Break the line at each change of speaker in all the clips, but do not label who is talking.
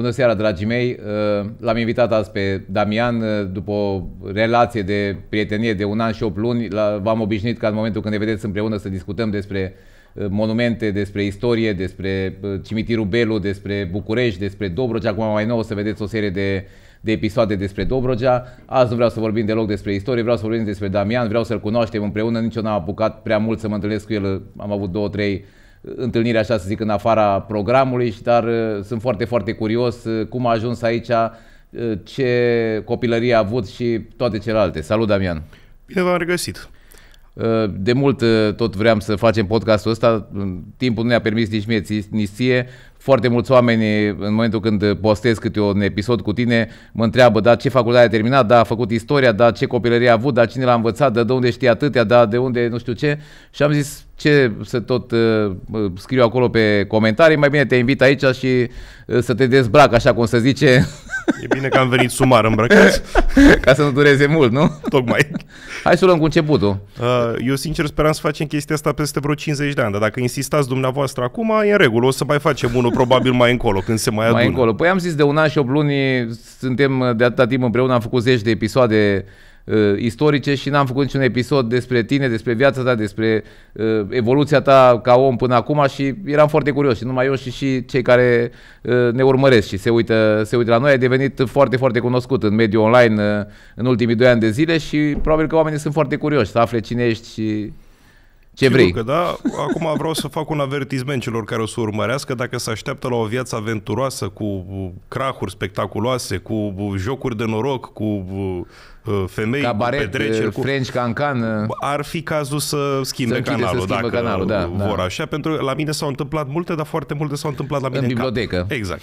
Bună seara, dragii mei! Uh, l-am invitat azi pe Damian uh, după o relație de prietenie de un an și 8 luni. V-am obișnuit ca în momentul când ne vedeți împreună să discutăm despre uh, monumente, despre istorie, despre cimitirul Belu, despre București, despre Dobrogea. Acum mai nou o să vedeți o serie de, de episoade despre Dobrogea. Azi nu vreau să vorbim deloc despre istorie, vreau să vorbim despre Damian, vreau să-l cunoaștem împreună. Nici eu n-am apucat prea mult să mă întâlnesc cu el. Am avut două, trei uh, întâlnire, așa să zic, în afara programului, dar uh, sunt foarte, foarte curios uh, cum a ajuns aici, uh, ce copilărie a avut și toate celelalte. Salut, Damian! Bine v-am regăsit! De mult tot vreau să facem podcastul ăsta, timpul nu ne-a permis nici mie, nici ție, foarte mulți oameni, în momentul când postez câte un episod cu tine, mă întreabă, da, ce facultate a terminat, da, a făcut istoria, da, ce copilărie a avut, da, cine l-a învățat, da, de unde știe atâtea, da, de unde nu știu ce. Și am zis, ce să tot uh, uh scriu acolo pe comentarii, mai bine te invit aici și uh, să te dezbrac, așa cum se zice. E bine că am venit sumar îmbrăcat. Ca să nu dureze mult, nu? Tocmai. Hai să luăm cu începutul. Uh, eu sincer speram să facem chestia asta peste vreo 50 de ani, dar dacă insistați dumneavoastră acum, e în regulă, o să mai facem unul probabil mai încolo, când se mai adună. Mai încolo. Păi am zis de un an și 8 luni suntem de atâta timp împreună, am făcut zeci de episoade uh, istorice și n-am făcut niciun episod despre tine, despre viața ta, despre uh, evoluția ta ca om până acum și eram foarte curios și numai eu și și cei care uh, ne urmăresc și se uită, se uită la noi. Ai devenit foarte, foarte cunoscut în mediul online uh, în ultimii doi ani de zile și probabil că oamenii sunt foarte curioși să afle cine ești și ce Sigur vrei? că
da. Acum vreau să fac un avertisment celor care o să urmărească. Dacă se așteaptă la o viață aventuroasă, cu crahuri spectaculoase, cu jocuri de noroc, cu Uh, femei Cabaret, uh, petreceri cu...
French Cancan. Ar fi cazul să schimbe să canalul, să schimbe dacă canalul, da, vor da. așa, pentru că la mine s-au întâmplat multe, dar foarte multe s-au întâmplat la mine în bibliotecă. Cap. Exact.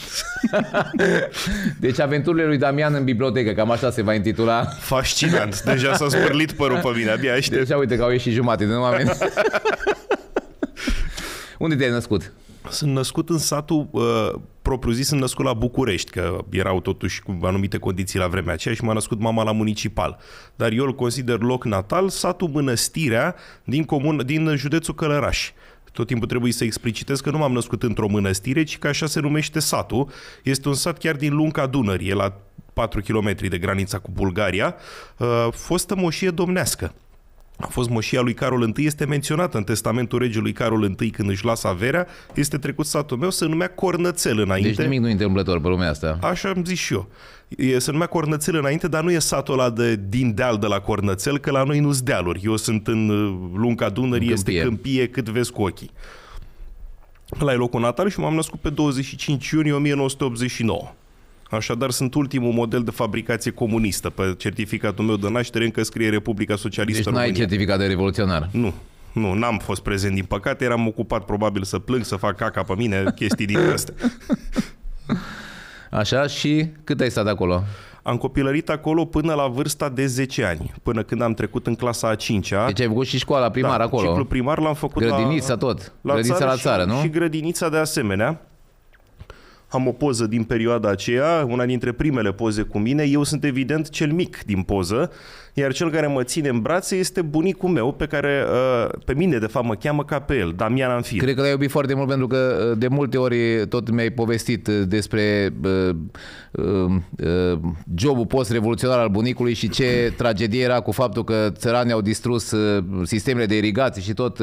deci aventurile lui Damian în bibliotecă, cam așa se va intitula. Fascinant, deja s-a spărlit părul pe mine, abia aștept. Deja deci, uite că au ieșit jumate din oameni. Unde te-ai născut? Sunt născut în satul uh, propriu-zis sunt născut la
București, că erau totuși cu anumite condiții la vremea aceea și m-a născut mama la municipal. Dar eu îl consider loc natal, satul Mănăstirea din, comun, din județul Călăraș tot timpul trebuie să explicitez că nu m-am născut într-o mănăstire, ci că așa se numește satul. Este un sat chiar din lunca Dunării, la 4 km de granița cu Bulgaria, uh, fostă moșie domnească a fost moșia lui Carol I, este menționată în testamentul regelui Carol I când își lasă averea, este trecut satul meu, se numea Cornățel înainte. Deci nimic nu întâmplător pe lumea asta. Așa am zis și eu. E, se numea Cornățel înainte, dar nu e satul ăla de, din deal de la Cornățel, că la noi nu-s dealuri. Eu sunt în uh, lunca Dunării, este câmpie cât vezi cu ochii. La e locul natal și m-am născut pe 25 iunie 1989. Așadar, sunt ultimul model de fabricație comunistă. Pe certificatul meu de naștere încă scrie Republica Socialistă deci România. Deci n-ai certificat de revoluționar. Nu. Nu, n-am fost prezent, din păcate. Eram ocupat probabil să plâng, să fac caca pe mine, chestii din astea. Așa și cât ai stat acolo? Am copilărit acolo până la vârsta de 10 ani, până când am trecut în clasa a 5-a. Deci ai făcut și școala primară da, acolo. Ciclul primar l-am făcut grădinița la... tot. La grădinița țară la țară, și, nu? Și grădinița de asemenea. Am o poză din perioada aceea, una dintre primele poze cu mine. Eu sunt evident cel mic din poză, iar cel care mă ține în brațe este bunicul meu pe care, uh, pe mine de fapt, mă cheamă ca pe el,
Damian Anfir. Cred că l-ai iubit foarte mult pentru că uh, de multe ori tot mi-ai povestit uh, despre uh, uh, uh, jobul post-revoluționar al bunicului și ce tragedie era cu faptul că țăranii au distrus sistemele de irigații și tot.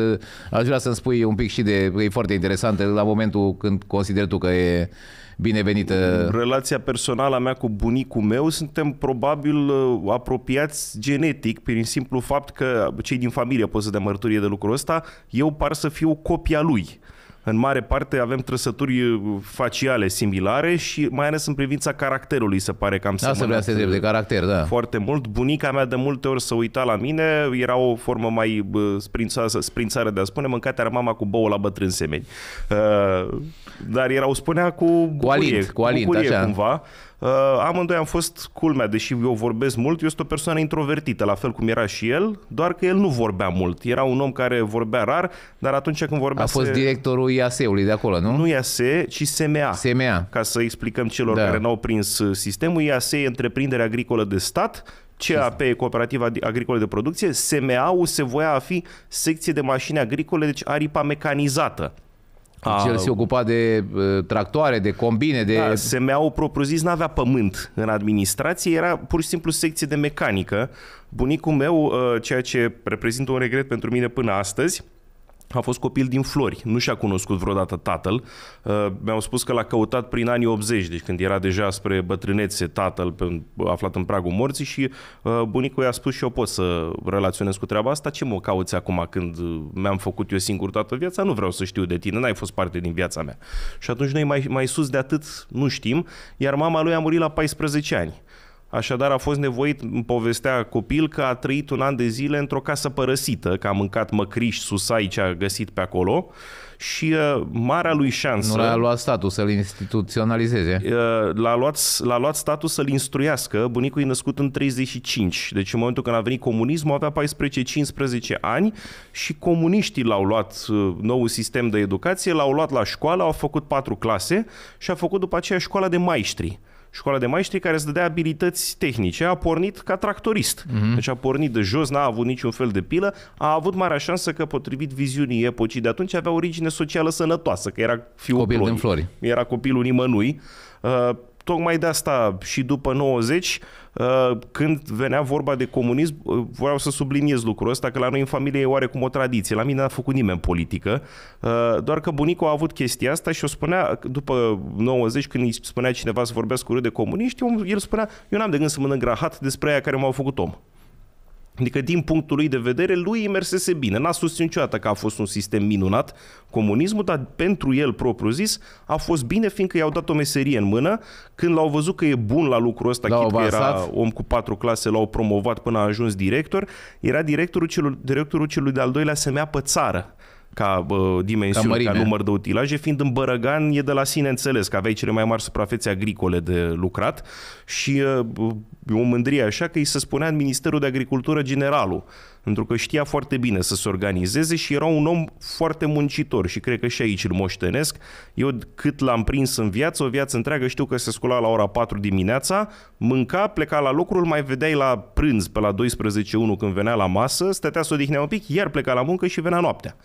Aș vrea să-mi spui un pic și de, e foarte interesant la momentul când consideri tu că e binevenită. Relația personală a mea cu bunicul meu suntem probabil uh, apropiați
genetic prin simplu fapt că cei din familie pot să dea mărturie de lucrul ăsta, eu par să fiu copia lui în mare parte avem trăsături uh, faciale similare și mai ales în privința caracterului se pare că am da, să vrea să de uh,
caracter, da.
Foarte mult. Bunica mea de multe ori se uita la mine, era o formă mai sprințară de a spune, mâncarea mama cu bouă la bătrân semeni. Uh, dar era o spunea cu bucurie, cu alint, cu alint, bucurie așa. cumva. Uh, amândoi am fost culmea, deși eu vorbesc mult, eu sunt o persoană introvertită, la fel cum era și el, doar că el nu vorbea mult. Era un om care vorbea rar, dar atunci când vorbea... A fost se... directorul IAS-ului de acolo, nu? Nu IAS, ci SMA. SMA. Ca să explicăm celor da. care n-au prins uh, sistemul, IAS e întreprindere agricolă de stat, CAP, Cooperativa Agricolă de Producție, SMA-ul se voia a fi secție de mașini agricole, deci aripa mecanizată. Deci el se ocupa de uh, tractoare, de combine, de... Da, SMA-ul propriu-zis n-avea pământ în administrație, era pur și simplu secție de mecanică. Bunicul meu, uh, ceea ce reprezintă un regret pentru mine până astăzi, a fost copil din flori, nu și-a cunoscut vreodată tatăl. Uh, mi-au spus că l-a căutat prin anii 80, deci când era deja spre bătrânețe tatăl aflat în pragul morții și uh, bunicul i-a spus și eu pot să relaționez cu treaba asta, ce mă cauți acum când uh, mi-am făcut eu singur toată viața, nu vreau să știu de tine, n-ai fost parte din viața mea. Și atunci noi mai, mai sus de atât nu știm, iar mama lui a murit la 14 ani. Așadar a fost nevoit, îmi povestea copil, că a trăit un an de zile într-o casă părăsită, că a mâncat măcriș, susai ce a găsit pe acolo și uh, marea lui șansă... Nu l-a luat statul să-l instituționalizeze. Uh, l-a, luat, l-a luat statul să-l instruiască. Bunicul e născut în 35, deci în momentul când a venit comunismul avea 14-15 ani și comuniștii l-au luat uh, nou sistem de educație, l-au luat la școală, au făcut patru clase și a făcut după aceea școala de maestri școala de maestri care îți dădea abilități tehnice. A pornit ca tractorist. Mm-hmm. Deci a pornit de jos, n-a avut niciun fel de pilă, a avut marea șansă că, potrivit viziunii epocii de atunci, avea origine socială sănătoasă, că era fiul Copil plonii, din flori. Era copilul nimănui. Uh, tocmai de asta și după 90, uh, când venea vorba de comunism, uh, vreau să subliniez lucrul ăsta, că la noi în familie e oarecum o tradiție. La mine n-a făcut nimeni politică, uh, doar că bunicul a avut chestia asta și o spunea, după 90, când îi spunea cineva să vorbească urât de comuniști, el spunea, eu n-am de gând să mănânc grahat despre aia care m-au făcut om. Adică din punctul lui de vedere, lui îi mersese bine. N-a susținut niciodată că a fost un sistem minunat comunismul, dar pentru el propriu zis a fost bine fiindcă i-au dat o meserie în mână. Când l-au văzut că e bun la lucrul ăsta, chit că era om cu patru clase, l-au promovat până a ajuns director, era directorul celui, directorul celui de-al doilea semea pe țară ca uh, dimensiune, ca, ca număr de utilaje, fiind în Bărăgan e de la sine înțeles că aveai cele mai mari suprafețe agricole de lucrat și uh, o mândrie așa că îi se spunea în Ministerul de Agricultură generalul, pentru că știa foarte bine să se organizeze și era un om foarte muncitor și cred că și aici îl moștenesc. Eu cât l-am prins în viață, o viață întreagă, știu că se scula la ora 4 dimineața, mânca, pleca la lucru, îl mai vedeai la prânz pe la 12 când venea la masă, stătea să odihnea un pic, iar pleca la muncă și venea noaptea.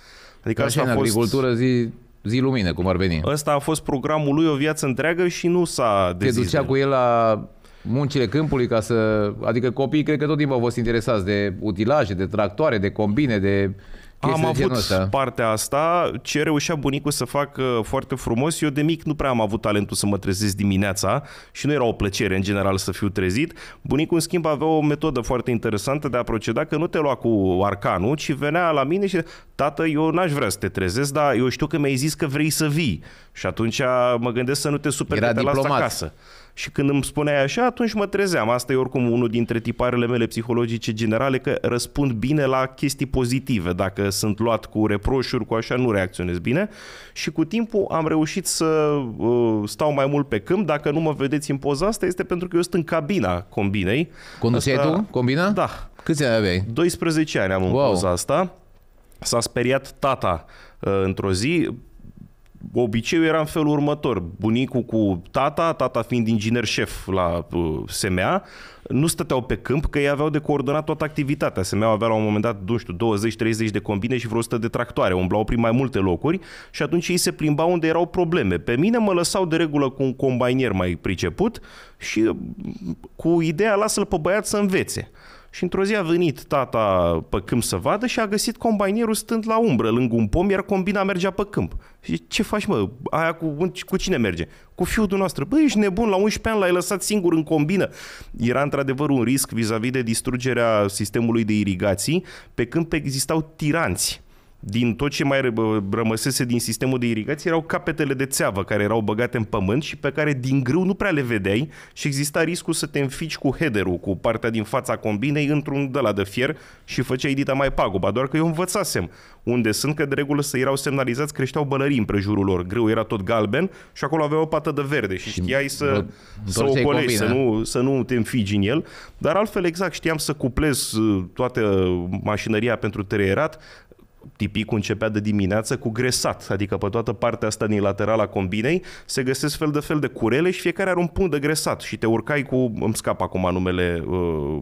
Adică așa asta a fost... agricultură
zi zi lumină, cum ar veni. Ăsta a fost programul lui o viață întreagă și nu s-a dezis. Te ducea de... cu el la muncile câmpului ca să... Adică copiii cred că tot timpul au fost interesați de utilaje, de tractoare, de combine, de am avut asta. partea asta,
ce reușea bunicul să fac foarte frumos. Eu de mic nu prea am avut talentul să mă trezesc dimineața și nu era o plăcere în general să fiu trezit. Bunicul, în schimb, avea o metodă foarte interesantă de a proceda, că nu te lua cu arcanul, ci venea la mine și tată, eu n-aș vrea să te trezesc, dar eu știu că mi-ai zis că vrei să vii. Și atunci mă gândesc să nu te superi, de la acasă. Și când îmi spuneai așa, atunci mă trezeam. Asta e oricum unul dintre tiparele mele psihologice generale, că răspund bine la chestii pozitive. Dacă sunt luat cu reproșuri, cu așa, nu reacționez bine. Și cu timpul am reușit să uh, stau mai mult pe câmp. Dacă nu mă vedeți în poza asta, este pentru că eu sunt în cabina combinei. Conduceai asta... tu combina? Da. Câți ani aveai? 12 ani am wow. poza asta. S-a speriat tata uh, într-o zi obiceiul era în felul următor. Bunicul cu tata, tata fiind inginer șef la uh, SMA, nu stăteau pe câmp, că ei aveau de coordonat toată activitatea. SMA avea la un moment dat, nu știu, 20-30 de combine și vreo 100 de tractoare. Umblau prin mai multe locuri și atunci ei se plimbau unde erau probleme. Pe mine mă lăsau de regulă cu un combainier mai priceput și uh, cu ideea lasă-l pe băiat să învețe. Și într-o zi a venit tata pe câmp să vadă și a găsit combainierul stând la umbră, lângă un pom, iar combina mergea pe câmp. Și ce faci, mă? Aia cu, cu cine merge? Cu fiul dumneavoastră. Băi, ești nebun, la 11 ani l-ai lăsat singur în combină. Era într-adevăr un risc vis-a-vis de distrugerea sistemului de irigații, pe câmp existau tiranți din tot ce mai rămăsese din sistemul de irigație erau capetele de țeavă care erau băgate în pământ și pe care din grâu nu prea le vedeai și exista riscul să te înfici cu headerul, cu partea din fața combinei într-un de la de fier și făceai dita mai pagubă doar că eu învățasem unde sunt, că de regulă să erau semnalizați, creșteau bălării prejurul lor, grâu era tot galben și acolo avea o pată de verde și știai să, să o colegi, să nu, să nu te înfigi în el, dar altfel exact știam să cuplez uh, toată uh, mașinăria pentru tererat tipicul începea de dimineață cu gresat, adică pe toată partea asta din laterala combinei se găsesc fel de fel de curele și fiecare are un punct de gresat și te urcai cu, îmi scap acum numele uh,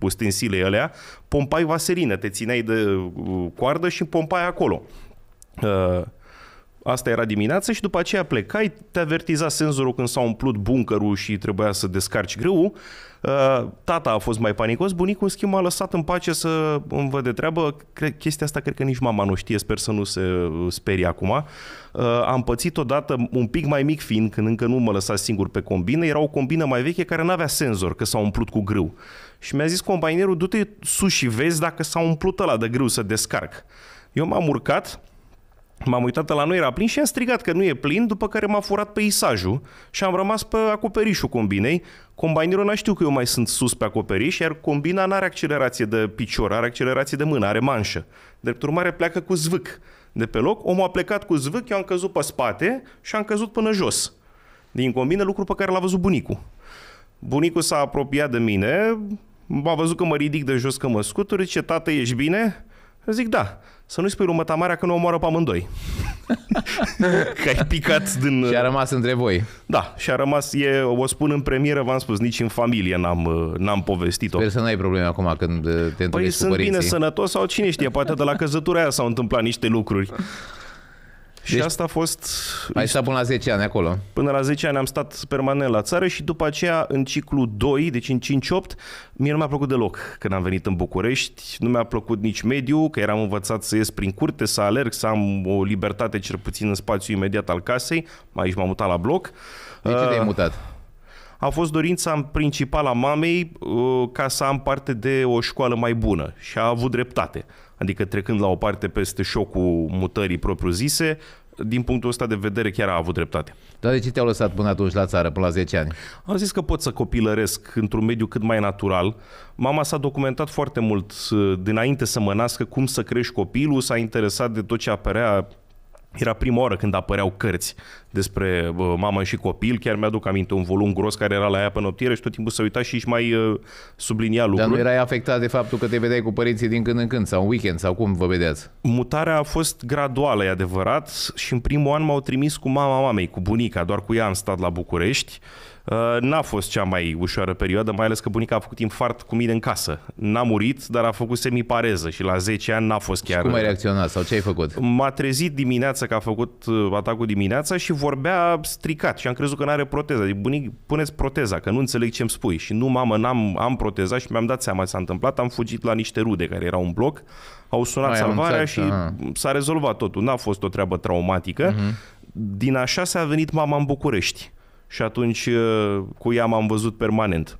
ustensilei alea, pompai vaserină, te țineai de uh, coardă și pompai acolo. Uh, Asta era dimineața și după aceea plecai, te avertiza senzorul când s-a umplut buncărul și trebuia să descarci greu. Uh, tata a fost mai panicos, bunicul în schimb a lăsat în pace să îmi văd de treabă. chestia asta cred că nici mama nu știe, sper să nu se uh, sperie acum. Uh, am pățit odată un pic mai mic fiind, când încă nu mă lăsa singur pe combină, era o combină mai veche care nu avea senzor, că s-a umplut cu grâu. Și mi-a zis companierul, du-te sus și vezi dacă s-a umplut ăla de grâu să descarc. Eu m-am urcat, M-am uitat la noi, era plin și am strigat că nu e plin, după care m-a furat peisajul și am rămas pe acoperișul combinei. Combinerul n-a știu că eu mai sunt sus pe acoperiș, iar combina n-are accelerație de picior, are accelerație de mână, are manșă. Drept urmare pleacă cu zvâc de pe loc. Omul a plecat cu zvâc, eu am căzut pe spate și am căzut până jos. Din combină, lucru pe care l-a văzut bunicul. Bunicul s-a apropiat de mine, m-a văzut că mă ridic de jos, că mă scutur, zice, tată, ești bine? Zic, da să nu-i spui lui marea că nu omoară pe amândoi. că ai picat din... Și a rămas între voi. Da, și a rămas, e, o spun în premieră, v-am spus, nici în familie n-am, n-am povestit-o. Sper să n-ai probleme acum când te păi cu sunt părinții. bine sănătos sau cine știe, poate de la căzătura aia s-au întâmplat niște lucruri. Și deci, asta a fost... Ai
stat până la 10 ani acolo.
Până la 10 ani am stat permanent la țară și după aceea în ciclu 2, deci în 5-8, mie nu mi-a plăcut deloc când am venit în București, nu mi-a plăcut nici mediu, că eram învățat să ies prin curte, să alerg, să am o libertate cel puțin în spațiu imediat al casei. Aici m-am mutat la bloc. De ce te-ai uh, mutat? a fost dorința principală a mamei uh, ca să am parte de o școală mai bună și a avut dreptate. Adică trecând la o parte peste șocul mutării propriu-zise, din punctul ăsta de vedere chiar a avut dreptate. Dar de ce te-au lăsat până atunci la țară, până la 10 ani? Am zis că pot să copilăresc într-un mediu cât mai natural. Mama s-a documentat foarte mult uh, dinainte să mă nască cum să crești copilul, s-a interesat de tot ce apărea era prima oară când apăreau cărți despre uh, mamă și copil, chiar mi-aduc aminte un volum gros care era la ea pe noptiere și tot timpul se uita și își mai uh, sublinia lucruri. Dar nu
erai afectat de faptul
că te vedeai cu părinții din când în când sau în weekend sau cum vă vedeați? Mutarea a fost graduală, e adevărat, și în primul an m-au trimis cu mama mamei, cu bunica, doar cu ea am stat la București. Uh, Uh, n-a fost cea mai ușoară perioadă, mai ales că bunica a făcut infart cu mine în casă. N-a murit, dar a făcut semipareză și la 10 ani n-a fost chiar... Și cum ai
reacționat sau ce ai făcut? M-a trezit
dimineața că a făcut uh, atacul dimineața și vorbea stricat și am crezut că n-are proteză. Deci bunic, puneți proteza, că nu înțeleg ce mi spui. Și nu, mamă, n-am am proteza și mi-am dat seama ce s-a întâmplat. Am fugit la niște rude care erau un bloc, au sunat ai salvarea și aha. s-a rezolvat totul. N-a fost o treabă traumatică. Uh-huh. Din așa s-a venit mama în București și atunci uh, cu ea m-am văzut permanent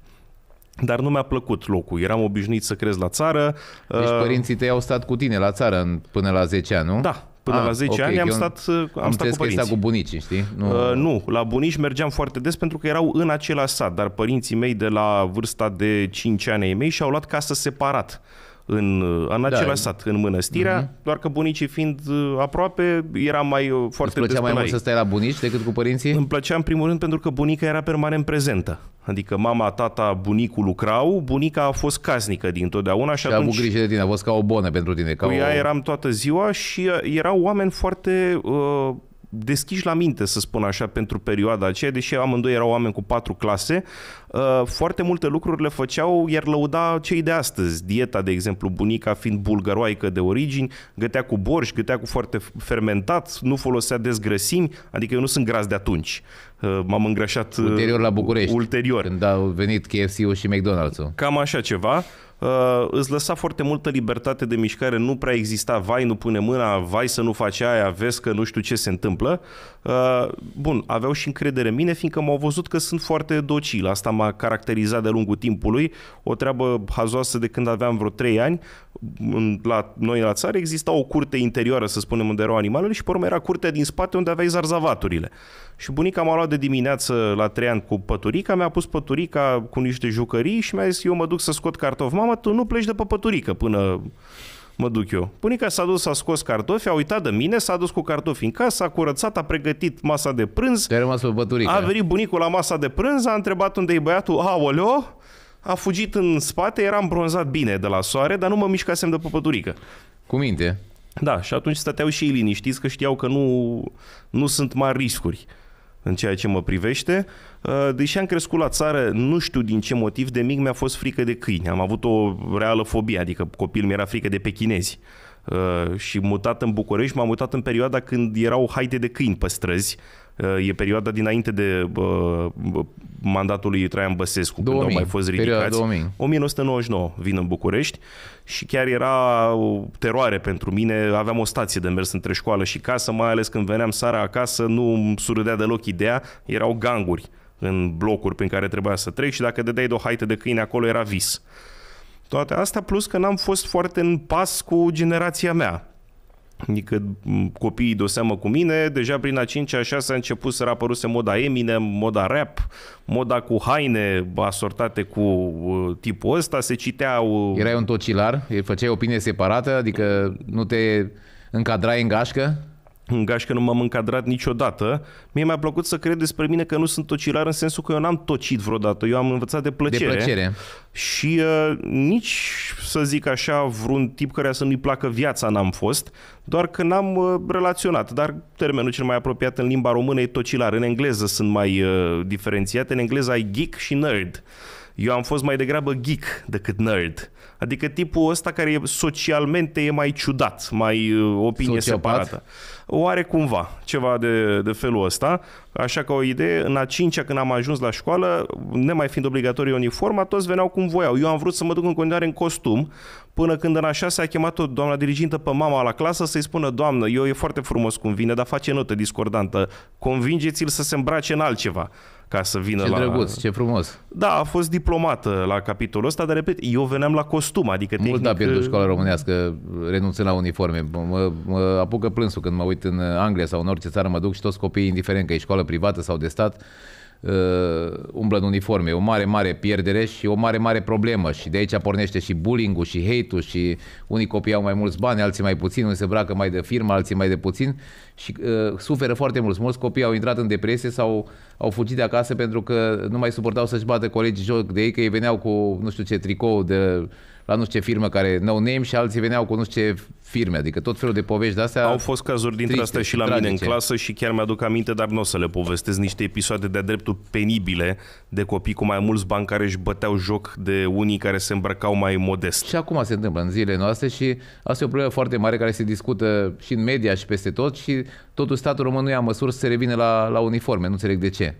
dar nu mi-a plăcut locul. Eram obișnuit să crez la
țară. Uh, deci părinții tăi au stat cu tine la țară în, până la 10 ani, nu? Da, până ah, la 10 okay, ani uh, am stat, am, stat cu părinții. Am cu bunicii, știi? Nu... Uh,
nu, la bunici mergeam foarte des pentru că erau în același sat, dar părinții mei de la vârsta de 5 ani ai mei și-au luat casă separat în, în da. același sat, în mănăstirea, uh-huh. Mhm. doar că bunicii fiind uh, aproape, era mai uh, foarte Îți plăcea mai mult să stai la bunici decât cu părinții? Îmi plăcea în primul rând pentru că bunica era permanent prezentă. Adică mama, tata, bunicul lucrau, bunica a fost casnică totdeauna și, și atunci... a avut
grijă de tine, a fost ca o bonă pentru tine. Ca cu păi o... ea eram
toată ziua și uh, erau oameni foarte... Uh, deschiși la minte, să spun așa, pentru perioada aceea, deși amândoi erau oameni cu patru clase, uh, foarte multe lucruri le făceau, iar lăuda cei de astăzi. Dieta, de exemplu, bunica fiind bulgăroaică de origini, gătea cu borș, gătea cu foarte fermentat, nu folosea dezgrăsimi, adică eu nu sunt gras de atunci. Uh, m-am îngrășat uh, ulterior la București. Ulterior. Când au venit KFC-ul și McDonald's-ul. Cam așa ceva uh, îți lăsa foarte multă libertate de mișcare, nu prea exista vai, nu pune mâna, vai să nu faci aia, vezi că nu știu ce se întâmplă. Uh, bun, aveau și încredere în mine, fiindcă m-au văzut că sunt foarte docil. Asta m-a caracterizat de-a lungul timpului. O treabă hazoasă de când aveam vreo 3 ani, în, la noi la țară exista o curte interioară, să spunem, unde erau animalele și pe urmă era curtea din spate unde aveai zarzavaturile. Și bunica m-a luat de dimineață la trei ani cu păturica, mi-a pus păturica cu niște jucării și mi-a zis, eu mă duc să scot cartofi. Mamă, tu nu pleci de pe păturică până mă duc eu. Bunica s-a dus, a scos cartofi, a uitat de mine, s-a dus cu cartofi în casă, a curățat, a pregătit masa de prânz. Te-a rămas pe păturică. A venit bunicul la masa de prânz, a întrebat unde e băiatul, aoleo, a fugit în spate, eram bronzat bine de la soare, dar nu mă mișcasem de pe păturică. Cu minte. Da, și atunci stăteau și ei liniștiți că știau că nu, nu sunt mari riscuri în ceea ce mă privește. Uh, deși am crescut la țară, nu știu din ce motiv, de mic mi-a fost frică de câini. Am avut o reală fobie, adică copil mi-era frică de pechinezi. Uh, și mutat în București, m-am mutat în perioada când erau haide de câini pe străzi e perioada dinainte de uh, mandatul lui Traian Băsescu, 2000, când au mai fost ridicați. 2000. 1999 vin în București și chiar era o teroare pentru mine. Aveam o stație de mers între școală și casă, mai ales când veneam seara acasă, nu îmi surâdea deloc ideea, erau ganguri în blocuri prin care trebuia să trec și dacă dădeai de o haită de câine acolo era vis. Toate astea, plus că n-am fost foarte în pas cu generația mea Adică copiii de o seamă cu mine, deja prin a 5-a, 6 a început să apăruse moda Eminem, moda rap,
moda cu haine asortate cu uh, tipul ăsta, se citeau... Uh, Erai un tocilar, făceai opinie separată, adică nu te încadrai în gașcă? în gașcă nu m-am încadrat niciodată. Mie mi-a plăcut să cred despre mine că nu sunt tocilar în sensul că eu n-am
tocit vreodată. Eu am învățat de plăcere. De plăcere. Și uh, nici, să zic așa, vreun tip care să nu-i placă viața n-am fost, doar că n-am uh, relaționat. Dar termenul cel mai apropiat în limba română e tocilar. În engleză sunt mai uh, diferențiate. În engleză ai geek și nerd. Eu am fost mai degrabă geek decât nerd. Uh, Adică tipul ăsta care e socialmente e mai ciudat, mai uh, opinie Sociopat. separată. Oare cumva, ceva de, de felul ăsta. Așa că o idee, în a cincea când am ajuns la școală, nemai fiind obligatorie uniforma, toți veneau cum voiau. Eu am vrut să mă duc în continuare în costum, până când în a șasea a chemat-o doamna dirigintă pe mama la clasă să-i spună, doamnă, eu e foarte frumos cum vine, dar face notă discordantă, convingeți-l să se îmbrace în altceva ca să vină ce la... drăguț, ce
frumos. Da, a fost diplomată la capitolul ăsta, dar repet, eu veneam la costum, adică Mult tehnic... a pierdut uh, școala românească renunțând la uniforme. Mă, mă apucă plânsul când mă uit în Anglia sau în orice țară mă duc și toți copiii, indiferent că e școală privată sau de stat, uh, umblă în uniforme. E o mare, mare pierdere și o mare, mare problemă. Și de aici pornește și bullying-ul și hate-ul și unii copii au mai mulți bani, alții mai puțin, unii se îmbracă mai de firmă, alții mai de puțin și uh, suferă foarte mult. Mulți copii au intrat în depresie sau au fugit de acasă pentru că nu mai suportau să-și bată colegii joc de ei, că ei veneau cu, nu știu ce, tricou de la nu știu ce firmă care no name și alții veneau cu nu știu ce firme, adică tot felul de povești de astea. Au fost cazuri dintre astea și la tragice. mine în clasă
și chiar mi-aduc aminte, dar nu o să le povestesc, niște episoade de-a dreptul penibile
de copii cu mai mulți bani care își băteau joc de unii care se îmbrăcau mai modest. Și acum se întâmplă în zilele noastre și asta e o problemă foarte mare care se discută și în media și peste tot și totul statul român nu ia măsuri să revină la, la uniforme, nu înțeleg de ce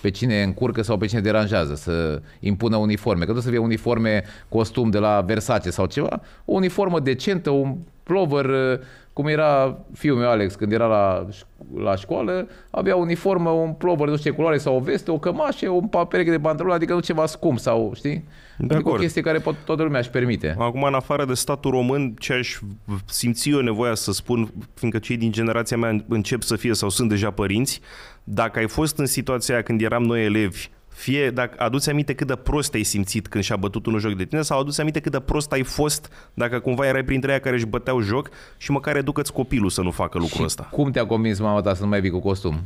pe cine încurcă sau pe cine deranjează, să impună uniforme. Că nu să fie uniforme, costum de la Versace sau ceva, o uniformă decentă, un plover, uh, cum era fiul meu Alex când era la, la școală, avea uniformă, un plover, nu știu ce culoare sau o veste, o cămașă, un papere de pantaloni, adică nu ceva scump sau, știi? De adică o chestie care pot, toată lumea își permite. Acum, în
afară de statul român, ce aș simți eu nevoia să spun, fiindcă cei din generația mea încep să fie sau sunt deja părinți, dacă ai fost în situația aia când eram noi elevi, fie dacă aduți aminte cât de prost ai simțit când și-a bătut un joc de tine sau aduți aminte cât de prost ai fost dacă cumva erai printre aia care își băteau joc și măcar educați copilul să nu facă lucrul ăsta. cum te-a convins mama ta să nu mai vii cu costum?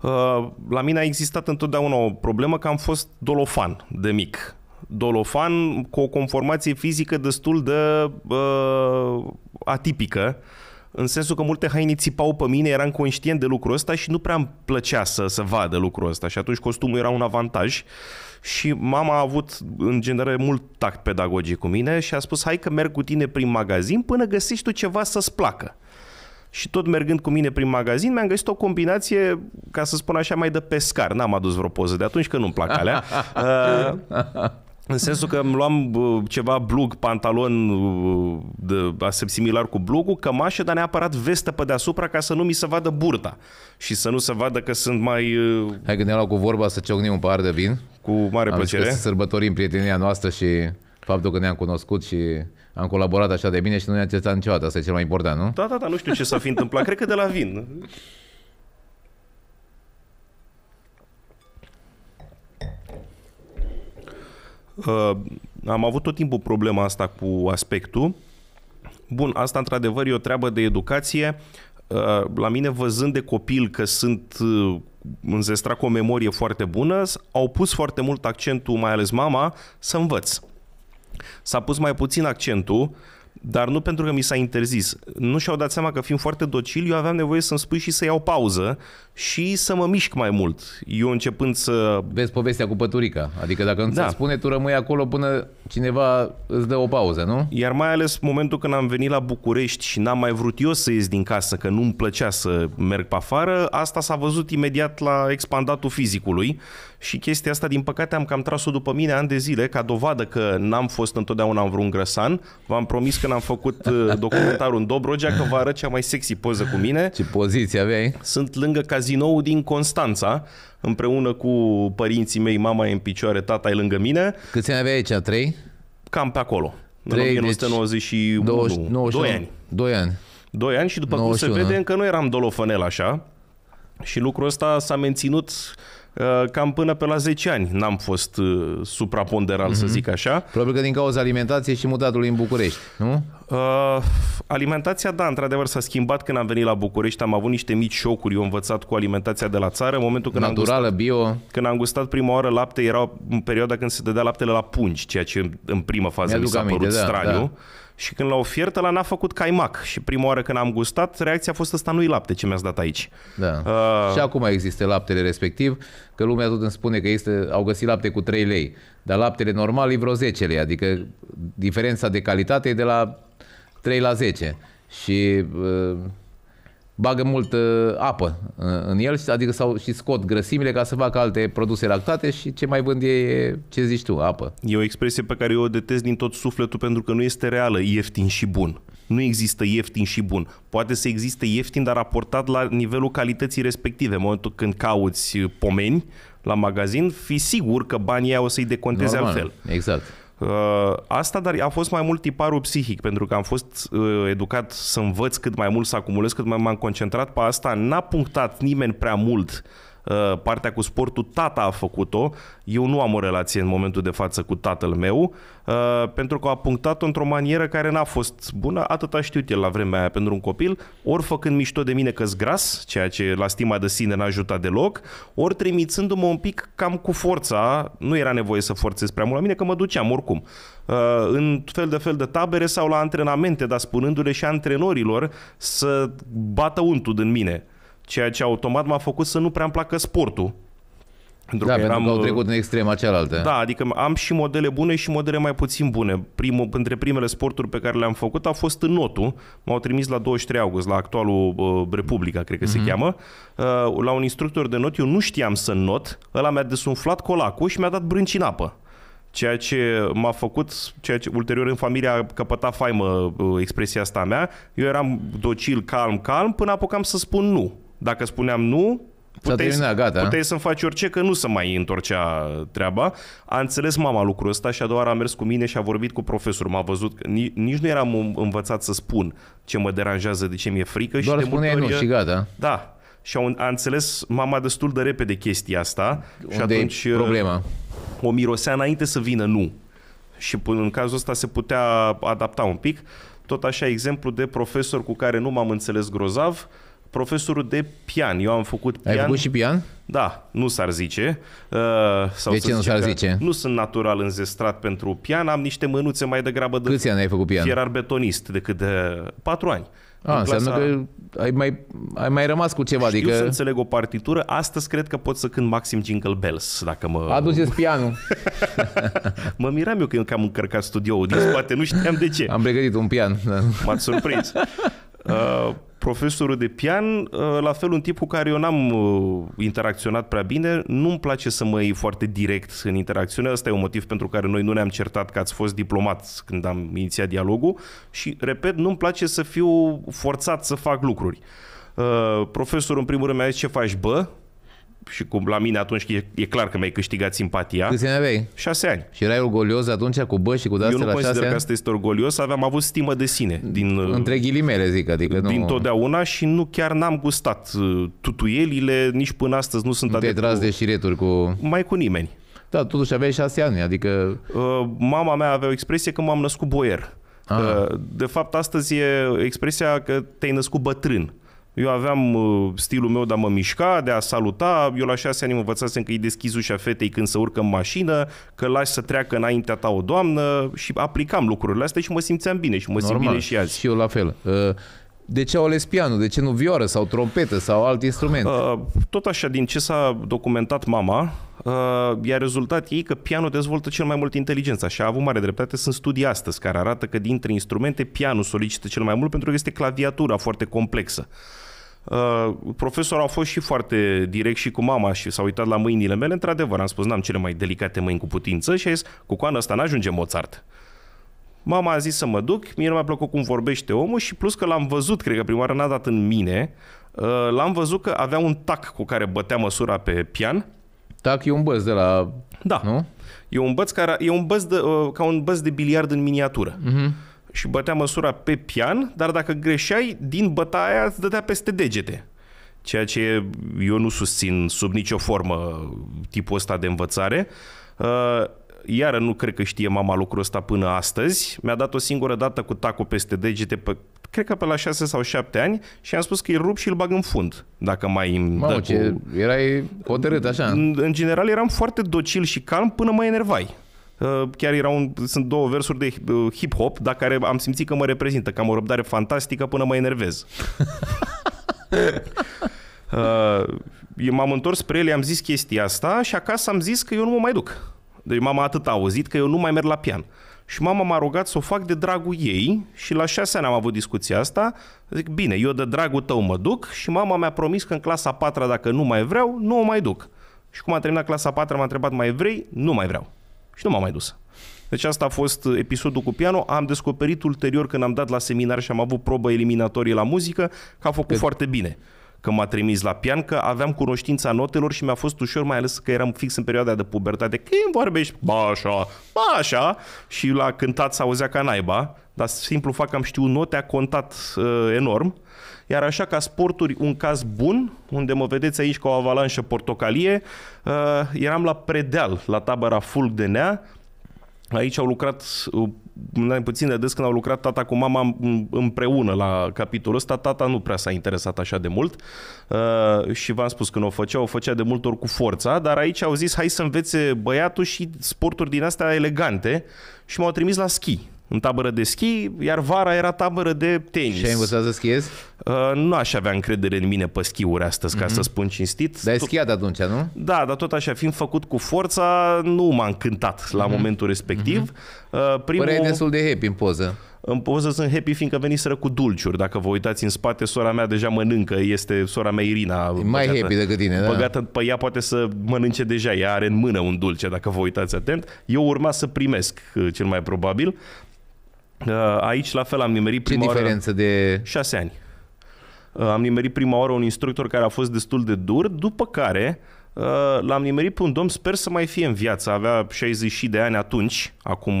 Uh, la mine a existat întotdeauna o problemă că am fost dolofan de mic. Dolofan cu o conformație fizică destul de uh, atipică, în sensul că multe haine țipau pe mine, eram conștient de lucrul ăsta și nu prea îmi plăcea să, să vadă lucrul ăsta și atunci costumul era un avantaj și mama a avut în general mult tact pedagogic cu mine și a spus hai că merg cu tine prin magazin până găsești tu ceva să-ți placă. Și tot mergând cu mine prin magazin, mi-am găsit o combinație, ca să spun așa, mai de pescar. N-am adus vreo poză de atunci, că nu-mi plac alea. Uh, în sensul că îmi luam ceva blug, pantalon de, similar cu blugul, cămașă, dar neapărat vestă pe deasupra ca să nu mi se vadă
burta și să nu se vadă că sunt mai... Uh, Hai că ne cu vorba să ciocnim un pahar de vin. Cu mare Am plăcere. Am să sărbătorim prietenia noastră și faptul că ne-am cunoscut și am colaborat așa de bine și nu ne-am certat niciodată. Asta e cel mai important, nu? Da,
da, da, nu știu ce s-a fi întâmplat. Cred că de la vin. am avut tot timpul problema asta cu aspectul. Bun, asta într-adevăr e o treabă de educație. Uh, la mine, văzând de copil că sunt uh, înzestrat cu o memorie foarte bună, au pus foarte mult accentul, mai ales mama, să învăț. S-a pus mai puțin accentul dar nu pentru că mi s-a interzis. Nu și-au dat seama că fiind foarte docil, eu aveam nevoie să-mi spui și
să iau pauză și să mă mișc mai mult. Eu începând să... Vezi povestea cu păturica. Adică dacă nu da. spune, tu rămâi acolo până cineva îți dă o pauză, nu? Iar
mai ales momentul când am venit la București și n-am mai vrut eu să ies din casă, că nu-mi plăcea să merg pe afară, asta s-a văzut imediat la expandatul fizicului și chestia asta, din păcate, am cam tras-o după mine ani de zile ca dovadă că n-am fost întotdeauna în vreun grăsan. V-am promis că n-am făcut uh, documentarul în Dobrogea că vă arăt cea mai sexy poză cu mine. Ce poziție aveai? Sunt lângă cazinou din Constanța, împreună cu părinții mei, mama e în picioare, tata e lângă mine. Câți ani aveai aici? Trei? Cam pe acolo. 3, în 1991. 20, 91, 2 ani.
2 ani. 2 ani și după 91, cum se vede,
încă nu eram dolofanel așa. Și lucrul ăsta s-a menținut Uh, cam până pe la 10 ani n-am fost uh, supraponderal, mm-hmm. să mhm. zic așa. Probabil că din cauza alimentației și mutatului în București, nu? Uh, alimentația, da, într-adevăr s-a schimbat când am venit la București, am avut niște mici șocuri, eu învățat cu alimentația de la țară, în momentul când Naturală, am gustat, bio. Când am gustat prima oară lapte, era în perioada când se dădea laptele la pungi, ceea ce în primă fază mi, mi s-a aminte, părut da, straniu. Da. Și când l la ofertă, la n-a făcut caimac. Și prima oară când am gustat, reacția a fost asta nu-i lapte ce mi-ați dat
aici. Da. Uh... Și acum există laptele respectiv, că lumea tot îmi spune că este, au găsit lapte cu 3 lei, dar laptele normal e vreo 10 lei, adică diferența de calitate e de la 3 la 10. Și uh, bagă mult uh, apă uh, în el, adică sau și scot grăsimile ca să facă alte produse lactate și ce mai vând e, ce zici tu, apă. E o expresie pe care eu o detest din tot sufletul pentru că nu este reală,
ieftin și bun. Nu există ieftin și bun. Poate să existe ieftin, dar raportat la nivelul calității respective. În momentul când cauți pomeni la magazin, fi sigur că banii aia o să-i deconteze Normal, altfel. Exact. Uh, asta, dar a fost mai mult tiparul psihic, pentru că am fost uh, educat să învăț cât mai mult, să acumulez cât mai m-am concentrat pe asta. N-a punctat nimeni prea mult Eh, partea cu sportul, tata a făcut-o. Eu nu am o relație în momentul de față cu tatăl meu, eh, pentru că a punctat-o într-o manieră care n-a fost bună, atâta știut el la vremea aia pentru un copil, ori făcând mișto de mine că gras, ceea ce la stima de sine n-a ajutat deloc, ori trimițându-mă un pic cam cu forța, nu era nevoie să forțez prea mult la mine, că mă duceam oricum, eh, în fel de fel de tabere sau la antrenamente, dar spunându-le și antrenorilor să bată untul din mine ceea ce automat m-a făcut să nu prea îmi placă sportul. Pentru da, că eram, că au uh, trecut
în extrema cealaltă. Da,
adică am și modele bune și modele mai puțin bune. Primul, între primele sporturi pe care le-am făcut a fost în notul. M-au trimis la 23 august, la actualul uh, Republica, cred că mm-hmm. se mhm. cheamă, uh, la un instructor de not. Eu nu știam să not. Ăla mi-a desumflat colacul și mi-a dat brânci în apă. Ceea ce m-a făcut, ceea ce ulterior în familie a căpătat faimă uh, expresia asta a mea, eu eram docil, calm, calm, până apucam să spun nu. Dacă spuneam nu, puteai, terminat, gata. puteai să-mi faci orice, că nu se mai întorcea treaba. A înțeles mama lucrul ăsta și a doua a mers cu mine și a vorbit cu profesorul. M-a văzut, că nici, nu eram învățat să spun ce mă deranjează, de ce mi-e frică. Doar și spuneai nu și gata. Da. Și a, înțeles mama destul de repede chestia asta. Unde și atunci, uh, problema? O mirosea înainte să vină nu. Și în cazul ăsta se putea adapta un pic. Tot așa, exemplu de profesor cu care nu m-am înțeles grozav, profesorul de pian. Eu am făcut pian. Ai făcut și pian? Da, nu s-ar zice. Uh, sau de ce nu s-ar zice? Nu sunt natural înzestrat pentru pian, am niște mânuțe mai degrabă de Câți ani ai făcut pian? fierar betonist decât de uh, patru ani.
A, ah, în înseamnă clasa...
că ai mai, ai mai rămas cu ceva. Știu adică... să înțeleg o partitură. Astăzi cred că pot să cânt maxim Jingle Bells, dacă mă... Aduceți pianul. mă miram eu că am încărcat studioul din spate, nu știam de ce. Am pregătit un pian. M-ați surprins. Uh, profesorul de pian, uh, la fel un tip cu care eu n-am uh, interacționat prea bine, nu-mi place să mă iei foarte direct în interacțiune. Asta e un motiv pentru care noi nu ne-am certat că ați fost diplomat când am inițiat dialogul și, repet, nu-mi place să fiu forțat să fac lucruri. Uh, profesorul, în primul rând, mi-a zis ce faci, bă, și cum la mine atunci e, e clar că mi-ai câștigat simpatia. Câți ani aveai?
Șase ani. Și erai orgolios atunci cu bă și cu la șase ani. Eu nu că asta este orgolios, aveam avut stimă de sine. Din, Între ghilimele zic, adică nu... Din
totdeauna și nu chiar n-am gustat uh, tutuielile, nici până astăzi nu sunt nu te tras cu... de șireturi cu... Mai cu nimeni. Da, totuși aveai șase ani, adică... Uh, mama mea avea o expresie că m-am născut boier. Aha. Uh, de fapt, astăzi e expresia că te-ai născut bătrân. Eu aveam uh, stilul meu de a mă mișca, de a saluta. Eu la șase ani învățasem că îi deschizi ușa fetei când se urcă în mașină, că lași să treacă înaintea ta o doamnă și aplicam lucrurile astea și mă simțeam bine
și mă Normal. simt bine și azi. Și eu la fel. Uh, de ce au ales pianul? De ce nu vioară sau trompetă sau alt instrument? Uh, tot așa, din ce s-a documentat mama, uh, i-a rezultat
ei că pianul dezvoltă cel mai mult inteligența și a avut mare dreptate. Sunt studii astăzi care arată că dintre instrumente pianul solicită cel mai mult pentru că este claviatura foarte complexă. Uh, profesorul a fost și foarte direct și cu mama și s-a uitat la mâinile mele. Într-adevăr, am spus, n-am cele mai delicate mâini cu putință și a zis, cu coana asta n-ajunge Mozart. Mama a zis să mă duc, mie nu mi-a plăcut cum vorbește omul și plus că l-am văzut, cred că prima oară n-a dat în mine, uh, l-am văzut că avea un tac cu care bătea măsura pe pian. Tac e un băz de la... Da. Nu? E un băț care e un băț de, uh, ca un băț de biliard în miniatură. Uh-huh. Și bătea măsura pe pian, dar dacă greșeai, din bătaia îți dădea peste degete. Ceea ce eu nu susțin sub nicio formă tipul ăsta de învățare. Uh, iară nu cred că știe mama lucrul ăsta până astăzi. Mi-a dat o singură dată cu tacul peste degete, pe, cred că pe la 6 sau 7 ani și am spus că îl rup și îl bag în fund, dacă mai îmi Mamă, dă ce, cu... erai hotărât așa. În, în general eram foarte docil și calm până mă enervai. Uh, chiar erau, un, sunt două versuri de uh, hip-hop, dar care am simțit că mă reprezintă, că am o răbdare fantastică până mă enervez. uh, m-am întors spre el, i-am zis chestia asta și acasă am zis că eu nu mă mai duc. Deci mama atât a auzit că eu nu mai merg la pian. Și mama m-a rugat să o fac de dragul ei și la șase ani am avut discuția asta. Zic, bine, eu de dragul tău mă duc și mama mi-a promis că în clasa 4 dacă nu mai vreau, nu o mai duc. Și cum a terminat clasa 4 m-a întrebat, mai vrei? Nu mai vreau. Și nu m-am mai dus. Deci asta a fost episodul cu piano. Am descoperit ulterior când am dat la seminar și am avut probă eliminatorie la muzică că a făcut că... foarte bine că m-a trimis la pian, că aveam cunoștința notelor și mi-a fost ușor, mai ales că eram fix în perioada de pubertate, că îmi vorbești, ba așa, ba așa, și la cântat s-auzea ca naiba, dar simplu fac că am știut note, a contat uh, enorm. Iar așa ca sporturi, un caz bun, unde mă vedeți aici ca o avalanșă portocalie, uh, eram la Predeal, la tabăra Fulg de Nea, Aici au lucrat, mai uh, puțin de des când au lucrat tata cu mama împreună la capitolul ăsta, tata nu prea s-a interesat așa de mult uh, și v-am spus când o făcea, o făcea de multe ori cu forța, dar aici au zis hai să învețe băiatul și sporturi din astea elegante și m-au trimis la schi, în tabără de schi, iar vara era tabără de tenis. Și ai învățat să schiezi? Uh, nu aș avea încredere în mine pe schiuri astăzi, mm-hmm. ca mhm. să spun cinstit. Dar ai schiat atunci, nu? Da, dar tot așa, fiind făcut cu forța, nu m-a încântat la mm-hmm. momentul respectiv. Mm-hmm. primul... Părăi destul de happy în poză. În poză sunt happy fiindcă veniseră cu dulciuri. Dacă vă uitați în spate, sora mea deja mănâncă, este sora mea Irina. E mai băgată, happy decât tine, da. Băgată pe ea poate să mănânce deja, ea are în mână un dulce, dacă vă uitați atent. Eu urma să primesc, uh, cel mai probabil. Aici la fel am nimerit prima Ce diferență oară, de... 6 ani. Am nimerit prima oară un instructor care a fost destul de dur, după care Uh, l-am nimerit pe un domn, sper să mai fie în viață, avea 60 de ani atunci, acum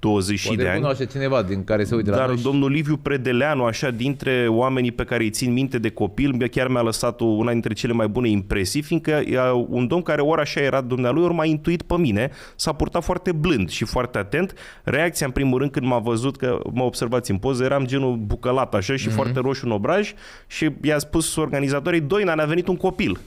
20 Poate de ani.
Poate cineva din care se uite. Dar la noi
domnul Liviu Predeleanu, așa, dintre oamenii pe care îi țin minte de copil, chiar mi-a lăsat una dintre cele mai bune impresii, fiindcă un domn care ori așa era dumnealui, ori m-a intuit pe mine, s-a purtat foarte blând și foarte atent. Reacția, în primul rând, când m-a văzut că mă observați în poză, eram genul bucălat așa și mm-hmm. foarte roșu în obraj și i-a spus organizatorii, Doina, ne-a venit un copil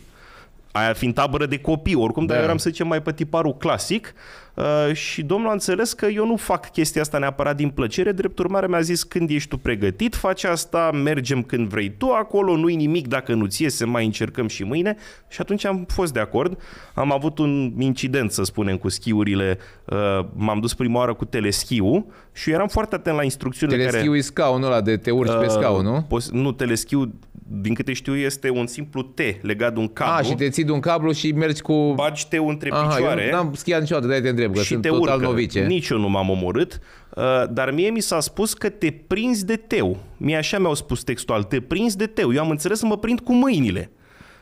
aia fiind tabără de copii oricum, da. dar eu eram, să zicem, mai pe tiparul clasic uh, și domnul a înțeles că eu nu fac chestia asta neapărat din plăcere, drept urmare mi-a zis când ești tu pregătit, faci asta, mergem când vrei tu acolo, nu-i nimic dacă nu-ți iese, mai încercăm și mâine și atunci am fost de acord. Am avut un incident, să spunem, cu schiurile, uh, m-am dus prima oară cu teleschiu și eu eram foarte atent la instrucțiunile teleschiu care... Teleschiu e scaunul ăla de te urci uh, pe scaun, nu? Pos- nu, teleschiu din câte știu, este un simplu T legat de un cablu. A, și te
ții de un cablu și mergi cu... Bagi te între Aha, picioare. Eu n-am schiat
niciodată, de te întreb, că și sunt te total urcă. novice. Nici eu nu m-am omorât, uh, dar mie mi s-a spus că te prinzi de teu. Mie așa mi-au spus textual, te prinzi de teu. Eu am înțeles să mă prind cu mâinile.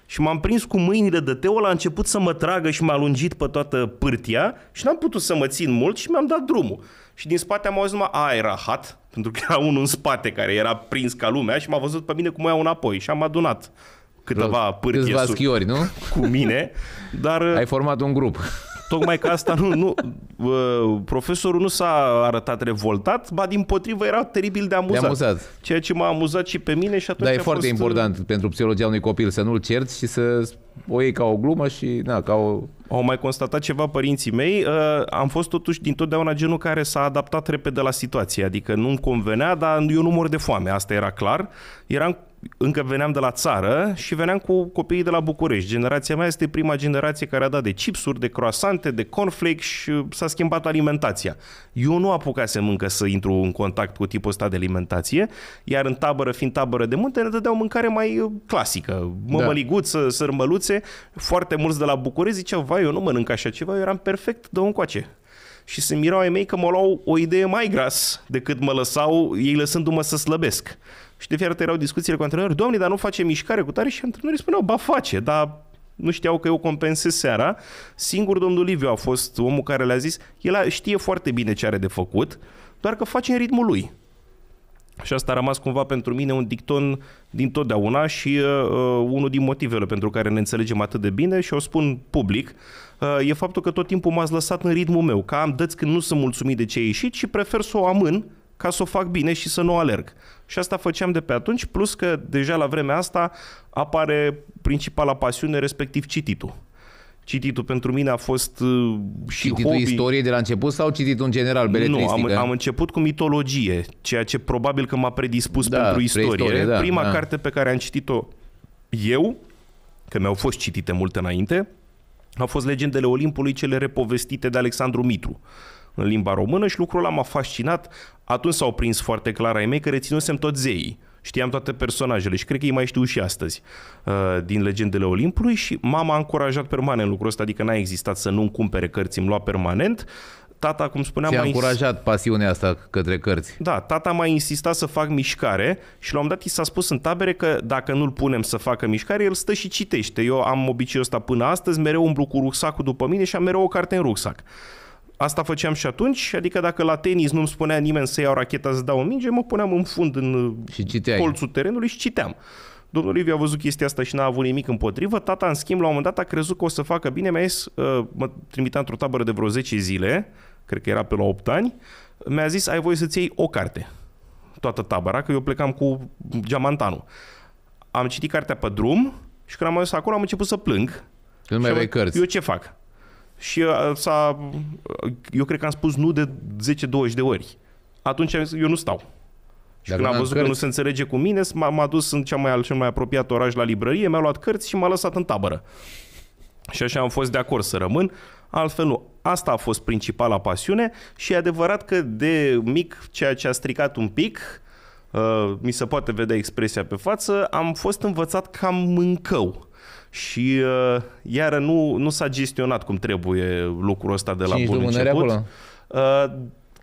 Și m-am prins cu mâinile de teu, la început să mă tragă și m-a lungit pe toată pârtia și n-am putut să mă țin mult și mi-am dat drumul și din spate am auzit numai a era hat, pentru că era unul în spate care era prins ca lumea și m-a văzut pe mine cum iau înapoi și am adunat câteva pârghiesuri schiori, nu? cu mine, dar... Ai format un grup. Tocmai că asta nu, nu profesorul nu s-a arătat revoltat, ba din potrivă era teribil de amuzat. De amuzat. Ceea ce m-a amuzat și pe mine și atunci Dar e foarte fost... important
pentru psihologia unui copil să nu-l cerți și să o iei ca o glumă și na, ca o au mai constatat ceva părinții
mei, uh, am fost totuși dintotdeauna genul care s-a adaptat repede la situație, adică nu-mi convenea, dar eu nu mor de foame, asta era clar. Eram încă veneam de la țară și veneam cu copiii de la București. Generația mea este prima generație care a dat de chipsuri, de croasante, de cornflakes și s-a schimbat alimentația. Eu nu apucasem încă să intru în contact cu tipul ăsta de alimentație, iar în tabără, fiind tabără de munte, ne dădeau mâncare mai uh, clasică. Mămăliguță, da. sărmăluțe, foarte mulți de la București ziceau, vai, eu nu mănânc așa ceva, eu eram perfect, de un coace și se mirau ai mei că mă luau o idee mai gras decât mă lăsau ei lăsându-mă să slăbesc. Și de fiecare dată erau discuțiile cu antrenorii, domnule, dar nu face mișcare cu tare? Și antrenorii spuneau, ba face, dar nu știau că eu compensez seara. Singur domnul Liviu a fost omul care le-a zis, el știe foarte bine ce are de făcut, doar că face în ritmul lui. Și asta a rămas cumva pentru mine un dicton din totdeauna și uh, uh, unul din motivele pentru care ne înțelegem atât de bine și o spun public, uh, e faptul că tot timpul m-ați lăsat în ritmul meu, că am dăți când nu sunt mulțumit de ce a ieșit și prefer să o amân ca să o fac bine și să nu alerg. Și asta făceam de pe atunci, plus că deja la vremea asta apare principala pasiune, respectiv cititul. Cititul pentru mine a fost uh,
și cititul hobby. istorie de la început sau cititul în general, beletristică? Nu, am, da? am început cu mitologie, ceea
ce probabil că m-a predispus da, pentru istorie. istorie da, da. Prima da. carte pe care am citit-o eu, că mi-au fost citite multe înainte, au fost Legendele Olimpului, cele repovestite de Alexandru Mitru în limba română și lucrul ăla m-a fascinat. Atunci s-au prins foarte clar ai mei că reținusem tot zeii. Știam toate personajele și cred că îi mai știu și astăzi uh, din Legendele Olimpului și mama a încurajat permanent lucrul ăsta, adică n-a existat să nu-mi cumpere cărți, îmi lua permanent. Tata, cum spuneam... a încurajat ins... pasiunea asta către cărți. Da, tata m-a insistat să fac mișcare și la un dat i s-a spus în tabere că dacă nu-l punem să facă mișcare, el stă și citește. Eu am obiceiul ăsta până astăzi, mereu umblu cu rucsacul după mine și am mereu o carte în rucsac. Asta făceam și atunci, adică dacă la tenis nu-mi spunea nimeni să iau racheta să dau o minge, mă puneam în fund în și colțul terenului și citeam. Domnul Liviu a văzut chestia asta și n-a avut nimic împotrivă. Tata, în schimb, la un moment dat a crezut că o să facă bine. Mi-a zis, ă, mă trimitea într-o tabără de vreo 10 zile, cred că era pe la 8 ani, mi-a zis, ai voie să-ți iei o carte, toată tabăra, că eu plecam cu geamantanul. Am citit cartea pe drum și când am ajuns acolo am început să plâng. Când mai aveai cărți. Eu ce fac? Și s-a, eu cred că am spus nu de 10-20 de ori. Atunci am zis, eu nu stau. Și când am văzut cărți... că nu se înțelege cu mine, m-a, m-a dus în cea mai, cel mai apropiat oraș la librărie, mi-a luat cărți și m-a lăsat în tabără. Și așa am fost de acord să rămân, altfel nu. Asta a fost principala pasiune și e adevărat că de mic, ceea ce a stricat un pic, uh, mi se poate vedea expresia pe față, am fost învățat cam mâncău și uh, iară nu, nu s-a gestionat cum trebuie lucrul ăsta
de la Cinci bun început. Acolo?
Uh,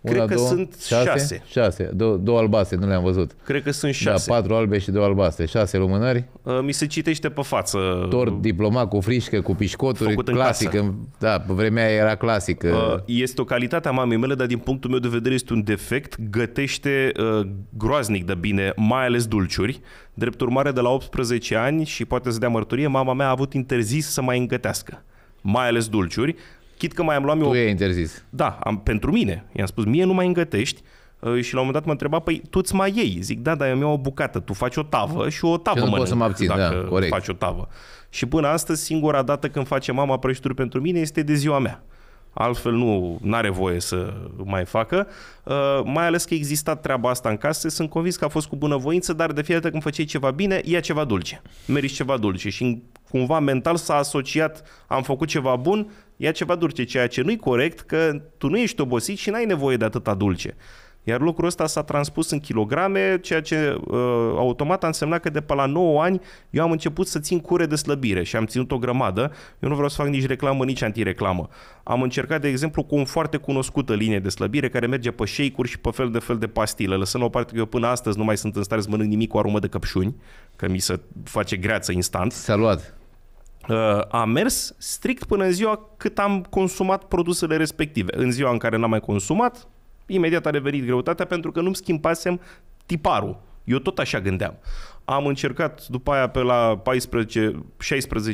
Cred Una, că două, sunt șase. Șase,
șase. Dou- două albaste nu le-am văzut. Cred că sunt da, șase. Da, patru albe și două albaste, Șase lumânări.
Uh, mi se citește pe
față. Tort diplomat cu frișcă, cu pișcoturi, Făcut clasic. În, în da, pe vremea era clasic. Uh, uh,
este o calitate a mamei mele, dar din punctul meu de vedere este un defect. Gătește uh, groaznic de bine, mai ales dulciuri Drept urmare, de la 18 ani și poate să dea mărturie, mama mea a avut interzis să mai îngătească, mai ales dulciuri. Chit că mai am luat tu eu... Tu e interzis. Da, am, pentru mine. I-am spus, mie nu mai îngătești. Ă, și la un moment dat mă întreba, păi tu ți mai iei? Zic, da, dar eu mi-au o bucată, tu faci o tavă și o tavă mănânc, să mă abțin, dacă da, corect. faci o tavă. Și până astăzi, singura dată când face mama prăjituri pentru mine este de ziua mea altfel nu are voie să mai facă, uh, mai ales că exista treaba asta în casă, sunt convins că a fost cu bunăvoință, dar de fiecare dată când făceai ceva bine, ia ceva dulce, meriți ceva dulce și cumva mental s-a asociat, am făcut ceva bun, ia ceva dulce, ceea ce nu-i corect, că tu nu ești obosit și n-ai nevoie de atâta dulce. Iar lucrul ăsta s-a transpus în kilograme, ceea ce uh, automat a însemnat că de pe la 9 ani eu am început să țin cure de slăbire și am ținut o grămadă. Eu nu vreau să fac nici reclamă, nici antireclamă. Am încercat, de exemplu, cu o foarte cunoscută linie de slăbire care merge pe shake și pe fel de fel de pastile. Lăsând o parte că eu până astăzi nu mai sunt în stare să mănânc nimic cu aromă de căpșuni, că mi se face greață instant. S-a luat. Uh, a mers strict până în ziua cât am consumat produsele respective. În ziua în care n-am mai consumat, imediat a revenit greutatea pentru că nu-mi schimbasem tiparul. Eu tot așa gândeam. Am încercat după aia pe la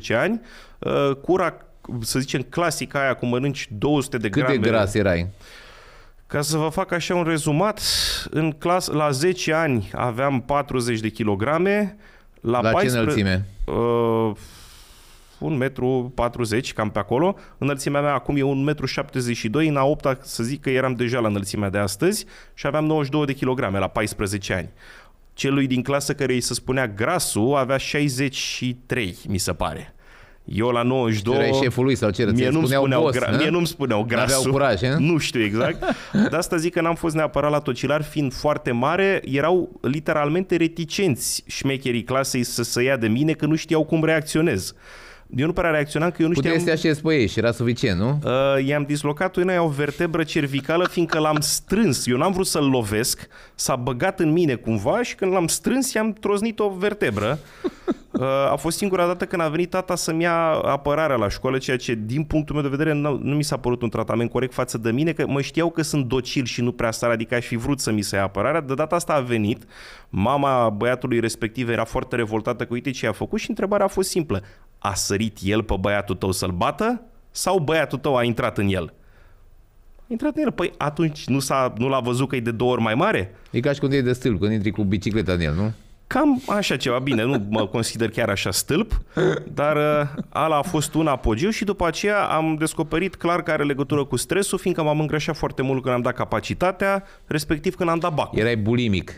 14-16 ani uh, cura, să zicem, clasica aia cu mănânci 200 de grame. Cât de gras erai? Ca să vă fac așa un rezumat, în clas, la 10 ani aveam 40 de kilograme, la, la 14, ce înălțime? Uh, 1,40 m, cam pe acolo. Înălțimea mea acum e 1,72 m, în a 8 să zic că eram deja la înălțimea de astăzi și aveam 92 de kilograme la 14 ani. Celui din clasă care îi se spunea grasul avea 63, mi se pare. Eu la 92... Erai șeful lui sau ce mie nu-mi spuneau, boss, gra- mie nu-mi spuneau grasul. Aveau curaj, he? Eh? Nu știu exact. De asta zic că n-am fost neapărat la tocilar, fiind foarte mare, erau literalmente reticenți șmecherii clasei să se ia de mine, că nu știau cum reacționez. Eu nu prea reacționam că eu nu Puteai știam... Puteai să te pe și era suficient, nu? Uh, i-am dislocat una, o vertebră cervicală, fiindcă l-am strâns. Eu n-am vrut să-l lovesc, s-a băgat în mine cumva și când l-am strâns i-am troznit o vertebră. Uh, a fost singura dată când a venit tata să-mi ia apărarea la școală, ceea ce, din punctul meu de vedere, nu, nu mi s-a părut un tratament corect față de mine, că mă știau că sunt docil și nu prea sar, adică aș fi vrut să mi se ia apărarea. De data asta a venit, mama băiatului respectiv era foarte revoltată cu uite ce a făcut și întrebarea a fost simplă a sărit el pe băiatul tău să-l bată sau băiatul tău a intrat în el? A intrat în el. Păi atunci nu, s-a, nu l-a văzut că e de două ori mai mare? E ca și când e de stâlp, când intri cu bicicleta în el, nu? Cam așa ceva. Bine, nu mă consider chiar așa stâlp, dar uh, ala a fost un apogeu și după aceea am descoperit clar că are legătură cu stresul, fiindcă m-am îngrășat foarte mult când am dat capacitatea, respectiv când am dat bacul. Erai bulimic.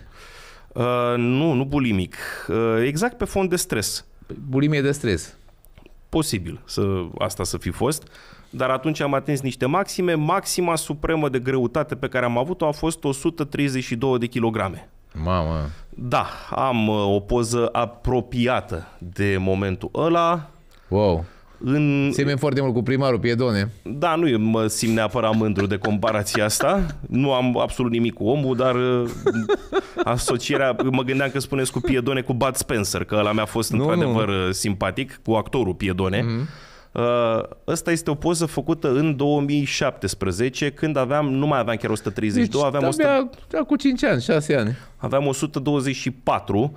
Uh, nu, nu bulimic. Uh, exact pe fond de stres. Bulimie de stres posibil să, asta să fi fost, dar atunci am atins niște maxime. Maxima supremă de greutate pe care am avut-o a fost 132 de kilograme. Mamă! Da, am uh, o poză apropiată de momentul ăla. Wow! În... Semeni foarte mult cu primarul Piedone. Da, nu mă simt neapărat mândru de comparația asta. Nu am absolut nimic cu omul, dar uh, asocierea... Mă gândeam că spuneți cu Piedone cu Bud Spencer, că ăla mi-a fost nu, într-adevăr nu. Uh, simpatic, cu actorul Piedone. Mm-hmm. Uh, este o poză făcută în 2017, când aveam, nu mai aveam chiar 132, deci, aveam 100...
cu 5 ani, 6 ani.
Aveam 124,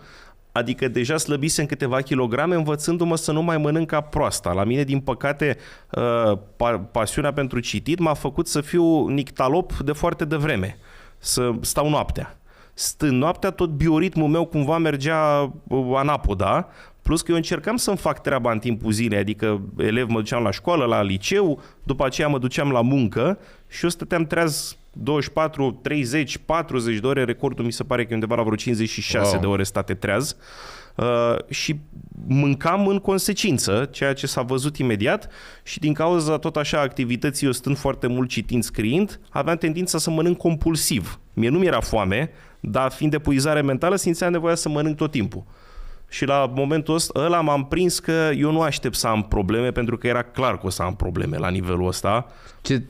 Adică deja slăbisem câteva kilograme învățându-mă să nu mai mănânc ca proasta. La mine, din păcate, uh, pasiunea pentru citit m-a făcut să fiu nictalop de foarte devreme, să stau noaptea. Stând noaptea, tot bioritmul meu cumva mergea anapoda, uh, plus că eu încercam să-mi fac treaba în timpul zilei, adică elev mă duceam la școală, la liceu, după aceea mă duceam la muncă și eu stăteam treaz 24, 30, 40 de ore, recordul mi se pare că e undeva la vreo 56 wow. de ore state treaz. Uh, și mâncam în consecință, ceea ce s-a văzut imediat și din cauza tot așa activității, eu stând foarte mult citind, scriind, aveam tendința să mănânc compulsiv. Mie nu mi-era foame, dar fiind epuizare mentală, simțeam nevoia să mănânc tot timpul. Și la momentul ăsta, ăla m-am prins că
eu nu aștept să am probleme, pentru că era clar că o să am probleme la nivelul ăsta. Ce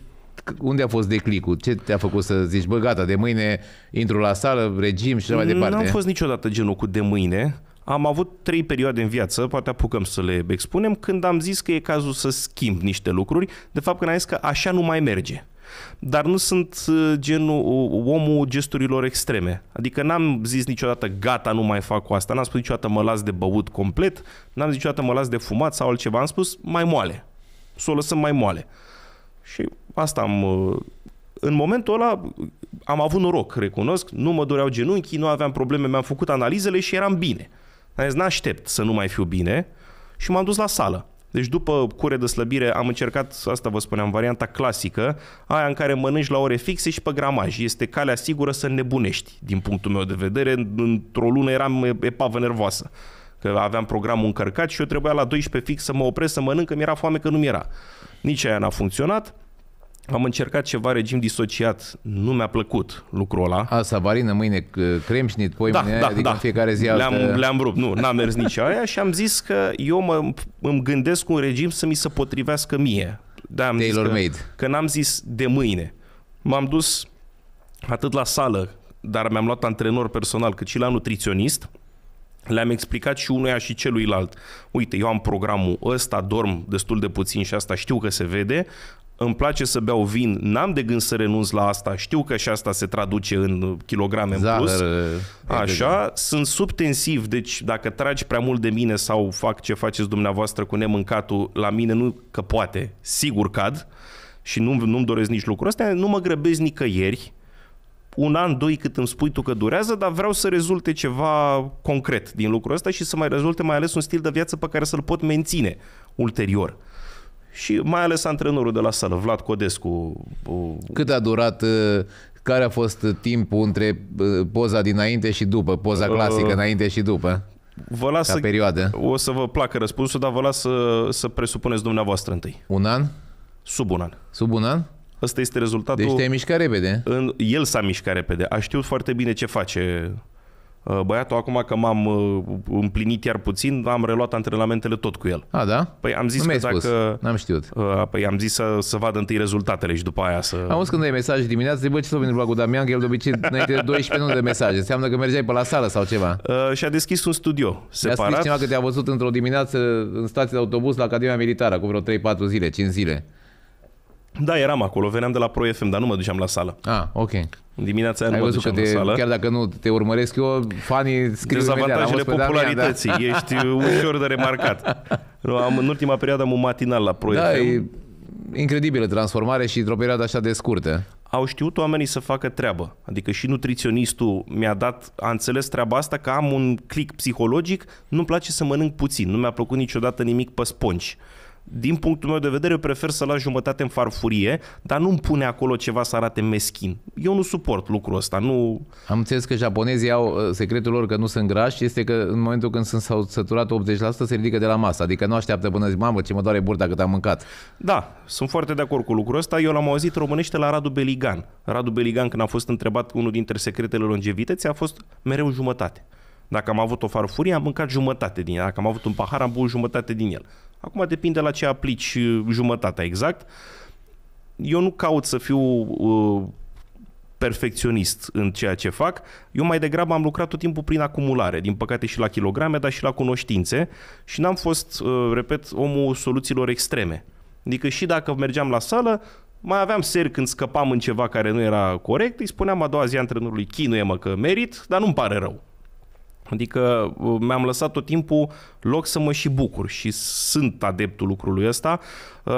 unde a fost declicul? Ce te-a făcut să zici, bă, gata, de mâine intru la sală, regim și așa mai departe? Nu am fost niciodată genul cu de mâine. Am avut trei perioade în viață, poate apucăm să
le expunem, când am zis că e cazul să schimb niște lucruri. De fapt, când am zis că așa nu mai merge dar nu sunt uh, genul omul gesturilor extreme. Adică n-am zis niciodată gata, nu mai fac cu asta, n-am spus niciodată mă las de băut complet, n-am zis niciodată mă las de fumat sau altceva, am spus mai moale, să o lăsăm mai moale. Și Asta am... Uh, în momentul ăla am avut noroc, recunosc, nu mă doreau genunchii, nu aveam probleme, mi-am făcut analizele și eram bine. Am zis, n-aștept să nu mai fiu bine și m-am dus la sală. Deci după cure de slăbire am încercat, asta vă spuneam, varianta clasică, aia în care mănânci la ore fixe și pe gramaj. Este calea sigură să nebunești, din punctul meu de vedere. Într-o lună eram epavă nervoasă, că aveam programul încărcat și eu trebuia la 12 fix să mă opresc, să mănânc, că mi-era foame că nu mi-era. Nici aia n-a funcționat. Am
încercat ceva regim disociat, nu mi-a plăcut lucrul ăla. Asta, varină, mâine cremșnit, poi da, mâine, da, adică da. fiecare zi le-am, altă... le-am rupt, nu, n-am mers nici
aia și am zis că eu mă, îmi gândesc un regim să mi se potrivească mie. Da, am Taylor zis că, made. că n-am zis de mâine. M-am dus atât la sală, dar mi-am luat antrenor personal, cât și la nutriționist. Le-am explicat și unuia și celuilalt. Uite, eu am programul ăsta, dorm destul de puțin și asta știu că se vede, îmi place să beau vin, n-am de gând să renunț la asta, știu că și asta se traduce în kilograme în plus. Așa, sunt subtensiv, deci dacă tragi prea mult de mine sau fac ce faceți dumneavoastră cu nemâncatul, la mine nu că poate, sigur cad și nu, nu-mi doresc nici lucrul ăsta, nu mă grăbesc nicăieri, un an, doi cât îmi spui tu că durează, dar vreau să rezulte ceva concret din lucrul ăsta și să mai rezulte mai ales un stil de viață pe care să-l pot menține ulterior și mai ales antrenorul de la sală, Vlad Codescu.
Cât a durat uh, care a fost timpul între uh, poza dinainte și după, poza uh, clasică uh, înainte și după?
Vă las ca să, perioadă. O să vă placă răspunsul, dar vă las să, să presupuneți dumneavoastră întâi.
Un an? Sub un an. Sub un an?
Asta este rezultatul. Deci te-ai mișcat repede. În, el s-a mișcat repede. A știut foarte bine ce face Uh, băiatul acum că m-am uh, împlinit iar puțin, am reluat antrenamentele tot cu el. A, da? Păi am zis nu că dacă... Spus. N-am știut. Uh, păi am zis să, să vadă întâi rezultatele și după aia să... Am
auzit când ai mesaje dimineața, zic, bă, ce s-a venit cu Damian, că el de obicei înainte de 12 minute de mesaje. Înseamnă că mergeai pe la sală sau ceva. Uh, și a deschis un studio separat. Mi-a scris cineva că te-a văzut într-o dimineață în stație de autobuz la Academia Militară, cu vreo 3-4 zile, 5 zile. Da, eram acolo, veneam de la Pro FM, dar nu mă duceam la sală. Ah, ok. Dimineața aia Ai nu mă că te, la sală. Chiar dacă nu te urmăresc eu, fanii scriu Dezavantajele imediat, da. popularității, da. ești ușor de remarcat. Am, în ultima perioadă am un matinal la Pro da, FM. E incredibilă transformare și într-o perioadă
așa de scurtă. Au știut oamenii să facă treabă. Adică și nutriționistul mi-a dat, a înțeles treaba asta că am un click psihologic, nu-mi place să mănânc puțin, nu mi-a plăcut niciodată nimic pe sponci din punctul meu de vedere, eu prefer să las jumătate în farfurie, dar nu-mi pune
acolo ceva să arate meschin. Eu nu suport lucrul ăsta, nu... Am înțeles că japonezii au uh, secretul lor că nu sunt grași, este că în momentul când sunt săturat 80% se ridică de la masă, adică nu așteaptă până zi, mamă, ce mă doare burta cât am mâncat. Da, sunt foarte de acord cu lucrul ăsta. Eu l-am auzit
românește la Radu Beligan. Radu Beligan, când a fost întrebat unul dintre secretele longevității, a fost mereu jumătate. Dacă am avut o farfurie, am mâncat jumătate din ea. Dacă am avut un pahar, am băut jumătate din el. Acum depinde la ce aplici uh, jumătatea exact. Eu nu caut să fiu uh, perfecționist în ceea ce fac. Eu mai degrabă am lucrat tot timpul prin acumulare, din păcate și la kilograme, dar și la cunoștințe și n-am fost, uh, repet, omul soluțiilor extreme. Adică și dacă mergeam la sală, mai aveam ser când scăpam în ceva care nu era corect, îi spuneam a doua zi antrenorului, chinuie-mă că merit, dar nu-mi pare rău. Adică uh, mi-am lăsat tot timpul loc să mă și bucur și sunt adeptul lucrului ăsta. Uh,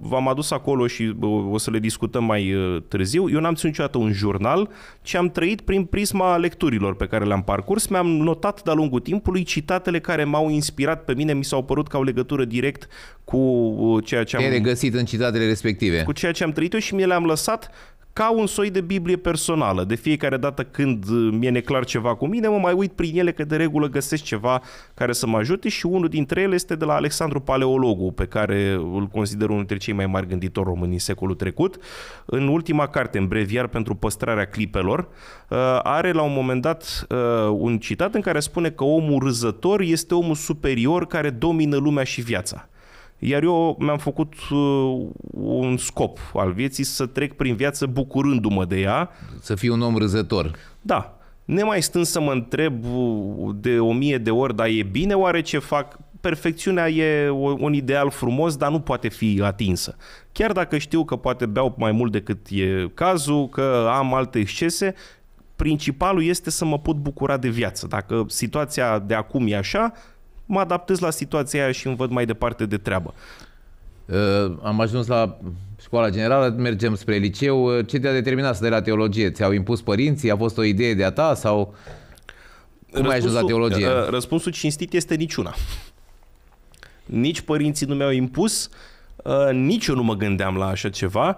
v-am adus acolo și uh, o să le discutăm mai târziu. Eu n-am ținut niciodată un jurnal, ci am trăit prin prisma lecturilor pe care le-am parcurs. Mi-am notat de-a lungul timpului citatele care m-au inspirat pe mine, mi s-au părut că au legătură direct cu ceea ce am... E regăsit în citatele respective. Cu ceea ce am trăit eu și mi le-am lăsat ca un soi de Biblie personală. De fiecare dată când uh, mi-e neclar ceva cu mine, mă mai uit prin ele că de regulă găsesc ceva care să mă ajute și unul dintre ele este de la Alexandru Paleologu, pe care îl consider unul dintre cei mai mari gânditori români în secolul trecut. În ultima carte, în breviar pentru păstrarea clipelor, uh, are la un moment dat uh, un citat în care spune că omul râzător este omul superior care domină lumea și viața. Iar eu mi-am făcut uh, un scop al vieții să trec prin viață bucurându-mă de ea. Să fiu un om râzător. Da. Nemai stând să mă întreb uh, de o mie de ori, dar e bine oare ce fac? perfecțiunea e un ideal frumos, dar nu poate fi atinsă. Chiar dacă știu că poate beau mai mult decât e cazul, că am alte excese, principalul este să mă pot bucura de viață. Dacă situația de acum e așa, mă adaptez la situația aia și îmi văd mai
departe de treabă. Uh, am ajuns la școala generală, mergem spre liceu. Uh, ce te-a determinat să dai la teologie? Ți-au impus părinții? A fost o idee de-a ta sau cum răspunsul, ai ajuns la teologie? Uh,
răspunsul cinstit este niciuna. Nici părinții nu mi-au impus, uh, nici eu nu mă gândeam la așa ceva.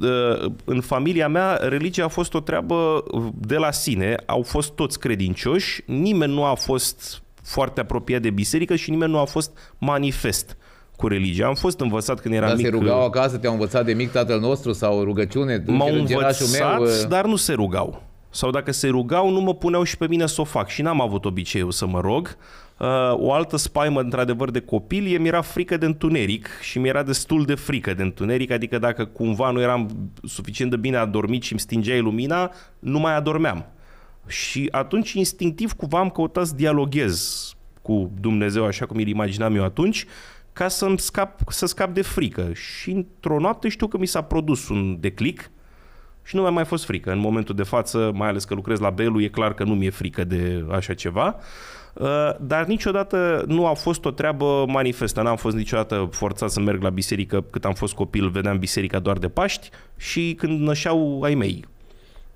Uh, în familia mea, religia a fost o treabă de la sine, au fost toți credincioși, nimeni nu a fost foarte apropiat de biserică și nimeni nu a fost manifest cu religia. Am fost învățat când eram dar mic. se rugau uh, acasă, te-au învățat de mic tatăl nostru sau rugăciune? M-au învățat, meu... Uh, dar nu se rugau. Sau dacă se rugau, nu mă puneau și pe mine să o fac și n-am avut obiceiul să mă rog. Uh, o altă spaimă, într-adevăr, de copil e mi-era frică de întuneric și mi-era destul de frică de întuneric, adică dacă cumva nu eram suficient de bine adormit și îmi stingeai lumina, nu mai adormeam și atunci, instinctiv, cumva am căutat să dialoghez cu Dumnezeu așa cum îl imaginam eu atunci, ca să-mi scap, să scap de frică. Și într-o noapte știu că mi s-a produs un declic și nu mi-a mai fost frică. În momentul de față, mai ales că lucrez la Belu, e clar că nu mi-e frică de așa ceva. Uh, dar niciodată nu a fost o treabă manifestă. N-am fost niciodată forțat să merg la biserică cât am fost copil, vedeam biserica doar de Paști
și când nășeau ai mei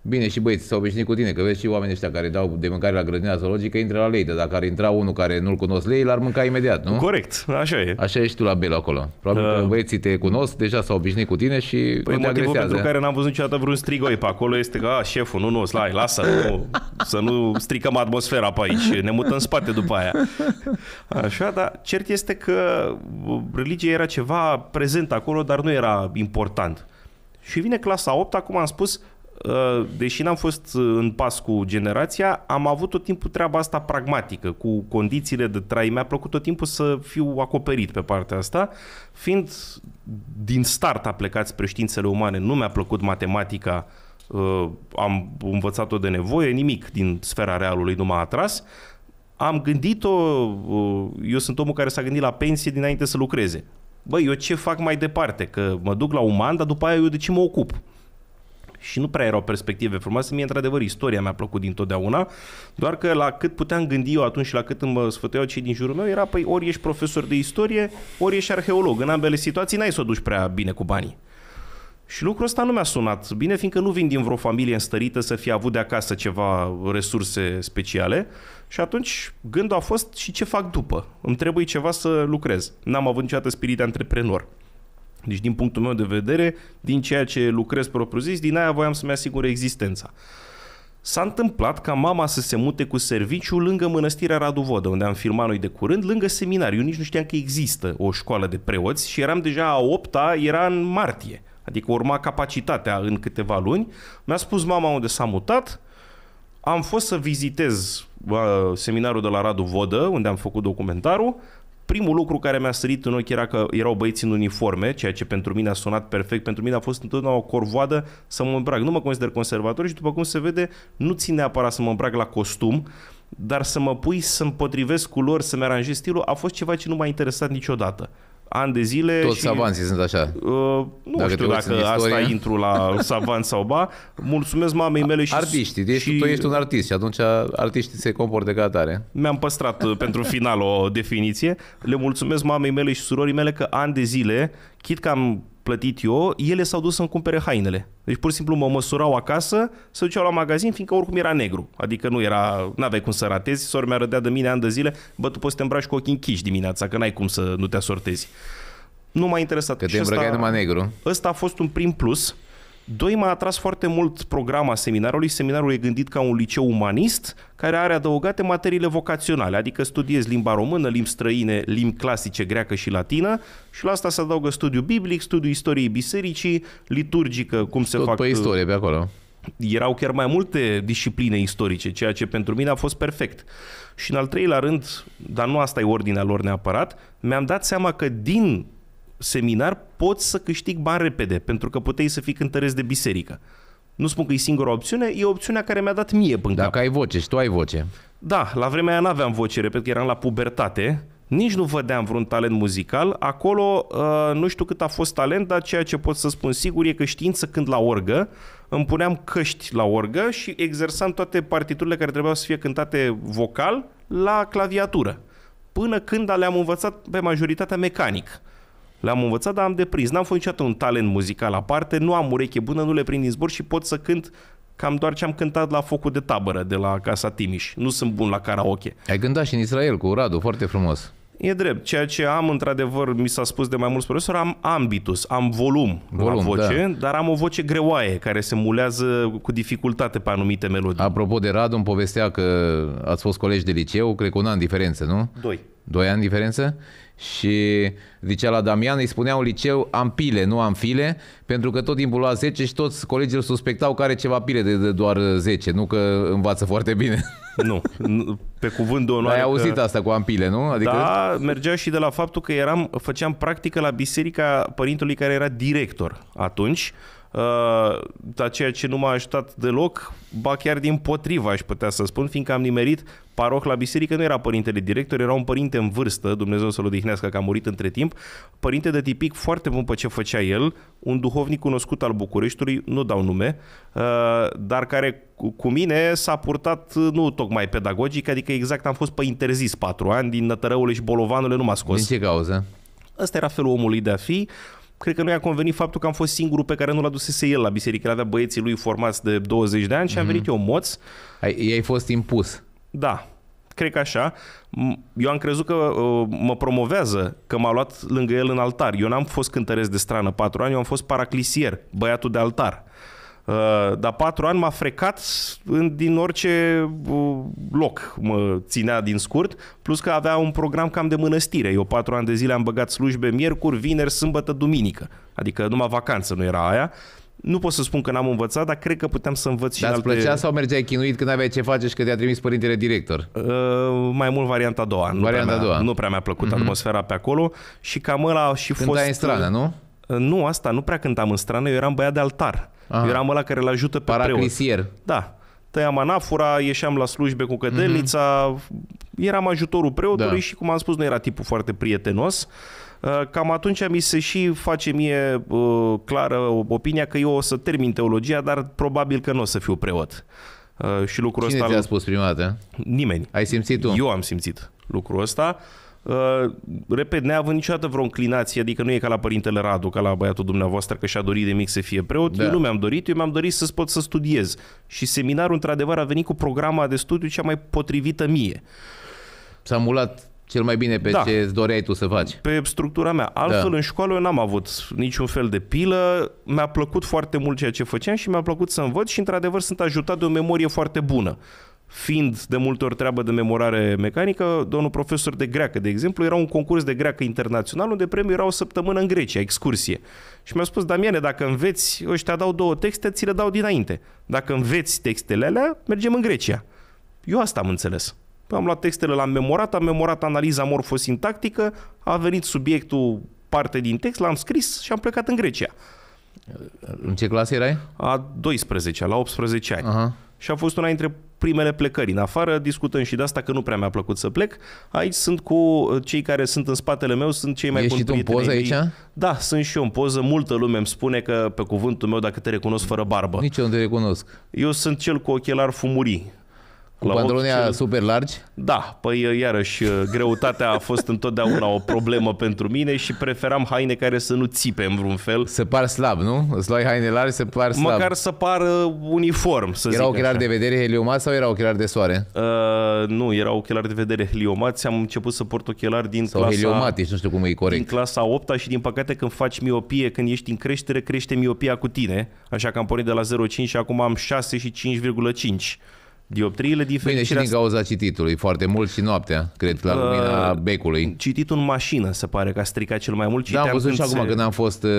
Bine și băieți, s-au obișnuit cu tine, că vezi și oamenii ăștia care dau de mâncare la grădina zoologică intră la lei, dar dacă ar intra unul care nu-l cunosc lei, l-ar mânca imediat, nu? Corect, așa e. Așa ești tu la Bel acolo. Probabil uh... că da. băieții te cunosc, deja s-au obișnuit cu tine și păi nu motivul pentru care
n-am văzut niciodată vreun strigoi pe acolo este că, a, șeful, nu, nu, slai, lasă, nu, să nu stricăm atmosfera pe aici, ne mutăm în spate după aia. Așa, dar cert este că religia era ceva prezent acolo, dar nu era important. Și vine clasa 8, acum am spus, Ă, deși n-am fost ă, în pas cu generația, am avut tot timpul treaba asta pragmatică, cu condițiile de trai. Mi-a plăcut tot timpul să fiu acoperit pe partea asta, fiind din start a plecat spre științele umane, nu mi-a plăcut matematica, ă, am învățat-o de nevoie, nimic din sfera realului nu m-a atras, am gândit-o, eu sunt omul care s-a gândit la pensie dinainte să lucreze. Băi, eu ce fac mai departe? Că mă duc la uman, dar după aia eu de ce mă ocup? și nu prea erau perspective frumoase. Mie, într-adevăr, istoria mi-a plăcut dintotdeauna, doar că la cât puteam gândi eu atunci și la cât îmi sfătuiau cei din jurul meu era, păi ori ești profesor de istorie, ori ești arheolog. În ambele situații n-ai să o duci prea bine cu banii. Și lucrul ăsta nu mi-a sunat bine, fiindcă nu vin din vreo familie înstărită să fie avut de acasă ceva resurse speciale. Și atunci gândul a fost și ce fac după. Îmi trebuie ceva să lucrez. N-am avut niciodată spirit de antreprenor. Deci din punctul meu de vedere, din ceea ce lucrez propriu-zis, din aia voiam să-mi asigur existența. S-a întâmplat ca mama să se mute cu serviciu lângă mănăstirea Radu Vodă, unde am filmat noi de curând, lângă seminariu. nici nu știam că există o școală de preoți și eram deja a opta, era în martie. Adică urma capacitatea în câteva luni. Mi-a spus mama unde s-a mutat. Am fost să vizitez uh, seminarul de la Radu Vodă, unde am făcut documentarul primul lucru care mi-a sărit în ochi era că erau băieți în uniforme, ceea ce pentru mine a sunat perfect. Pentru mine a fost întotdeauna o corvoadă să mă îmbrac. Nu mă consider conservator și, după cum se vede, nu țin neapărat să mă îmbrac la costum, dar să mă pui să-mi potrivesc culori, să-mi aranjez stilul, a fost ceva ce nu m-a interesat niciodată ani de zile. Toți și, savanții
sunt așa. Uh, nu dacă știu dacă istoria... asta intru la
savant sau ba. Mulțumesc mamei mele și... Artiștii, deci și... tu ești un artist și atunci artiștii se comportă ca atare. Mi-am păstrat uh, pentru final o definiție. Le mulțumesc mamei mele și surorii mele că ani de zile, chit că am plătit eu, ele s-au dus să-mi cumpere hainele. Deci pur și simplu mă măsurau acasă, se duceau la magazin, fiindcă oricum era negru. Adică nu era, n-aveai cum să ratezi, sora mea râdea de mine ani de zile, bă, tu poți să te îmbraci cu ochii închiși dimineața, că n-ai cum să nu te asortezi. Nu m-a interesat. Că te îmbrăcai numai negru. Ăsta a fost un prim plus. Doi, m-a atras foarte mult programa seminarului. Seminarul e gândit ca un liceu umanist care are adăugate materiile vocaționale, adică studiezi limba română, limbi străine, limbi clasice, greacă și latină și la asta se adaugă studiu biblic, studiu istoriei bisericii, liturgică, cum se Tot fac... pe uh, istorie pe acolo erau chiar mai multe discipline istorice, ceea ce pentru mine a fost perfect. Și în al treilea rând, dar nu asta e ordinea lor neapărat, mi-am dat seama că din seminar poți să câștigi bani repede, pentru că puteai să fii cântăresc de biserică. Nu spun că e singura opțiune, e opțiunea care mi-a dat mie până Dacă cap. ai voce și tu ai voce. Da, la vremea aia n-aveam voce, repet că eram la pubertate, nici nu vedeam vreun talent muzical. Acolo uh, nu știu cât a fost talent, dar ceea ce pot să spun sigur e că știință când la orgă, îmi puneam căști la orgă și exersam toate partiturile care trebuiau să fie cântate vocal la claviatură. Până când le-am învățat pe majoritatea mecanic. Le-am învățat, dar am deprins. N-am fost niciodată un talent muzical aparte, nu am ureche bună, nu le prind din zbor și pot să cânt cam doar ce am cântat la focul de tabără de la Casa Timiș. Nu sunt bun la karaoke. Ai cântat și în Israel cu Radu, foarte frumos. E drept. Ceea ce am, într-adevăr, mi s-a spus de mai mulți profesori, am ambitus, am volum, volum la voce, da. dar am o voce
greoaie care se mulează cu dificultate pe anumite melodii. Apropo de Radu, îmi povestea că ați fost colegi de liceu, cred că un an diferență, nu? Doi. Doi ani diferență? Și zicea la Damian, îi spunea un liceu, am pile, nu am file, pentru că tot timpul lua 10 și toți colegii îl suspectau că are ceva pile de, de doar 10, nu că învață foarte bine. Nu, pe cuvânt de onoare. Ai auzit că... asta cu ampile, nu? Adică... Da,
mergea și de la faptul că eram, făceam practică la biserica părintului care era director atunci Uh, dar ceea ce nu m-a ajutat deloc, ba chiar din potriva aș putea să spun, fiindcă am nimerit paroh la biserică, nu era părintele director, era un părinte în vârstă, Dumnezeu să-l odihnească că a murit între timp, părinte de tipic foarte bun pe ce făcea el, un duhovnic cunoscut al Bucureștiului, nu dau nume, uh, dar care cu mine s-a purtat uh, nu tocmai pedagogic, adică exact am fost pe interzis patru ani, din Nătărăule și Bolovanule nu m-a scos. Din ce cauză? Ăsta era felul omului de a fi. Uh, cred că i a convenit faptul că am fost singurul pe care nu l-a dus el la biserică, l-avea băieții lui formați de 20 de ani și mm-hmm. am mhm. venit eu moț. Ai, ai fost impus. Da, cred că așa. Eu am crezut că uh, mă promovează, că m-a luat lângă el în altar. Eu n-am fost cântăresc de strană patru ani, eu am fost paraclisier, băiatul de altar. Uh, dar patru ani m-a frecat în, din orice uh, loc. Mă ținea din scurt, plus că avea un program cam de mănăstire. Eu patru ani de zile am băgat slujbe miercuri, vineri, sâmbătă, duminică. Adică numai vacanță nu era aia. Nu pot să spun că n-am învățat, dar cred că puteam să învăț și Dar alte... Dar plăcea sau
mergeai chinuit când aveai ce face și că te-a trimis părintele director? Uh, mai mult varianta a doua. Nu varianta prea a doua. Nu prea mi-a plăcut uh-huh. atmosfera pe acolo
și cam ăla și când fost... Când ai în strană, nu? Nu, asta, nu prea cântam în strană, eu eram băiat de altar. Aha. Eu eram ăla care îl ajută pe Paraclisier. preot. Da. Tăiam anafura, ieșeam la slujbe cu cădelița, mm-hmm. eram ajutorul preotului da. și, cum am spus, nu era tipul foarte prietenos. Uh, cam atunci mi se și face mie uh, clară opinia că eu o să termin teologia, dar probabil că nu o să fiu preot. Uh, și lucrul Cine ăsta... Cine ți-a spus prima dată? Nimeni. Ai simțit tu? Eu am simțit lucrul ăsta. Uh, repet, neavând niciodată vreo înclinație, adică nu e ca la părintele Radu, ca la băiatul dumneavoastră, că și-a dorit de mic să fie preot. Da. Eu nu mi-am dorit, eu mi-am dorit să pot să studiez. Și seminarul, într-adevăr, a venit cu programa de studiu cea mai potrivită mie. S-a mulat cel mai bine pe da. ce îți doreai tu să faci. Pe structura mea. Da. Altfel, da. în școală eu n-am avut niciun fel de pilă, mi-a plăcut foarte mult ceea ce făceam și mi-a plăcut să învăț și, într-adevăr, sunt ajutat de o memorie foarte bună fiind de multe ori treabă de memorare mecanică, domnul profesor de greacă, de exemplu, era un concurs de greacă internațional unde premiul era o săptămână în Grecia, excursie. Și mi-a spus, Damiane, dacă înveți, ăștia dau două texte, ți le dau dinainte. Dacă înveți textele alea, mergem în Grecia. Eu asta am înțeles. Păi am luat textele, l-am memorat, am memorat analiza morfosintactică, a venit subiectul parte din text, l-am scris și am plecat în Grecia. În ce clasă erai? A 12 la 18 ani. Aha și a fost una dintre primele plecări în afară. Discutăm și de asta că nu prea mi-a plăcut să plec. Aici sunt cu uh, cei care sunt în spatele meu, sunt cei mai buni prieteni. poză aici? Da, sunt și eu în poză. Multă lume îmi spune că, pe cuvântul meu, dacă te recunosc fără barbă. Nici eu nu te recunosc. Eu sunt cel cu ochelar fumurii. Cu la pantaloni ochi... super largi? Da, păi uh, iarăși uh, greutatea a fost întotdeauna o problemă pentru
mine și preferam haine care să nu țipe în vreun fel. Se par slab, nu? Îți luai haine largi, se par slab. Măcar să pară uniform, să Era ochelari de vedere heliomat sau era ochelari de soare? Uh,
nu, era ochelari de vedere heliomați. Am început să port ochelari din sau clasa... heliomatici,
nu știu cum e corect.
Din clasa 8 și din păcate când faci miopie, când ești în creștere, crește miopia cu tine. Așa că am pornit de la 0,5 și acum am 6 și 5,5 dioptriile diferite. Bine, și
din cauza cititului, foarte mult și noaptea, cred, la uh, lumina uh, becului. Cititul în mașină, se pare că a stricat cel mai mult. Citeam da, am văzut și se... acum când am fost uh,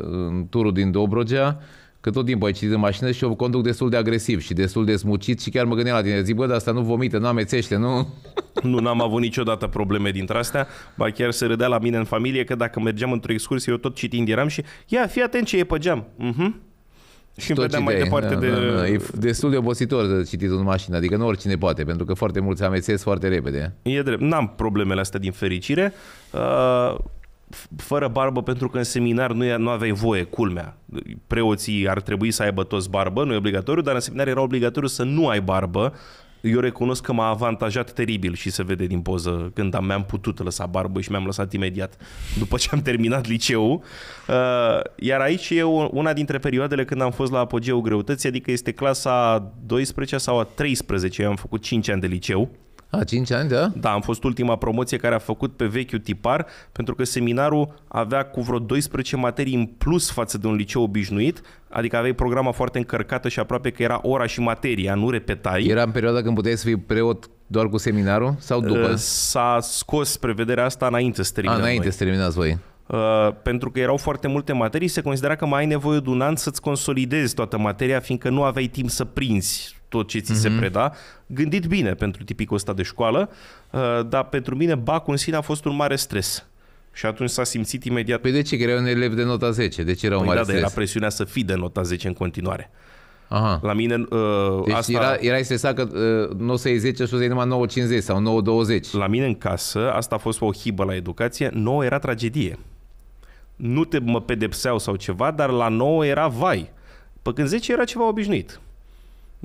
în turul din Dobrogea, că tot timpul ai citit în mașină și eu conduc destul de agresiv și destul de smucit și chiar mă gândeam la tine, zic, bă, dar asta nu vomită, nu amețește, nu? Nu, n-am avut niciodată probleme dintre astea, ba chiar se râdea la mine în
familie că dacă mergeam într-o excursie, eu tot citind eram și, ia, fii atent ce e pe geam. Uh-huh. Mhm. Și tot vedem mai departe da, de... Da, da. E
destul de obositor de citit în mașină, adică nu oricine poate, pentru că foarte mulți amețesc foarte repede.
E drept. N-am problemele astea din fericire. Uh fără barbă pentru că în seminar nu, nu aveai voie, culmea. Preoții ar trebui să aibă toți barbă, nu e obligatoriu, dar în seminar era obligatoriu să nu ai barbă eu recunosc că m-a avantajat teribil și se vede din poză când am, mi-am putut lăsa barbă și mi-am lăsat imediat după ce am terminat liceul. Uh, iar aici e una dintre perioadele când am fost la apogeul greutății, adică este clasa 12 sau a 13, eu am făcut 5 ani de liceu. A 5 ani, da? Da, am fost ultima promoție care a făcut pe vechiul tipar, pentru că seminarul avea cu vreo 12 materii în plus față de un liceu obișnuit, adică aveai programa foarte încărcată și aproape că era ora și materia, nu repetai. Era în perioada când puteai să fii preot
doar cu seminarul
sau după? Uh, s-a scos prevederea asta înainte să terminați Înainte noi. să
terminați voi. Uh,
pentru că erau foarte multe materii, se considera că mai ai nevoie de un an să-ți consolidezi toată materia, fiindcă nu aveai timp să prinzi tot ce ți mm-hmm. se mhm. preda, gândit bine pentru tipicul ăsta de școală, uh, dar pentru mine bacul în sine a fost un mare stres. Și
atunci s-a simțit imediat... Păi de ce? Că era un elev de nota 10. De ce păi da, era păi un mare da, stres? era
presiunea să fii de nota 10 în continuare. Aha. La mine uh, deci asta... Era, era stresat că uh, nu o să iei 10 și o să iei numai 9,50 sau 9,20. La mine în casă, asta a fost o hibă la educație, 9 era tragedie. Nu te mă pedepseau sau ceva, dar la 9 era vai. Păi când 10 era ceva obișnuit.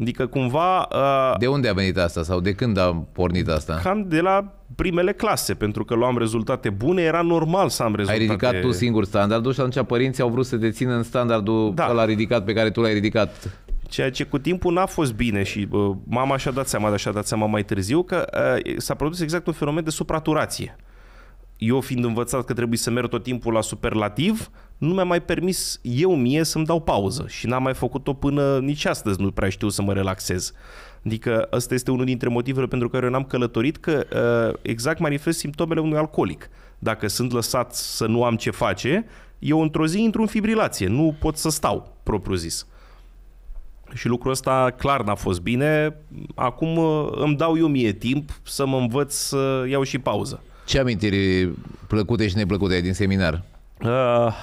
Adică cumva... Uh, de unde a venit asta sau de
când a pornit asta? Cam de la primele clase, pentru că luam rezultate bune, era normal să am rezultate... Ai ridicat tu singur standardul și atunci părinții au vrut să te țină în standardul da. ăla ridicat pe care tu l-ai ridicat. Ceea ce cu timpul n-a fost bine și uh, mama și-a dat seama, și-a dat seama mai
târziu, că uh, s-a produs exact un fenomen de supraturație. Eu fiind învățat că trebuie să merg tot timpul la superlativ, nu mi-a mai permis eu mie să-mi dau pauză și n-am mai făcut-o până nici astăzi nu prea știu să mă relaxez. Adică ăsta este unul dintre motivele pentru care eu n-am călătorit, că uh, exact manifest simptomele unui alcoolic. Dacă sunt lăsat să nu am ce face, eu într-o zi intru în fibrilație, nu pot să stau, propriu zis. Și lucrul ăsta clar n-a fost bine. Acum uh, îmi dau eu mie timp să mă învăț să iau și pauză.
Ce amintiri plăcute și neplăcute ai din seminar?
Uh,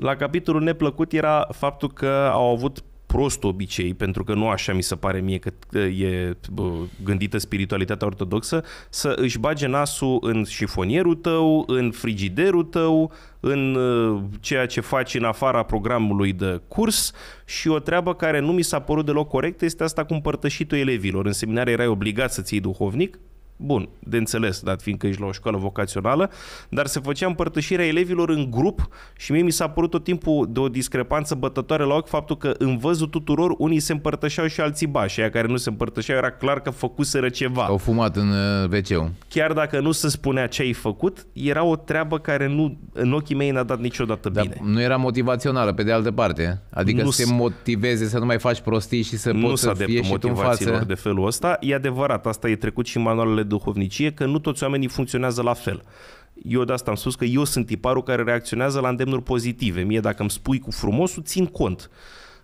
la capitolul neplăcut era faptul că au avut prost obicei, pentru că nu așa mi se pare mie că e gândită spiritualitatea ortodoxă, să își bage nasul în șifonierul tău, în frigiderul tău, în ă, ceea ce faci în afara programului de curs și o treabă care nu mi s-a părut deloc corectă este asta cu împărtășitul elevilor. În seminare erai obligat să ții duhovnic, Bun, de înțeles, dat fiindcă ești la o școală vocațională, dar se făcea împărtășirea elevilor în grup și mie mi s-a părut tot timpul de o discrepanță bătătoare la ochi faptul că în văzul tuturor unii se împărtășeau și alții ba și aia care nu se împărtășeau era clar că făcuseră
ceva. Au fumat în uh, wc Chiar dacă nu se spunea ce ai făcut, era o treabă care nu, în ochii mei n-a dat niciodată dar bine. nu era motivațională pe de altă parte, adică nu să te motiveze să nu mai faci prostii și să nu poți să fie și tu în față. de felul ăsta. E adevărat,
asta e trecut și în manualele duhovnicie că nu toți oamenii funcționează la fel. Eu de asta am spus că eu sunt tiparul care reacționează la îndemnuri pozitive. Mie dacă îmi spui cu frumosul, țin cont.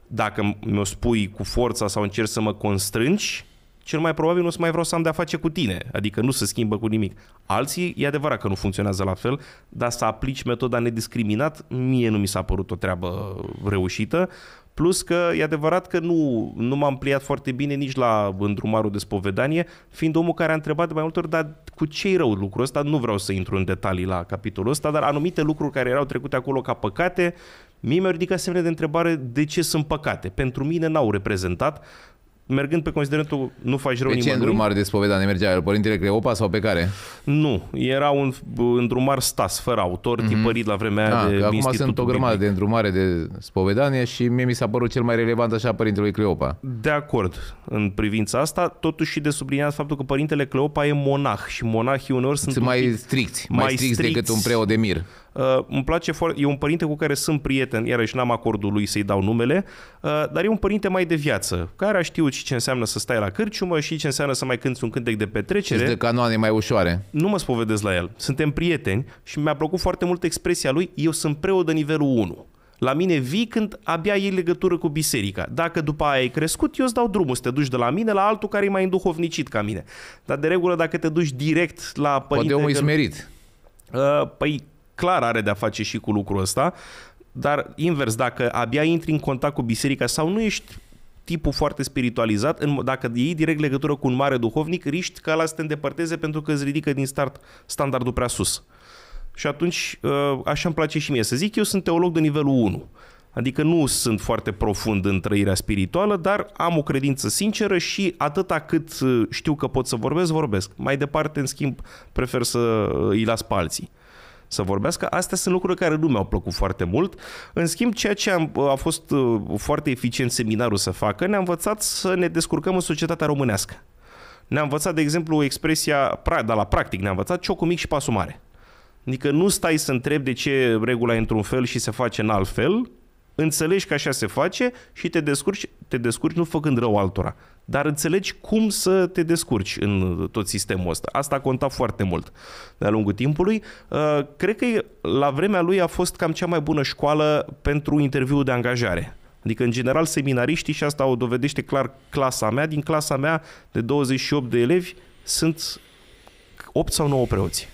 Dacă mi-o spui cu forța sau încerci să mă constrângi, cel mai probabil nu o să mai vreau să am de-a face cu tine, adică nu se schimbă cu nimic. Alții, e adevărat că nu funcționează la fel, dar să aplici metoda nediscriminat, mie nu mi s-a părut o treabă reușită. Plus că e adevărat că nu, nu m-am pliat foarte bine nici la îndrumarul de spovedanie, fiind omul care a întrebat de mai multe ori, dar cu ce rău lucrul ăsta? Nu vreau să intru în detalii la capitolul ăsta, dar anumite lucruri care erau trecute acolo ca păcate, mie mi au ridicat semne de întrebare de ce sunt păcate. Pentru mine n-au reprezentat mergând pe considerentul nu faci rău pe ce îndrumar de spovedanie mergea el? Părintele Cleopa sau pe care? Nu, era un îndrumar stas, fără autor, mm-hmm. tipărit la vremea aia ah, de Acum sunt o grămadă de
îndrumare de spovedanie și mie mi s-a părut cel mai relevant așa părintele Cleopa. De acord în privința asta, totuși și de subliniat faptul
că părintele Cleopa e monah și monahii uneori sunt, sunt mai stricți,
mai, mai stricți, stricți decât un preot de mir.
Uh, îmi place foarte... E un părinte cu care sunt prieten, iarăși n-am acordul lui să-i dau numele, uh, dar e un părinte mai de viață, care a știut și ce înseamnă să stai la cârciumă și ce înseamnă să mai cânți un cântec de petrecere. Și de
canoane mai ușoare.
Nu mă spovedez la el. Suntem prieteni și mi-a plăcut foarte mult expresia lui, eu sunt preot de nivelul 1. La mine vii când abia iei legătură cu biserica. Dacă după aia ai crescut, eu îți dau drumul să te duci de la mine la altul care e mai înduhovnicit ca mine. Dar de regulă dacă te duci direct la părinte... Poate omul că... e smerit. Uh, păi clar are de-a face și cu lucrul ăsta, dar invers, dacă abia intri în contact cu biserica sau nu ești tipul foarte spiritualizat, în, dacă iei direct legătură cu un mare duhovnic, riști că ăla să te îndepărteze pentru că îți ridică din start standardul prea sus. Și atunci, uh, așa îmi place și mie să zic, eu sunt teolog de nivelul 1. Adică nu sunt foarte profund în trăirea spirituală, dar am o credință sinceră și atâta cât uh, știu că pot să vorbesc, vorbesc. Mai departe, în schimb, prefer să uh, îi las pe alții să vorbească. Astea sunt lucruri care nu mi-au plăcut foarte mult. În schimb, ceea ce am, uh, a fost uh, foarte eficient seminarul să facă, ne-a învățat să ne descurcăm în societatea românească. Ne-a învățat, de exemplu, expresia, dar la practic ne-a învățat ciocul mic și pasul mare. Adică nu stai să întrebi de ce regula e într-un fel și se face în alt fel, înțelegi că așa se face și te descurci, te descurci nu făcând rău altora, dar înțelegi cum să te descurci în tot sistemul ăsta. Asta a contat foarte mult de-a lungul timpului. Uh, cred că la vremea lui a fost cam cea mai bună școală pentru interviu de angajare. Adică, în general, seminariștii, și asta o dovedește clar clasa mea, din clasa mea de 28 de elevi, sunt 8 sau 9 preoți.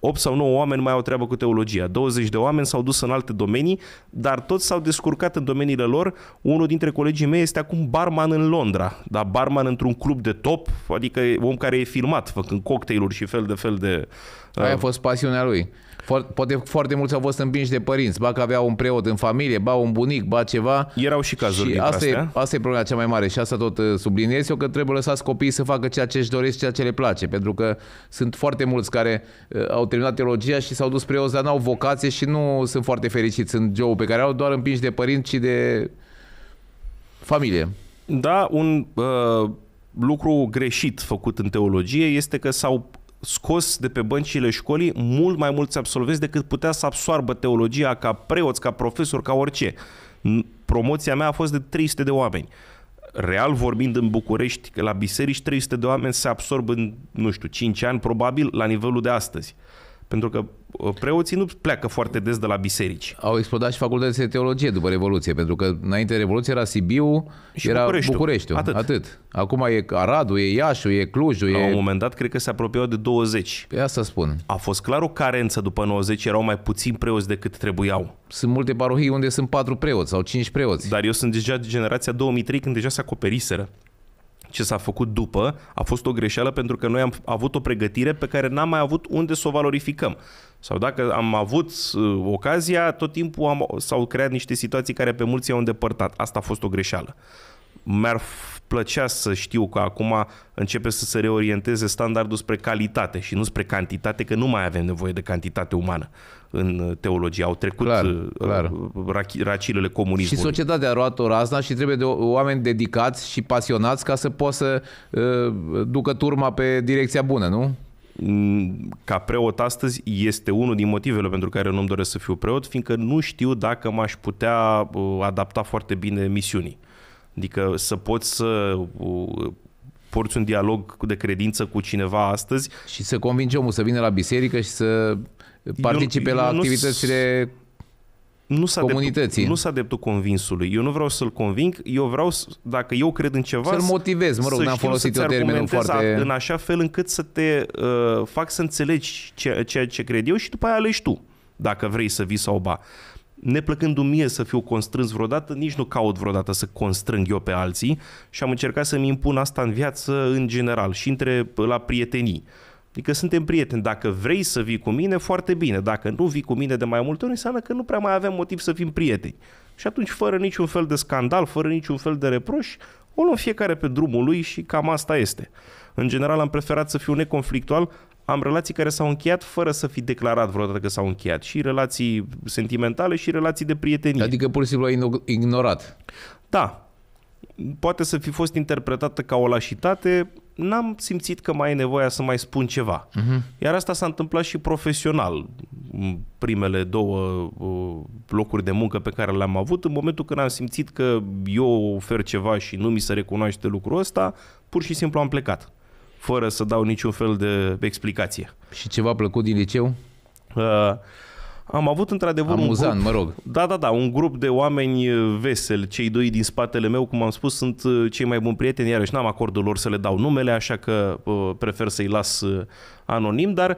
8 sau 9 oameni mai au treabă cu teologia. 20 de oameni s-au dus în alte domenii, dar toți s-au descurcat în domeniile lor. Unul dintre colegii mei este acum barman în Londra, dar barman într-un club de top, adică
om care e filmat făcând cocktailuri și fel de fel de... Aia a uh, fost pasiunea lui. Poate foarte mulți au fost împinși de părinți, ba că aveau un preot în familie, ba un bunic, ba ceva. Erau și cazuri și asta astea. E, asta e problema cea mai mare și asta tot uh, subliniez eu, că trebuie lăsați copiii să facă ceea ce își doresc, ceea ce le place, pentru că sunt foarte mulți care uh, au terminat teologia și s-au dus preoți, dar n-au vocație și nu sunt foarte fericiți în job pe care au, doar împinși de părinți și de familie. Da, un uh, lucru greșit făcut
în teologie este că s-au scos de pe băncile școlii mult mai mulți absolvenți decât putea să absoarbă teologia ca preot, ca profesor, ca orice. Promoția mea a fost de 300 de oameni. Real vorbind în București, la biserici 300 de oameni se absorb în, nu știu, 5 ani probabil la nivelul de astăzi. Pentru că Uh, preoții
nu pleacă foarte des de la biserici. Au explodat și facultățile de teologie după Revoluție, pentru că înainte de Revoluție era Sibiu, și era Bucureștiul. Bucureștiul atât. atât. Acum e Aradu, e Iașu, e Clujul. La e... un moment dat, cred că se apropiau de 20. Pe asta spun. A fost clar o carență după 90,
erau mai puțini preoți decât trebuiau. Sunt multe parohii unde sunt patru preoți sau cinci preoți. Dar eu sunt deja de generația 2003 când deja se acoperiseră ce s-a făcut după a fost o greșeală pentru că noi am avut o pregătire pe care n-am mai avut unde să o valorificăm. Sau dacă am avut uh, ocazia, tot timpul am, s-au creat niște situații care pe mulți au îndepărtat. Asta a fost o greșeală. Mi-ar plăcea să știu că acum începe să se reorienteze standardul spre calitate și nu spre cantitate, că nu mai avem nevoie de cantitate umană în teologie. Au trecut clar, uh, clar. Uh, racilele comunismului. Și
societatea a luat o razna și trebuie de oameni dedicați și pasionați ca să poată să uh, ducă turma pe direcția bună, nu? Mm, ca preot astăzi este unul din motivele
pentru care nu-mi doresc să fiu preot, fiindcă nu știu dacă m-aș putea adapta foarte bine misiunii. Adică să pot să porți un dialog de credință cu cineva astăzi. Și să convingi omul să vină la biserică și să participe eu, eu la eu activitățile nu s comunității. nu s adeptul convinsului. Eu nu vreau să-l conving, eu vreau, să, dacă eu cred în ceva... Să-l motivez, mă rog, n-am folosit eu termenul foarte... În așa fel încât să te uh, fac să înțelegi ceea, ce, ce cred eu și după aia alegi tu, dacă vrei să vii sau ba. Neplăcându-mi mie să fiu constrâns vreodată, nici nu caut vreodată să constrâng eu pe alții și am încercat să-mi impun asta în viață în general și între la prietenii. Uh, Adică suntem prieteni. Dacă vrei să vii cu mine, foarte bine. Dacă nu vii cu mine de mai multe ori, înseamnă că nu prea mai avem motiv să fim prieteni. Și atunci, fără niciun fel de scandal, fără niciun fel de reproș, o luăm fiecare pe drumul lui și cam asta este. În general, am preferat să fiu neconflictual. Am relații care s-au încheiat fără să fi declarat vreodată că s-au încheiat. Și relații sentimentale și relații de prietenie. Adică pur și simplu ai ignorat. Da, poate să fi fost interpretată ca o lașitate, n-am simțit că mai e nevoia să mai spun ceva. Uh-huh. Iar asta s-a întâmplat și profesional. Primele două uh, locuri de muncă pe care le-am avut, în momentul când am simțit că eu ofer ceva și nu mi se recunoaște lucrul ăsta, pur și simplu am plecat, fără să dau niciun fel de explicație. Și ceva plăcut din liceu? Uh, am avut într-adevăr un grup, mă rog. Da, da, da, un grup de oameni eh, veseli. Cei doi din spatele meu, cum am spus, sunt eh, cei mai buni prieteni, iarăși n-am acordul lor să le dau numele, așa că eh, prefer să-i las anonim, dar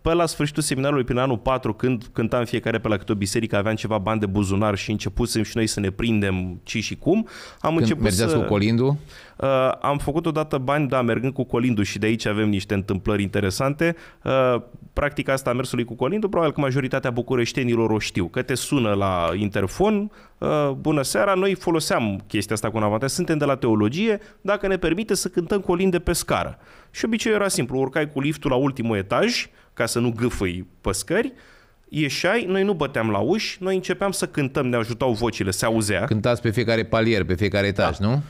pe la sfârșitul seminarului, prin anul 4, când cântam fiecare pe la câte o biserică, aveam ceva bani de buzunar și începusem și noi să ne prindem ce și cum, am când început să... cu colindu? Uh, am făcut odată bani, da, mergând cu Colindu și de aici avem niște întâmplări interesante. Uh, practica asta a mersului cu Colindu, probabil că majoritatea bucureștenilor o știu, că te sună la interfon, uh, bună seara, noi foloseam chestia asta cu un avantaj, suntem de la teologie, dacă ne permite să cântăm colind de pe scară. Și obiceiul era simplu, urcai cu liftul la ultimul etaj, ca să nu gâfâi păscări, ieșai, noi nu băteam la uși, noi începeam să cântăm, ne ajutau vocile, se auzea. Cântați pe fiecare palier, pe fiecare etaj, da. nu?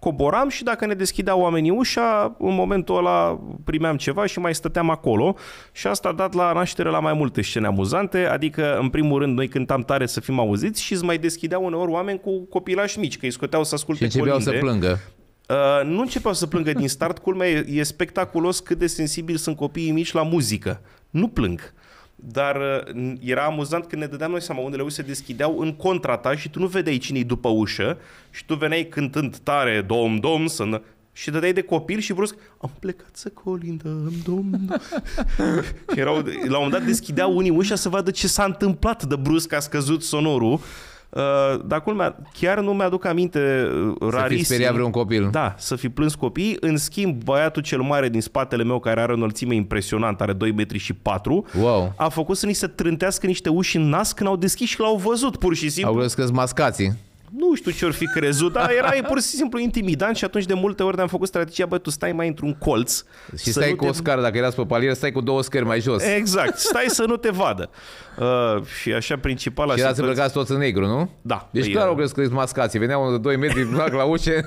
coboram și dacă ne deschideau oamenii ușa, în momentul ăla primeam ceva și mai stăteam acolo și asta a dat la naștere la mai multe scene amuzante, adică în primul rând noi cântam tare să fim auziți și îți mai deschideau uneori oameni cu copilași mici, că îi scoteau să asculte și colinde. să plângă. Uh, nu începeau să plângă din start, culmea e, e spectaculos cât de sensibil sunt copiii mici la muzică. Nu plâng dar uh, era amuzant când ne dădeam noi seama, unde uși se deschideau în contra ta și tu nu vedeai cine-i după ușă și tu veneai cântând tare, dom, dom, să și dădeai de copil și brusc am plecat să colindăm, domnul. erau, la un moment dat deschideau unii ușa să vadă ce s-a întâmplat de brusc a scăzut sonorul Uh, dar culmea, chiar nu mi-aduc aminte rarisim. Uh, să fi speriat vreun copil. Da, să fi plâns copii În schimb, băiatul cel mare din spatele meu, care are o înălțime impresionantă, are 2 metri și 4, wow. a făcut să ni se trântească niște uși în nas când au deschis și l-au văzut, pur și simplu. Au văzut că mascații nu știu ce-or fi crezut,
dar era pur și simplu
intimidant și atunci de multe ori ne-am făcut strategia, bă, tu stai mai într-un colț.
Și stai cu te... o scară, dacă erați pe palier, stai cu două scări mai jos. Exact, stai să nu te vadă. Uh, și așa principal. Și erați îmbrăcați toți în negru, nu? Da. Deci clar au crezut că mascați. veneau unul de 2 metri, plac la ușe.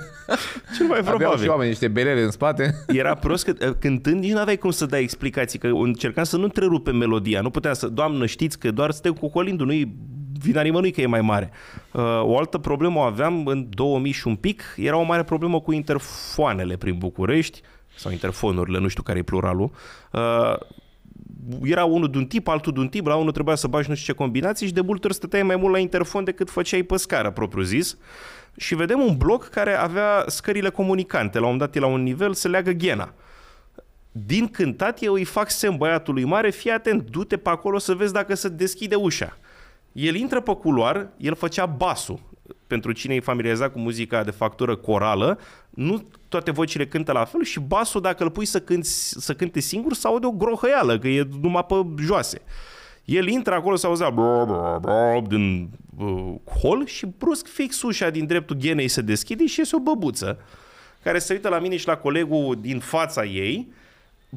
Cel mai probabil. Aveau și oameni niște belele în spate. Era prost
că uh, cântând nici nu aveai cum să dai explicații, că încercam să nu întrerupe melodia. Nu puteam să, doamnă, știți că doar stai cu colindu, nu-i vina nimănui că e mai mare. Uh, o altă problemă o aveam în 2000 și un pic, era o mare problemă cu interfoanele prin București, sau interfonurile, nu știu care e pluralul, uh, era unul de un tip, altul de un tip, la unul trebuia să bagi nu știu ce combinații și de multe ori stăteai mai mult la interfon decât făceai pe scară propriu zis. Și vedem un bloc care avea scările comunicante, la un dat la un nivel se leagă ghena. Din cântat eu îi fac semn băiatului mare, fii atent, du-te pe acolo să vezi dacă se deschide ușa. El intră pe culoar, el făcea basul. Pentru cine e familiarizat cu muzica de factură corală, nu toate vocile cântă la fel și basul, dacă îl pui să, cânti, să cânte singur, sau de o grohăială, că e numai pe joase. El intră acolo, să auzea din uh, hol și brusc fix ușa din dreptul ghenei se deschide și iese o băbuță care se uită la mine și la colegul din fața ei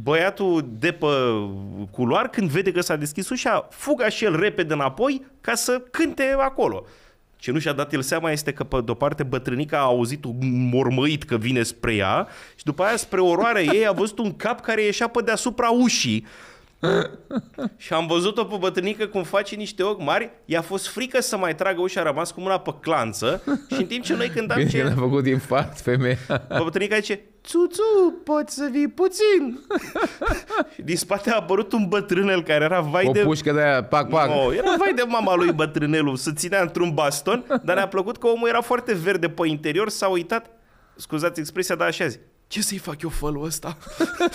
băiatul de pe culoar, când vede că s-a deschis ușa, fuga și el repede înapoi ca să cânte acolo. Ce nu și-a dat el seama este că, pe de-o parte, bătrânica a auzit un mormăit că vine spre ea și după aia, spre oroare ei, a văzut un cap care ieșea pe deasupra ușii. și am văzut-o pe bătrânică cum face niște ochi mari, i-a fost frică să mai tragă ușa, a rămas cu mâna pe clanță și în timp ce noi cântam... Bine ce... Bine a
făcut infarct femeia.
Bătrânica zice, tu poți să vii
puțin.
Din spate a apărut un bătrânel care era vai o de... O pușcă de aia, pac, pac. No, era vai de mama lui bătrânelul, să ținea într-un baston, dar ne-a plăcut că omul era foarte verde pe interior, s-a uitat, scuzați expresia, dar așa zi, ce să-i fac eu fălul ăsta?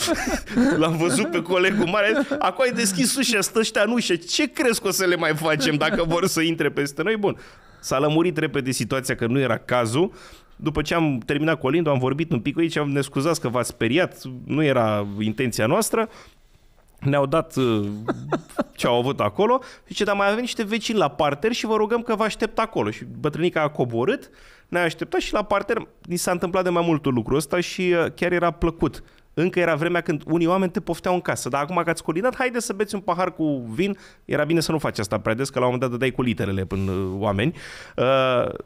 L-am văzut pe colegul mare, acum ai deschis ușa, stă ăștia în ușă, ce crezi că o să le mai facem dacă vor să intre peste noi? Bun, s-a lămurit repede situația că nu era cazul, după ce am terminat cu Olindu, am vorbit un pic cu ei și am ne scuzat că v-ați speriat, nu era intenția noastră, ne-au dat uh, ce au avut acolo. Zice, dar mai avem niște vecini la parter și vă rugăm că vă aștept acolo. Și bătrânica a coborât, ne-a așteptat și la parter ni s-a întâmplat de mai mult lucru ăsta și uh, chiar era plăcut. Încă era vremea când unii oameni te pofteau în casă, dar acum că ați colinat, haide să beți un pahar cu vin. Era bine să nu faci asta prea des, că la un moment dat dai cu literele până uh, oameni. Uh,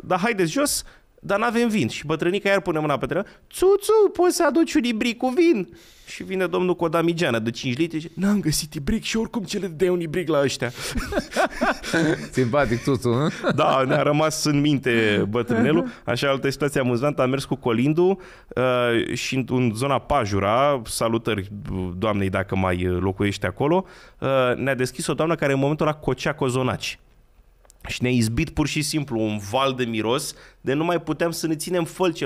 dar haideți jos, dar nu avem vin. Și bătrânica iar pune mâna pe Tu, tu poți să aduci un ibric cu vin? Și vine domnul cu o damigeană de 5 litri și n-am găsit ibric și oricum ce le dea un ibric la ăștia. Simpatic tutu, nu? Hm? Da, ne-a rămas în minte bătrânelul. Așa, altă situație amuzantă, am mers cu Colindu uh, și în zona Pajura, salutări doamnei dacă mai locuiește acolo, uh, ne-a deschis o doamnă care în momentul ăla cocea cozonaci și ne-a izbit pur și simplu un val de miros de nu mai puteam să ne ținem fălce.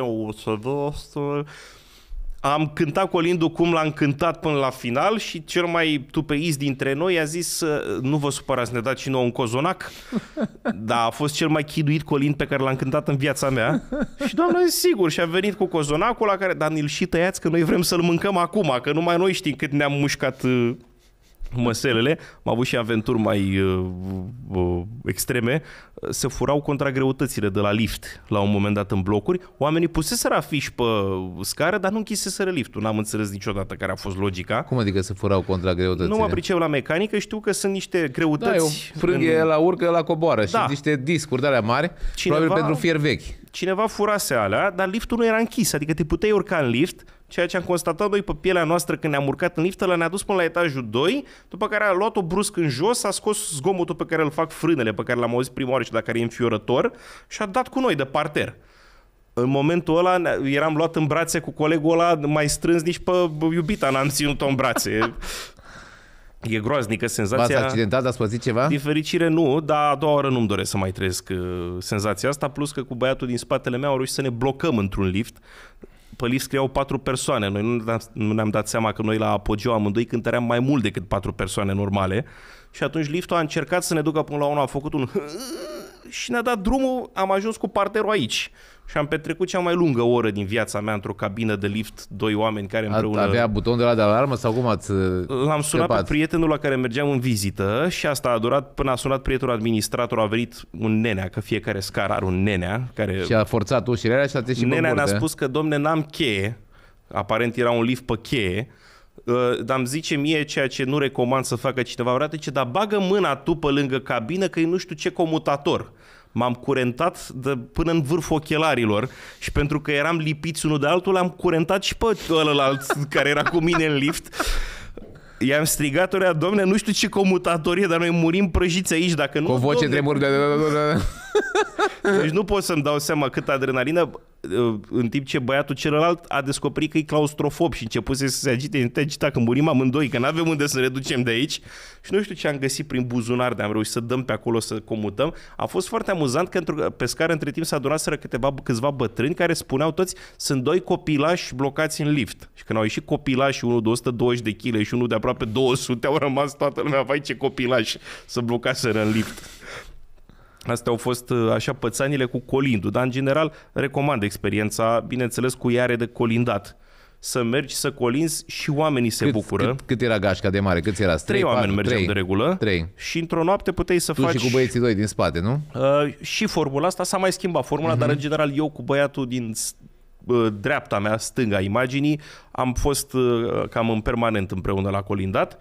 Am cântat Colindu cum l-am cântat până la final și cel mai tupeis dintre noi a zis nu vă supărați, ne dați și nouă un cozonac. da, a fost cel mai chiduit colind pe care l-am cântat în viața mea. Și doamne, sigur, și a venit cu cozonacul la care, dar ni-l și tăiați că noi vrem să-l mâncăm acum, că numai noi știm cât ne-am mușcat uh, măselele, am avut și aventuri mai uh, uh, extreme, se furau contra greutățile de la lift la un moment dat în blocuri. Oamenii puseseră afiș pe scară, dar nu închiseseră liftul. N-am înțeles niciodată care
a fost logica. Cum adică se furau contra greutățile? Nu mă pricep
la mecanică, știu că sunt niște da, greutăți. Da, frânghe în...
la urcă, la coboară da. și niște discuri de alea mari, cineva, probabil pentru fier vechi. Cineva
furase alea, dar liftul nu era închis, adică te puteai urca în lift, Ceea ce am constatat noi pe pielea noastră când ne-am urcat în lift, ne-a dus până la etajul 2, după care a luat-o brusc în jos, a scos zgomotul pe care îl fac frânele, pe care l-am auzit prima oară și dacă e înfiorător, și a dat cu noi de parter. În momentul ăla eram luat în brațe cu colegul ăla mai strâns, nici pe iubita n-am ținut-o în brațe. E groaznică senzația. V-ați accidentat,
ați păzit ceva? Din
fericire nu, dar a doua oară nu-mi doresc să mai trăiesc uh, senzația asta, plus că cu băiatul din spatele meu au reușit să ne blocăm într-un lift pe list scriau patru persoane. Noi nu, nu ne-am dat seama că noi la Apogeu amândoi cântăream mai mult decât patru persoane normale. Și atunci liftul a încercat să ne ducă până la unul, a făcut un și ne-a dat drumul, am ajuns cu parterul aici și am petrecut cea mai lungă oră din viața mea într-o cabină de lift, doi oameni care împreună... Avea
buton de la de alarmă sau cum ați uh, L-am sunat pe
prietenul la care mergeam în vizită și asta a durat până a sunat prietenul administrator, a venit un nenea, că fiecare scară are un nenea. Care... Și a
forțat ușile alea și a și Nenea ne-a spus
că, domne, n-am cheie, aparent era un lift pe cheie, uh, dar îmi zice mie ceea ce nu recomand să facă cineva vreodată, ce dar bagă mâna tu pe lângă cabină că e nu știu ce comutator m-am curentat de, până în vârful ochelarilor și pentru că eram lipiți unul de altul, am curentat și pe ălălalt care era cu mine în lift. I-am strigat ori, domne, nu știu ce comutatorie, dar noi murim prăjiți aici dacă nu... Cu o voce tremură. Deci nu pot să-mi dau seama cât adrenalină uh, în timp ce băiatul celălalt a descoperit că e claustrofob și începuse să se agite, te agita că murim amândoi, că n-avem unde să ne reducem de aici. Și nu știu ce am găsit prin buzunar de am reușit să dăm pe acolo să comutăm. A fost foarte amuzant că pe scară între timp s-a adunat câteva, câțiva bătrâni care spuneau toți sunt doi copilași blocați în lift. Și când au ieșit copilași, unul de 120 de kg și unul de aproape 200, au rămas toată lumea, vai ce copilași să blocaseră în lift. Astea au fost uh, așa pățanile cu colindu, dar în general recomand experiența, bineînțeles, cu iare de colindat să mergi, să colinzi și
oamenii se cât, bucură. Cât, cât era gașca de mare? Cât era? Trei, trei oameni patru, mergeam trei, de regulă. Trei. Și într-o
noapte puteai să tu faci... și cu băieții
doi din spate, nu?
Uh, și formula asta s-a mai schimbat formula, uh-huh. dar în general eu cu băiatul din dreapta mea, stânga imaginii, am fost uh, cam în permanent împreună la colindat.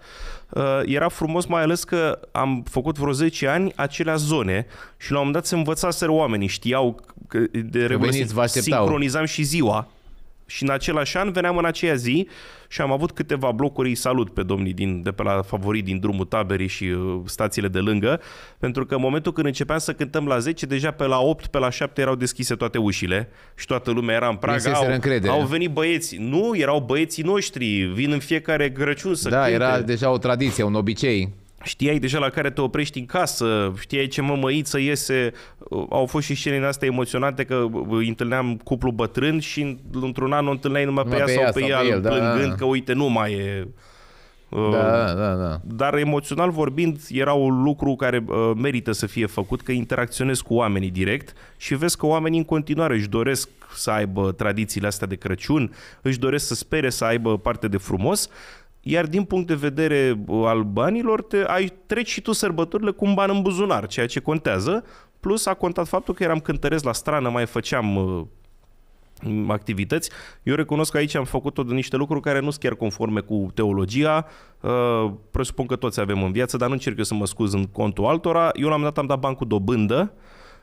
Uh, era frumos mai ales că am făcut vreo 10 ani acelea zone și la un moment dat se învățaseră oamenii, știau că de regulă sincronizam și ziua și în același an veneam în aceea zi și am avut câteva blocuri, îi salut pe domnii din, de pe la favorit din drumul taberii și uh, stațiile de lângă, pentru că în momentul când începeam să cântăm la 10, deja pe la 8, pe la 7 erau deschise toate ușile și toată lumea era în prag. Au, au venit băieți. Nu, erau băieții noștri, vin în fiecare Crăciun să Da, cânte. era deja o tradiție, un obicei știai deja la care te oprești în casă, știai ce mămăiță iese. Au fost și scene astea emoționate că întâlneam cuplu bătrân și într-un an o întâlneai numai, numai pe, ea, pe ea sau pe ea, el, da. plângând da. că uite, nu mai e... Da, uh, da, da. Dar emoțional vorbind era un lucru care uh, merită să fie făcut, că interacționezi cu oamenii direct și vezi că oamenii în continuare își doresc să aibă tradițiile astea de Crăciun, își doresc să spere să aibă parte de frumos, iar din punct de vedere uh, al banilor, te, ai, treci și tu sărbătorile cu un ban în buzunar, ceea ce contează. Plus a contat faptul că eram cântăresc la strană, mai făceam uh, activități. Eu recunosc că aici am făcut tot niște lucruri care nu sunt chiar conforme cu teologia. Uh, presupun că toți avem în viață, dar nu încerc eu să mă scuz în contul altora. Eu l-am dat am dat bani cu dobândă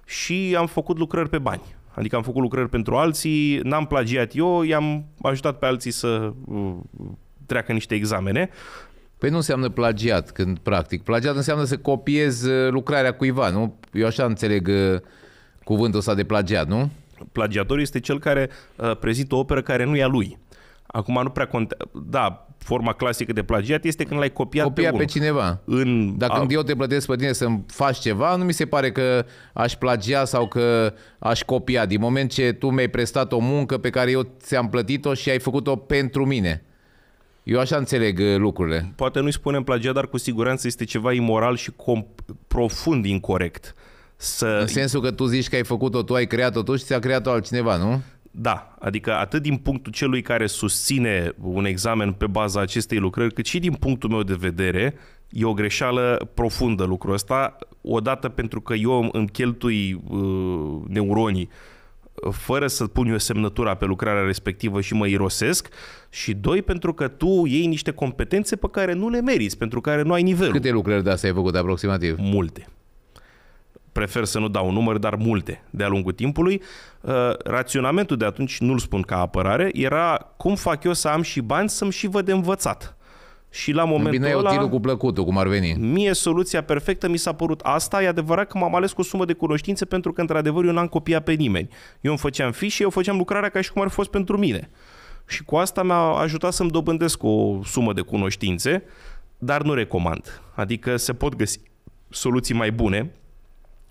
și am făcut lucrări pe bani. Adică am făcut lucrări pentru alții, n-am plagiat eu, i-am ajutat pe alții să uh, treacă
niște examene. Păi nu înseamnă plagiat când practic. Plagiat înseamnă să copiezi uh, lucrarea cuiva, nu? Eu așa înțeleg uh, cuvântul ăsta de plagiat, nu? Plagiatorul
este cel care uh, prezintă o operă care nu e a lui. Acum nu prea contează. Da,
forma clasică de plagiat este când l-ai copiat Copia pe, pe cineva. În... Dacă a... eu te plătesc pe tine să-mi faci ceva, nu mi se pare că aș plagia sau că aș copia. Din moment ce tu mi-ai prestat o muncă pe care eu ți-am plătit-o și ai făcut-o pentru mine. Eu așa înțeleg uh, lucrurile. Poate nu-i spunem plagiat, dar cu siguranță este ceva imoral și profund incorrect. Să... În sensul că tu zici că ai făcut-o, tu ai creat-o tu și ți-a creat-o altcineva, nu?
Da, adică atât din punctul celui care susține un examen pe baza acestei lucrări, cât și din punctul meu de vedere, e o greșeală profundă lucrul ăsta, odată pentru că eu îmi cheltui uh, neuronii uh, fără să pun eu semnătura pe lucrarea respectivă și mă irosesc și doi, pentru că tu iei niște competențe pe care nu le meriți, pentru care nu ai nivelul. Câte lucrări de astea ai făcut aproximativ? Multe. Prefer să nu dau un număr, dar multe de-a lungul timpului. Uh, raționamentul de atunci, nu-l spun ca apărare, era cum fac eu să am și bani să-mi și văd de învățat. Și la momentul Bine, ăla... Bine, cu plăcutul, cum ar veni. Mie soluția perfectă mi s-a părut asta. E adevărat că m-am ales cu o sumă de cunoștințe pentru că, într-adevăr, eu n-am copiat pe nimeni. Eu îmi făceam fișe, eu făceam lucrarea ca și cum ar fi fost pentru mine. Și cu asta mi-a ajutat să-mi dobândesc o sumă de cunoștințe, dar nu recomand. Adică se pot găsi soluții mai bune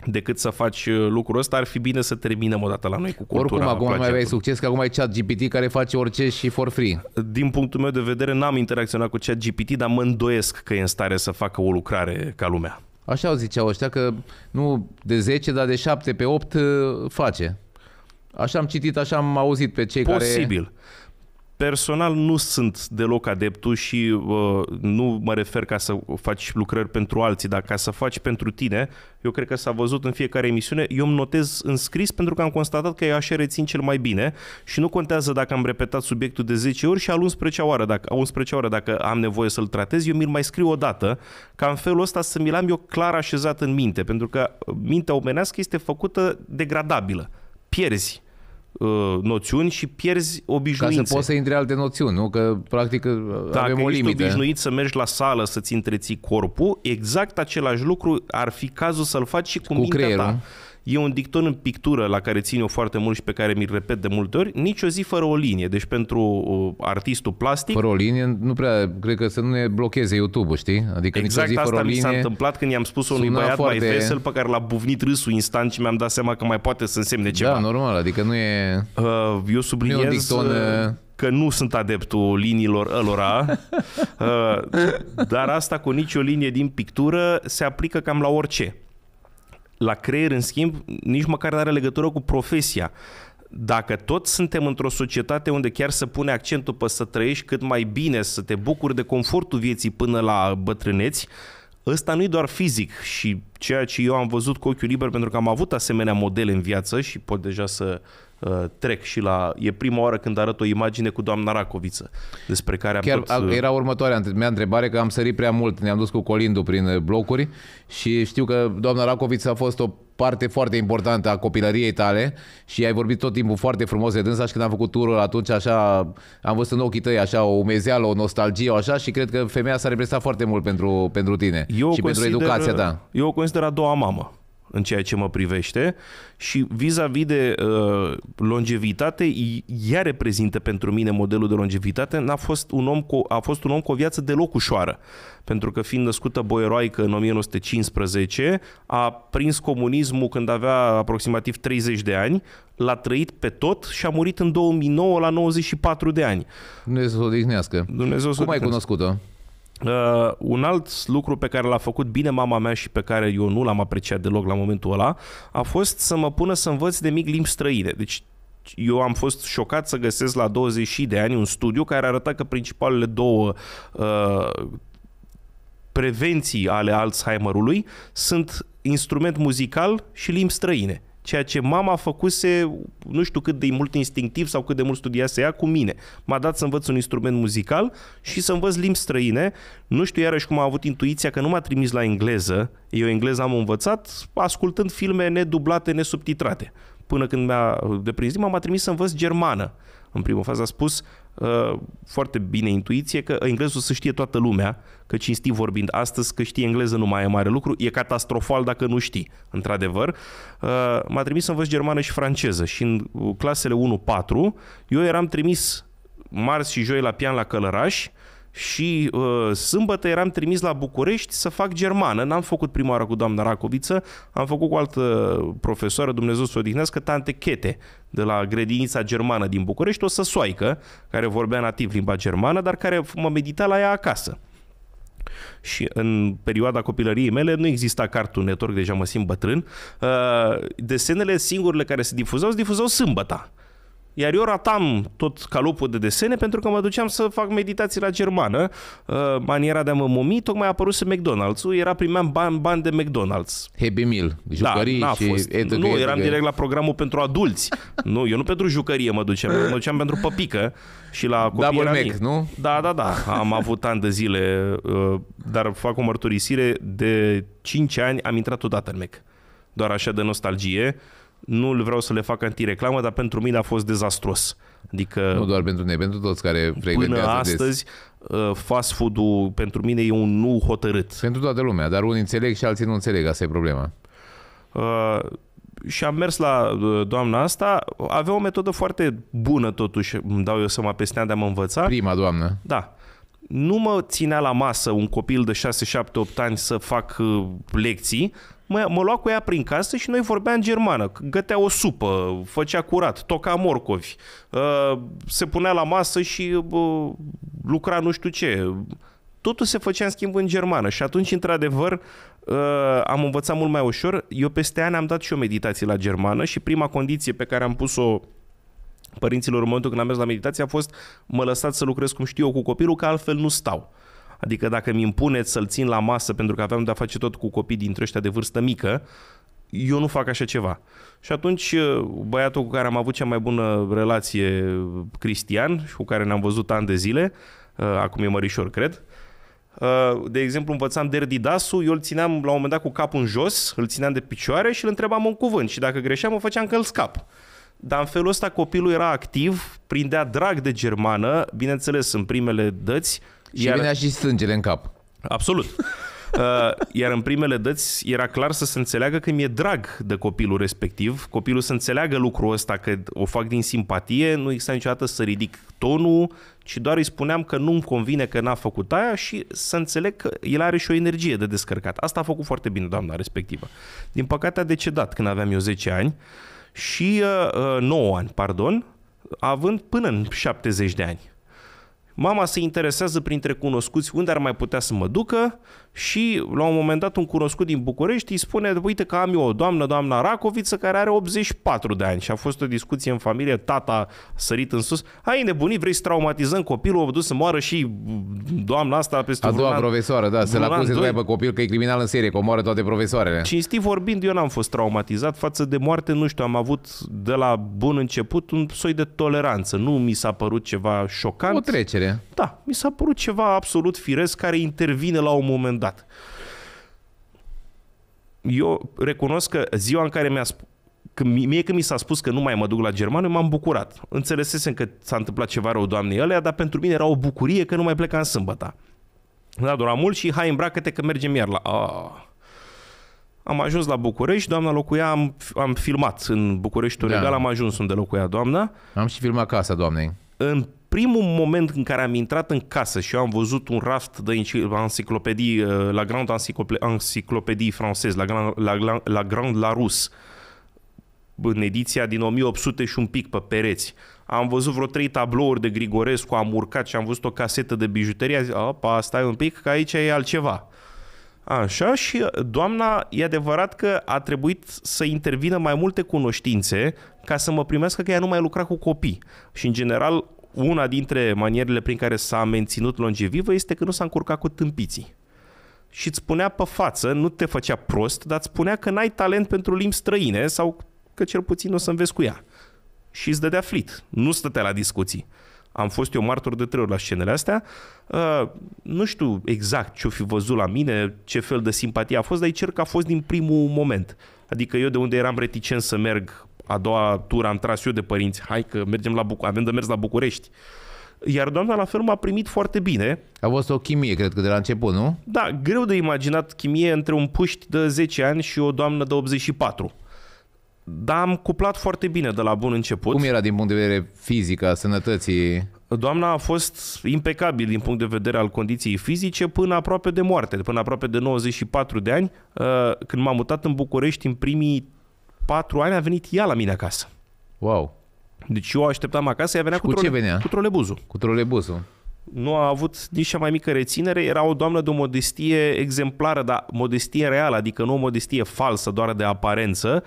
decât să faci uh, lucrul ăsta, ar fi bine să terminăm odată la noi cu cultura. Oricum, acum mai aveai
succes, că acum ai chat GPT care face orice și for free. Din punctul meu de vedere, n-am
interacționat cu chat GPT, dar mă îndoiesc că e în stare să facă o lucrare ca lumea.
Așa o ziceau ăștia, că nu de 10, dar de 7 pe 8 uh, face. Așa am citit, așa am auzit pe cei Posibil. care... Posibil. Personal nu sunt deloc adeptul
și uh, nu mă refer ca să faci lucrări pentru alții, dar ca să faci pentru tine, eu cred că s-a văzut în fiecare emisiune, eu îmi notez în scris pentru că am constatat că eu așa rețin cel mai bine și nu contează dacă am repetat subiectul de 10 ori și al 11-a oară, dacă, a 11 oară, dacă am nevoie să-l tratez, eu mi-l mai scriu o dată, ca în felul ăsta să mi-l am eu clar așezat în minte, pentru că mintea omenească este făcută degradabilă, pierzi Uh, noțiuni și pierzi obișnuințe. Ca să poți să
intri alte noțiuni, nu? Că practic uh, Dacă avem o limită. Dacă obișnuit
să mergi la sală să-ți întreții corpul, exact același lucru ar fi cazul să-l faci și cu, cu mintea creierul. ta. E un dicton în pictură la care țin eu foarte mult și pe care mi-l
repet de multe ori, nici o zi fără o linie. Deci pentru uh, artistul plastic... Fără o linie, nu prea, cred că să nu ne blocheze YouTube-ul, știi? Adică exact nici o zi exact, fără asta o linie, mi s-a întâmplat când i-am spus unui băiat foarte... mai vesel pe care l-a buvnit râsul instant și mi-am dat seama că mai poate să însemne ceva. Da, normal, adică nu e...
Uh, eu subliniez... Nu e un dicton, uh, că nu sunt adeptul liniilor ălora, dar asta cu nicio linie din pictură se aplică cam la orice. La creier, în schimb, nici măcar nu are legătură cu profesia. Dacă tot suntem într-o societate unde chiar să pune accentul pe să trăiești cât mai bine, să te bucuri de confortul vieții până la bătrâneți, ăsta nu e doar fizic și ceea ce eu am văzut cu ochiul liber, pentru că am avut asemenea modele în viață și pot deja să Uh, trec și la... E prima oară când arăt o imagine cu doamna Racoviță, despre care am Chiar tot... Uh, era
următoarea mea întrebare, că am sărit prea mult, ne-am dus cu Colindu prin uh, blocuri și știu că doamna Racoviță a fost o parte foarte importantă a copilăriei tale și ai vorbit tot timpul foarte frumos de dânsa și când am făcut turul atunci așa am văzut în ochii tăi așa o umezeală, o nostalgie, o așa și cred că femeia s-a reprezentat foarte mult pentru, pentru tine eu și consider, pentru educația ta. Eu o consider a
doua mamă în ceea ce mă privește și vis-a-vis de uh, longevitate, ea reprezintă pentru mine modelul de longevitate, n-a fost un om cu, a fost un om cu o viață deloc ușoară, pentru că fiind născută boieroaică în 1915, a prins comunismul când avea aproximativ 30 de ani, l-a trăit pe tot și a murit în 2009 la 94 de ani. Dumnezeu să o odihnească. Dumnezeu să Cum ai cunoscut-o? Uh, un alt lucru pe care l-a făcut bine mama mea și pe care eu nu l-am apreciat deloc la momentul ăla a fost să mă pună să învăț de mic limbi străine. Deci eu am fost șocat să găsesc la 20 de ani un studiu care arăta că principalele două uh, prevenții ale Alzheimerului sunt instrument muzical și limbi străine ceea ce mama făcuse, nu știu cât de mult instinctiv sau cât de mult să ea, cu mine. M-a dat să învăț un instrument muzical și să învăț limbi străine. Nu știu iarăși cum a avut intuiția că nu m-a trimis la engleză. Eu engleză am învățat ascultând filme nedublate, nesubtitrate. Până când mi-a deprins m-a trimis să învăț germană. În prima fază a spus, Uh, foarte bine intuiție că englezul să știe toată lumea, că cinstit vorbind astăzi, că știi engleză nu mai e mare lucru, e catastrofal dacă nu știi, într-adevăr. Uh, m-a trimis să învăț germană și franceză și în clasele 1-4 eu eram trimis marți și joi la pian la Călăraș, uh, și uh, sâmbătă eram trimis la București să fac germană. N-am făcut prima oară cu doamna Racoviță, am făcut cu altă profesoară, Dumnezeu să o odihnească, tante Chete, de la grădinița germană din București, o săsoaică, care vorbea nativ limba germană, dar care mă medita la ea acasă. Și în perioada copilăriei mele nu exista Cartoon Network, deja mă simt bătrân. Uh, desenele singurele care se difuzau, se difuzau sâmbăta. Uh, iar eu ratam tot calopul de desene pentru că mă duceam să fac meditații la germană. Uh, maniera de a mă momi tocmai a apărut să McDonald's-ul, era primeam bani, bani de McDonald's.
Happy Meal, jucării da, și Edgă, Nu, edgă. eram direct
la programul pentru adulți. nu, eu nu pentru jucărie mă duceam, mă duceam pentru păpică și la copii Double Mac, nu? Da, da, da. Am avut ani de zile, uh, dar fac o mărturisire, de 5 ani am intrat odată în Mac. Doar așa de nostalgie nu vreau să le fac antireclamă, dar pentru mine a fost
dezastros. Adică, nu doar pentru noi, pentru toți care Până deci- astăzi, des. Uh, fast food-ul pentru mine e un nu hotărât. Pentru toată lumea, dar unii înțeleg și alții nu înțeleg, asta e
problema. Uh, și am mers la uh, doamna asta, avea o metodă foarte bună totuși, îmi dau eu să mă pestea de a mă învăța. Prima doamnă. Da nu mă ținea la masă un copil de 6, 7, 8 ani să fac uh, lecții, mă, mă lua cu ea prin casă și noi vorbeam germană, gătea o supă, făcea curat, toca morcovi, uh, se punea la masă și uh, lucra nu știu ce. Totul se făcea în schimb în germană și atunci, într-adevăr, am învățat mult mai ușor. Eu peste ani am dat și o meditație la germană și prima condiție pe care am pus-o părinților în momentul când am mers la meditație a fost mă lăsați să lucrez cum știu eu cu copilul, că altfel nu stau. Adică dacă mi impuneți să-l țin la masă pentru că aveam de-a face tot cu copii dintre ăștia de vârstă mică, eu nu fac așa ceva. Și atunci uh, băiatul cu care am avut cea mai bună relație, Cristian, și cu care ne-am văzut ani de zile, uh, acum e mărișor, cred, uh, de exemplu, învățam Derdi Dasu, eu îl țineam la un moment dat cu capul în jos, îl țineam de picioare și îl întrebam un cuvânt și dacă greșeam, o făceam că îl scap. Dar în felul ăsta copilul era activ, prindea drag de germană, bineînțeles în primele dăți. Și iar... venea și
sângele în cap.
Absolut. Uh, iar în primele dăți era clar să se înțeleagă că mi-e drag de copilul respectiv, copilul să înțeleagă lucrul ăsta, că o fac din simpatie, nu exista niciodată să ridic tonul, ci doar îi spuneam că nu-mi convine că n-a făcut aia și să înțeleg că el are și o energie de descărcat. Asta a făcut foarte bine doamna respectivă. Din păcate a decedat când aveam eu 10 ani, uh, și uh, 9 uh, ani, pardon, având până în 70 de ani. Mama se interesează printre cunoscuți unde ar mai putea să mă ducă și la un moment dat un cunoscut din București îi spune, uite că am eu o doamnă, doamna Racoviță, care are 84 de ani și a fost o discuție în familie, tata a sărit în sus, hai nebunii? vrei să traumatizăm copilul, o dus să moară și
doamna asta peste A doua an, profesoară, da, să-l acuze doi... pe copil că e criminal în serie, că omoară toate profesoarele. Cinstit vorbind, eu
n-am fost traumatizat față de moarte, nu știu, am avut de la bun început un soi de toleranță, nu mi s-a părut ceva șocant. O trecere. Da, mi s-a părut ceva absolut firesc care intervine la un moment ciudat. Eu recunosc că ziua în care mi-a spus când, mie când mi s-a spus că nu mai mă duc la Germania, m-am bucurat. Înțelesesem că s-a întâmplat ceva rău doamnei alea, dar pentru mine era o bucurie că nu mai pleca în sâmbăta. Da, dura mult și hai îmbracă-te că mergem iar la... Oh. Am ajuns la București, doamna locuia, am, am filmat în București. da. Regal, am ajuns unde locuia doamna. Am și filmat casa doamnei. În primul moment în care am intrat în casă și eu am văzut un raft de enciclopedii, uh, la Grand Enciclopedie francez, la Grand, la, la, la Grand Larus, în ediția din 1800 și un pic pe pereți. Am văzut vreo trei tablouri de Grigorescu, am urcat și am văzut o casetă de bijuterie, am zis, opa, stai un pic, că aici e altceva. Așa și uh, doamna, e adevărat că a trebuit să intervină mai multe cunoștințe ca să mă primească că ea nu mai lucra cu copii. Și în general una dintre manierele prin care s-a menținut longevivă este că nu s-a încurcat cu tâmpiții. Și îți spunea pe față, nu te făcea prost, dar îți spunea că n-ai talent pentru limbi străine sau că cel puțin nu o să înveți cu ea. Și îți dădea flit. Nu stătea la discuții. Am fost eu martor de trei ori la scenele astea. Uh, nu știu exact ce-o fi văzut la mine, ce fel de simpatie a fost, dar e cer că a fost din primul moment. Adică eu de unde eram reticent să merg a doua tură am tras eu de părinți, hai că mergem la Bucu- avem de mers la București. Iar doamna la fel m-a primit foarte bine. A fost o
chimie, cred că, de la început, nu?
Da, greu de imaginat chimie între un puști de 10 ani și o doamnă de 84. Dar am cuplat foarte bine de la bun început. Cum era din punct de vedere fizic, a sănătății? Doamna a fost impecabil din punct de vedere al condiției fizice până aproape de moarte, până aproape de 94 de ani, uh, când m-am mutat în București în primii patru ani a venit ea la mine acasă. Wow. Deci
eu așteptam acasă, ea venea și cu, cu, trole- venea? cu trolebuzul. Cu trolebuzul.
Nu a avut nici cea mai mică reținere, era o doamnă de o modestie exemplară, dar modestie reală, adică nu o modestie falsă, doar de aparență,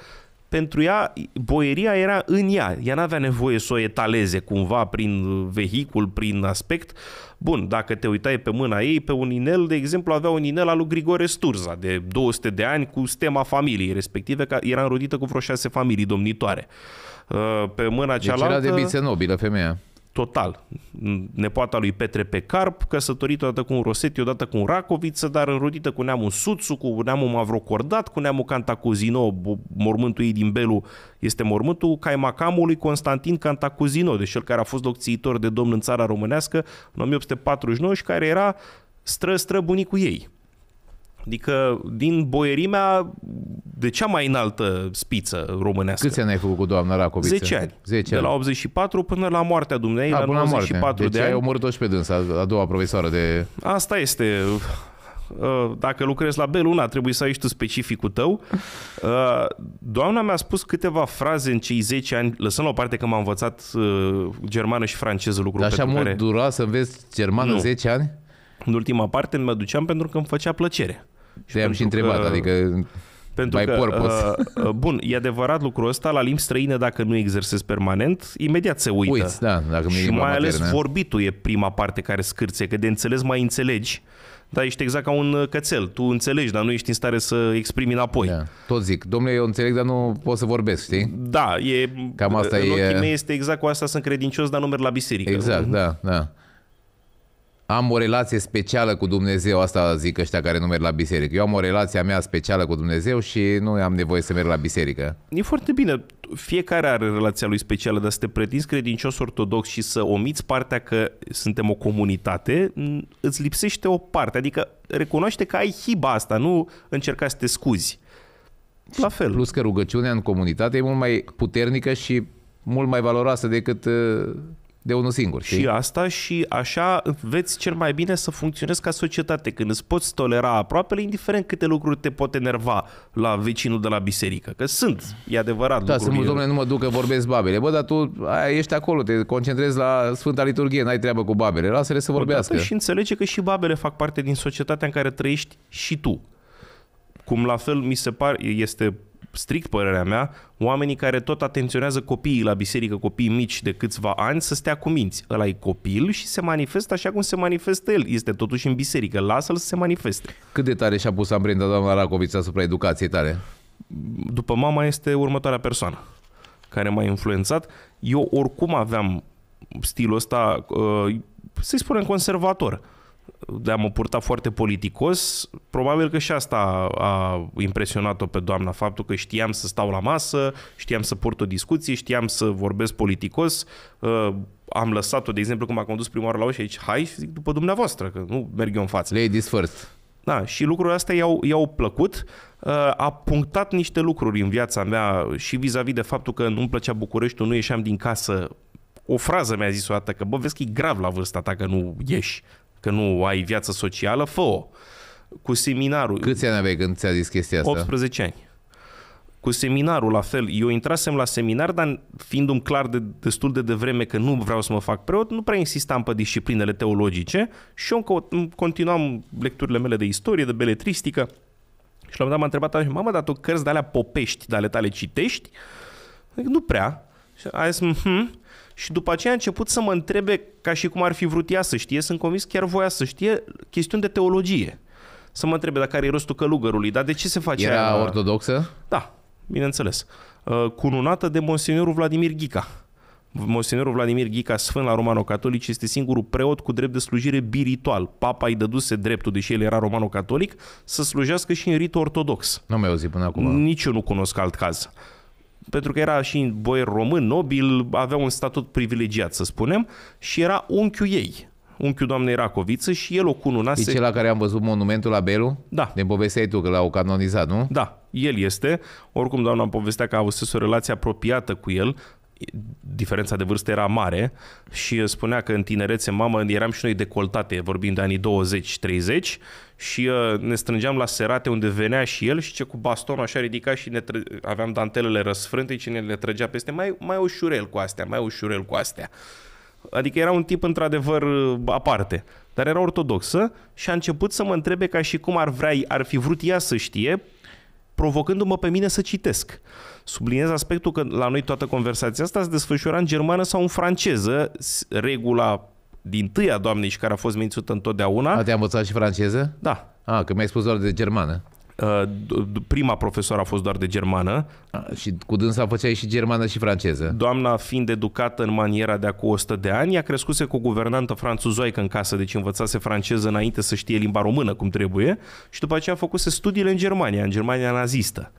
pentru ea, boieria era în ea. Ea n-avea nevoie să o etaleze cumva prin vehicul, prin aspect. Bun, dacă te uitai pe mâna ei, pe un inel, de exemplu, avea un inel al lui Grigore Sturza, de 200 de ani, cu stema familiei respective, că era înrodită cu vreo șase familii domnitoare. Uh, pe mâna deci era de nobilă femeia total. Nepoata lui Petre carp, căsătorită odată cu un Rosetti, odată cu un Racoviță, dar înrodită cu neamul Suțu, cu neamul Mavrocordat, cu neamul Cantacuzino, mormântul ei din Belu este mormântul caimacamului Constantin Cantacuzino, deci cel care a fost locțiitor de domn în țara românească în 1849 și care era stră-stră bunicul ei. Adică din boierimea de cea mai înaltă spiță
românească. Câți ani ai făcut cu doamna
Racoviță? 10 ani. 10 ani. De la 84 până la moartea dumnei, la, la 94 moarte. deci de ai ani. ai
omorât-o și pe dânsa, a doua profesoară de...
Asta este ă, dacă lucrezi la Beluna, trebuie să ai și tu specificul tău. Ă, doamna mi-a spus câteva fraze în cei 10 ani, lăsând la o parte că m-a învățat ă, germană și franceză lucruri. Dar așa mult care... dura să înveți germană nu. 10
ani? În ultima
parte mă duceam pentru că îmi făcea plăcere. Și am și întrebat, că... adică... Pentru By că, purpose. Uh, uh, bun, e adevărat lucrul ăsta, la limbi străine, dacă nu exersezi permanent, imediat se uită. Uiți, da, dacă și mai ales maternă. vorbitul e prima parte care scârțe, că de înțeles mai înțelegi, dar ești exact ca un uh, cățel. Tu înțelegi, dar nu ești în stare să exprimi înapoi. Da.
Tot zic, domnule, eu înțeleg, dar nu pot să vorbesc, știi? Da, e... Cam asta în e... mei este exact cu asta, sunt credincios, dar nu merg la biserică. Exact, mm. da, da am o relație specială cu Dumnezeu, asta zic ăștia care nu merg la biserică. Eu am o relație mea specială cu Dumnezeu și nu am nevoie să merg la biserică.
E foarte bine. Fiecare are relația lui specială, dar să te pretinzi credincios ortodox și să omiți partea că suntem o comunitate, îți lipsește
o parte. Adică recunoaște că ai hiba asta, nu încerca să te scuzi. La fel. Plus că rugăciunea în comunitate e mult mai puternică și mult mai valoroasă decât uh, de unul singur. Știi? Și asta și așa veți cel mai bine să funcționezi
ca societate, când îți poți tolera aproapele, indiferent câte lucruri te pot enerva la vecinul
de la biserică. Că sunt, e adevărat. Da, sunt mulți domnule, nu mă duc că vorbesc babele. Bă, dar tu aia, ești acolo, te concentrezi la Sfânta Liturghie, n-ai treabă cu babele, lasă-le să vorbească. și înțelege că și babele
fac parte din societatea în care trăiești și tu. Cum la fel mi se pare, este strict părerea mea, oamenii care tot atenționează copiii la biserică, copiii mici de câțiva ani, să stea cu minți. Ăla e copil și se manifestă așa cum se manifestă el. Este totuși în biserică. Lasă-l să se manifeste. Cât de tare și-a pus amprenta doamna Racovița asupra educației tale? După mama este următoarea persoană care m-a influențat. Eu oricum aveam stilul ăsta, uh, să-i spunem, conservator. Uh, de a mă purta foarte politicos, probabil că și asta a impresionat-o pe doamna, faptul că știam să stau la masă, știam să port o discuție, știam să vorbesc politicos, uh, am lăsat-o, de exemplu, când m-a condus prima oară la ușă, aici, hai zic după dumneavoastră, că nu merg eu în față. Ladies first. Da, și lucrurile astea i-au, i-au plăcut, uh, a punctat niște lucruri în viața mea și vis-a-vis de faptul că nu-mi plăcea Bucureștiul, nu ieșeam din casă o frază mi-a zis o dată că, bă, vezi că e grav la vârsta ta că nu ieși că nu ai viață socială, fă-o. Cu seminarul... Câți ani aveai când ți-a zis chestia asta? 18 ani. Cu seminarul, la fel. Eu intrasem la seminar, dar fiind un clar de, destul de devreme că nu vreau să mă fac preot, nu prea insistam pe disciplinele teologice și eu continuam lecturile mele de istorie, de beletristică. Și la un moment dat m-a întrebat mamă, dar tu cărți de alea popești, de ale tale citești? Zic, nu prea. Și a zis, hm, și după aceea a început să mă întrebe ca și cum ar fi vrut ea să știe, sunt convins chiar voia să știe chestiuni de teologie. Să mă întrebe dacă are rostul călugărului, dar de ce se face Era aia?
ortodoxă?
Da, bineînțeles. Uh, cununată de monseniorul Vladimir Ghica. Monseniorul Vladimir Ghica, sfânt la romano-catolic, este singurul preot cu drept de slujire biritual. Papa îi dăduse dreptul, deși el era romano-catolic, să slujească și în rit ortodox. Nu mai auzit până acum. Nici eu nu cunosc alt caz pentru că era și boi român, nobil, avea un statut privilegiat, să spunem, și era unchiul ei, unchiul doamnei Racoviță și el o cununase... Deci
la care am văzut monumentul la Belu? Da. De povesteai tu că l-au canonizat, nu? Da, el este. Oricum, doamna am povestea că a avut o relație apropiată cu el, diferența de vârstă
era mare și spunea că în tinerețe, mamă, eram și noi decoltate, vorbim de anii 20-30 și uh, ne strângeam la serate unde venea și el și ce cu bastonul așa ridica și ne tră- aveam dantelele răsfrânte și ne le trăgea peste mai, mai ușurel cu astea, mai ușurel cu astea. Adică era un tip într-adevăr uh, aparte, dar era ortodoxă și a început să mă întrebe ca și cum ar vrea, ar fi vrut ea să știe, provocându-mă pe mine să citesc. Subliniez aspectul că la noi toată conversația asta se desfășura în germană sau în franceză. Regula din tâia doamnei și care a fost mințută întotdeauna. A, te-a
învățat și franceză? Da. A, că mi-ai spus doar de germană. Uh, prima profesoară a fost doar de germană. A, și cu dânsa făceai și germană și franceză. Doamna fiind educată în
maniera de acum 100 de ani, a crescuse cu o guvernantă franțuzoică în casă, deci învățase franceză înainte să știe limba română cum trebuie și după aceea făcut studiile în Germania, în Germania nazistă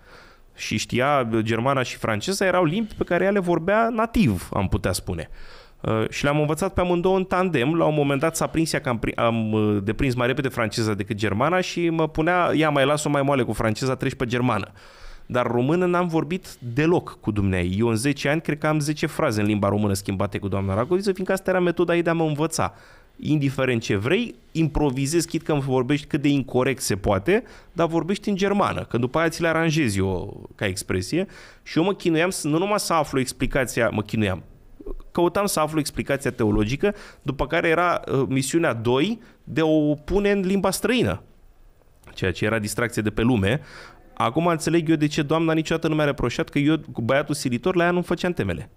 și știa germana și franceza, erau limbi pe care ea le vorbea nativ, am putea spune. Uh, și le-am învățat pe amândouă în tandem. La un moment dat s-a prins ea că am, am uh, deprins mai repede franceza decât germana și mă punea, ea mai las-o mai moale cu franceza, treci pe germană. Dar română n-am vorbit deloc cu dumneai. Eu în 10 ani cred că am 10 fraze în limba română schimbate cu doamna Racoviță, fiindcă asta era metoda ei de a mă învăța. Indiferent ce vrei, improvizezi, chit că îmi vorbești cât de incorrect se poate, dar vorbești în germană, că după aia ți le aranjezi eu ca expresie. Și eu mă chinuiam nu numai să aflu explicația, mă chinuiam, căutam să aflu explicația teologică, după care era uh, misiunea 2 de a o pune în limba străină, ceea ce era distracție de pe lume. Acum înțeleg eu de ce doamna niciodată nu mi-a reproșat că eu cu băiatul silitor la ea nu făceam temele.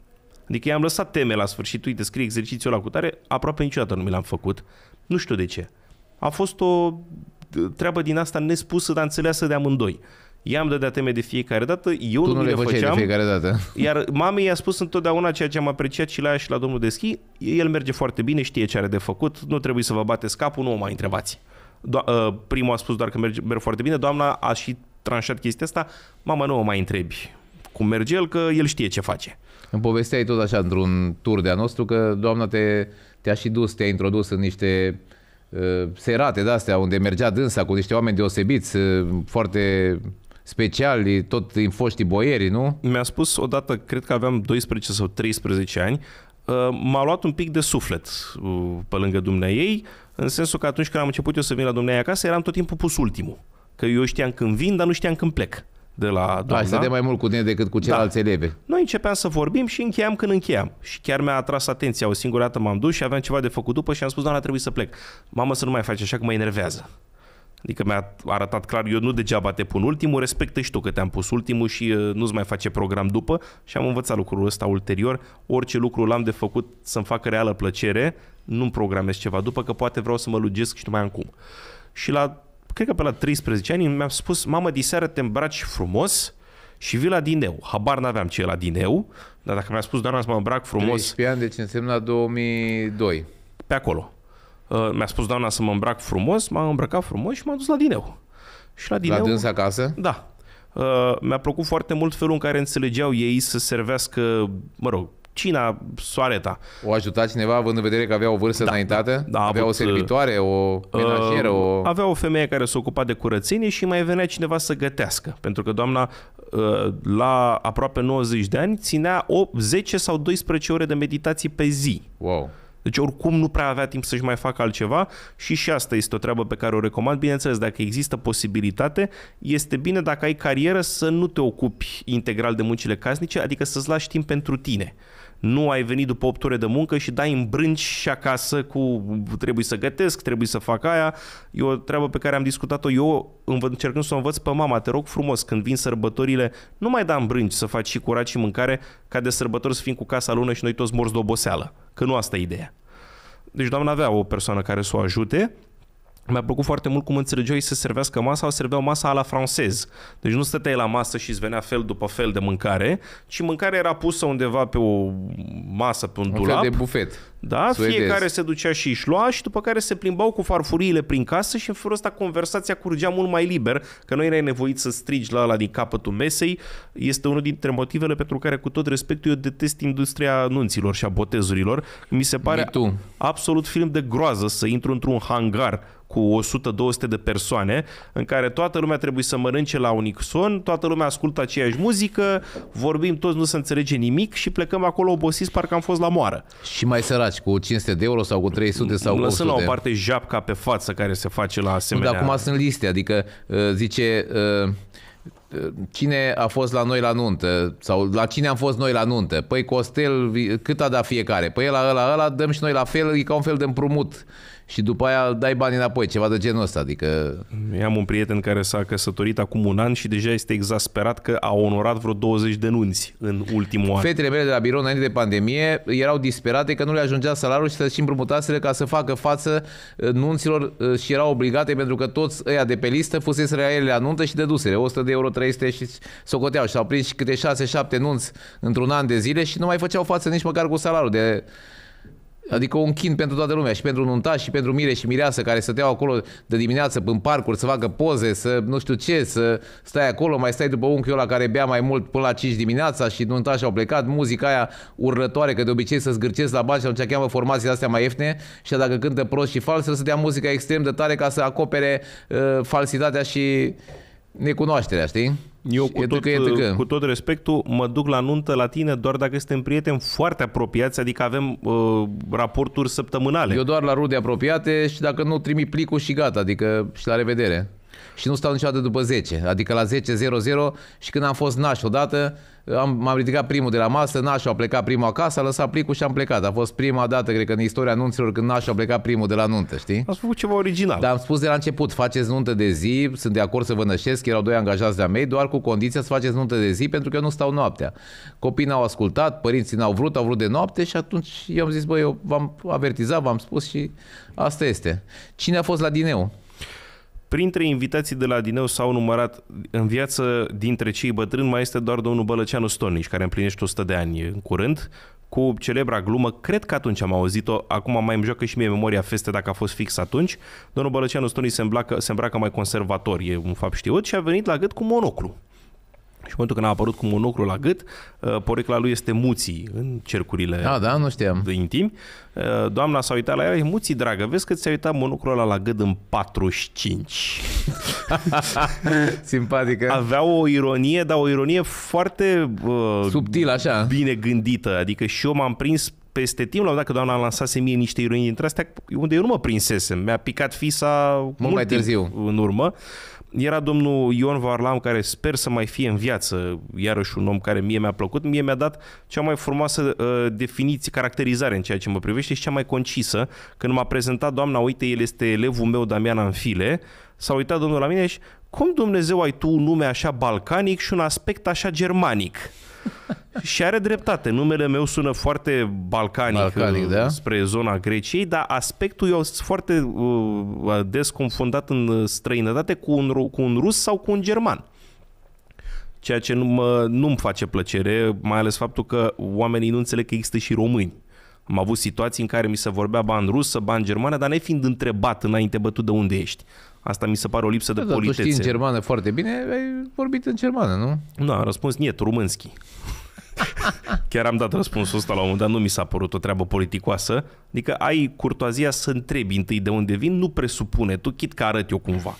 Adică i-am lăsat teme la sfârșit, uite, scrie exercițiul la cutare, aproape niciodată nu mi l-am făcut. Nu știu de ce. A fost o treabă din asta nespusă, dar înțeleasă de amândoi. I-am îmi dădea teme de fiecare dată, eu tu nu, nu le făceam. De fiecare dată. Iar mamei i-a spus întotdeauna ceea ce am apreciat și la ea și la domnul Deschi. el merge foarte bine, știe ce are de făcut, nu trebuie să vă bateți capul, nu o mai întrebați. Do- ă, primul a spus doar că merge, merge foarte bine, doamna a și tranșat chestia asta, mama nu
o mai întrebi cum merge el, că el știe ce face. Îmi povesteai tot așa într-un tur de-a nostru că doamna te, te-a și dus, te-a introdus în niște uh, serate de-astea unde mergea dânsa cu niște oameni deosebiți, uh, foarte speciali, tot în foștii boieri, nu? Mi-a spus odată, cred că aveam 12 sau 13 ani,
uh, m-a luat un pic de suflet uh, pe lângă dumnea ei, în sensul că atunci când am început eu să vin la dumnea ei acasă, eram tot timpul pus ultimul. Că eu știam când vin, dar nu știam când plec de la doamna. Ai de mai mult cu tine decât cu ceilalți da. elevi. Noi începeam să vorbim și încheiam când încheiam. Și chiar mi-a atras atenția. O singură dată m-am dus și aveam ceva de făcut după și am spus, doamna, trebuie să plec. Mamă, să nu mai face așa că mă enervează. Adică mi-a arătat clar, eu nu degeaba te pun ultimul, respectă și tu că te-am pus ultimul și uh, nu-ți mai face program după și am învățat lucrul ăsta ulterior. Orice lucru l-am de făcut să-mi facă reală plăcere, nu-mi programez ceva după că poate vreau să mă lugesc și nu mai am cum. Și la, cred că pe la 13 ani mi-a spus, mamă, diseară te îmbraci frumos și vii la Dineu. Habar n-aveam ce e la Dineu, dar dacă mi-a spus doamna să mă îmbrac frumos... 13 ani, deci însemna 2002. Pe acolo. Uh, mi-a spus doamna să mă îmbrac frumos, m-am îmbrăcat frumos și m-am dus la Dineu. Și la Dineu... La dânsa acasă? Da. Uh, mi-a plăcut foarte mult felul în care înțelegeau ei să servească, mă rog, cina, soareta. O ajuta cineva
având în vedere că avea o vârstă da, da. înaintată? Da, avea avut, o uh, servitoare, o menajeră? Uh, o...
Avea o femeie care se ocupa de curățenie și mai venea cineva să gătească. Pentru că doamna uh, la aproape 90 de ani ținea 8, 10 sau 12 ore de meditații pe zi. Wow! Deci oricum nu prea avea timp să-și mai facă altceva și și asta este o treabă pe care o recomand. Bineînțeles, dacă există posibilitate, este bine dacă ai carieră să nu te ocupi integral de muncile casnice, adică să-ți lași timp pentru tine nu ai venit după 8 ore de muncă și dai în brânci și acasă cu trebuie să gătesc, trebuie să fac aia. E o treabă pe care am discutat-o eu încercând să o învăț pe mama. Te rog frumos, când vin sărbătorile, nu mai da în brânci să faci și curat și mâncare ca de sărbători să fim cu casa lună și noi toți morți de oboseală. Că nu asta e ideea. Deci doamna avea o persoană care să o ajute mi-a plăcut foarte mult cum înțelegeau să servească masa, o serveau masa la francez. Deci nu stăteai la masă și îți venea fel după fel de mâncare, ci mâncarea era pusă undeva pe o masă, pe un, un dulap. Fel de bufet. Da, suedez. fiecare se ducea și își lua și după care se plimbau cu farfuriile prin casă și în felul ăsta conversația curgea mult mai liber, că nu erai nevoit să strigi la ăla din capătul mesei. Este unul dintre motivele pentru care cu tot respectul eu detest industria anunților și a botezurilor. Mi se pare absolut film de groază să intru într-un hangar cu 100-200 de persoane, în care toată lumea trebuie să mănânce la unison, toată lumea ascultă aceeași muzică, vorbim toți, nu se înțelege nimic și plecăm acolo obosiți, parcă am fost la moară.
Și mai săraci, cu 500 de euro sau cu 300 sau cu 800. la o parte japca pe față care se face la asemenea. dar acum sunt liste, adică uh, zice uh, uh, cine a fost la noi la nuntă sau la cine am fost noi la nuntă. Păi Costel, cât a dat fiecare? Păi la ăla, ăla, dăm și noi la fel, e ca un fel de împrumut și după aia dai bani înapoi, ceva de genul ăsta. Adică... Am un prieten care s-a căsătorit acum un an și deja este exasperat că a
onorat vreo 20 de nunți în ultimul an.
Fetele mele de la birou înainte de pandemie erau disperate că nu le ajungea salariul și să-și împrumutasele ca să facă față ă, nunților ă, și erau obligate pentru că toți ăia de pe listă fuseseră ele la nuntă și dedusere 100 de euro, 300 și socoteau și au prins câte 6-7 nunți într-un an de zile și nu mai făceau față nici măcar cu salariul de Adică un chin pentru toată lumea și pentru nunta și pentru mire și mireasă care stăteau acolo de dimineață în parcuri să facă poze, să nu știu ce, să stai acolo, mai stai după unchiul ăla care bea mai mult până la 5 dimineața și și au plecat, muzica aia urlătoare, că de obicei să zgârcesc la bani și atunci cheamă formațiile astea mai ieftine și dacă cântă prost și fals, să dea muzica extrem de tare ca să acopere uh, falsitatea și necunoașterea, știi? Eu cu, etică, tot, etică.
cu tot respectul mă duc la nuntă la tine doar dacă suntem prieteni foarte apropiați, adică avem
uh, raporturi săptămânale. Eu doar la rude apropiate și dacă nu trimit plicul și gata, adică și la revedere și nu stau niciodată după 10. Adică la 10.00 și când am fost naș odată, am, m-am ridicat primul de la masă, nașul a plecat primul acasă, a lăsat plicul și am plecat. A fost prima dată, cred că, în istoria anunților când nașul a plecat primul de la nuntă, știi? Am făcut ceva original. Dar am spus de la început, faceți nuntă de zi, sunt de acord să vă nășesc, erau doi angajați de-a mei, doar cu condiția să faceți nuntă de zi, pentru că eu nu stau noaptea. Copiii n-au ascultat, părinții n-au vrut, au vrut de noapte și atunci eu am zis, băi, eu v-am avertizat, v-am spus și asta este. Cine a fost la Dineu?
Printre invitații de la Dineu s-au numărat în viață dintre cei bătrâni mai este doar domnul Bălăceanu Stonici, care împlinește 100 de ani în curând, cu celebra glumă, cred că atunci am auzit-o, acum mai îmi joacă și mie memoria feste dacă a fost fix atunci, domnul Bălăceanu Stonici se îmbracă, se îmbracă mai conservator, e un fapt știut, și a venit la gât cu monoclu. Și în momentul când a apărut cu monocru la gât, uh, porecla lui este Muții în cercurile a, da, da, nu știam. intim. Uh, doamna s-a uitat la el, Muții, dragă, vezi că ți-a uitat monocru ăla la gât în 45. Simpatică. Avea o ironie, dar o ironie foarte... Uh, Subtil, așa. Bine gândită. Adică și eu m-am prins peste timp, la dacă doamna lansase mie niște ironii dintre astea, unde eu nu mă prinsesem. Mi-a picat fisa mult, mult mai târziu. în urmă. Uh, era domnul Ion Varlam, care sper să mai fie în viață, iarăși un om care mie mi-a plăcut, mie mi-a dat cea mai frumoasă uh, definiție, caracterizare în ceea ce mă privește și cea mai concisă. Când m-a prezentat doamna, uite, el este elevul meu, Damian Anfile, s-a uitat domnul la mine și cum Dumnezeu ai tu un nume așa balcanic și un aspect așa germanic? Și are dreptate. Numele meu sună foarte balcanic, balcanic da? spre zona Greciei, dar aspectul eu sunt foarte uh, des confundat în străinătate cu un, cu un rus sau cu un german. Ceea ce nu mă, nu-mi face plăcere, mai ales faptul că oamenii nu înțeleg că există și români. Am avut situații în care mi se vorbea ban rusă, ban germană, dar fiind întrebat înainte tu de unde ești. Asta mi se pare o lipsă da, de da, politețe. Tu știi în germană foarte bine,
ai vorbit în germană,
nu? Nu, am răspuns niet, rumânski. Chiar am dat răspunsul ăsta la un moment dat, nu mi s-a părut o treabă politicoasă. Adică ai curtoazia să întrebi întâi de unde vin, nu presupune tu, chit că arăt eu cumva.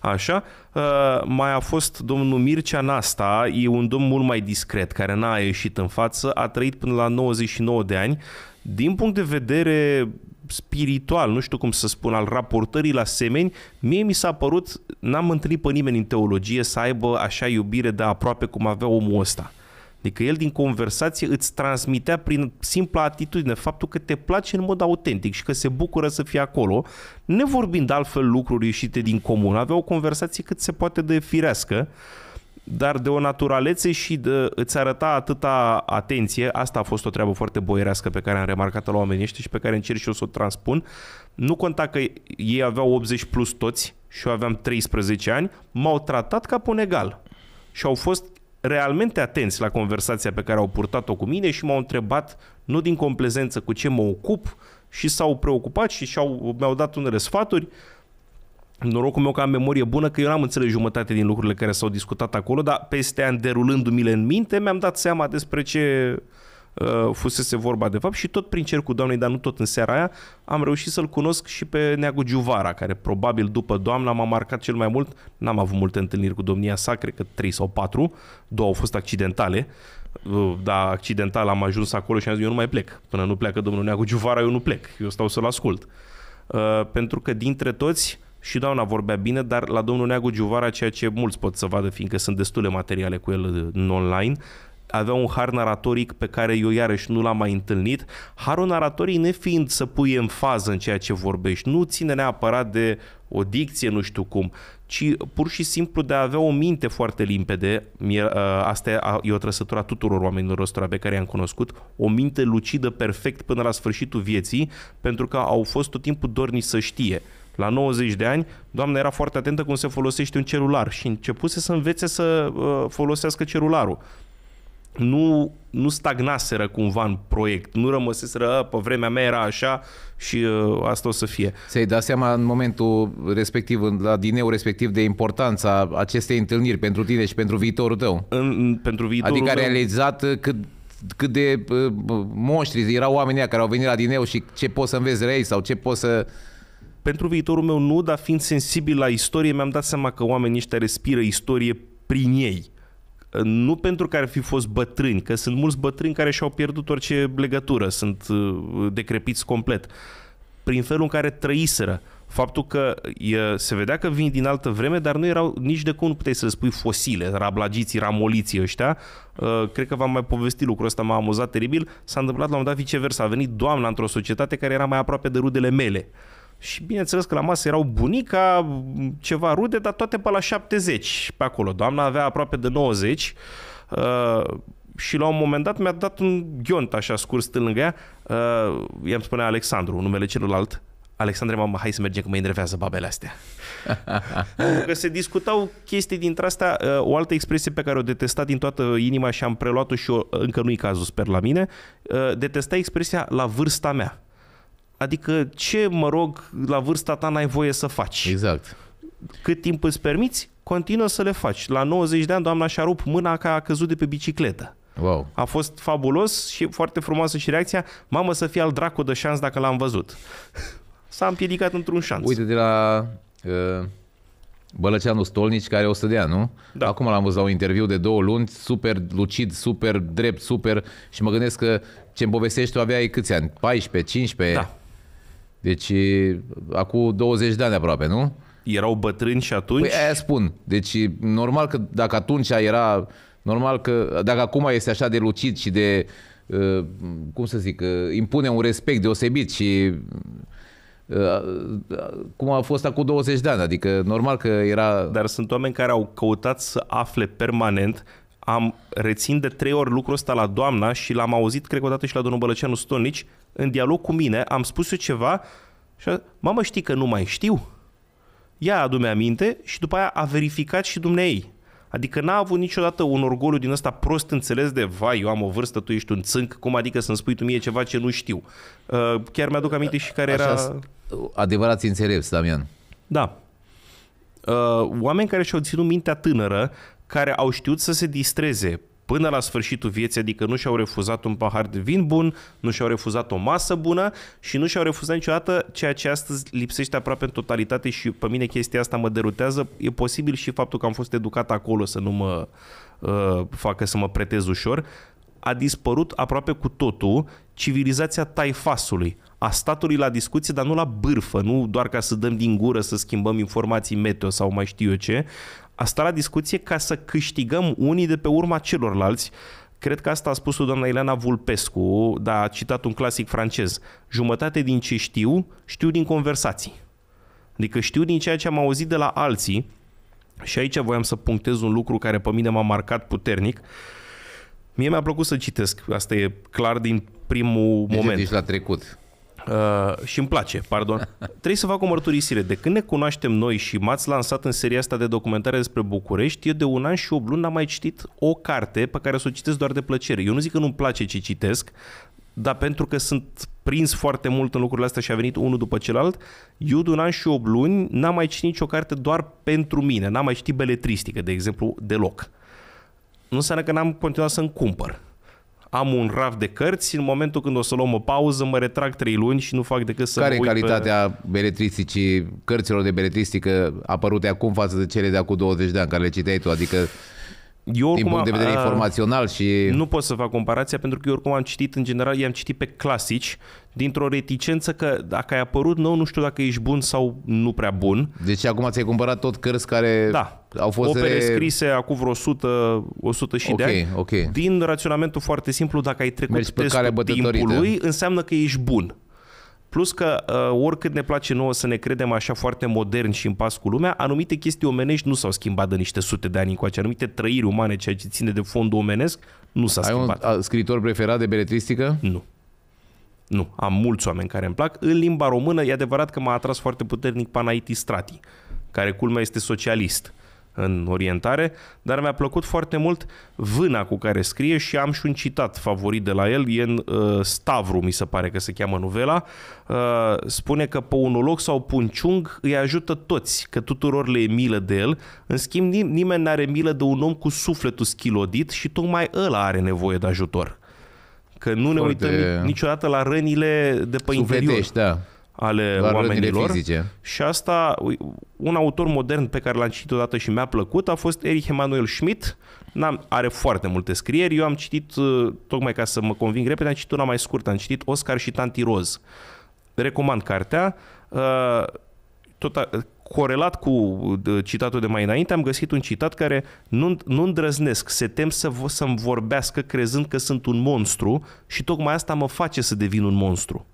Așa, uh, mai a fost domnul Mircea Nasta, e un domn mult mai discret, care n-a ieșit în față, a trăit până la 99 de ani. Din punct de vedere spiritual, nu știu cum să spun, al raportării la semeni, mie mi s-a părut, n-am întâlnit pe nimeni în teologie să aibă așa iubire de aproape cum avea omul ăsta. Adică el din conversație îți transmitea prin simpla atitudine faptul că te place în mod autentic și că se bucură să fie acolo, ne vorbind altfel lucruri ieșite din comun. Avea o conversație cât se poate de firească, dar de o naturalețe și de, îți arăta atâta atenție, asta a fost o treabă foarte boierească pe care am remarcat-o la oamenii ăștia și pe care încerc și eu să o transpun. Nu conta că ei aveau 80 plus toți și eu aveam 13 ani, m-au tratat ca pe un egal și au fost realmente atenți la conversația pe care au purtat-o cu mine și m-au întrebat nu din complezență cu ce mă ocup și s-au preocupat și și-au, mi-au dat unele sfaturi. Norocul meu că am memorie bună, că eu n-am înțeles jumătate din lucrurile care s-au discutat acolo, dar peste ani derulându-mi-le în minte, mi-am dat seama despre ce, uh, uh, fusese vorba de fapt și tot prin cercul doamnei, dar nu tot în seara aia, am reușit să-l cunosc și pe Neagu Giuvara, care probabil după doamna m-a marcat cel mai mult. N-am avut multe întâlniri cu domnia sa, cred că 3 sau 4, două au fost accidentale, uh, dar accidental am ajuns acolo și am zis, eu nu mai plec. Până nu pleacă domnul Neagu Giuvara, eu nu plec, eu stau să-l ascult. Uh, pentru că dintre toți, și doamna vorbea bine, dar la domnul Neagu Giuvara, ceea ce mulți pot să vadă, fiindcă sunt destule materiale cu el în online, avea un har naratoric pe care eu iarăși nu l-am mai întâlnit, harul naratoric nefiind să pui în fază în ceea ce vorbești, nu ține neapărat de o dicție, nu știu cum, ci pur și simplu de a avea o minte foarte limpede, mie, ă, asta e o trăsătură a tuturor oamenilor ăstora pe care i-am cunoscut, o minte lucidă perfect până la sfârșitul vieții, pentru că au fost tot timpul dorni să știe. La 90 de ani, doamna era foarte atentă cum se folosește un celular și începuse să învețe să ă, folosească celularul nu, nu stagnaseră cumva în proiect, nu rămăseseră, pe
vremea mea era așa și uh, asta o să fie. Să-i da seama în momentul respectiv, la dineu respectiv, de importanța acestei întâlniri pentru tine și pentru viitorul tău? În, pentru viitorul Adică a realizat ă, cât cât de uh, erau oamenii care au venit la Dineu și ce poți să înveți de ei sau ce poți să pentru viitorul meu nu, dar fiind sensibil
la istorie, mi-am dat seama că oamenii ăștia respiră istorie prin ei nu pentru că ar fi fost bătrâni, că sunt mulți bătrâni care și-au pierdut orice legătură, sunt uh, decrepiți complet, prin felul în care trăiseră. Faptul că e, se vedea că vin din altă vreme, dar nu erau nici de cum nu puteai să le spui fosile, rablagiții, ramoliții ăștia. Uh, cred că v-am mai povestit lucrul ăsta, m-a amuzat teribil. S-a întâmplat la un moment dat viceversa. A venit doamna într-o societate care era mai aproape de rudele mele. Și bineînțeles că la masă erau bunica, ceva rude, dar toate pe la 70 pe acolo. Doamna avea aproape de 90 uh, și la un moment dat mi-a dat un ghiont așa scurs lângă ea. Uh, i-am spunea Alexandru, numele celălalt. Alexandre, mamă, hai să mergem că mă enervează babele astea. că se discutau chestii dintre astea, uh, o altă expresie pe care o detesta din toată inima și am preluat-o și o, încă nu-i cazul, sper, la mine, uh, detesta expresia la vârsta mea. Adică ce, mă rog, la vârsta ta n-ai voie să faci? Exact. Cât timp îți permiți, continuă să le faci. La 90 de ani, doamna și-a rupt mâna că a căzut de pe bicicletă. Wow. A fost fabulos și foarte frumoasă și reacția. Mamă să fie al
dracu de șans dacă l-am văzut.
S-a împiedicat într-un șans.
Uite, de la uh, Bălăceanu Stolnici, care o să dea, nu? Da. Acum l-am văzut la un interviu de două luni, super lucid, super drept, super și mă gândesc că ce-mi povestești tu aveai câți ani? 14, 15? Da. Deci, acum 20 de ani aproape, nu? Erau bătrâni și atunci? Păi aia spun. Deci, normal că dacă atunci era... Normal că dacă acum este așa de lucid și de... Cum să zic? Impune un respect deosebit și cum a fost acum 20 de ani, adică normal că era... Dar sunt oameni care au căutat să afle permanent am
rețin de trei ori lucrul ăsta la doamna și l-am auzit, cred că odată și la domnul Bălăceanu Stonici, în dialog cu mine, am spus eu ceva și a mamă, știi că nu mai știu? Ea adu aminte și după aia a verificat și dumneei. Adică n-a avut niciodată un orgoliu din ăsta prost înțeles de vai, eu am o vârstă, tu ești un țânc, cum adică să-mi spui tu mie ceva ce nu știu? Uh, chiar mi-aduc aminte și care era... Uh,
adevărat înțelepți, Damian.
Da. Uh, oameni care și-au ținut mintea tânără, care au știut să se distreze până la sfârșitul vieții, adică nu și-au refuzat un pahar de vin bun, nu și-au refuzat o masă bună și nu și-au refuzat niciodată ceea ce astăzi lipsește aproape în totalitate și pe mine chestia asta mă derutează. E posibil și faptul că am fost educat acolo să nu mă uh, facă să mă pretez ușor. A dispărut aproape cu totul civilizația taifasului a statului la discuție, dar nu la bârfă, nu doar ca să dăm din gură, să schimbăm informații meteo sau mai știu eu ce a sta la discuție ca să câștigăm unii de pe urma celorlalți. Cred că asta a spus-o doamna Ileana Vulpescu, dar a citat un clasic francez. Jumătate din ce știu, știu din conversații. Adică știu din ceea ce am auzit de la alții și aici voiam să punctez un lucru care pe mine m-a marcat puternic. Mie mi-a plăcut să citesc, asta e clar din primul deci moment. Deci la trecut. Uh, și îmi place, pardon. Trebuie să fac o mărturisire. De când ne cunoaștem noi și m-ați lansat în seria asta de documentare despre București, eu de un an și 8 luni n-am mai citit o carte pe care să o citesc doar de plăcere. Eu nu zic că nu-mi place ce citesc, dar pentru că sunt prins foarte mult în lucrurile astea și a venit unul după celălalt, eu de un an și 8 luni n-am mai citit nicio carte doar pentru mine. N-am mai citit beletristică, de exemplu, deloc. Nu înseamnă că n-am continuat să-mi cumpăr am un raf de cărți, în momentul când o să luăm o pauză, mă retrag trei luni și nu fac decât să Care e calitatea
pe... beletristicii, cărților de beletristică apărute acum față de cele de acum 20 de ani care le citeai tu? Adică eu oricum, din punct de vedere a, informațional și... Nu
pot să fac comparația pentru că eu oricum am citit în general, i-am citit pe clasici dintr-o reticență că dacă ai apărut nou, nu știu dacă ești bun sau nu prea bun. Deci acum ți-ai
cumpărat tot cărți care
da. au fost... opere re... scrise acum vreo 100, 100 și okay, de ani. Okay. Din raționamentul foarte simplu, dacă ai trecut Mergi pe testul timpului,
înseamnă că ești
bun. Plus că uh, oricât ne place nouă să ne credem așa foarte moderni și în pas cu lumea, anumite chestii omenești nu s-au schimbat de niște sute de ani încoace. Anumite trăiri umane, ceea ce ține de fondul omenesc, nu s-a Ai schimbat. Ai un scriitor preferat de beletristică? Nu. Nu, am mulți oameni care îmi plac. În limba română, e adevărat că m-a atras foarte puternic Panaiti Strati, care culmea este socialist în orientare, dar mi-a plăcut foarte mult vâna cu care scrie și am și un citat favorit de la el, e în uh, Stavru, mi se pare că se cheamă novela, uh, spune că pe un loc sau punciung îi ajută toți, că tuturor le e milă de el, în schimb nim- nimeni nu are milă de un om cu sufletul schilodit și tocmai ăla are nevoie de ajutor. Că nu foarte... ne uităm niciodată la rănile de pe Sufletești, interior. Da ale La oamenilor. Fizice. Și asta, un autor modern pe care l-am citit odată și mi-a plăcut a fost Erich Emanuel Schmidt. N-am, are foarte multe scrieri. Eu am citit, uh, tocmai ca să mă conving repede, am citit una mai scurtă. Am citit Oscar și Tanti Roz. Recomand cartea. Uh, tot a, corelat cu citatul de mai înainte, am găsit un citat care nu, nu îndrăznesc, se tem să, să-mi vorbească crezând că sunt un monstru și tocmai asta mă face să devin un monstru.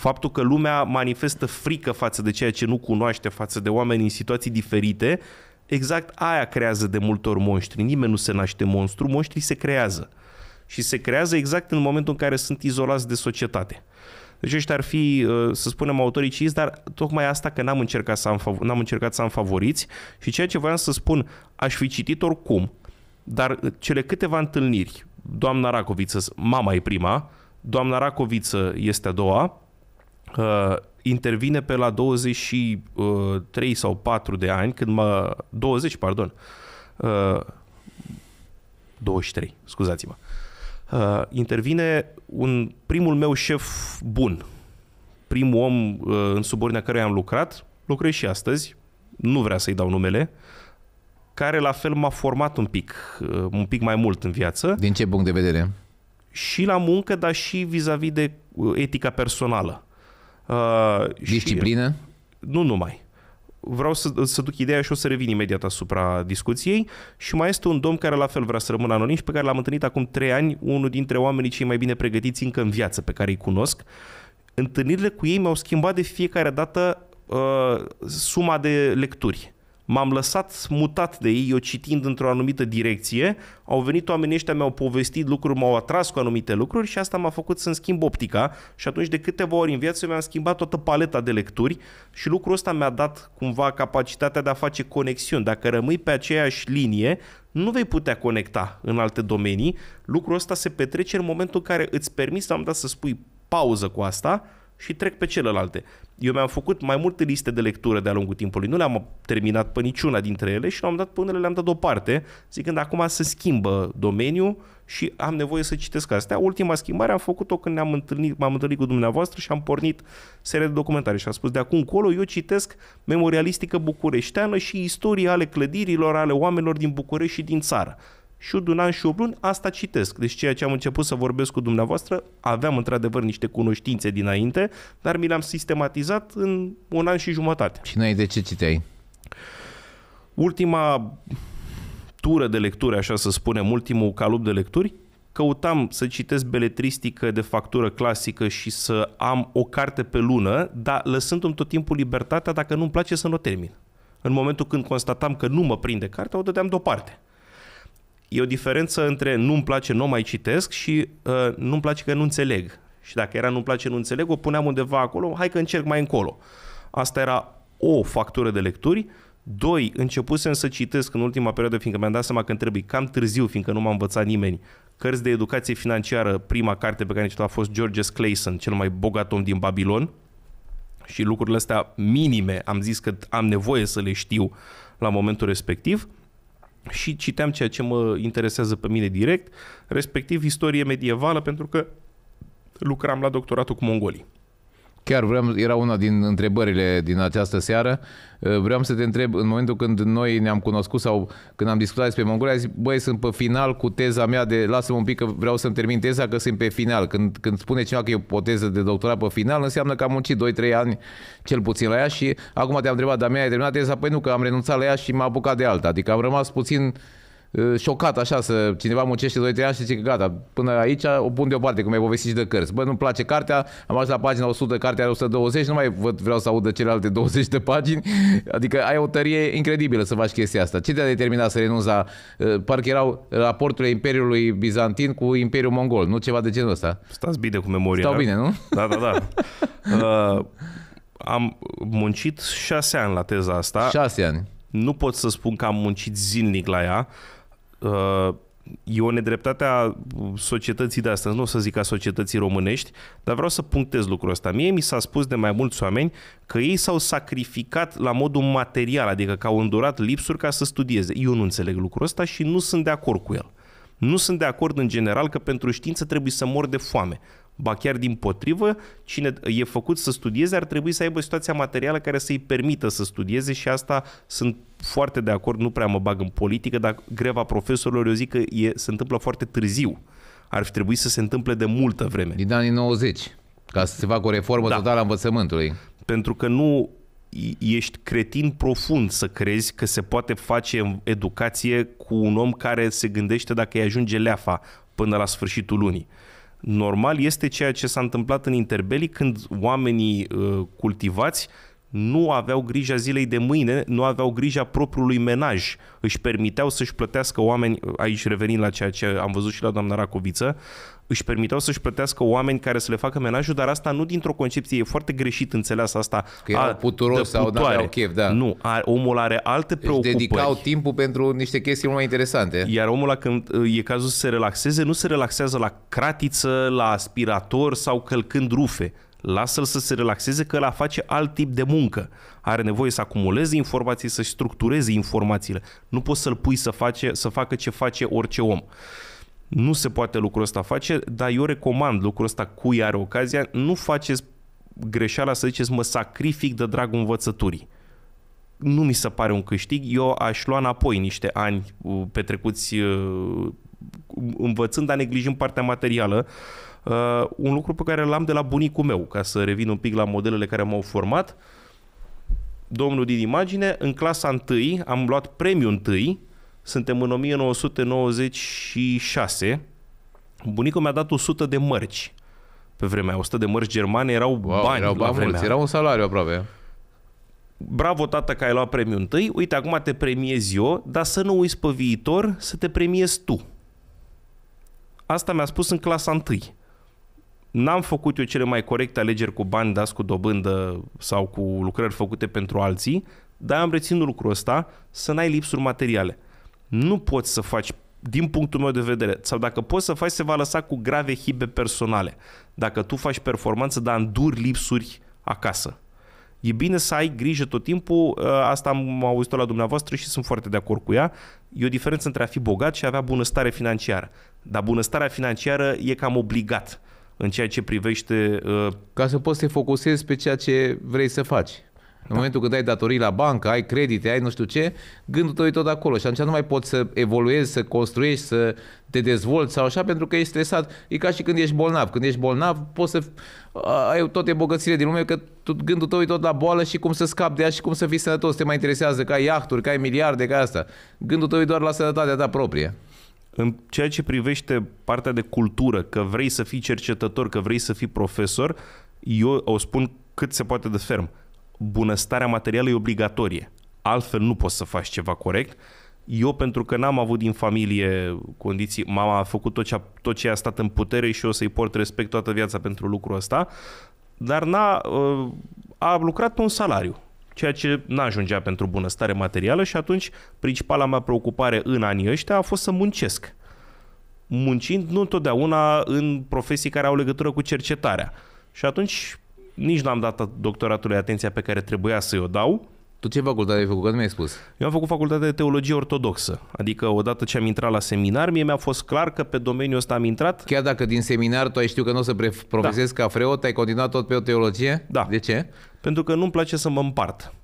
Faptul că lumea manifestă frică față de ceea ce nu cunoaște, față de oameni în situații diferite, exact aia creează de multe ori monștri. Nimeni nu se naște monstru, monștrii se creează. Și se creează exact în momentul în care sunt izolați de societate. Deci ăștia ar fi, uh, să spunem, autorii dar tocmai asta că n-am încercat să am, n-am încercat să am favoriți și ceea ce voiam să spun, aș fi citit oricum, dar cele câteva întâlniri, doamna Racoviță, mama e prima, doamna Racoviță este a doua, Uh, intervine pe la 23 uh, sau 4 de ani, când mă... 20, pardon. Uh, 23, scuzați-mă. Uh, intervine un primul meu șef bun, primul om uh, în subordinea care am lucrat, lucrez și astăzi, nu vrea să-i dau numele, care la fel m-a format un pic, uh, un pic mai mult în viață. Din ce punct de vedere? Și la muncă, dar și vis-a-vis de uh, etica personală. Uh, Disciplină? Și, nu numai. Vreau să, să duc ideea și o să revin imediat asupra discuției. Și mai este un domn care la fel vrea să rămână anonim și pe care l-am întâlnit acum trei ani, unul dintre oamenii cei mai bine pregătiți încă în viață, pe care îi cunosc. Întâlnirile cu ei mi-au schimbat de fiecare dată uh, suma de lecturi m-am lăsat mutat de ei, eu citind într-o anumită direcție, au venit oamenii ăștia, mi-au povestit lucruri, m-au atras cu anumite lucruri și asta m-a făcut să-mi schimb optica și atunci de câteva ori în viață mi-am schimbat toată paleta de lecturi și lucrul ăsta mi-a dat cumva capacitatea de a face conexiuni. Dacă rămâi pe aceeași linie, nu vei putea conecta în alte domenii. Lucrul ăsta se petrece în momentul în care îți permiți, am dat să spui pauză cu asta, și trec pe celelalte. Eu mi-am făcut mai multe liste de lectură de-a lungul timpului, nu le-am terminat pe niciuna dintre ele și l-am dat până le-am dat deoparte, zicând acum se schimbă domeniul și am nevoie să citesc astea. Ultima schimbare am făcut-o când ne-am întâlnit, m-am întâlnit cu dumneavoastră și am pornit seria de documentare și am spus de acum încolo eu citesc memorialistică bucureșteană și istorie ale clădirilor, ale oamenilor din București și din țară. Șudunan Șobrun, asta citesc. Deci ceea ce am început să vorbesc cu dumneavoastră, aveam într-adevăr niște cunoștințe dinainte, dar mi le-am sistematizat în un an și jumătate. Și noi de ce citeai? Ultima tură de lecturi, așa să spunem, ultimul calup de lecturi, căutam să citesc beletristică de factură clasică și să am o carte pe lună, dar lăsându-mi tot timpul libertatea dacă nu-mi place să nu o termin. În momentul când constatam că nu mă prinde cartea, o dădeam deoparte e o diferență între nu-mi place, nu mai citesc și uh, nu-mi place că nu înțeleg. Și dacă era nu-mi place, nu înțeleg, o puneam undeva acolo, hai că încerc mai încolo. Asta era o factură de lecturi, Doi, începusem să citesc în ultima perioadă, fiindcă mi-am dat seama că trebuie cam târziu, fiindcă nu m-a învățat nimeni, cărți de educație financiară. Prima carte pe care am citit-o a fost George Clayson, cel mai bogat om din Babilon. Și lucrurile astea minime am zis că am nevoie să le știu la momentul respectiv și citeam ceea ce mă interesează pe mine direct, respectiv istorie medievală, pentru că
lucram la doctoratul cu mongolii. Chiar vreau, era una din întrebările din această seară. Uh, vreau să te întreb, în momentul când noi ne-am cunoscut sau când am discutat despre Mongolia, ai zis, băi, sunt pe final cu teza mea de lasă-mă un pic că vreau să-mi termin teza că sunt pe final. Când, când spune cineva că e o teză de doctorat pe final, înseamnă că am muncit 2-3 ani cel puțin la ea și acum te-am întrebat, dar mi-ai terminat teza? Păi nu, că am renunțat la ea și m-am apucat de alta. Adică am rămas puțin șocat așa să cineva muncește 2-3 ani și zice că gata, până aici o pun deoparte, cum ai povestit și de cărți. Bă, nu-mi place cartea, am ajuns la pagina 100, cartea are 120, nu mai văd, vreau să aud de celelalte 20 de pagini. Adică ai o tărie incredibilă să faci chestia asta. Ce te-a determinat să renunți la... Parcă erau raporturile Imperiului Bizantin cu Imperiul Mongol, nu ceva de genul ăsta. Stați bine cu memoria. Stau bine, nu? Da, da, da. uh, am muncit șase ani la teza asta. Șase
ani. Nu pot să spun că am muncit zilnic la ea, uh, e o nedreptate a societății de astăzi, nu o să zic a societății românești, dar vreau să punctez lucrul ăsta. Mie mi s-a spus de mai mulți oameni că ei s-au sacrificat la modul material, adică că au îndurat lipsuri ca să studieze. Eu nu înțeleg lucrul ăsta și nu sunt de acord cu el. Nu sunt de acord în general că pentru știință trebuie să mor de foame. Ba chiar din potrivă, cine e făcut să studieze ar trebui să aibă situația materială care să-i permită să studieze și asta sunt foarte de acord, nu prea mă bag în politică, dar greva profesorilor eu zic că e, se întâmplă foarte târziu. Ar fi trebuit să se întâmple de multă vreme. Din anii 90, ca să se facă o reformă da. totală a învățământului. Pentru că nu ești cretin profund să crezi că se poate face educație cu un om care se gândește dacă îi ajunge leafa până la sfârșitul lunii. Normal este ceea ce s-a întâmplat în interbelii când oamenii uh, cultivați uh, nu aveau grija zilei de mâine, nu aveau grija propriului menaj. Își permiteau să-și plătească oameni, aici revenind la ceea ce am văzut și la doamna Racoviță, își permiteau să-și plătească oameni care să le facă menajul, dar asta nu dintr-o concepție, e foarte greșit înțeleasă asta. Că erau puturos sau nu aveau chef, da. Nu, omul are alte preocupări. Își dedicau
timpul pentru niște chestii mult mai interesante. Iar omul când e cazul să se
relaxeze, nu se relaxează la cratiță, la aspirator sau călcând rufe Lasă-l să se relaxeze că la face alt tip de muncă. Are nevoie să acumuleze informații, să structureze informațiile. Nu poți să-l pui să, face, să facă ce face orice om. Nu se poate lucrul ăsta face, dar eu recomand lucrul ăsta cui are ocazia. Nu faceți greșeala să ziceți mă sacrific de dragul învățăturii nu mi se pare un câștig, eu aș lua înapoi niște ani uh, petrecuți uh, învățând, dar neglijând partea materială, Uh, un lucru pe care l-am de la bunicul meu, ca să revin un pic la modelele care m-au format. Domnul din imagine, în clasa 1 am luat premiu 1, suntem în 1996, bunicul mi-a dat 100 de mărci pe vremea 100 de mărci germane erau wow, bani erau la vremea. Era un salariu aproape. Bravo, tată, că ai luat premiu întâi. Uite, acum te premiezi eu, dar să nu uiți pe viitor să te premiezi tu. Asta mi-a spus în clasa întâi. N-am făcut eu cele mai corecte alegeri cu bani dați cu dobândă sau cu lucrări făcute pentru alții, dar am reținut lucrul ăsta să n-ai lipsuri materiale. Nu poți să faci din punctul meu de vedere, sau dacă poți să faci, se va lăsa cu grave hibe personale. Dacă tu faci performanță, dar înduri lipsuri acasă. E bine să ai grijă tot timpul, ă, asta am auzit-o la dumneavoastră și sunt foarte de acord cu ea. E o diferență între a fi bogat și a avea bunăstare financiară.
Dar bunăstarea financiară e cam obligat în ceea ce privește... Uh, ca să poți să te focusezi pe ceea ce vrei să faci. Da. În momentul când ai datorii la bancă, ai credite, ai nu știu ce, gândul tău e tot acolo și atunci nu mai poți să evoluezi, să construiești, să te dezvolți sau așa pentru că ești stresat. E ca și când ești bolnav. Când ești bolnav poți să ai toate bogățile din lume că tot, gândul tău e tot la boală și cum să scapi de ea și cum să fii sănătos. Te mai interesează că ai iahturi, că ai miliarde, că ai asta. Gândul tău e doar la sănătatea ta proprie. În ceea ce
privește partea de cultură, că vrei să fii cercetător, că vrei să fii profesor, eu o spun cât se poate de ferm. Bunăstarea materială e obligatorie. Altfel nu poți să faci ceva corect. Eu, pentru că n-am avut din familie condiții, mama a făcut tot ce a, tot ce a stat în putere și o să-i port respect toată viața pentru lucrul ăsta, dar n-a, uh, a lucrat pe un salariu ceea ce nu ajungea pentru bunăstare materială și atunci principala mea preocupare în anii ăștia a fost să muncesc. Muncind nu întotdeauna în profesii care au legătură cu cercetarea. Și atunci nici n-am dat doctoratului atenția pe care trebuia să-i o dau, tu ce facultate ai făcut? Că nu mi-ai spus. Eu am făcut facultatea de teologie ortodoxă. Adică odată ce am intrat la seminar, mie mi-a fost clar că pe
domeniul ăsta am intrat. Chiar dacă din seminar tu ai știut că nu o să profesezi da. ca freot, ai continuat tot pe o teologie? Da. De ce? Pentru că nu-mi place să mă împart.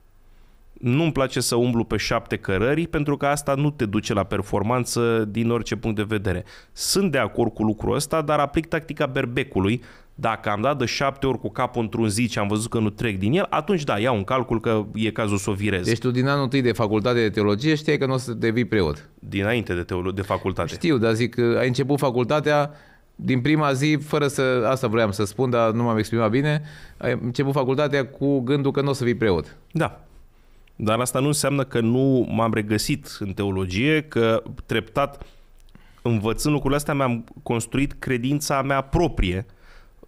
Nu-mi place să umblu
pe șapte cărări pentru că asta nu te duce la performanță din orice punct de vedere. Sunt de acord cu lucrul ăsta, dar aplic tactica berbecului dacă am dat de șapte ori cu capul
într-un zi și am văzut că nu trec din el, atunci da, iau un calcul că e cazul să o virez. Deci tu din anul întâi de facultate de teologie știi că nu o să devii preot. Dinainte de, teolo- de facultate. Știu, dar zic că uh, ai început facultatea din prima zi, fără să, asta vroiam să spun, dar nu m-am exprimat bine, ai început facultatea cu gândul că nu o să fii preot. Da. Dar asta nu înseamnă că
nu m-am regăsit în teologie, că treptat, învățând lucrurile astea, mi-am construit credința mea proprie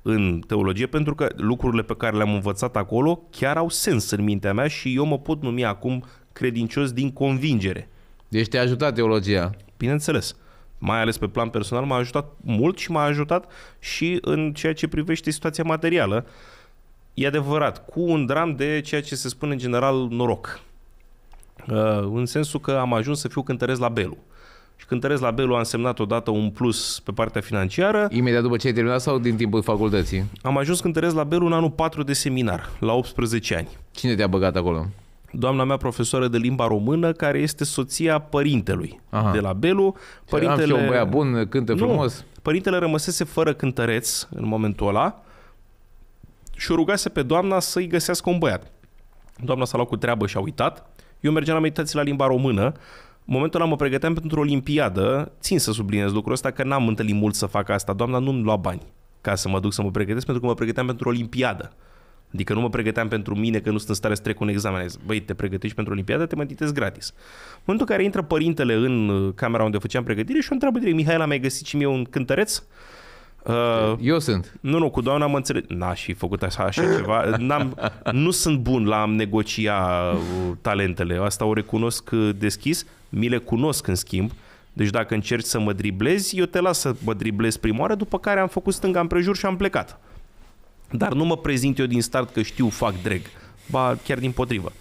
în teologie, pentru că lucrurile pe care le-am învățat acolo chiar au sens în mintea mea și eu mă pot numi acum credincios din convingere. Deci te-a ajutat teologia. Bineînțeles. Mai ales pe plan personal m-a ajutat mult și m-a ajutat și în ceea ce privește situația materială. E adevărat, cu un dram de ceea ce se spune în general noroc. Uh, în sensul că am ajuns să fiu cântăresc la Belu și cântăresc la Belu a însemnat odată un plus pe partea financiară. Imediat după ce ai terminat sau din timpul facultății? Am ajuns cântăresc la Belu în anul 4 de seminar, la 18 ani. Cine te-a băgat acolo? doamna mea profesoară de limba română, care este soția părintelui Aha. de la Belu. Părintele... Am și un băiat bun, cântă nu. frumos. Părintele rămăsese fără cântăreț în momentul ăla și o rugase pe doamna să-i găsească un băiat. Doamna s-a luat cu treabă și a uitat. Eu mergeam la meditații la limba română, în momentul ăla mă pregăteam pentru o olimpiadă, țin să subliniez lucrul ăsta, că n-am întâlnit mult să fac asta. Doamna nu-mi lua bani ca să mă duc să mă pregătesc, pentru că mă pregăteam pentru o olimpiadă. Adică nu mă pregăteam pentru mine, că nu sunt în stare să trec un examen. Zis, Băi, te pregătești pentru olimpiadă, te mătitezi gratis. În momentul în care intră părintele în uh, camera unde făceam pregătire și o întreabă direct, Mihaela, mi-ai găsit și mie un cântăreț? Uh, Eu sunt. Nu, nu, cu doamna am înțeles. N-aș fi făcut așa, așa ceva. N-am, nu sunt bun la a negocia uh, talentele. Asta o recunosc uh, deschis mi le cunosc în schimb, deci dacă încerci să mă driblezi, eu te las să mă driblezi prima oară, după care am făcut stânga împrejur și am plecat. Dar nu mă prezint eu din start că știu, fac drag. Ba, chiar din potrivă.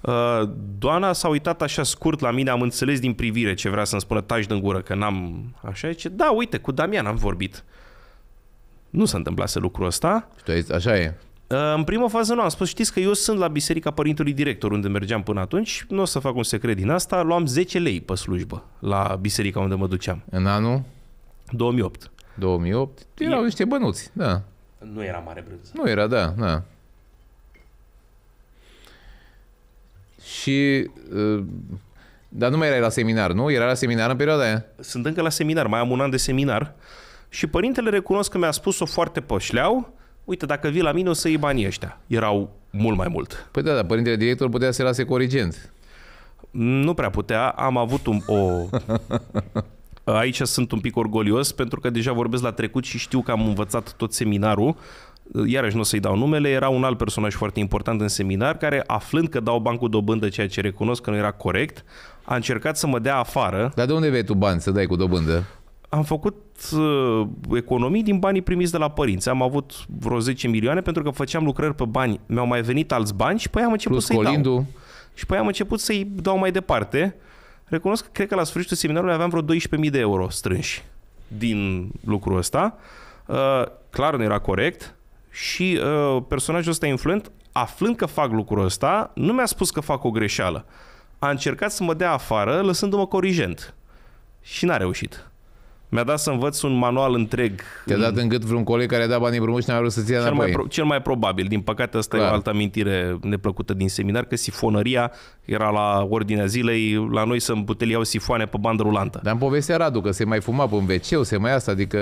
Uh, Doana s-a uitat așa scurt la mine, am înțeles din privire ce vrea să-mi spună taci din gură, că n-am... Așa ce? da, uite, cu Damian am vorbit. Nu s-a întâmplat să lucrul ăsta.
Și tu ai zis, așa e.
În prima fază nu, am spus, știți că eu sunt la Biserica Părintului Director, unde mergeam până atunci, nu o să fac un secret din asta, luam 10 lei pe slujbă la biserica unde mă duceam. În anul?
2008. 2008? Erau e... niște bănuți, da. Nu era mare brânză. Nu era, da, da. Și... Uh, dar nu mai erai la seminar, nu? Era la seminar în perioada aia? Sunt încă la seminar, mai am un an de
seminar. Și părintele recunosc că mi-a spus-o foarte pășleau, uite, dacă vii la mine o să iei banii ăștia. Erau mult mai mult. Păi da, dar părintele director putea să-i lase corigent. Nu prea putea. Am avut un, o... Aici sunt un pic orgolios pentru că deja vorbesc la trecut și știu că am învățat tot seminarul. Iarăși nu o să-i dau numele, era un alt personaj foarte important în seminar care, aflând că dau bancul cu dobândă, ceea ce recunosc că nu era corect, a încercat să mă dea afară. Dar de unde vei tu bani să dai cu dobândă? Am făcut Uh, economii din banii primiți de la părinți. Am avut vreo 10 milioane pentru că făceam lucrări pe bani. Mi-au mai venit alți bani și păi am început Plus să-i colindu. dau. Și păi am început să-i dau mai departe. Recunosc că cred că la sfârșitul seminarului aveam vreo 12.000 de euro strânși din lucrul ăsta. Uh, clar nu era corect și uh, personajul ăsta influent, aflând că fac lucrul ăsta, nu mi-a spus că fac o greșeală. A încercat să mă dea afară, lăsându-mă corigent Și n-a reușit. Mi-a dat să
învăț un manual întreg. Te-a dat în gât vreun coleg care a dat banii împrumut și n-a vrut să-ți ia cel mai, pro-
cel mai probabil. Din păcate, asta Clar. e o altă amintire neplăcută din seminar, că sifonăria era la ordinea zilei, la noi să îmbuteliau sifoane pe bandă rulantă. Dar în povestea Radu, că se mai fuma pe un wc se mai asta, adică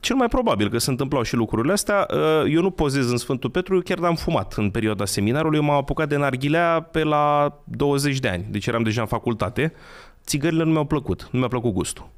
cel mai probabil că se întâmplau și lucrurile astea. Uh, eu nu pozez în Sfântul Petru, chiar am fumat în perioada seminarului. Eu m-am apucat de narghilea pe la 20 de ani, deci eram deja în facultate. Țigările nu mi-au plăcut, nu mi-a plăcut gustul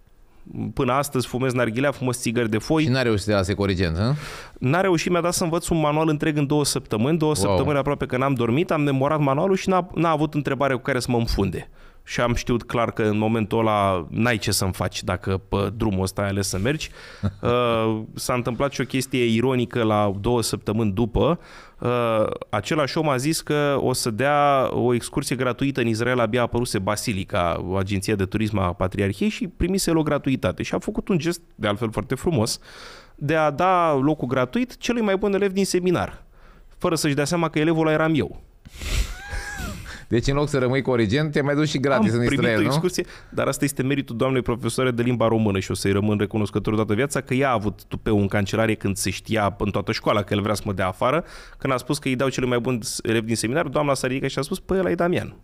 până astăzi fumez narghilea, fumez țigări de foi. Și n-a reușit să se corigent, nu? N-a reușit, mi-a dat să învăț un manual întreg în două săptămâni, două wow. săptămâni aproape că n-am dormit, am memorat manualul și n-a, n-a avut întrebare cu care să mă înfunde și am știut clar că în momentul ăla n-ai ce să-mi faci dacă pe drumul ăsta ai ales să mergi. Uh, s-a întâmplat și o chestie ironică la două săptămâni după. Uh, același om a zis că o să dea o excursie gratuită în Israel, abia apăruse Basilica, o agenție de turism a Patriarhiei și primise o gratuitate. Și a făcut un gest, de altfel foarte frumos, de a da locul gratuit celui mai bun elev din seminar, fără să-și dea seama că elevul ăla eram eu. Deci în loc să rămâi corigent, te mai duci și gratis Am în Israel, primit o excursie, dar asta este meritul doamnei profesoare de limba română și o să-i rămân recunoscător toată viața că ea a avut pe un cancelarie când se știa în toată școala că el vrea să mă dea afară, când a spus că îi dau cel mai bun elev din seminar, doamna s-a ridicat și a spus, păi ăla Damian.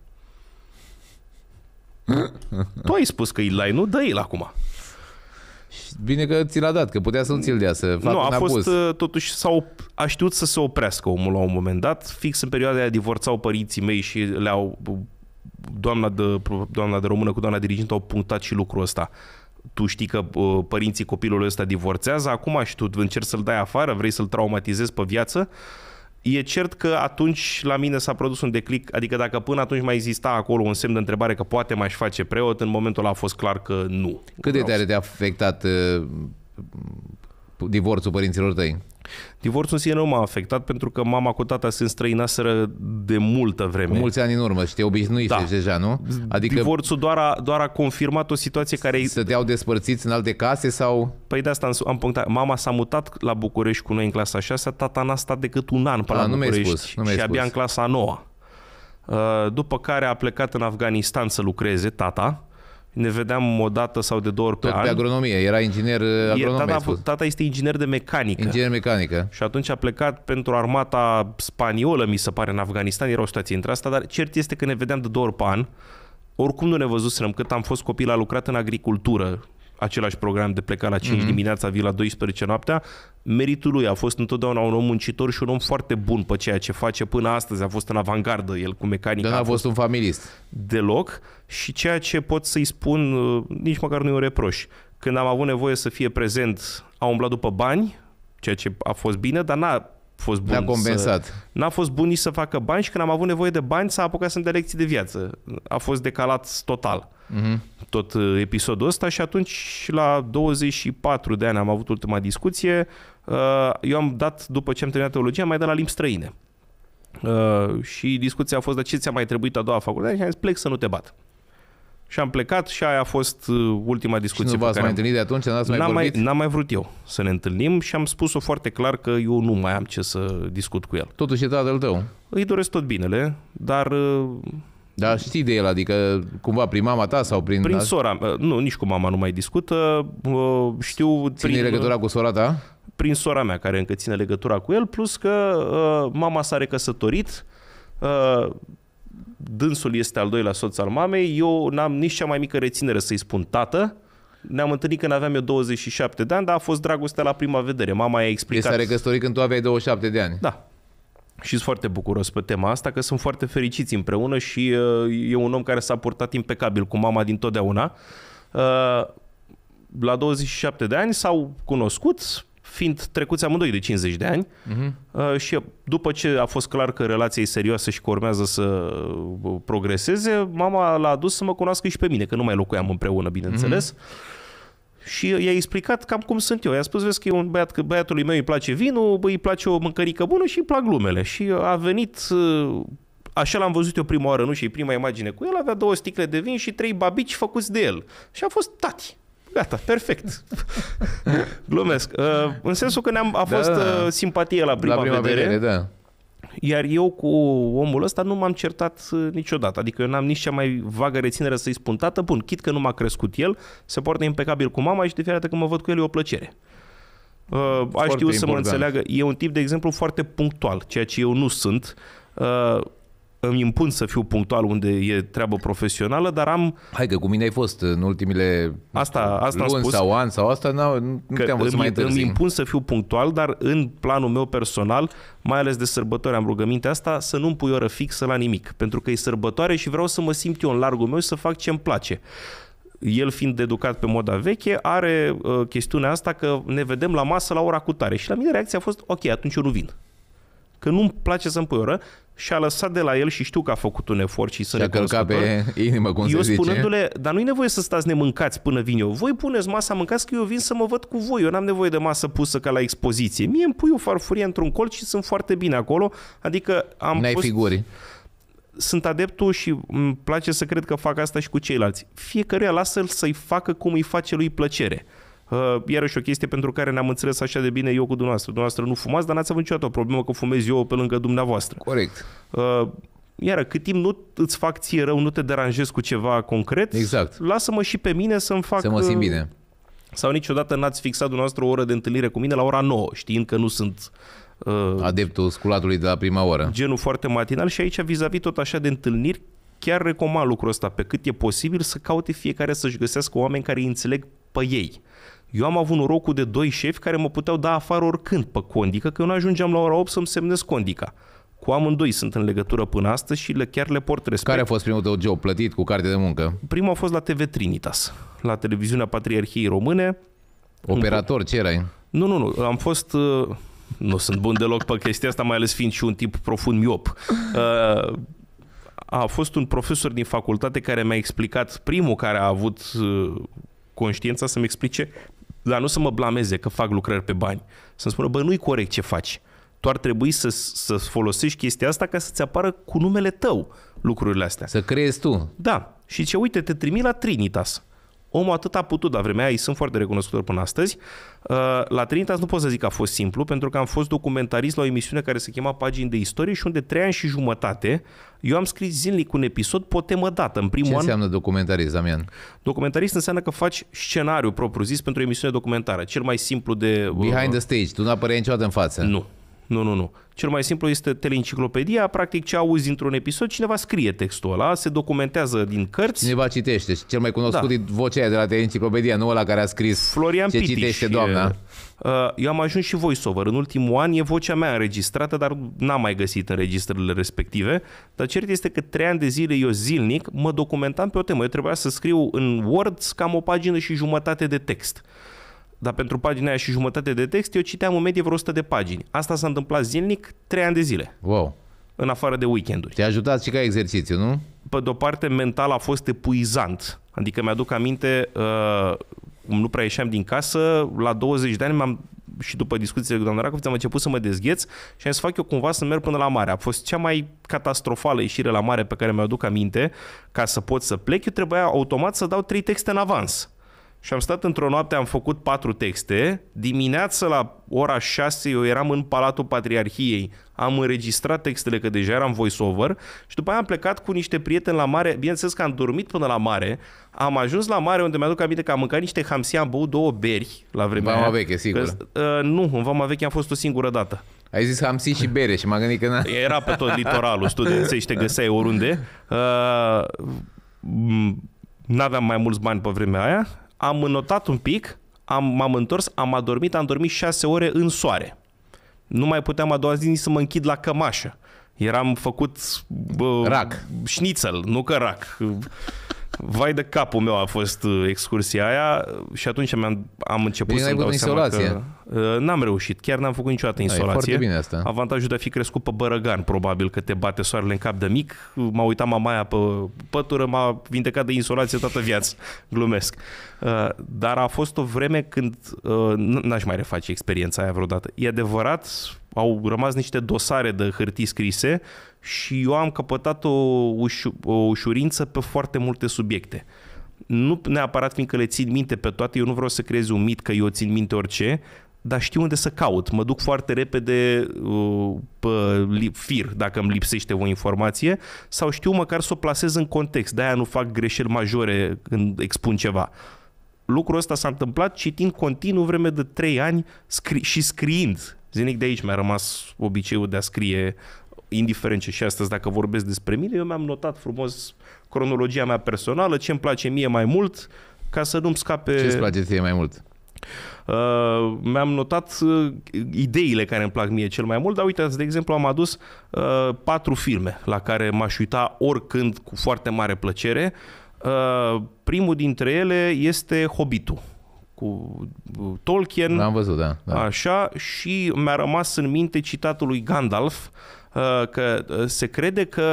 tu ai spus că îi lai, nu? dă el acum bine că ți l-a dat, că putea să nu ți-l dea, să facă Nu, a fost, abuz.
Uh, totuși, s-au, a știut să se oprească omul la un moment dat, fix în perioada aia divorțau părinții mei și le-au, uh, doamna de, doamna de română cu doamna dirigintă au punctat și lucrul ăsta tu știi că uh, părinții copilului ăsta divorțează, acum și tu încerci să-l dai afară, vrei să-l traumatizezi pe viață, uh, E cert că atunci la mine s-a produs un declic, adică dacă până atunci mai exista acolo un semn de întrebare că poate mai aș face preot, în momentul ăla a fost clar că nu. Cât de tare
te-a afectat uh, divorțul părinților tăi? Divorțul sine nu m-a afectat pentru că mama cu tata se înstrăinaseră de multă vreme. Cu mulți ani în urmă și te obișnuisești da. deja, nu? Adică Divorțul doar a, doar a confirmat o situație care... te-au despărțiți în alte case
sau... Păi de asta am punctat. Mama s-a mutat la București cu noi în clasa 6, tata n-a stat decât un an până la nu București spus, nu și spus. abia în clasa 9. Uh, după care a plecat în Afganistan să lucreze tata ne vedeam o dată sau de două ori Tot pe, pe an. agronomie, era inginer agronom. Tata, tata este inginer de mecanică. Inginer mecanică. Și atunci a plecat pentru armata spaniolă, mi se pare, în Afganistan, era o situație între asta, dar cert este că ne vedeam de două ori pe an. Oricum nu ne văzusem, cât am fost copil, a lucrat în agricultură, același program de plecat la 5 mm-hmm. dimineața, vii la 12 noaptea, meritul lui a fost întotdeauna un om muncitor și un om foarte bun pe ceea ce face. Până astăzi a fost în avangardă el cu mecanica. Nu a fost un familist. Deloc. Și ceea ce pot să-i spun, uh, nici măcar nu e un reproș. Când am avut nevoie să fie prezent, a umblat după bani, ceea ce a fost bine, dar n-a fost bun. N-a compensat. Să, n-a fost bun nici să facă bani și când am avut nevoie de bani s-a apucat să-mi dea lecții de viață. A fost decalat total uh-huh. tot uh, episodul ăsta și atunci la 24 de ani am avut ultima discuție, uh, eu am dat, după ce am terminat teologia, am mai dat la limbi străine. Uh, și discuția a fost, de ce ți-a mai trebuit a doua facultate? Și am zis, plec să nu te bat. Și am plecat și aia a fost ultima discuție. Și nu v-ați mai întâlnit de
atunci? N-ați mai n-am Mai,
n-am mai vrut eu să ne întâlnim și am spus-o foarte clar că eu nu mai am ce să discut cu el.
Totuși e tatăl tău.
Îi doresc tot binele, dar dar știi de el, adică cumva prin mama ta sau prin... Prin sora, uh, nu, nici cu mama nu mai discută, uh, știu... Ține prin... legătura cu sora ta? Prin sora mea, care încă ține legătura cu el, plus că uh, mama s-a recăsătorit, dânsul este al doilea soț al mamei, eu n-am nici cea mai mică reținere să-i spun tată, ne-am întâlnit când aveam eu 27 de ani, dar a fost dragostea la prima vedere. Mama i-a explicat... Deci s-a recăsătorit când tu aveai 27 de ani. Da și sunt foarte bucuros pe tema asta, că sunt foarte fericiți împreună și uh, e un om care s-a purtat impecabil cu mama din totdeauna. Uh, la 27 de ani s-au cunoscut, fiind trecuți amândoi de 50 de ani uh-huh. Uh, și după ce a fost clar că relația e serioasă și că urmează să uh, progreseze, mama l-a adus să mă cunoască și pe mine, că nu mai locuiam împreună, bineînțeles. Uh-huh și i-a explicat cam cum sunt eu. I-a spus, vezi că e un băiat, că băiatului meu îi place vinul, îi place o mâncărică bună și îi plac glumele. Și a venit, ă, așa l-am văzut eu prima oară, nu și prima imagine cu el, avea două sticle de vin și trei babici făcuți de el. Și a fost tati. Gata, perfect. Glumesc. Ă, în sensul că ne-am, a da. fost da, da. simpatie la prima, la prima vedere. vedere da. Iar eu cu omul ăsta nu m-am certat uh, niciodată. Adică eu n-am nici cea mai vagă reținere să-i spun tată, bun, chit că nu m-a crescut el, se poartă impecabil cu mama și de fiecare dată când mă văd cu el e o plăcere. Uh, a știu să mă înțeleagă. E un tip, de exemplu, foarte punctual, ceea ce eu nu sunt. Uh, îmi impun să fiu punctual unde e treabă profesională, dar am... Hai că cu mine ai fost în ultimile asta, asta luni spus, sau ani sau asta,
nu, nu te-am văzut îmi, mai târziu. Îmi impun
să fiu punctual, dar în planul meu personal, mai ales de sărbători, am rugămintea asta, să nu-mi pui oră fixă la nimic, pentru că e sărbătoare și vreau să mă simt eu în largul meu și să fac ce îmi place el fiind educat pe moda veche, are uh, chestiunea asta că ne vedem la masă la ora cu tare. Și la mine reacția a fost, ok, atunci eu nu vin. Că nu-mi place să-mi pui oră, și a lăsat de la el și știu că a făcut un efort și sunt recunoscător. pe inimă, cum eu se spunându-le, zice. dar nu-i nevoie să stați nemâncați până vin eu. Voi puneți masa, mâncați că eu vin să mă văd cu voi. Eu n-am nevoie de masă pusă ca la expoziție. Mie îmi pui o farfurie într-un colț și sunt foarte bine acolo. Adică am N-ai pus... figuri. Sunt adeptul și îmi place să cred că fac asta și cu ceilalți. Fiecare lasă-l să-i facă cum îi face lui plăcere. Uh, iarăși o chestie pentru care ne-am înțeles așa de bine eu cu dumneavoastră. Dumneavoastră nu fumați, dar n-ați avut niciodată o problemă că fumez eu pe lângă dumneavoastră. Corect. Uh, Iar cât timp nu îți fac ție rău, nu te deranjezi cu ceva concret, exact. lasă-mă și pe mine să-mi fac... Să mă simt uh, bine. Sau niciodată n-ați fixat dumneavoastră o oră de întâlnire cu mine la ora 9, știind că nu sunt uh, adeptul sculatului de la prima oră. Genul foarte matinal și aici vis-a-vis tot așa de întâlniri, chiar recomand lucrul ăsta pe cât e posibil să caute fiecare să-și găsească oameni care îi înțeleg pe ei. Eu am avut norocul de doi șefi care mă puteau da afară oricând pe condică, că eu nu ajungeam la ora 8 să-mi semnez condica. Cu amândoi sunt în legătură până astăzi și le, chiar le port respect. Care a fost primul tău job plătit cu carte de muncă? Primul a fost la TV Trinitas, la televiziunea Patriarhiei Române. Operator, în... ce erai? Nu, nu, nu. Am fost... Uh, nu sunt bun deloc pe chestia asta, mai ales fiind și un tip profund miop. Uh, a fost un profesor din facultate care mi-a explicat, primul care a avut uh, conștiința să-mi explice dar nu să mă blameze că fac lucrări pe bani. Să-mi spună, bă, nu-i corect ce faci. Tu ar trebui să, să folosești chestia asta ca să-ți apară cu numele tău lucrurile astea. Să creezi tu. Da. Și ce uite, te trimit la Trinitas. Omul atât a putut, dar vremea ei sunt foarte recunoscător până astăzi. Uh, la Trinitas nu pot să zic că a fost simplu, pentru că am fost documentarist la o emisiune care se chema Pagini de Istorie și unde trei ani și jumătate eu am scris zilnic un episod pe o temă dată. În primul Ce an, înseamnă documentarist, Damian? Documentarist înseamnă că faci scenariu propriu-zis pentru o emisiune documentară. Cel mai simplu de... Uh, Behind the stage. Tu nu apăreai niciodată în față. Nu. Nu, nu, nu. Cel mai simplu este teleenciclopedia, practic ce auzi într-un episod, cineva scrie textul ăla, se documentează
din cărți. Cineva citește, cel mai cunoscut da. e vocea de la teleenciclopedia, nu ăla care a scris Florian ce Pitiș, citește doamna. Uh, eu am ajuns și voiceover. În ultimul an e vocea mea înregistrată, dar
n-am mai găsit în registrele respective. Dar cert este că trei ani de zile eu zilnic mă documentam pe o temă. Eu trebuia să scriu în Word cam o pagină și jumătate de text dar pentru pagina aia și jumătate de text, eu citeam în medie vreo 100 de pagini. Asta s-a întâmplat zilnic trei ani de zile. Wow! În afară de weekenduri. Te-a ajutat și ca exercițiu, nu? Pe de-o parte, mental a fost epuizant. Adică mi-aduc aminte, uh, cum nu prea ieșeam din casă, la 20 de ani m-am și după discuțiile cu doamna Racov, am început să mă dezgheț și am să fac eu cumva să merg până la mare. A fost cea mai catastrofală ieșire la mare pe care mi-o aduc aminte. Ca să pot să plec, eu trebuia automat să dau trei texte în avans. Și am stat într-o noapte, am făcut patru texte. Dimineața la ora 6 eu eram în Palatul Patriarhiei am înregistrat textele că deja eram voiceover și după aia am plecat cu niște prieteni la mare, bineînțeles că am dormit până la mare, am ajuns la mare unde mi-aduc aminte că am mâncat niște hamsia, am băut două beri la vremea Vama aia. veche, sigur. Uh, nu, în Vama veche am fost o singură dată. Ai zis hamsi și bere și m-am gândit că... N-a... Era pe tot litoralul, studențești, te găseai oriunde. Uh, n-aveam mai mulți bani pe vremea aia, am înotat un pic, am, m-am întors, am adormit, am dormit șase ore în soare nu mai puteam a doua zi nici să mă închid la cămașă. Eram făcut... Bă, rac. Șnițel, nu că rac. Vai de capul meu a fost uh, excursia aia și atunci am am început să să dau seama insolație. că... Uh, n-am reușit, chiar n-am făcut niciodată insolație. Ai, foarte bine asta. Avantajul de a fi crescut pe bărăgan, probabil, că te bate soarele în cap de mic. M-a uitat mamaia pe pătură, m-a vindecat de insolație toată viața. Glumesc. Uh, dar a fost o vreme când n-aș mai reface experiența aia vreodată. E adevărat, au rămas niște dosare de hârtii scrise și eu am căpătat o, o ușurință pe foarte multe subiecte. Nu neapărat fiindcă le țin minte pe toate, eu nu vreau să creez un mit că eu țin minte orice, dar știu unde să caut. Mă duc foarte repede uh, pe fir dacă îmi lipsește o informație sau știu măcar să o plasez în context. De-aia nu fac greșeli majore când expun ceva. Lucrul ăsta s-a întâmplat citind continuu vreme de 3 ani scri- și scriind Zinic de aici mi-a rămas obiceiul de a scrie indiferent ce și astăzi dacă vorbesc despre mine, eu mi-am notat frumos cronologia mea personală, ce îmi place mie mai mult, ca să nu-mi scape... Ce îți place
ție mai mult?
Uh, mi-am notat uh, ideile care îmi plac mie cel mai mult, dar uitați, de exemplu, am adus uh, patru filme la care m-aș uita oricând cu foarte mare plăcere. Uh, primul dintre ele este Hobbitul cu Tolkien. L-am văzut, da. da. Așa, și mi-a rămas în minte citatul lui Gandalf, uh, că uh, se crede că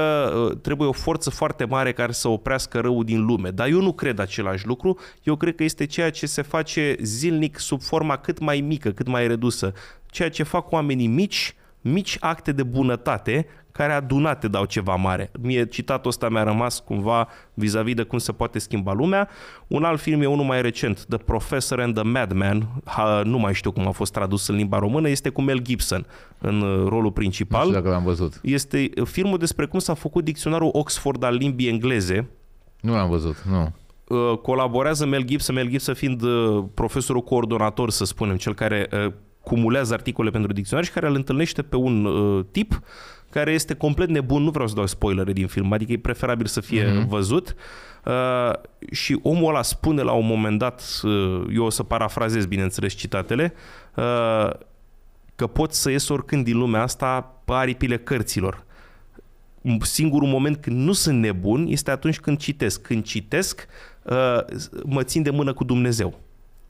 uh, trebuie o forță foarte mare care să oprească răul din lume. Dar eu nu cred același lucru. Eu cred că este ceea ce se face zilnic sub forma cât mai mică, cât mai redusă. Ceea ce fac oamenii mici, mici acte de bunătate care adunate dau ceva mare. Mie citatul ăsta mi-a rămas cumva vis-a-vis de cum se poate schimba lumea. Un alt film e unul mai recent, The Professor and the Madman, ha, nu mai știu cum a fost tradus în limba română, este cu Mel Gibson în uh, rolul principal. Nu știu dacă l-am văzut. Este uh, filmul despre cum s-a făcut dicționarul Oxford al limbii engleze.
Nu l-am văzut, nu
uh, colaborează Mel Gibson, Mel Gibson fiind profesorul coordonator, să spunem, cel care cumulează articole pentru dicționar și care îl întâlnește pe un tip care este complet nebun, nu vreau să dau spoilere din film, adică e preferabil să fie mm-hmm. văzut. Uh, și omul ăla spune la un moment dat, uh, eu o să parafrazez bineînțeles citatele, uh, că pot să ies oricând din lumea asta pe aripile cărților. Singurul moment când nu sunt nebun este atunci când citesc. Când citesc, uh, mă țin de mână cu Dumnezeu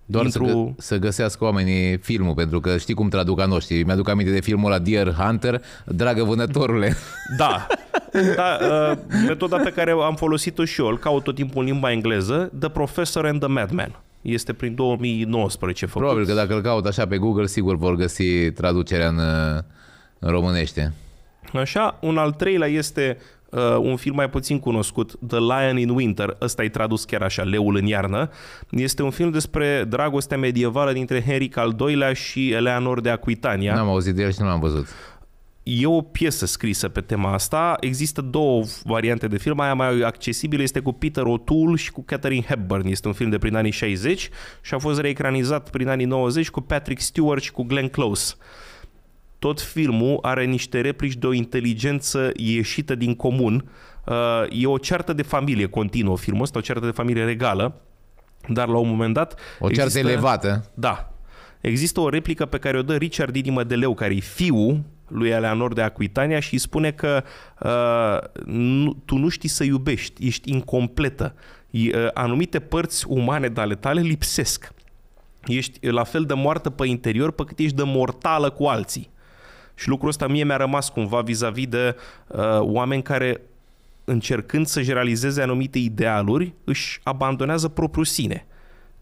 doar intru... să, gă- să găsească oamenii filmul, pentru că știi cum traduc a noștri. Mi-aduc aminte de filmul la Deer Hunter, Dragă Vânătorule.
Da. da uh, metoda pe care am folosit-o și eu, îl caut tot timpul în limba engleză, The Professor and the Madman. Este prin 2019 făcut. Probabil că dacă îl
caut așa pe Google, sigur vor găsi traducerea în, uh, în românește.
Așa, un al treilea este uh, un film mai puțin cunoscut, The Lion in Winter, ăsta e tradus chiar așa, Leul în iarnă, este un film despre dragostea medievală dintre Henric al II-lea și Eleanor de Aquitania. N-am auzit de el și nu l-am văzut. E o piesă scrisă pe tema asta. Există două variante de film. Aia mai accesibilă este cu Peter O'Toole și cu Catherine Hepburn. Este un film de prin anii 60 și a fost reecranizat prin anii 90 cu Patrick Stewart și cu Glenn Close tot filmul are niște replici de o inteligență ieșită din comun. Uh, e o ceartă de familie continuă filmul ăsta, o ceartă de familie regală, dar la un moment dat... O ceartă există, elevată. Da. Există o replică pe care o dă Richard Dinimă de Leu, care e fiul lui Eleanor de Aquitania și îi spune că uh, nu, tu nu știi să iubești, ești incompletă. Uh, anumite părți umane de ale tale lipsesc. Ești la fel de moartă pe interior pe cât ești de mortală cu alții. Și lucrul ăsta mie mi-a rămas cumva vis-a-vis de uh, oameni care încercând să-și realizeze anumite idealuri, își abandonează propriul sine.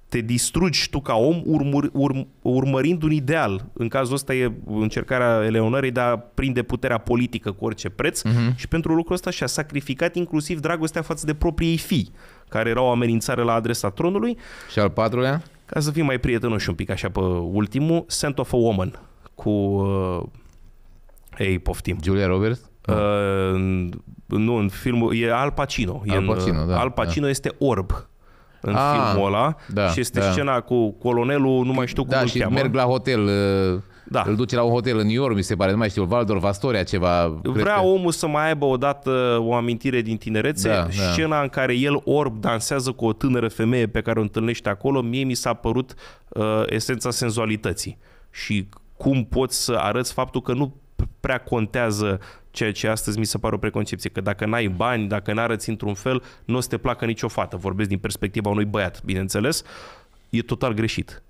Te distrugi tu ca om urmur, urm, urmărind un ideal. În cazul ăsta e încercarea Eleonorei de a prinde puterea politică cu orice preț uh-huh. și pentru lucrul ăsta și-a sacrificat inclusiv dragostea față de proprii fii, care erau o amenințare la adresa tronului. Și al patrulea? Ca să fim mai prietenoși un pic așa pe ultimul, Scent of a Woman cu uh, ei, poftim. Julia Roberts? Uh, nu, în filmul, e Al Pacino. Al Pacino, în, da. Al da. Pacino da. este orb în A, ah, filmul ăla da, și este da. scena
cu colonelul, nu mai știu cum da, îl și cheamă. merg la hotel, uh, da. îl duce la un hotel în New York, mi se pare, nu mai știu, Valdor Astoria, ceva. Vrea că...
omul să mai aibă odată o amintire din tinerețe, da, da. scena da. în care el orb dansează cu o tânără femeie pe care o întâlnește acolo, mie mi s-a părut uh, esența senzualității și cum poți să arăți faptul că nu prea contează ceea ce astăzi mi se pare o preconcepție, că dacă n-ai bani, dacă n-arăți într-un fel, nu o să te placă nicio fată. Vorbesc din perspectiva unui băiat, bineînțeles. E total greșit.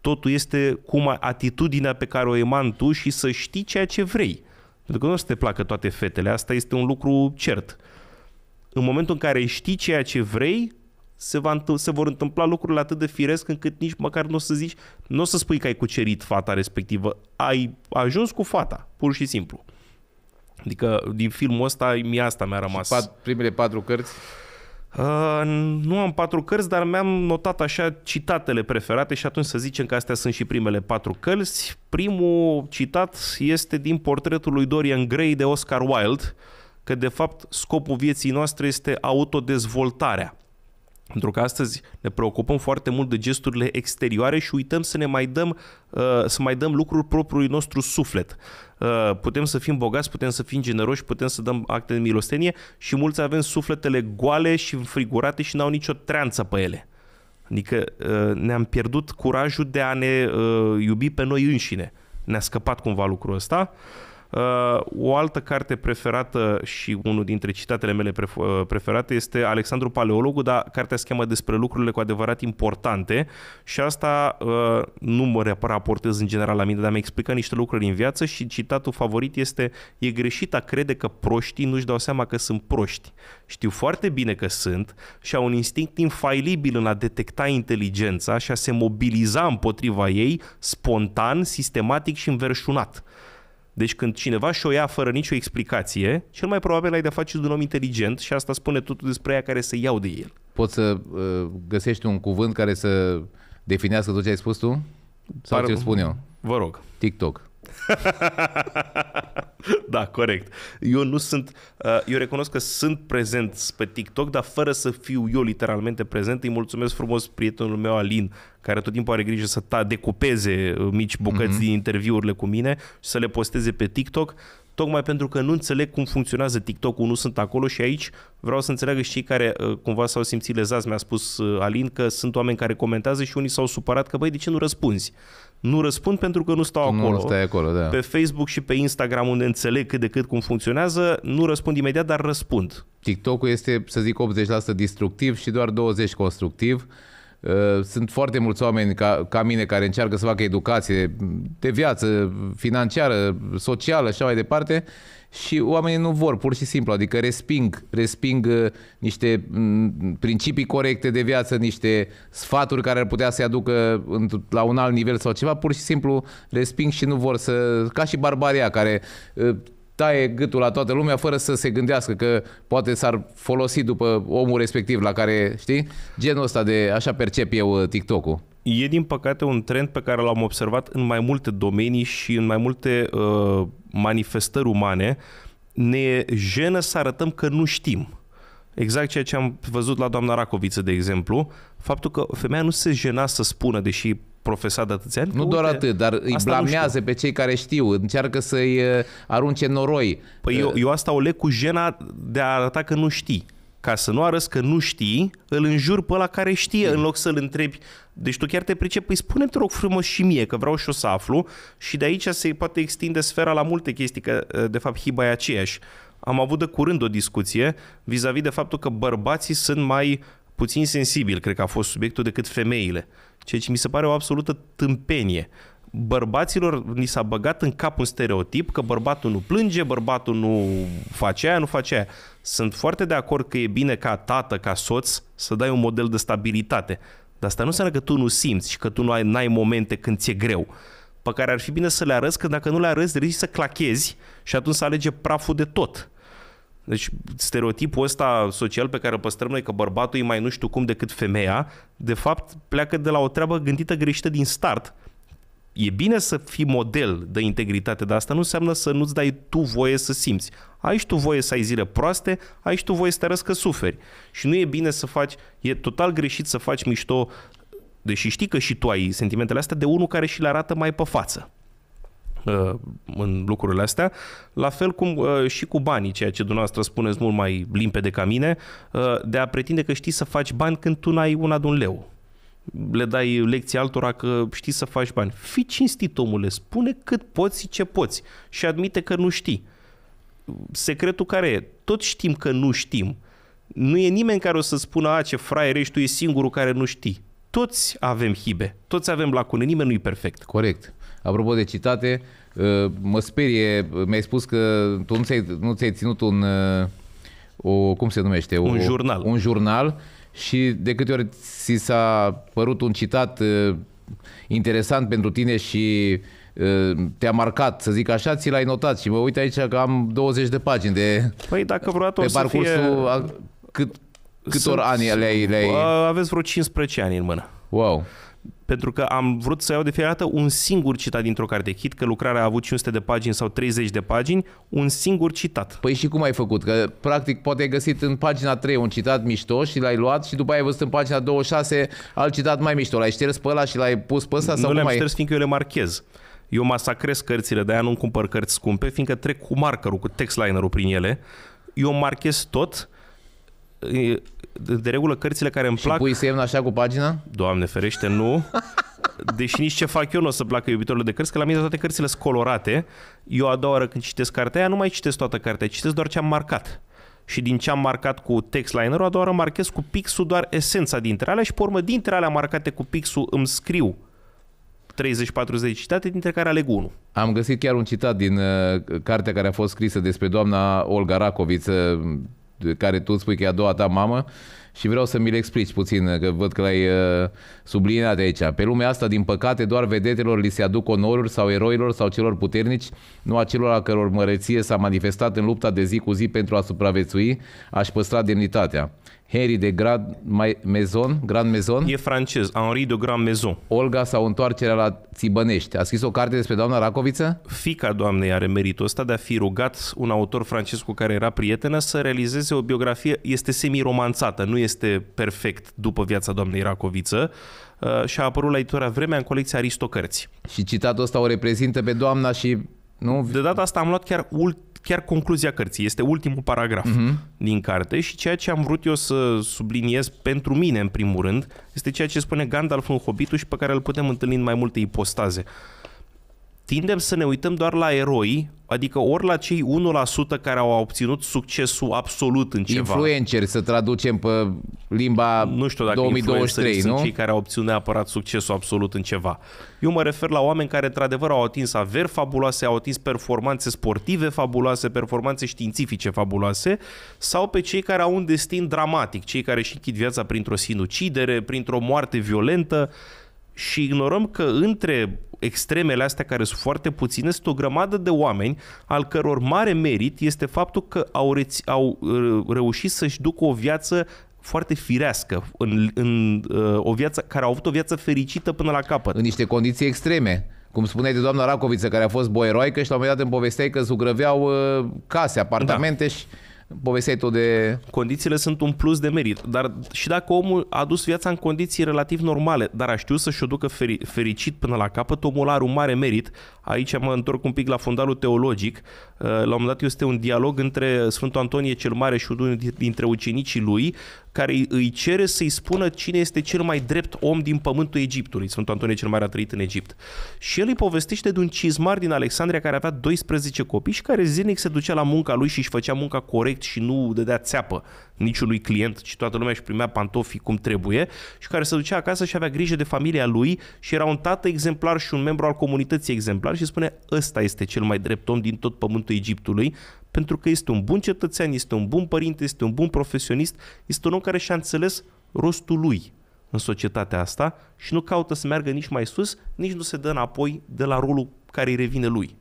Totul este cum atitudinea pe care o eman tu și să știi ceea ce vrei. Pentru că nu o să te placă toate fetele, asta este un lucru cert. În momentul în care știi ceea ce vrei, se, va, se vor întâmpla lucrurile atât de firesc încât nici măcar nu o să zici, nu o să spui că ai cucerit fata respectivă, ai ajuns cu fata, pur și simplu. Adică din filmul ăsta, mie asta mi-a rămas. Și pat, primele patru cărți? Uh, nu am patru cărți, dar mi-am notat așa citatele preferate și atunci să zicem că astea sunt și primele patru cărți. Primul citat este din portretul lui Dorian Gray de Oscar Wilde, că de fapt scopul vieții noastre este autodezvoltarea. Pentru că astăzi ne preocupăm foarte mult de gesturile exterioare și uităm să ne mai dăm, uh, să mai dăm lucruri propriului nostru suflet. Uh, putem să fim bogați, putem să fim generoși, putem să dăm acte de milostenie și mulți avem sufletele goale și înfrigurate și n-au nicio treanță pe ele. Adică uh, ne-am pierdut curajul de a ne iubi pe noi înșine. Ne-a scăpat cumva lucrul ăsta. Uh, o altă carte preferată și unul dintre citatele mele uh, preferate este Alexandru Paleologu, dar cartea se cheamă despre lucrurile cu adevărat importante și asta uh, nu mă raportez în general la mine, dar mi-a explicat niște lucruri în viață și citatul favorit este E greșit a crede că proștii nu-și dau seama că sunt proști. Știu foarte bine că sunt și au un instinct infailibil în a detecta inteligența și a se mobiliza împotriva ei spontan, sistematic și înverșunat. Deci când cineva și-o ia fără nicio explicație, cel mai probabil ai de face un om inteligent și asta spune totul despre ea care să iau de el.
Poți să uh, găsești un cuvânt care să definească tot ce ai spus tu? Sau Par... ce spun eu? Vă rog. TikTok.
da, corect. Eu nu sunt, uh, eu recunosc că sunt prezent pe TikTok, dar fără să fiu eu literalmente prezent, îi mulțumesc frumos prietenul meu Alin, care tot timpul are grijă să ta decupeze uh, mici bucăți mm-hmm. din interviurile cu mine și să le posteze pe TikTok, tocmai pentru că nu înțeleg cum funcționează TikTok-ul, nu sunt acolo și aici vreau să înțeleagă și cei care uh, cumva s-au simțit lezați, mi-a spus Alin că sunt oameni care comentează și unii s-au supărat că băi, de ce nu răspunzi? nu răspund pentru că nu stau nu acolo. stai acolo, da. Pe Facebook și pe Instagram, unde înțeleg cât de cât
cum funcționează, nu răspund imediat, dar răspund. TikTok-ul este, să zic, 80% destructiv și doar 20% constructiv. Uh, sunt foarte mulți oameni ca, ca mine care încearcă să facă educație de viață financiară, socială și așa mai departe și oamenii nu vor, pur și simplu, adică resping, resping uh, niște mm, principii corecte de viață, niște sfaturi care ar putea să-i aducă la un alt nivel sau ceva, pur și simplu resping și nu vor să, ca și barbaria care uh, taie gâtul la toată lumea fără să se gândească că poate s-ar folosi după omul respectiv la care, știi, genul ăsta de, așa percep eu uh, TikTok-ul. E din păcate un trend pe care
l-am observat în mai multe domenii și în mai multe uh, manifestări umane, ne e jenă să arătăm că nu știm. Exact ceea ce am văzut la doamna Racoviță, de exemplu, faptul că femeia nu se jena să spună, deși profesat de atâția ani. Nu uite, doar atât, dar îi blamează pe cei care știu, încearcă să-i uh, arunce noroi. Păi eu, uh, eu asta o leg cu jena de a arăta că nu știi ca să nu arăți că nu știi, îl înjur pe la care știe, mm. în loc să-l întrebi. Deci tu chiar te pricepi, păi spune te rog frumos și mie, că vreau și o să aflu și de aici se poate extinde sfera la multe chestii, că ă, de fapt hiba e aceeași. Am avut de curând o discuție vis-a-vis de faptul că bărbații sunt mai puțin sensibili, cred că a fost subiectul, decât femeile. Ceea ce mi se pare o absolută tâmpenie bărbaților ni s-a băgat în cap un stereotip că bărbatul nu plânge, bărbatul nu face aia, nu face aia. Sunt foarte de acord că e bine ca tată, ca soț, să dai un model de stabilitate. Dar asta nu înseamnă că tu nu simți și că tu nu ai, n-ai momente când ți-e greu pe care ar fi bine să le arăți, că dacă nu le arăți, risci să clachezi și atunci să alege praful de tot. Deci stereotipul ăsta social pe care îl păstrăm noi că bărbatul e mai nu știu cum decât femeia, de fapt pleacă de la o treabă gândită greșită din start, e bine să fii model de integritate, dar asta nu înseamnă să nu-ți dai tu voie să simți. Ai și tu voie să ai zile proaste, ai și tu voie să te arăți că suferi. Și nu e bine să faci, e total greșit să faci mișto, deși știi că și tu ai sentimentele astea, de unul care și le arată mai pe față uh, în lucrurile astea. La fel cum uh, și cu banii, ceea ce dumneavoastră spuneți mult mai limpede ca mine, uh, de a pretinde că știi să faci bani când tu n-ai una de un leu le dai lecții altora că știi să faci bani. Fii cinstit, omule, spune cât poți și ce poți și admite că nu știi. Secretul care e? Tot știm că nu știm. Nu e nimeni care o să spună, a, ce
fraier ești, tu e singurul care nu știi. Toți avem hibe, toți avem lacune, nimeni nu e perfect. Corect. Apropo de citate, ă, mă sperie, mi-ai spus că tu nu ți-ai, nu ți-ai ținut un, ă, o, cum se numește? Un o, jurnal. Un jurnal și de câte ori ți s-a părut un citat uh, interesant pentru tine și uh, te-a marcat, să zic așa, ți l-ai notat și mă uit aici că am 20 de pagini de
Păi dacă vreodată pe o parcursul fie... a, cât,
cât ori ani le-ai, le-ai...
Aveți vreo 15 ani în mână. Wow pentru că am vrut să iau de fiecare dată
un singur citat dintr-o carte. Chit că lucrarea a avut 500 de pagini sau 30 de pagini, un singur citat. Păi și cum ai făcut? Că practic poate ai găsit în pagina 3 un citat mișto și l-ai luat și după aia ai văzut în pagina 26 alt citat mai mișto. L-ai șters pe ăla și l-ai pus pe ăsta? Nu sau le-am mai... șters fiindcă
eu le marchez. Eu masacrez cărțile, de-aia nu cumpăr cărți scumpe, fiindcă trec cu markerul, cu textliner-ul prin ele. Eu marchez tot, de regulă cărțile care îmi și plac... Și pui semn așa cu pagina? Doamne ferește, nu. Deși nici ce fac eu nu o să placă iubitorilor de cărți, că la mine toate cărțile sunt colorate. Eu a doua oară când citesc cartea aia, nu mai citesc toată cartea, citesc doar ce am marcat și din ce am marcat cu liner ul a doua oară marchez cu pixul doar esența dintre alea și pe urmă dintre alea marcate cu pixul îmi scriu 30-40 citate, dintre care aleg unul.
Am găsit chiar un citat din uh, cartea care a fost scrisă despre doamna Olga Racoviță, de care tu spui că e a doua ta mamă și vreau să mi le explici puțin, că văd că l-ai uh, subliniat aici. Pe lumea asta, din păcate, doar vedetelor li se aduc onoruri sau eroilor sau celor puternici, nu a celor a căror măreție s-a manifestat în lupta de zi cu zi pentru a supraviețui, aș păstra demnitatea. Henry de Grand Maison, Grand Maison. E francez, Henri de Grand Maison. Olga sau Întoarcerea la Țibănești. A scris o carte despre doamna Racoviță? Fica doamnei are meritul ăsta de a fi rugat un autor
francez cu care era prietenă să realizeze o biografie. Este semi-romanțată, nu este perfect după viața doamnei Racoviță, uh, și a apărut la editura Vremea în colecția Aristocărți. Și citatul ăsta o reprezintă pe doamna și... Nu? De data asta am luat chiar ultimul chiar concluzia cărții, este ultimul paragraf uh-huh. din carte și ceea ce am vrut eu să subliniez pentru mine, în primul rând, este ceea ce spune Gandalf în Hobbitul și pe care îl putem întâlni în mai multe ipostaze. Uh, tindem să ne uităm doar la eroi, adică ori la cei 1% care au obținut succesul absolut în ceva. Influenceri, să traducem pe limba Nu știu dacă 2023, nu? sunt cei care au obținut neapărat succesul absolut în ceva. Eu mă refer la oameni care, într-adevăr, au atins averi fabuloase, au atins performanțe sportive fabuloase, performanțe științifice fabuloase, sau pe cei care au un destin dramatic, cei care și închid viața printr-o sinucidere, printr-o moarte violentă, și ignorăm că între extremele astea care sunt foarte puține sunt o grămadă de oameni al căror mare merit este faptul că au, reți- au uh, reușit să-și ducă o viață foarte firească,
în, în, uh, o viață, care au avut o viață fericită până la capăt. În niște condiții extreme cum spuneai de doamna Racoviță, care a fost boeroică și la un moment dat îmi povesteai că zugrăveau uh, case, apartamente da. și povestea tu de... Condițiile sunt un plus de merit, dar și dacă
omul a dus viața în condiții relativ normale, dar a știut să-și o ducă feri, fericit până la capăt, omul are un mare merit. Aici mă întorc un pic la fundalul teologic. Eh, la un moment dat este un dialog între Sfântul Antonie cel Mare și unul dintre ucenicii lui, care îi cere să-i spună cine este cel mai drept om din pământul Egiptului. Sfântul Antonie cel Mare a trăit în Egipt. Și el îi povestește de un cizmar din Alexandria care avea 12 copii și care zilnic se ducea la munca lui și își făcea munca corect și nu dădea țeapă niciunui client, ci toată lumea își primea pantofii cum trebuie și care se ducea acasă și avea grijă de familia lui și era un tată exemplar și un membru al comunității exemplar și spune ăsta este cel mai drept om din tot pământul Egiptului pentru că este un bun cetățean, este un bun părinte, este un bun profesionist, este un om care și-a înțeles rostul lui în societatea asta și nu caută să meargă nici mai sus, nici nu se dă înapoi de la rolul care îi revine lui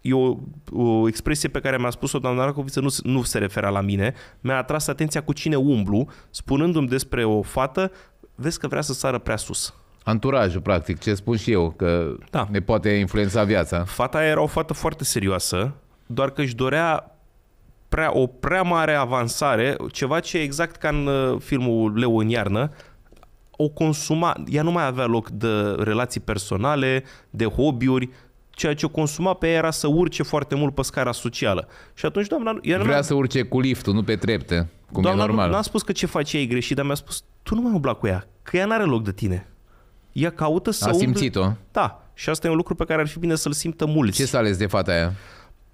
e o, o expresie pe care mi-a spus-o doamna Racoviță, nu, nu se referă la mine, mi-a atras atenția cu cine umblu, spunându-mi
despre o fată, vezi că vrea să sară prea sus. Anturajul, practic, ce spun și eu, că da. ne poate influența viața. Fata era o fată foarte serioasă, doar că își dorea
prea, o prea mare avansare, ceva ce exact ca în uh, filmul Leu în iarnă, o consuma, ea nu mai avea loc de relații personale, de hobby-uri, ceea ce consuma pe ea era să urce foarte mult pe scara socială. Și atunci doamna... Era Vrea să urce cu liftul, nu pe trepte, cum doamna e normal. n-a spus că ce face ei greșit, dar mi-a spus, tu nu mai umbla cu ea, că ea n-are loc de tine. Ea caută să A simțit-o. Da, și asta e un lucru pe care ar fi bine să-l simtă mulți. Ce s-a ales de fata aia?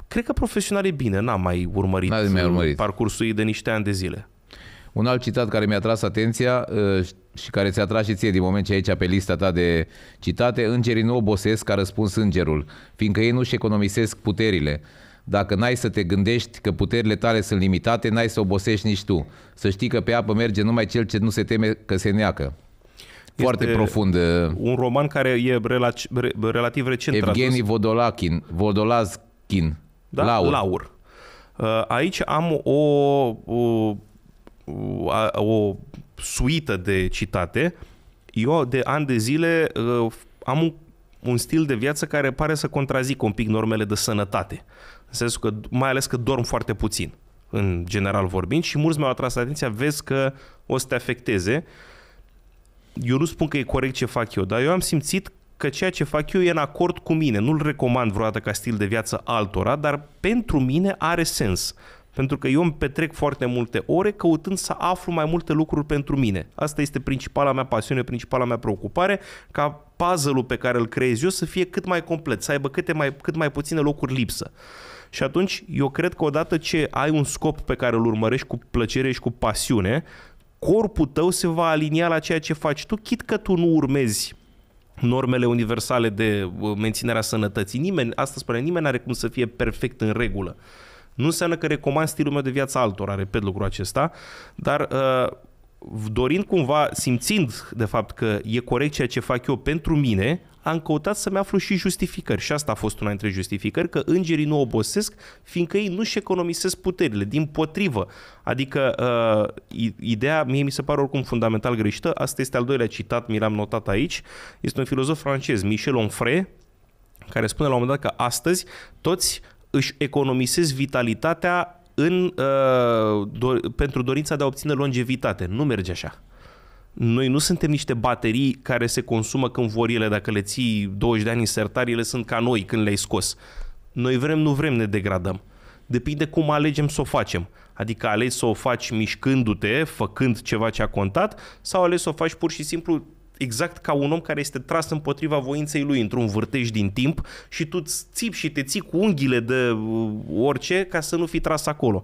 Cred că profesional e bine,
n-am mai urmărit, n-a mai urmărit. parcursul ei de niște ani de zile. Un alt citat care mi-a tras atenția uh, și care ți-a tras și ție din moment ce aici pe lista ta de citate, îngerii nu obosesc ca răspuns îngerul, fiindcă ei nu-și economisesc puterile. Dacă n-ai să te gândești că puterile tale sunt limitate, n-ai să obosești nici tu. Să știi că pe apă merge numai cel ce nu se teme că se neacă. Foarte este profund. Uh, un roman care e relativ, relativ recent. Evgeni Vodolakin, Vodolazkin, da? Laur. Laur. Uh, aici am o, o o
suită de citate, eu de ani de zile uh, am un, un stil de viață care pare să contrazic un pic normele de sănătate. În sensul că, mai ales că dorm foarte puțin, în general vorbind, și mulți mi-au atras atenția, vezi că o să te afecteze. Eu nu spun că e corect ce fac eu, dar eu am simțit că ceea ce fac eu e în acord cu mine. Nu-l recomand vreodată ca stil de viață altora, dar pentru mine are sens. Pentru că eu îmi petrec foarte multe ore căutând să aflu mai multe lucruri pentru mine. Asta este principala mea pasiune, principala mea preocupare, ca puzzle-ul pe care îl creez eu să fie cât mai complet, să aibă câte mai, cât mai puține locuri lipsă. Și atunci, eu cred că odată ce ai un scop pe care îl urmărești cu plăcere și cu pasiune, corpul tău se va alinia la ceea ce faci tu, chit că tu nu urmezi normele universale de uh, menținerea sănătății. Nimeni, asta spune, nimeni nu are cum să fie perfect în regulă. Nu înseamnă că recomand stilul meu de viață altora, repet lucrul acesta, dar uh, dorind cumva, simțind de fapt că e corect ceea ce fac eu pentru mine, am căutat să-mi aflu și justificări. Și asta a fost una dintre justificări, că îngerii nu obosesc, fiindcă ei nu-și economisesc puterile, din potrivă. Adică, uh, ideea, mie mi se pare oricum fundamental greșită, asta este al doilea citat, mi l-am notat aici, este un filozof francez, Michel Onfray, care spune la un moment dat că astăzi toți își economisesc vitalitatea în, uh, do- pentru dorința de a obține longevitate. Nu merge așa. Noi nu suntem niște baterii care se consumă când vor ele. Dacă le ții 20 de ani în sertar, ele sunt ca noi când le-ai scos. Noi vrem, nu vrem, ne degradăm. Depinde cum alegem să o facem. Adică alegi să o faci mișcându-te, făcând ceva ce a contat, sau alegi să o faci pur și simplu exact ca un om care este tras împotriva voinței lui într-un vârtej din timp și tu țip și te ții cu unghiile de uh, orice ca să nu fi tras acolo.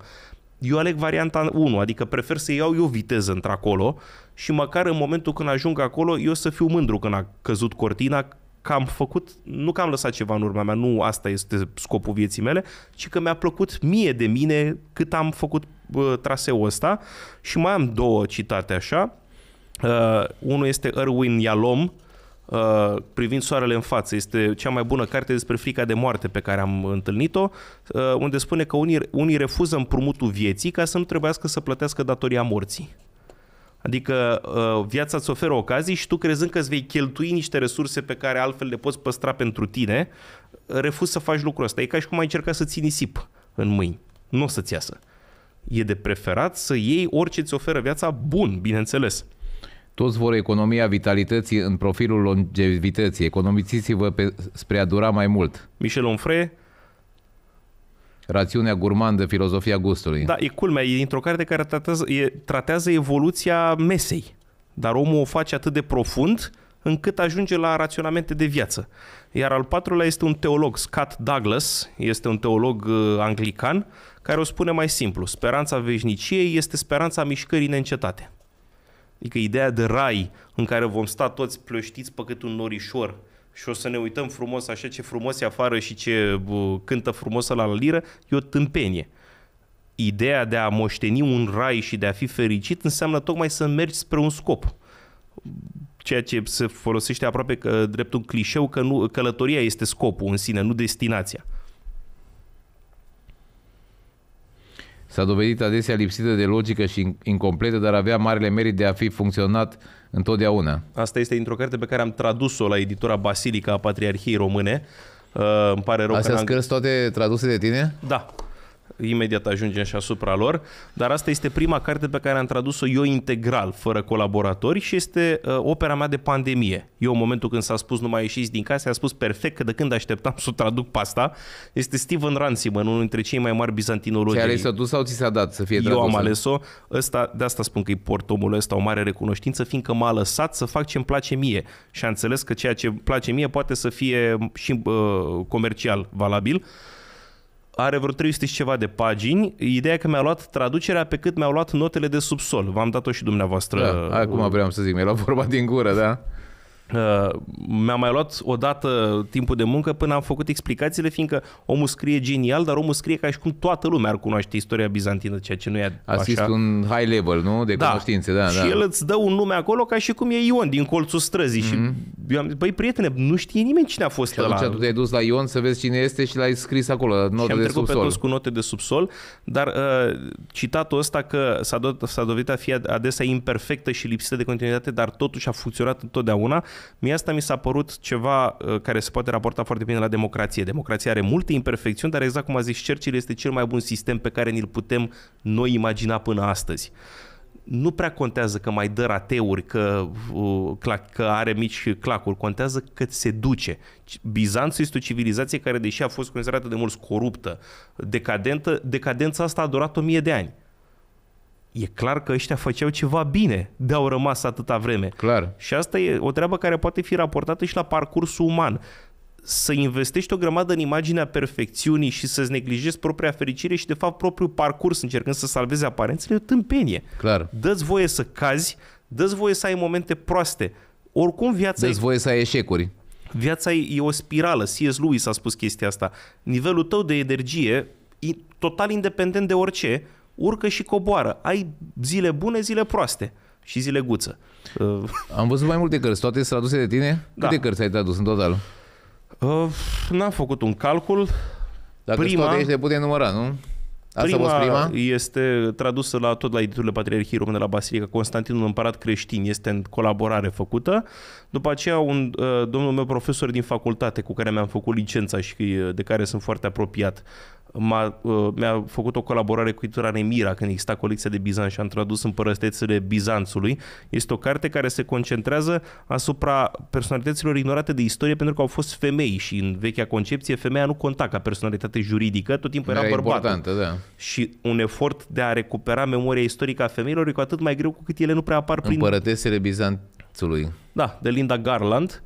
Eu aleg varianta 1, adică prefer să iau eu viteză într-acolo și măcar în momentul când ajung acolo eu să fiu mândru când a căzut cortina că am făcut, nu că am lăsat ceva în urma mea, nu asta este scopul vieții mele, ci că mi-a plăcut mie de mine cât am făcut uh, traseul ăsta și mai am două citate așa, Uh, unul este Erwin Yalom, Uh, privind soarele în față. Este cea mai bună carte despre frica de moarte pe care am întâlnit-o, uh, unde spune că unii, unii refuză împrumutul vieții ca să nu trebuiască să plătească datoria morții. Adică uh, viața îți oferă ocazii și tu crezând că îți vei cheltui niște resurse pe care altfel le poți păstra pentru tine, Refuz să faci lucrul ăsta. E ca și cum ai încerca să ții nisip în mâini.
Nu o să-ți iasă. E de preferat să iei orice îți oferă viața bun, bineînțeles. Toți vor economia vitalității în profilul longevității. Economisiți-vă pe, spre a dura mai mult. Michel Onfray, rațiunea gurmandă, filozofia gustului.
Da, e culmea, e într-o carte care tratează, e, tratează evoluția mesei. Dar omul o face atât de profund încât ajunge la raționamente de viață. Iar al patrulea este un teolog, Scott Douglas, este un teolog uh, anglican, care o spune mai simplu. Speranța veșniciei este speranța mișcării neîncetate. Adică ideea de rai în care vom sta toți plăștiți pe cât un norișor și o să ne uităm frumos așa ce frumos e afară și ce bă, cântă frumos la liră, e o tâmpenie. Ideea de a moșteni un rai și de a fi fericit înseamnă tocmai să mergi spre un scop. Ceea ce se folosește aproape că drept un clișeu că nu,
călătoria este scopul în sine, nu destinația. S-a dovedit adesea lipsită de logică și incompletă, dar avea marele merit de a fi funcționat întotdeauna. Asta este într-o carte pe care am tradus-o la editura Basilica a Patriarhiei
Române. Uh, îmi pare rău Astea că scris
toate traduse de tine?
Da imediat ajungem și asupra lor, dar asta este prima carte pe care am tradus-o eu integral, fără colaboratori și este uh, opera mea de pandemie. Eu în momentul când s-a spus nu mai ieșiți din casă, a spus perfect că de când așteptam să o traduc pe asta, este Steven Ransiman, unul dintre cei mai mari bizantinologi. Ți-ai ales tu sau ți s-a dat să fie tradusă? Eu am ales-o, ăsta, de asta spun că e portomul ăsta o mare recunoștință, fiindcă m-a lăsat să fac ce îmi place mie și a înțeles că ceea ce îmi place mie poate să fie și uh, comercial valabil. Uh, are vreo 300 și ceva de pagini. Ideea că mi-a luat traducerea pe cât mi-au luat notele de subsol. V-am dat-o și dumneavoastră. Da, acum vreau să zic, mi-a luat vorba din gură, da? Uh, mi-am mai luat odată timpul de muncă până am făcut explicațiile, fiindcă omul scrie genial, dar omul scrie ca și cum toată lumea ar
cunoaște istoria bizantină, ceea ce nu e așa. Asist un high level, nu? De da. cunoștințe, da, Și da. el
îți dă un nume acolo ca și cum e Ion din colțul străzii. Mm-hmm. Și mhm. eu am zis, băi, prietene, nu știe nimeni cine a fost și ăla. atunci tu
te-ai dus la Ion să vezi cine este și l-ai scris acolo, note și am de trecut subsol. pe toți cu note de subsol,
dar uh, citatul ăsta că s-a, do- s-a dovedit a fi adesea imperfectă și lipsită de continuitate, dar totuși a funcționat întotdeauna, Mie asta mi s-a părut ceva uh, care se poate raporta foarte bine la democrație. Democrația are multe imperfecțiuni, dar exact cum a zis Churchill, este cel mai bun sistem pe care ni-l putem noi imagina până astăzi nu prea contează că mai dă rateuri, că, uh, că are mici clacuri, contează că se duce. Bizanțul este o civilizație care, deși a fost considerată de mulți coruptă, decadentă, decadența asta a durat o mie de ani e clar că ăștia făceau ceva bine de au rămas atâta vreme. Clar. Și asta e o treabă care poate fi raportată și la parcursul uman. Să investești o grămadă în imaginea perfecțiunii și să-ți neglijezi propria fericire și, de fapt, propriul parcurs, încercând să salvezi aparențele, e o tâmpenie. Clar. Dă-ți voie să cazi, dă-ți voie să ai momente proaste. Oricum viața... Dă-ți e... voie să ai eșecuri. Viața e, e o spirală. C.S. Lewis a spus chestia asta. Nivelul tău de energie, total independent
de orice, urcă și coboară. Ai zile bune, zile proaste și zile guță. Uh. Am văzut mai multe cărți, toate sunt traduse de tine? Da. Câte cărți ai tradus în total? Uh, n-am făcut un calcul. Dacă prima, toate aici le putem număra, nu? Asta prima, a prima
este tradusă la, tot la editurile Patriarhiei Române la Basilica Constantinul Împărat Creștin, este în colaborare făcută. După aceea, un uh, domnul meu profesor din facultate cu care mi-am făcut licența și uh, de care sunt foarte apropiat, m-a, uh, mi-a făcut o colaborare cu Itura Nemira când exista colecția de Bizanț și am tradus părăstețele Bizanțului. Este o carte care se concentrează asupra personalităților ignorate de istorie pentru că au fost femei și în vechea concepție femeia nu conta ca personalitate juridică, tot timpul era, era bărbat. Da. Și un efort de a recupera memoria istorică a femeilor e cu atât mai greu cu cât ele nu prea apar prin... Împărătesele
Bizanțului.
Da, de Linda Garland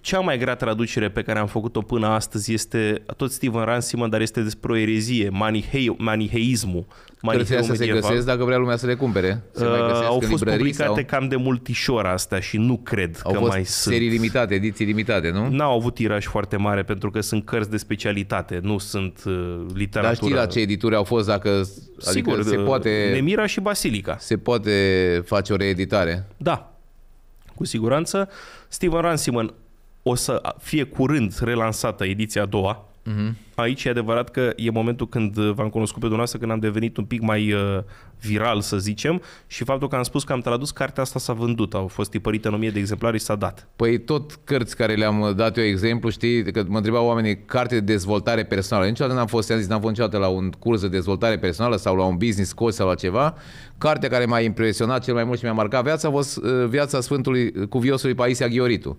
cea mai grea traducere pe care am făcut-o până astăzi este tot Steven Ransiman, dar este despre o erezie, manihei, maniheismul. Maniheul să se găsesc
dacă vrea lumea să le cumpere. Se uh, mai au fost publicate sau...
cam de multișor astea și nu cred au că fost mai sunt. serii limitate, ediții limitate, nu? N-au avut tiraj foarte mare pentru că sunt cărți de specialitate, nu sunt uh, literatură. Dar știi la ce edituri au fost dacă... Adică Sigur, se uh, poate...
Nemira și Basilica. Se poate face o reeditare.
Da, cu siguranță. Steven Ransiman o să fie curând relansată ediția a doua. Mm-hmm. Aici e adevărat că e momentul când v-am cunoscut pe dumneavoastră, când am devenit un pic mai uh, viral, să zicem, și faptul că am spus că am tradus cartea
asta s-a vândut, au fost tipărite în 1000 de exemplare și s-a dat. Păi tot cărți care le-am uh, dat eu exemplu, știi, că mă întrebau oamenii, carte de dezvoltare personală. Niciodată n-am fost, am zis, n-am fost niciodată la un curs de dezvoltare personală sau la un business course sau la ceva. Cartea care m-a impresionat cel mai mult și mi-a marcat viața a fost uh, Viața Sfântului uh, Cuviosului Paisia Ghioritu.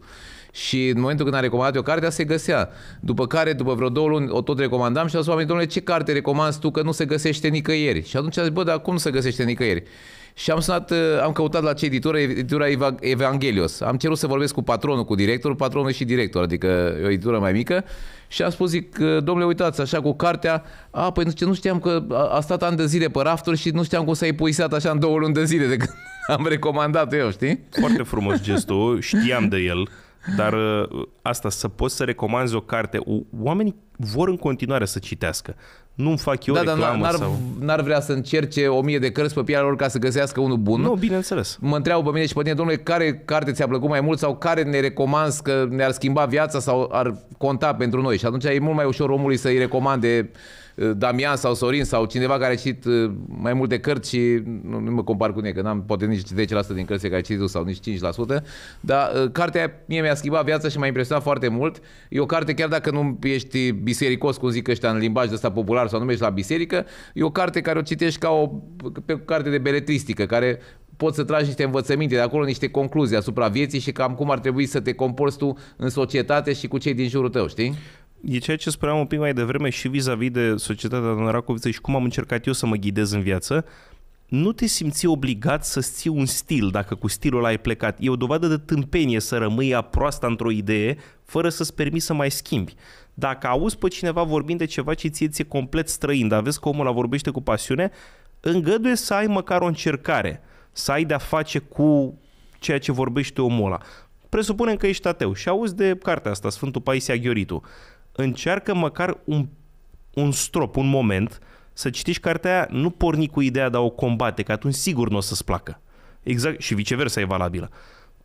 Și în momentul când am recomandat eu cartea, se găsea. După care, după vreo două luni, o tot recomandam și am zis, domnule, ce carte recomanzi tu că nu se găsește nicăieri? Și atunci a zis, bă, dar cum se găsește nicăieri? Și am sunat, uh, am căutat la ce editură, editura Evangelios. Am cerut să vorbesc cu patronul, cu directorul, patronul și director, adică o editură mai mică. Și am spus, zic, uh, domnule, uitați, așa cu cartea, a, păi nu, nu știam că a stat ani de zile pe rafturi și nu știam cum s-a epuizat așa în două luni de zile de când am recomandat eu, știi? Foarte frumos gestul, știam de el. Dar uh, asta, să poți să recomanzi o carte, oamenii vor în continuare să citească. Nu-mi fac eu da, reclamă. Da, n-ar, sau... n-ar vrea să încerce o mie de cărți pe piața lor ca să găsească unul bun. Nu, bineînțeles. Mă întreabă pe mine și pe tine, domnule, care carte ți-a plăcut mai mult sau care ne recomand că ne-ar schimba viața sau ar conta pentru noi? Și atunci e mult mai ușor omului să-i recomande Eh, Damian sau Sorin sau cineva care a citit eh, mai multe cărți și nu, nu mă compar cu nimeni, că n-am poate nici 10% din cărțile care a citit sau nici 5%, dar eh, cartea mie mi-a schimbat viața și m-a impresionat foarte mult. E o carte, chiar dacă nu ești bisericos, cum zic ăștia în limbaj de ăsta popular sau nu mergi la biserică, e o carte care o citești ca o pe o carte de beletristică, care poți să tragi niște învățăminte de acolo, niște concluzii asupra vieții și cam cum ar trebui să te comporți tu în societate și cu cei din jurul tău, știi? E ceea ce spuneam un pic mai devreme și vis-a-vis de societatea din Racoviță și cum
am încercat eu să mă ghidez în viață, nu te simți obligat să ții un stil dacă cu stilul ai plecat. E o dovadă de tâmpenie să rămâi aproasta într-o idee fără să-ți permiți să mai schimbi. Dacă auzi pe cineva vorbind de ceva ce ție ți-e complet străin, dar vezi că omul la vorbește cu pasiune, îngăduie să ai măcar o încercare, să ai de-a face cu ceea ce vorbește omul ăla. Presupunem că ești ateu și auzi de cartea asta, Sfântul Paisia Ghioritu încearcă măcar un, un strop, un moment, să citești cartea, nu porni cu ideea de a o combate, că atunci sigur nu o să-ți placă. Exact, și viceversa e valabilă.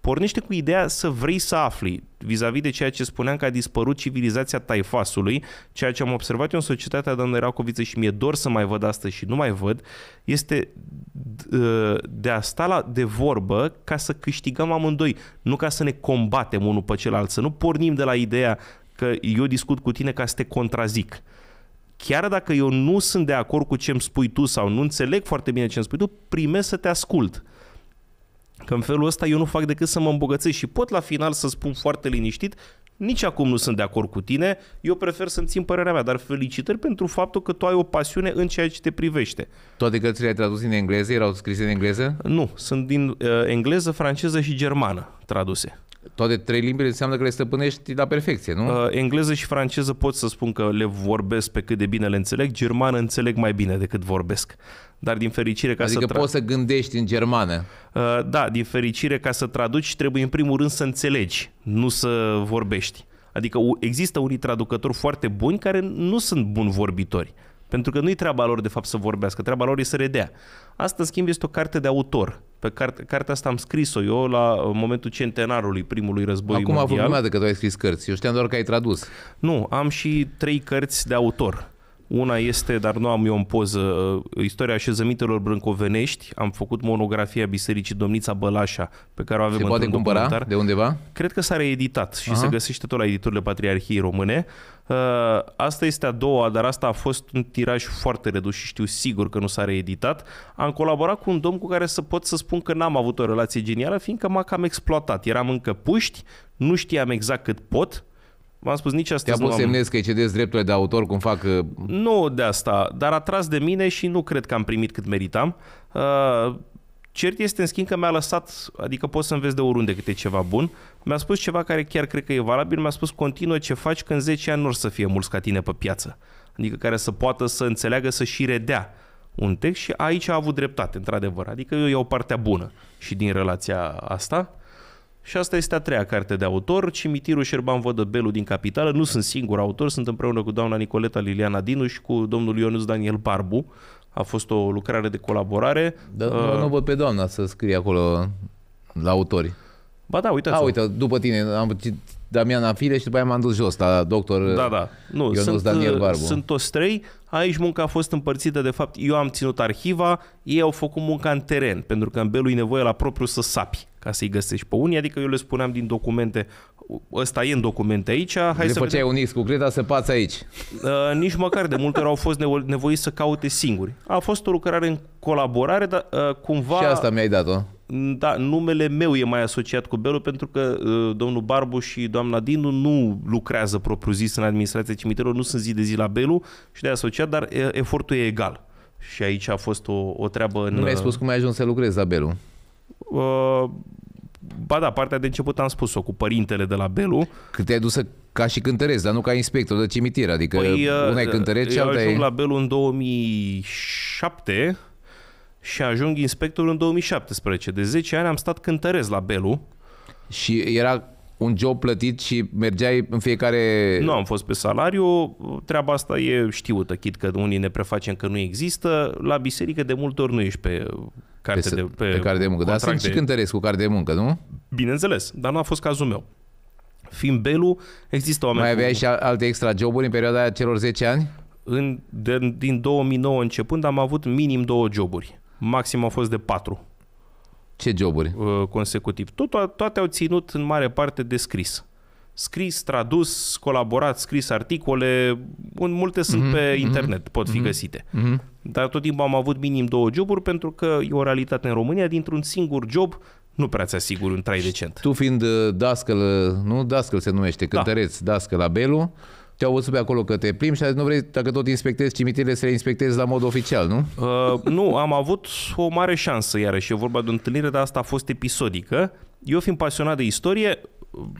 Pornește cu ideea să vrei să afli vis-a-vis de ceea ce spuneam că a dispărut civilizația taifasului, ceea ce am observat eu în societatea doamnei Racoviță și mi-e dor să mai văd asta și nu mai văd, este ă, de a sta la, de vorbă ca să câștigăm amândoi, nu ca să ne combatem unul pe celălalt, să nu pornim de la ideea că eu discut cu tine ca să te contrazic. Chiar dacă eu nu sunt de acord cu ce îmi spui tu sau nu înțeleg foarte bine ce îmi spui tu, primesc să te ascult. Că în felul ăsta eu nu fac decât să mă îmbogățesc și pot la final să spun foarte liniștit nici acum nu sunt de acord cu tine, eu prefer să-mi țin părerea mea, dar felicitări pentru faptul că tu ai o pasiune în ceea ce
te privește. Toate cărțile ai tradus în engleză, erau scrise în engleză? Nu, sunt din uh, engleză, franceză și germană traduse. Toate trei limbile înseamnă că le stăpânești la perfecție, nu?
Uh, engleză și franceză pot să spun că le vorbesc pe cât de bine le înțeleg, germană înțeleg mai bine decât vorbesc. Dar din fericire ca adică să... Adică tra- poți să gândești în germană. Uh, da, din fericire ca să traduci trebuie în primul rând să înțelegi, nu să vorbești. Adică există unii traducători foarte buni care nu sunt buni vorbitori. Pentru că nu-i treaba lor de fapt să vorbească, treaba lor e să redea. Asta, în schimb, este o carte de autor pe carte, cartea asta am scris-o eu la uh, momentul centenarului primului război Acum mondial. Acum a făcut de că tu ai scris cărți. Eu știam doar că ai tradus. Nu, am și trei cărți de autor. Una este, dar nu am eu în poză, uh, istoria așezămitelor brâncovenești. Am făcut monografia Bisericii Domnița Bălașa, pe care o avem Se poate cumpăra documentar. de undeva? Cred că s-a reeditat și Aha. se găsește tot la editurile Patriarhiei Române. Uh, asta este a doua, dar asta a fost un tiraj foarte redus și știu sigur că nu s-a reeditat. Am colaborat cu un domn cu care să pot să spun că n-am avut o relație genială, fiindcă m-a cam exploatat. Eram încă puști, nu știam exact cât pot, V-am spus, nici asta. Te-a nu am...
că îi cedezi drepturile de autor, cum fac... Uh, nu de asta, dar a tras de
mine și nu cred că am primit cât meritam. Uh, Cert este, în schimb, că mi-a lăsat, adică poți să înveți de oriunde câte ceva bun. Mi-a spus ceva care chiar cred că e valabil, mi-a spus continuă ce faci când 10 ani nu să fie mulți ca tine pe piață. Adică care să poată să înțeleagă, să și redea un text și aici a avut dreptate, într-adevăr. Adică eu iau partea bună și din relația asta. Și asta este a treia carte de autor, Cimitirul Șerban Vădă Belu din Capitală. Nu sunt singur autor, sunt împreună cu doamna Nicoleta Liliana Dinu și cu domnul Ionuț Daniel Barbu.
A fost o lucrare de colaborare. Dar uh, nu văd pe doamna să scrie acolo la autori. Ba da, uitați. A, uite, după tine am Damiana Fire și după aia m-am dus jos la doctor da, da. Nu, Ionuț sunt, Daniel uh, Barbu. Sunt
toți trei. Aici munca a fost împărțită, de fapt, eu am ținut arhiva, ei au făcut munca în teren, pentru că în Belu e nevoie la propriu să sapi ca să-i găsești pe unii. Adică eu le spuneam din documente, ăsta e în documente aici, hai le să vedem. un X cu greda să pați aici. Uh, nici măcar de multe ori au fost nevo- nevoiți să caute singuri. A fost o lucrare în colaborare, dar uh, cumva... Și asta mi-ai dat-o. Da, numele meu e mai asociat cu Belu pentru că uh, domnul Barbu și doamna Dinu nu lucrează propriu-zis în administrația cimitirului, nu sunt zi de zi la Belu și de asociat, dar e uh, efortul e egal. Și aici a fost o, o treabă în... Nu mi-ai spus cum ai ajuns să lucrezi la Belu. Uh,
ba da, partea de început am spus-o cu părintele de la Belu. Cât te-ai dus ca și cântăresc, dar nu ca inspector de cimitir, adică păi, uh, una e cântăreț și alta e... la
Belu în 2007 și ajung inspector în 2017. De 10 ani am stat cântăresc la Belu. Și era un job plătit și mergeai în fiecare... Nu am fost pe salariu, treaba asta e știută, chit că unii ne prefacem că nu există. La biserică de multe ori nu ești pe carte pe, de, pe, pe carte de muncă. Dar sunt de... și cântăresc
cu carte de muncă, nu?
Bineînțeles, dar nu a fost cazul meu. Fiind belu, există oameni... Mai aveai cu... și alte extra joburi în perioada aia celor 10 ani? În, de, din 2009 începând am avut minim două joburi. Maxim au fost de patru. Ce joburi? Uh, consecutiv. Tot, toate au ținut în mare parte de scris scris, tradus, colaborat, scris articole, un, multe mm-hmm, sunt mhm, pe mm-hmm, internet, pot fi mm-hmm, găsite. Mm-hmm. Dar tot timpul am avut minim două joburi pentru că e o realitate în România, dintr-un singur job nu prea
ți asiguri un trai decent. Tu fiind uh, dascăl, uh, nu? Dascăl se numește, da. cântăreț, da. dascăl la Belu, te-au văzut pe acolo că te plimbi și a zis, nu vrei, dacă tot inspectezi cimitirele, să le inspectezi la mod oficial, nu?
Uh, nu, am avut o mare șansă, iarăși, e vorba de o întâlnire, dar asta a fost episodică. Eu fiind pasionat de istorie,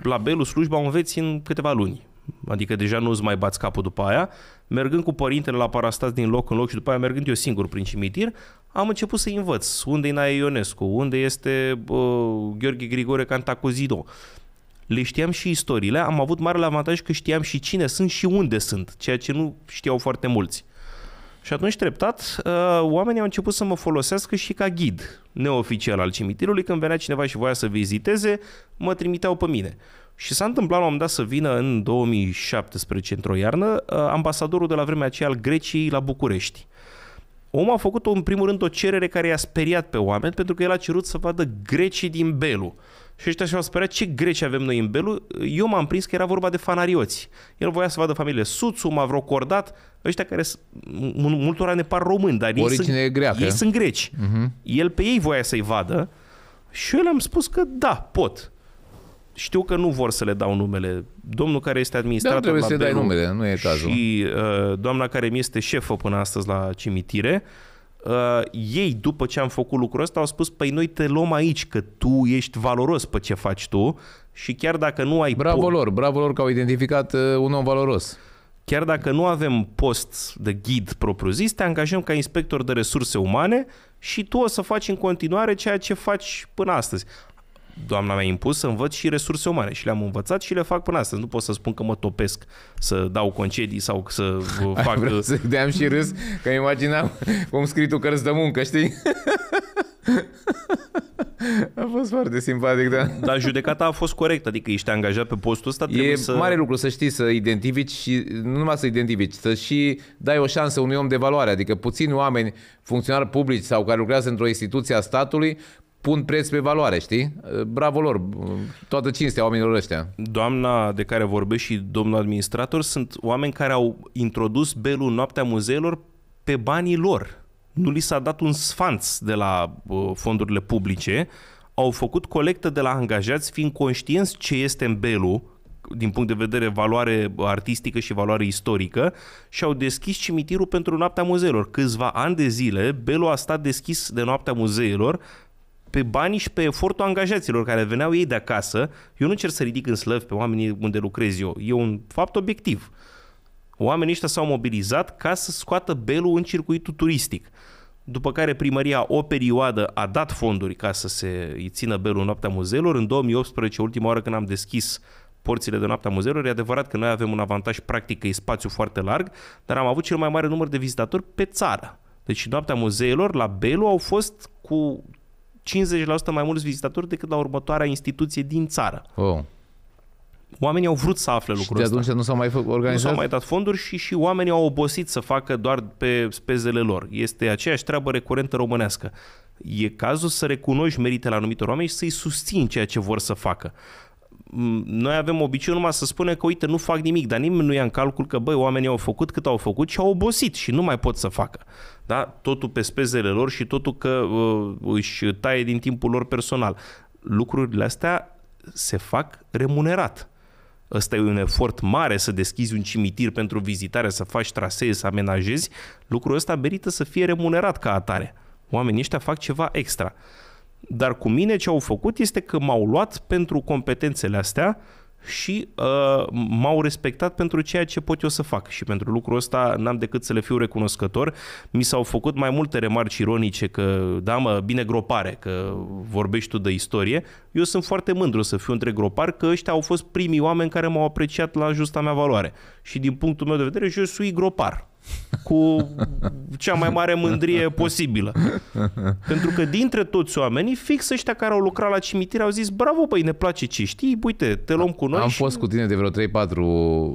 la Belu slujba o înveți în câteva luni. Adică deja nu îți mai bați capul după aia. Mergând cu părintele la parastas din loc în loc și după aia mergând eu singur prin cimitir, am început să învăț unde e Naia Ionescu, unde este uh, Gheorghe Grigore Cantacuzino. Le știam și istoriile, am avut mare avantaj că știam și cine sunt și unde sunt, ceea ce nu știau foarte mulți. Și atunci, treptat, uh, oamenii au început să mă folosească și ca ghid neoficial al cimitirului. Când venea cineva și voia să viziteze, mă trimiteau pe mine. Și s-a întâmplat la un moment dat să vină în 2017, într-o iarnă, uh, ambasadorul de la vremea aceea al Greciei la București. Omul a făcut în primul rând o cerere care i-a speriat pe oameni pentru că el a cerut să vadă grecii din Belu. Și ăștia și-au speriat ce greci avem noi în Belu. Eu m-am prins că era vorba de fanarioți. El voia să vadă familie Suțu, cordat, ăștia care multora ne par români, dar Oricine ei sunt, e greacă. ei sunt greci. Uh-huh. El pe ei voia să-i vadă și eu le-am spus că da, pot. Știu că nu vor să le dau numele. Domnul care este da, administrator da, trebuie la să Belu dai numele, nu e cazul. Și uh, doamna care mi este șefă până astăzi la cimitire, uh, uh, ei, după ce am făcut lucrul ăsta, au spus, păi noi te luăm aici, că tu ești valoros pe ce faci tu și chiar dacă nu ai... Bravo lor, bravo lor că au identificat uh, un om valoros. Chiar dacă nu avem post de ghid propriu-zis, te angajăm ca inspector de resurse umane și tu o să faci în continuare ceea ce faci până astăzi doamna a impus să învăț și resurse umane și le-am învățat și le fac până astăzi. Nu pot să spun că mă topesc
să dau concedii sau să fac... Vreau uh, să de-am și râs că imaginam cum scrii tu cărți de muncă, știi? A fost foarte simpatic, da. Dar judecata a fost corectă, adică ești angajat pe postul ăsta, trebuie e să... mare lucru să știi să identifici și nu numai să identifici, să și dai o șansă unui om de valoare, adică puțini oameni, funcționari publici sau care lucrează într-o instituție a statului, pun preț pe valoare, știi? Bravo lor, toată cinstea oamenilor ăștia. Doamna de care vorbești și domnul
administrator sunt oameni care au introdus belul noaptea muzeelor pe banii lor. Nu li s-a dat un sfanț de la uh, fondurile publice, au făcut colectă de la angajați fiind conștienți ce este în belu, din punct de vedere valoare artistică și valoare istorică și au deschis cimitirul pentru noaptea muzeelor. Câțiva ani de zile, Belu a stat deschis de noaptea muzeelor pe banii și pe efortul angajaților care veneau ei de acasă. Eu nu cer să ridic în slăvi pe oamenii unde lucrez eu. E un fapt obiectiv. Oamenii ăștia s-au mobilizat ca să scoată belul în circuitul turistic. După care primăria o perioadă a dat fonduri ca să se țină belul în noaptea muzeelor. În 2018, ultima oară când am deschis porțile de noaptea muzeelor, e adevărat că noi avem un avantaj practic că e spațiu foarte larg, dar am avut cel mai mare număr de vizitatori pe țară. Deci noaptea muzeelor la Belu au fost cu 50% mai mulți vizitatori decât la următoarea instituție din țară. Oh. Oamenii au vrut să afle lucrurile. de atunci ăsta. nu
s-au mai organizat?
Nu s-au mai dat fonduri și, și oamenii au obosit să facă doar pe spezele lor. Este aceeași treabă recurentă românească. E cazul să recunoști meritele anumitor oameni și să-i susțin ceea ce vor să facă noi avem obiceiul numai să spunem că, uite, nu fac nimic, dar nimeni nu ia în calcul că, băi, oamenii au făcut cât au făcut și au obosit și nu mai pot să facă. Da? Totul pe spezele lor și totul că uh, își taie din timpul lor personal. Lucrurile astea se fac remunerat. Ăsta e un efort mare să deschizi un cimitir pentru vizitare, să faci trasee, să amenajezi. Lucrul ăsta merită să fie remunerat ca atare. Oamenii ăștia fac ceva extra. Dar cu mine ce au făcut este că m-au luat pentru competențele astea și uh, m-au respectat pentru ceea ce pot eu să fac și pentru lucrul ăsta n-am decât să le fiu recunoscător. Mi s-au făcut mai multe remarci ironice că, da mă, bine gropare, că vorbești tu de istorie. Eu sunt foarte mândru să fiu între gropar că ăștia au fost primii oameni care m-au apreciat la justa mea valoare. Și din punctul meu de vedere, eu sunt gropar cu cea mai mare mândrie posibilă. Pentru că dintre toți oamenii, fix ăștia care au lucrat la cimitir
au zis, bravo, băi, ne place ce știi, uite, te luăm cu noi. Am și... fost cu tine de vreo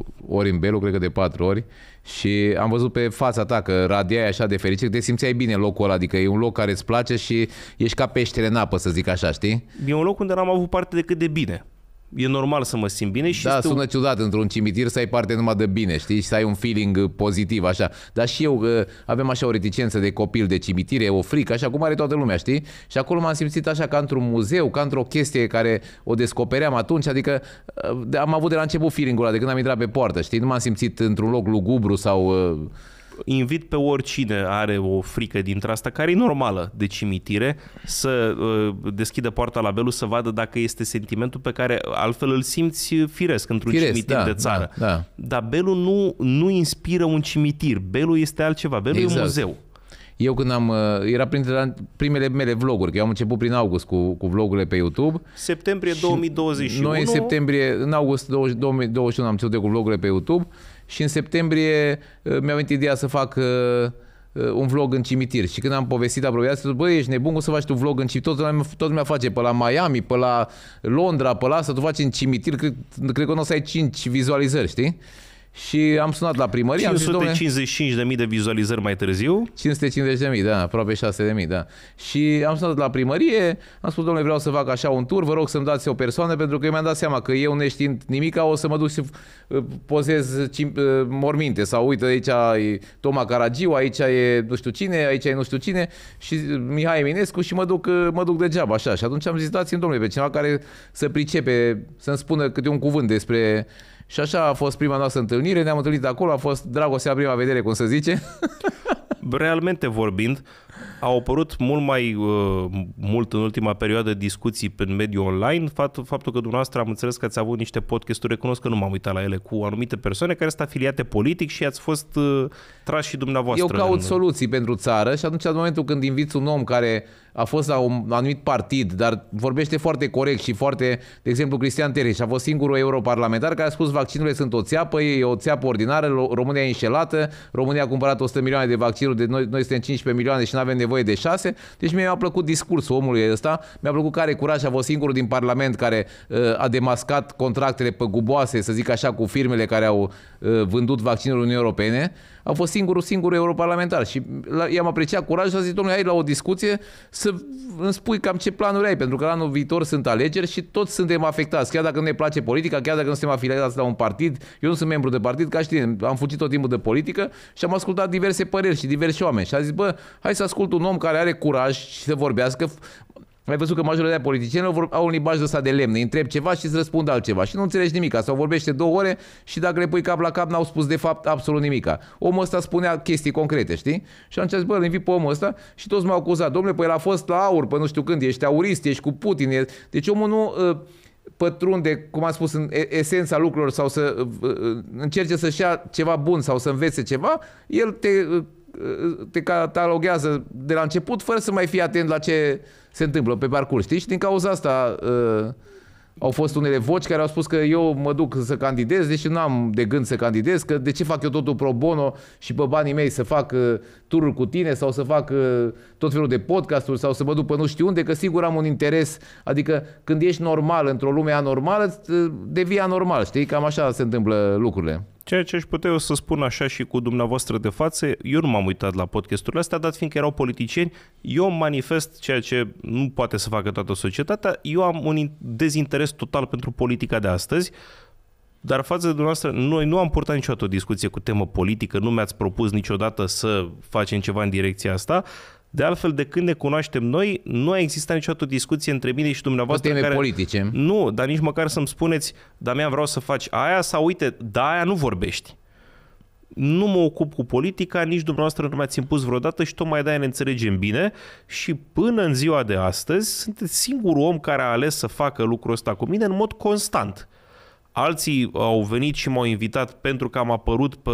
3-4 ori în Belu, cred că de 4 ori, și am văzut pe fața ta că radiai așa de fericit, te simțeai bine în locul ăla, adică e un loc care îți place și ești ca peștele în apă, să zic așa, știi?
E un loc unde n-am avut parte decât de bine
e normal să mă simt bine. Și da, este sună un... ciudat într-un cimitir să ai parte numai de bine, știi, și să ai un feeling uh, pozitiv, așa. Dar și eu uh, avem așa o reticență de copil de cimitire, o frică, așa cum are toată lumea, știi? Și acolo m-am simțit așa ca într-un muzeu, ca într-o chestie care o descopeream atunci, adică uh, am avut de la început feelingul ăla, de când am intrat pe poartă, știi? Nu m-am simțit într-un loc lugubru sau... Uh, invit pe oricine are o
frică dintre asta, care e normală de cimitire, să uh, deschidă poarta la belul, să vadă dacă este sentimentul pe care altfel îl simți firesc într-un firesc, cimitir da, de da, țară.
Da, da. Dar belu nu, nu inspiră un cimitir, Belu este altceva, Belu exact. e un exact. muzeu. Eu când am... Uh, era printre primele mele vloguri, că eu am început prin august cu, cu vlogurile pe YouTube. Septembrie 2021. Noi în septembrie, în august 20, 2021 am început cu vlogurile pe YouTube și în septembrie uh, mi-a venit ideea să fac uh, uh, un vlog în cimitir. Și când am povestit apropiat zis, băi, ești nebun, o să faci tu vlog în cimitir? Totul lumea, tot lumea face pe la Miami, pe la Londra, pe la asta, tu faci în cimitir, cred, cred că nu o să ai 5 vizualizări, știi? Și am sunat la primărie. 555 de, de vizualizări mai târziu. mii, da, aproape mii, da. Și am sunat la primărie, am spus, domnule, vreau să fac așa un tur, vă rog să-mi dați o persoană, pentru că eu mi-am dat seama că eu, neștiind nimica, o să mă duc să uh, pozez uh, morminte sau uite, aici e Toma Caragiu, aici e nu știu cine, aici e nu știu cine și uh, Mihai Eminescu și mă duc, mă duc degeaba, așa. Și atunci am zis, dați-mi, domnule, pe cineva care să pricepe, să-mi spună câte un cuvânt despre și așa a fost prima noastră întâlnire, ne-am întâlnit acolo, a fost dragostea prima vedere, cum se zice. Realmente vorbind,
au apărut mult mai uh, mult în ultima perioadă discuții pe mediul online, faptul, faptul că dumneavoastră am înțeles că ați avut niște podcasturi, recunosc că nu m-am uitat la ele, cu anumite persoane
care sunt afiliate politic și ați fost uh, trași și dumneavoastră. Eu caut în... soluții pentru țară și atunci în momentul când inviți un om care a fost la un anumit partid, dar vorbește foarte corect și foarte, de exemplu, Cristian Tereș a fost singurul europarlamentar care a spus vaccinurile sunt o țeapă, e o țeapă ordinară, România e înșelată, România a cumpărat 100 milioane de vaccinuri, de noi, noi suntem 15 milioane și nu avem avem nevoie de șase. Deci mi-a plăcut discursul omului ăsta, mi-a plăcut care curaj a fost singurul din Parlament care uh, a demascat contractele păguboase, să zic așa, cu firmele care au Uh, vândut vaccinul Uniunii Europene, a fost singurul, singurul europarlamentar. Și i-am apreciat curajul și a zis, domnule, hai la o discuție să îmi spui cam ce planuri ai, pentru că la anul viitor sunt alegeri și toți suntem afectați. Chiar dacă nu ne place politica, chiar dacă nu suntem afiliați la un partid, eu nu sunt membru de partid, ca știi, am fugit tot timpul de politică și am ascultat diverse păreri și diversi oameni. Și a zis, bă, hai să ascult un om care are curaj și să vorbească ai văzut că majoritatea politicienilor au un limbaj ăsta de lemn. Îi întreb ceva și îți răspund altceva. Și nu înțelegi nimic. Sau vorbește două ore și dacă le pui cap la cap, n-au spus de fapt absolut nimic. Omul ăsta spunea chestii concrete, știi? Și am zis, bă, îl invit pe omul ăsta și toți m-au acuzat. Domnule, păi el a fost la aur, pe nu știu când, ești aurist, ești cu Putin. E... Deci omul nu ă, pătrunde, cum am spus, în esența lucrurilor sau să ă, ă, încerce să-și ia ceva bun sau să învețe ceva, el te te cataloguează de la început fără să mai fii atent la ce se întâmplă pe parcurs, știi? Și din cauza asta uh, au fost unele voci care au spus că eu mă duc să candidez, deși nu am de gând să candidez, că de ce fac eu totul pro bono și pe banii mei să fac uh, tururi cu tine sau să fac uh, tot felul de podcasturi sau să mă duc pe nu știu unde, că sigur am un interes. Adică când ești normal într-o lume anormală, uh, devii anormal, știi? Cam așa se întâmplă lucrurile.
Ceea ce aș putea eu să spun așa și cu dumneavoastră de față, eu nu m-am uitat la podcasturile astea, dat fiindcă erau politicieni, eu manifest ceea ce nu poate să facă toată societatea, eu am un dezinteres total pentru politica de astăzi, dar față de dumneavoastră, noi nu am purtat niciodată o discuție cu temă politică, nu mi-ați propus niciodată să facem ceva în direcția asta, de altfel, de când ne cunoaștem noi, nu a existat niciodată o discuție între mine și dumneavoastră. Teme care... politice. Nu, dar nici măcar să-mi spuneți, dar mea vreau să faci aia sau uite, da, aia nu vorbești. Nu mă ocup cu politica, nici dumneavoastră nu m-ați impus vreodată și tocmai de-aia ne înțelegem bine și până în ziua de astăzi sunteți singurul om care a ales să facă lucrul ăsta cu mine în mod constant alții au venit și m-au invitat pentru că am apărut pe,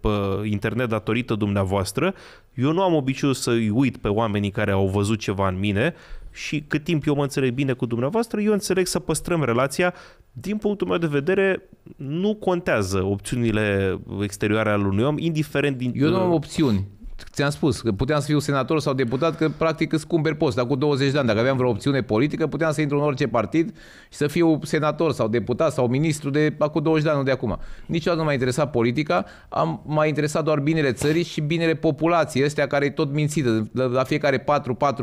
pe internet datorită dumneavoastră. Eu nu am obiceiul să-i uit pe oamenii care au văzut ceva în mine și cât timp eu mă înțeleg bine cu dumneavoastră, eu înțeleg să păstrăm relația. Din punctul meu de vedere, nu contează
opțiunile exterioare ale unui om, indiferent din... Eu nu am opțiuni ți-am spus, că puteam să fiu senator sau deputat, că practic îți cumperi post. Dar cu 20 de ani, dacă aveam vreo opțiune politică, puteam să intru în orice partid și să fiu senator sau deputat sau ministru de acum 20 de ani, nu de acum. Niciodată nu m-a interesat politica, am, m-a interesat doar binele țării și binele populației, ăstea care e tot mințită la, la fiecare 4-4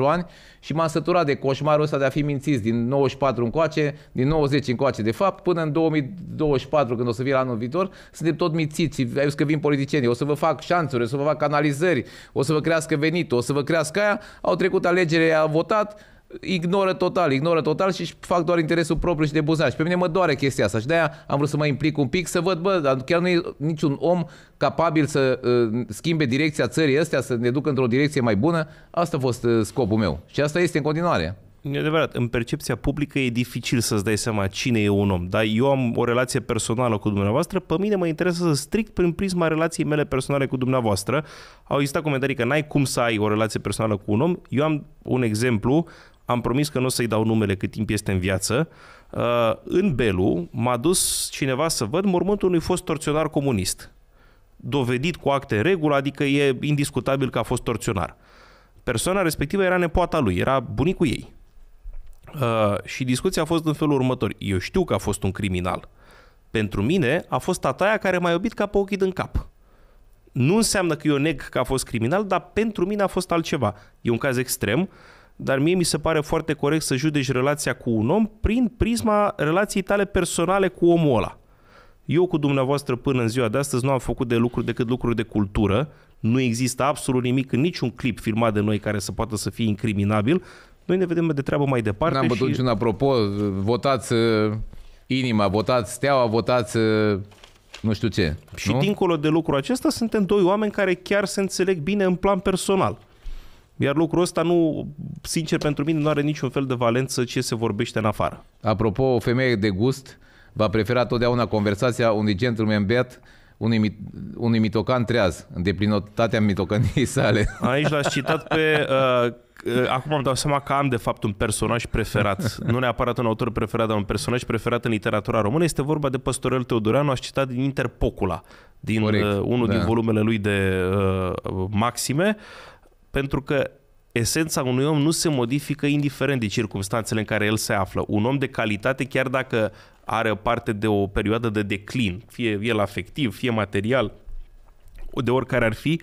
ani și m-am săturat de coșmarul ăsta de a fi mințit din 94 încoace, din 90 încoace de fapt, până în 2024, când o să vii la anul viitor, suntem tot mințiți și ai că vin politicienii, o să vă fac șanțuri, o să vă fac canalizări, o să vă crească venitul, o să vă crească aia, au trecut alegerile, a votat, ignoră total, ignoră total și își fac doar interesul propriu și de buzunar. Și pe mine mă doare chestia asta și de-aia am vrut să mă implic un pic, să văd, bă, dar chiar nu e niciun om capabil să uh, schimbe direcția țării astea, să ne ducă într-o direcție mai bună. Asta a fost uh, scopul meu și asta este în continuare. E adevărat, în percepția publică e
dificil să-ți dai seama cine e un om, dar eu am o relație personală cu dumneavoastră, pe mine mă interesează strict prin prisma relației mele personale cu dumneavoastră. Au existat comentarii că n-ai cum să ai o relație personală cu un om. Eu am un exemplu, am promis că nu o să-i dau numele cât timp este în viață. Uh, în Belu m-a dus cineva să văd mormântul unui fost torționar comunist. Dovedit cu acte regulă, adică e indiscutabil că a fost torționar. Persoana respectivă era nepoata lui, era bunicul ei Uh, și discuția a fost în felul următor. Eu știu că a fost un criminal. Pentru mine a fost tataia care m-a iubit ca pe ochii din cap. Nu înseamnă că eu neg că a fost criminal, dar pentru mine a fost altceva. E un caz extrem, dar mie mi se pare foarte corect să judeci relația cu un om prin prisma relației tale personale cu omul ăla. Eu cu dumneavoastră până în ziua de astăzi nu am făcut de lucruri decât lucruri de cultură, nu există absolut nimic în niciun clip
filmat de noi care să poată să fie incriminabil noi ne vedem de treabă mai departe. N-am bătut și... un apropo, votați uh, inima, votați steaua, votați uh, nu știu ce.
Și nu? dincolo de lucrul acesta, suntem doi oameni care chiar se înțeleg bine în plan personal.
Iar lucrul ăsta nu, sincer pentru mine, nu are niciun fel de valență ce se vorbește în afară. Apropo, o femeie de gust va prefera totdeauna conversația unui gentleman beat unui, unui mitocan treaz, în deplinătatea mitocaniei sale. Aici l-aș citat pe uh, Eh, acum îmi dau seama că am de fapt un personaj preferat, nu neapărat un
autor preferat, dar un personaj preferat în literatura română. Este vorba de Păstorel Teodoreanu, aș citat din Interpocula, din Corect, uh, unul da. din volumele lui de uh, maxime, pentru că esența unui om nu se modifică indiferent de circumstanțele în care el se află. Un om de calitate, chiar dacă are parte de o perioadă de declin, fie el afectiv, fie material, de oricare ar fi,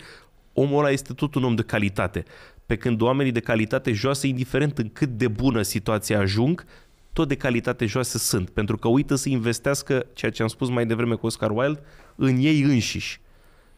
omul ăla este tot un om de calitate pe când oamenii de calitate joasă, indiferent în cât de bună situația ajung, tot de calitate joasă sunt, pentru că uită să investească ceea ce am spus mai devreme cu Oscar Wilde în ei înșiși.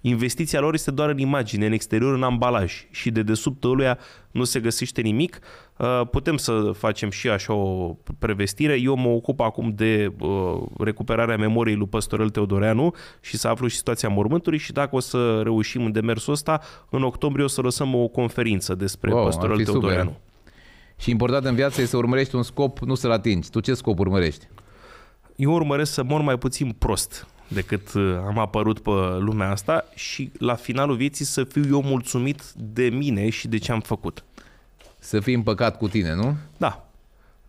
Investiția lor este doar în imagine, în exterior, în ambalaj și de desubt ăluia nu se găsește nimic. Uh, putem să facem și așa o prevestire. Eu mă ocup acum de uh, recuperarea memoriei lui Păstorel Teodoreanu și să aflu și situația mormântului și dacă o să reușim în demersul ăsta, în octombrie o să lăsăm o conferință
despre wow, Păstorel Teodoreanu. Super. Și important în viață este să urmărești un scop, nu să-l atingi. Tu ce scop urmărești? Eu urmăresc să mor mai puțin prost de cât uh, am
apărut pe lumea asta și la finalul vieții să fiu eu mulțumit de mine și de ce am făcut. Să fii împăcat cu tine, nu? Da.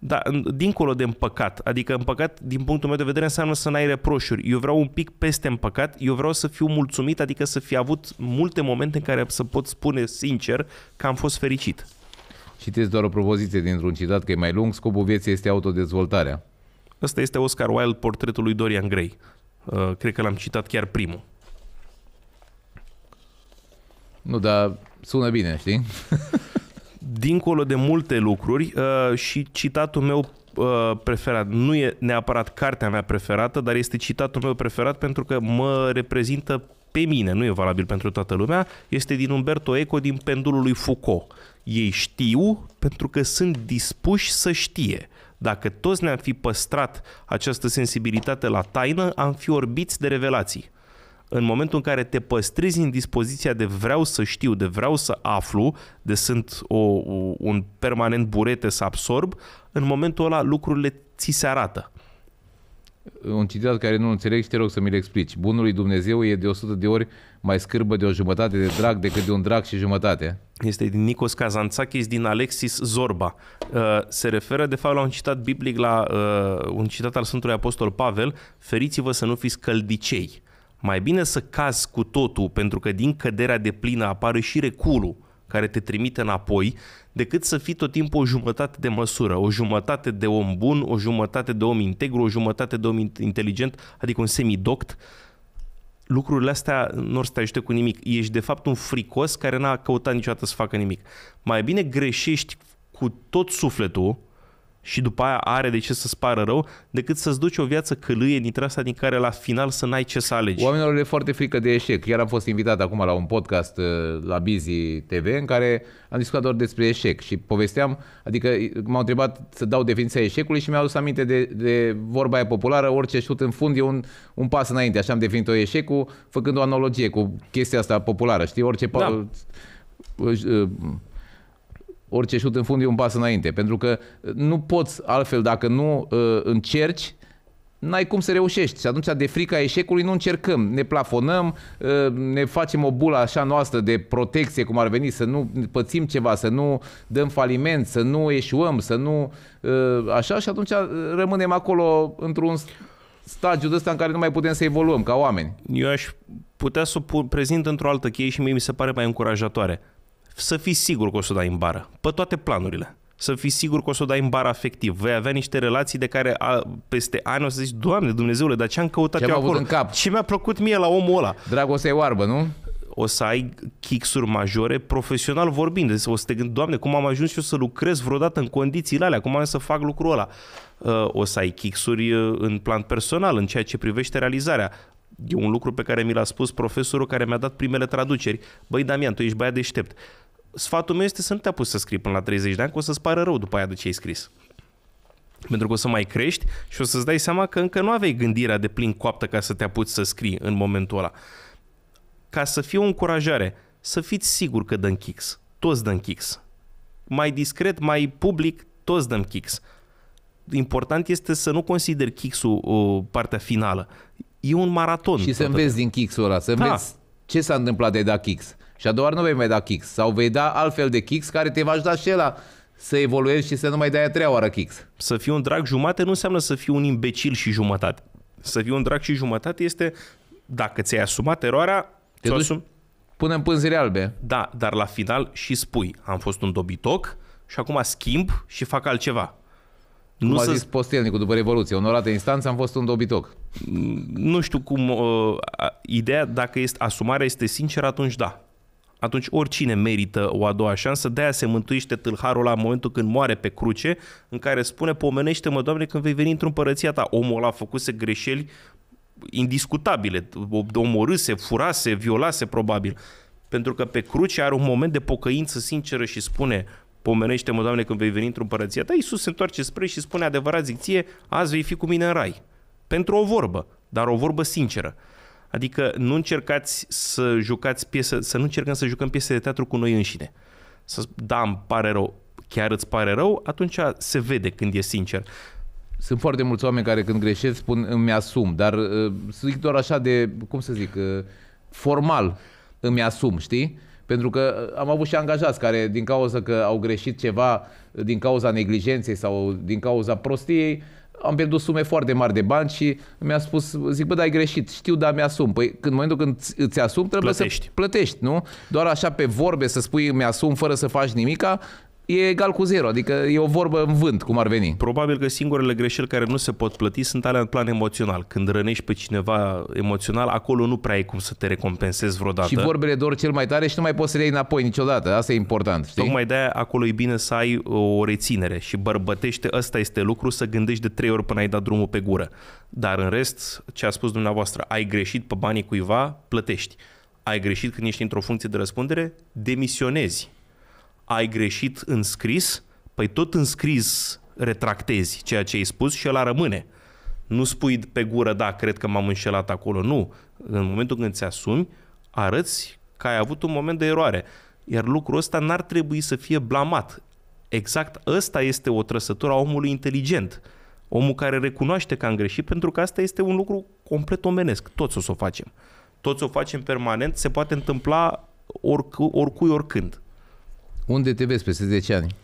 Da, dincolo de împăcat, adică împăcat din punctul meu de vedere înseamnă să n-ai reproșuri. Eu vreau un pic peste împăcat, eu vreau să fiu mulțumit, adică să fi avut multe momente în care să pot spune sincer că
am fost fericit. Citesc doar o propoziție dintr-un citat că e mai lung, scopul vieții este autodezvoltarea. Ăsta este Oscar Wilde, portretul lui Dorian Gray. Uh, cred că l-am citat chiar
primul. Nu, dar sună bine, știi? Dincolo de multe lucruri uh, și citatul meu uh, preferat, nu e neapărat cartea mea preferată, dar este citatul meu preferat pentru că mă reprezintă pe mine, nu e valabil pentru toată lumea, este din Umberto Eco din Pendulul lui Foucault. Ei știu pentru că sunt dispuși să știe. Dacă toți ne-am fi păstrat această sensibilitate la taină, am fi orbiți de revelații. În momentul în care te păstrezi în dispoziția de vreau să știu, de vreau să aflu, de sunt o, un permanent burete să absorb, în momentul ăla lucrurile ți se arată
un citat care nu înțeleg și te rog să mi-l explici. Bunul lui Dumnezeu e de 100 de ori mai scârbă de o jumătate de drag decât de un drag și jumătate. Este din
Nikos Kazantzakis, din Alexis Zorba. Uh, se referă de fapt la un citat biblic, la uh, un citat al Sfântului Apostol Pavel, feriți-vă să nu fiți căldicei. Mai bine să cazi cu totul, pentru că din căderea de plină apare și reculul care te trimite înapoi decât să fii tot timpul o jumătate de măsură, o jumătate de om bun, o jumătate de om integru, o jumătate de om inteligent, adică un semidoct, lucrurile astea nu or să te ajute cu nimic. Ești de fapt un fricos care n-a căutat niciodată să facă nimic. Mai bine greșești cu tot sufletul, și după aia are de ce să
pară rău, decât să-ți duci o viață călâie dintre asta din care la final să n-ai ce să alegi. Oamenilor e foarte frică de eșec. Chiar am fost invitat acum la un podcast uh, la Bizi TV în care am discutat doar despre eșec și povesteam, adică m-au întrebat să dau definiția eșecului și mi-au adus aminte de, de vorba aia populară, orice șut în fund e un, un pas înainte. Așa am definit-o eșecul, făcând o analogie cu chestia asta populară, știi? Orice... Da. Pa- uh, uh, orice șut în fund e un pas înainte. Pentru că uh, nu poți altfel, dacă nu uh, încerci, n-ai cum să reușești. Și atunci, de frica eșecului, nu încercăm. Ne plafonăm, uh, ne facem o bulă așa noastră de protecție, cum ar veni, să nu pățim ceva, să nu dăm faliment, să nu eșuăm, să nu... Uh, așa, și atunci rămânem acolo într-un stagiu de ăsta în care nu mai putem să evoluăm ca oameni. Eu aș
putea să o prezint într-o altă cheie și mie mi se pare mai încurajatoare să fii sigur că o să o dai în bară, pe toate planurile. Să fii sigur că o să o dai în bară afectiv. Vei avea niște relații de care a, peste ani o să zici, Doamne Dumnezeule, dar ce am căutat ce eu acolo? În cap? Ce mi-a plăcut mie la omul ăla? Dragoste e oarbă, nu? o să ai kicksuri majore profesional vorbind. Deci o să te gândi, Doamne, cum am ajuns eu să lucrez vreodată în condițiile alea, cum am să fac lucrul ăla. Uh, o să ai kicksuri uh, în plan personal, în ceea ce privește realizarea. E un lucru pe care mi l-a spus profesorul care mi-a dat primele traduceri. Băi, Damian, tu ești băiat deștept sfatul meu este să nu te apuci să scrii până la 30 de ani, că o să-ți pară rău după aia de ce ai scris. Pentru că o să mai crești și o să-ți dai seama că încă nu aveai gândirea de plin coaptă ca să te apuci să scrii în momentul ăla. Ca să fie o încurajare, să fiți sigur că dăm kicks. Toți dăm kicks. Mai discret, mai public, toți dăm kicks. Important
este să nu consideri kicks-ul o uh, partea finală. E un maraton. Și să înveți din kicks-ul ăla, să da. ce s-a întâmplat de da kicks. Și a doua oară nu vei mai da kicks. Sau vei da altfel de kicks care te va ajuta și la să evoluezi și să nu mai dai a treia oară kicks. Să fii un drag jumate
nu înseamnă să fii un imbecil și jumătate. Să fii un drag și jumătate este dacă ți-ai asumat eroarea, te duci asum... până în pânzile albe. Da, dar la final și spui,
am fost un dobitoc și acum schimb și fac altceva. Cum nu a zis să... Postelnicu după Revoluție, onorată instanță, am fost un dobitoc. Nu știu cum, uh,
ideea dacă este, asumarea este sinceră, atunci da atunci oricine merită o a doua șansă, de-aia se mântuiește tâlharul la momentul când moare pe cruce, în care spune, pomenește-mă, Doamne, când vei veni într-un părăția ta. Omul ăla a făcuse greșeli indiscutabile, omorâse, furase, violase probabil, pentru că pe cruce are un moment de pocăință sinceră și spune, pomenește-mă, Doamne, când vei veni într-un părăția ta, Iisus se întoarce spre și spune adevărat, zicție, azi vei fi cu mine în rai. Pentru o vorbă, dar o vorbă sinceră. Adică nu încercați să jucați piese, să nu încercăm să jucăm piese de teatru cu noi înșine. Să,
da, îmi pare rău, chiar îți pare rău, atunci se vede când e sincer. Sunt foarte mulți oameni care când greșesc spun îmi asum, dar să uh, zic doar așa de, cum să zic, uh, formal îmi asum, știi? Pentru că uh, am avut și angajați care, din cauza că au greșit ceva, din cauza neglijenței sau din cauza prostiei, am pierdut sume foarte mari de bani și mi-a spus, zic, bă, dar ai greșit, știu, dar mi-asum. Păi în momentul când îți asum, trebuie plătești. să plătești, nu? Doar așa pe vorbe să spui mi-asum fără să faci nimica, e egal cu zero, adică e o vorbă în vânt, cum ar veni. Probabil că singurele greșeli
care nu se pot plăti sunt alea în plan emoțional. Când rănești pe cineva emoțional, acolo nu prea ai cum să te recompensezi vreodată. Și vorbele
dor cel mai tare și nu mai poți să le iei înapoi niciodată. Asta e important, știi?
Tocmai de-aia acolo e bine să ai o reținere și bărbătește, ăsta este lucru, să gândești de trei ori până ai dat drumul pe gură. Dar în rest, ce a spus dumneavoastră, ai greșit pe banii cuiva, plătești. Ai greșit când ești într-o funcție de răspundere, demisionezi ai greșit în scris, păi tot în scris retractezi ceea ce ai spus și ăla rămâne. Nu spui pe gură, da, cred că m-am înșelat acolo. Nu. În momentul când ți asumi, arăți că ai avut un moment de eroare. Iar lucrul ăsta n-ar trebui să fie blamat. Exact ăsta este o trăsătură a omului inteligent. Omul care recunoaște că am greșit, pentru că asta este un lucru complet omenesc. Toți o să o facem. Toți o facem permanent, se poate întâmpla oricui, oricând. Unde te vezi peste 10 ani?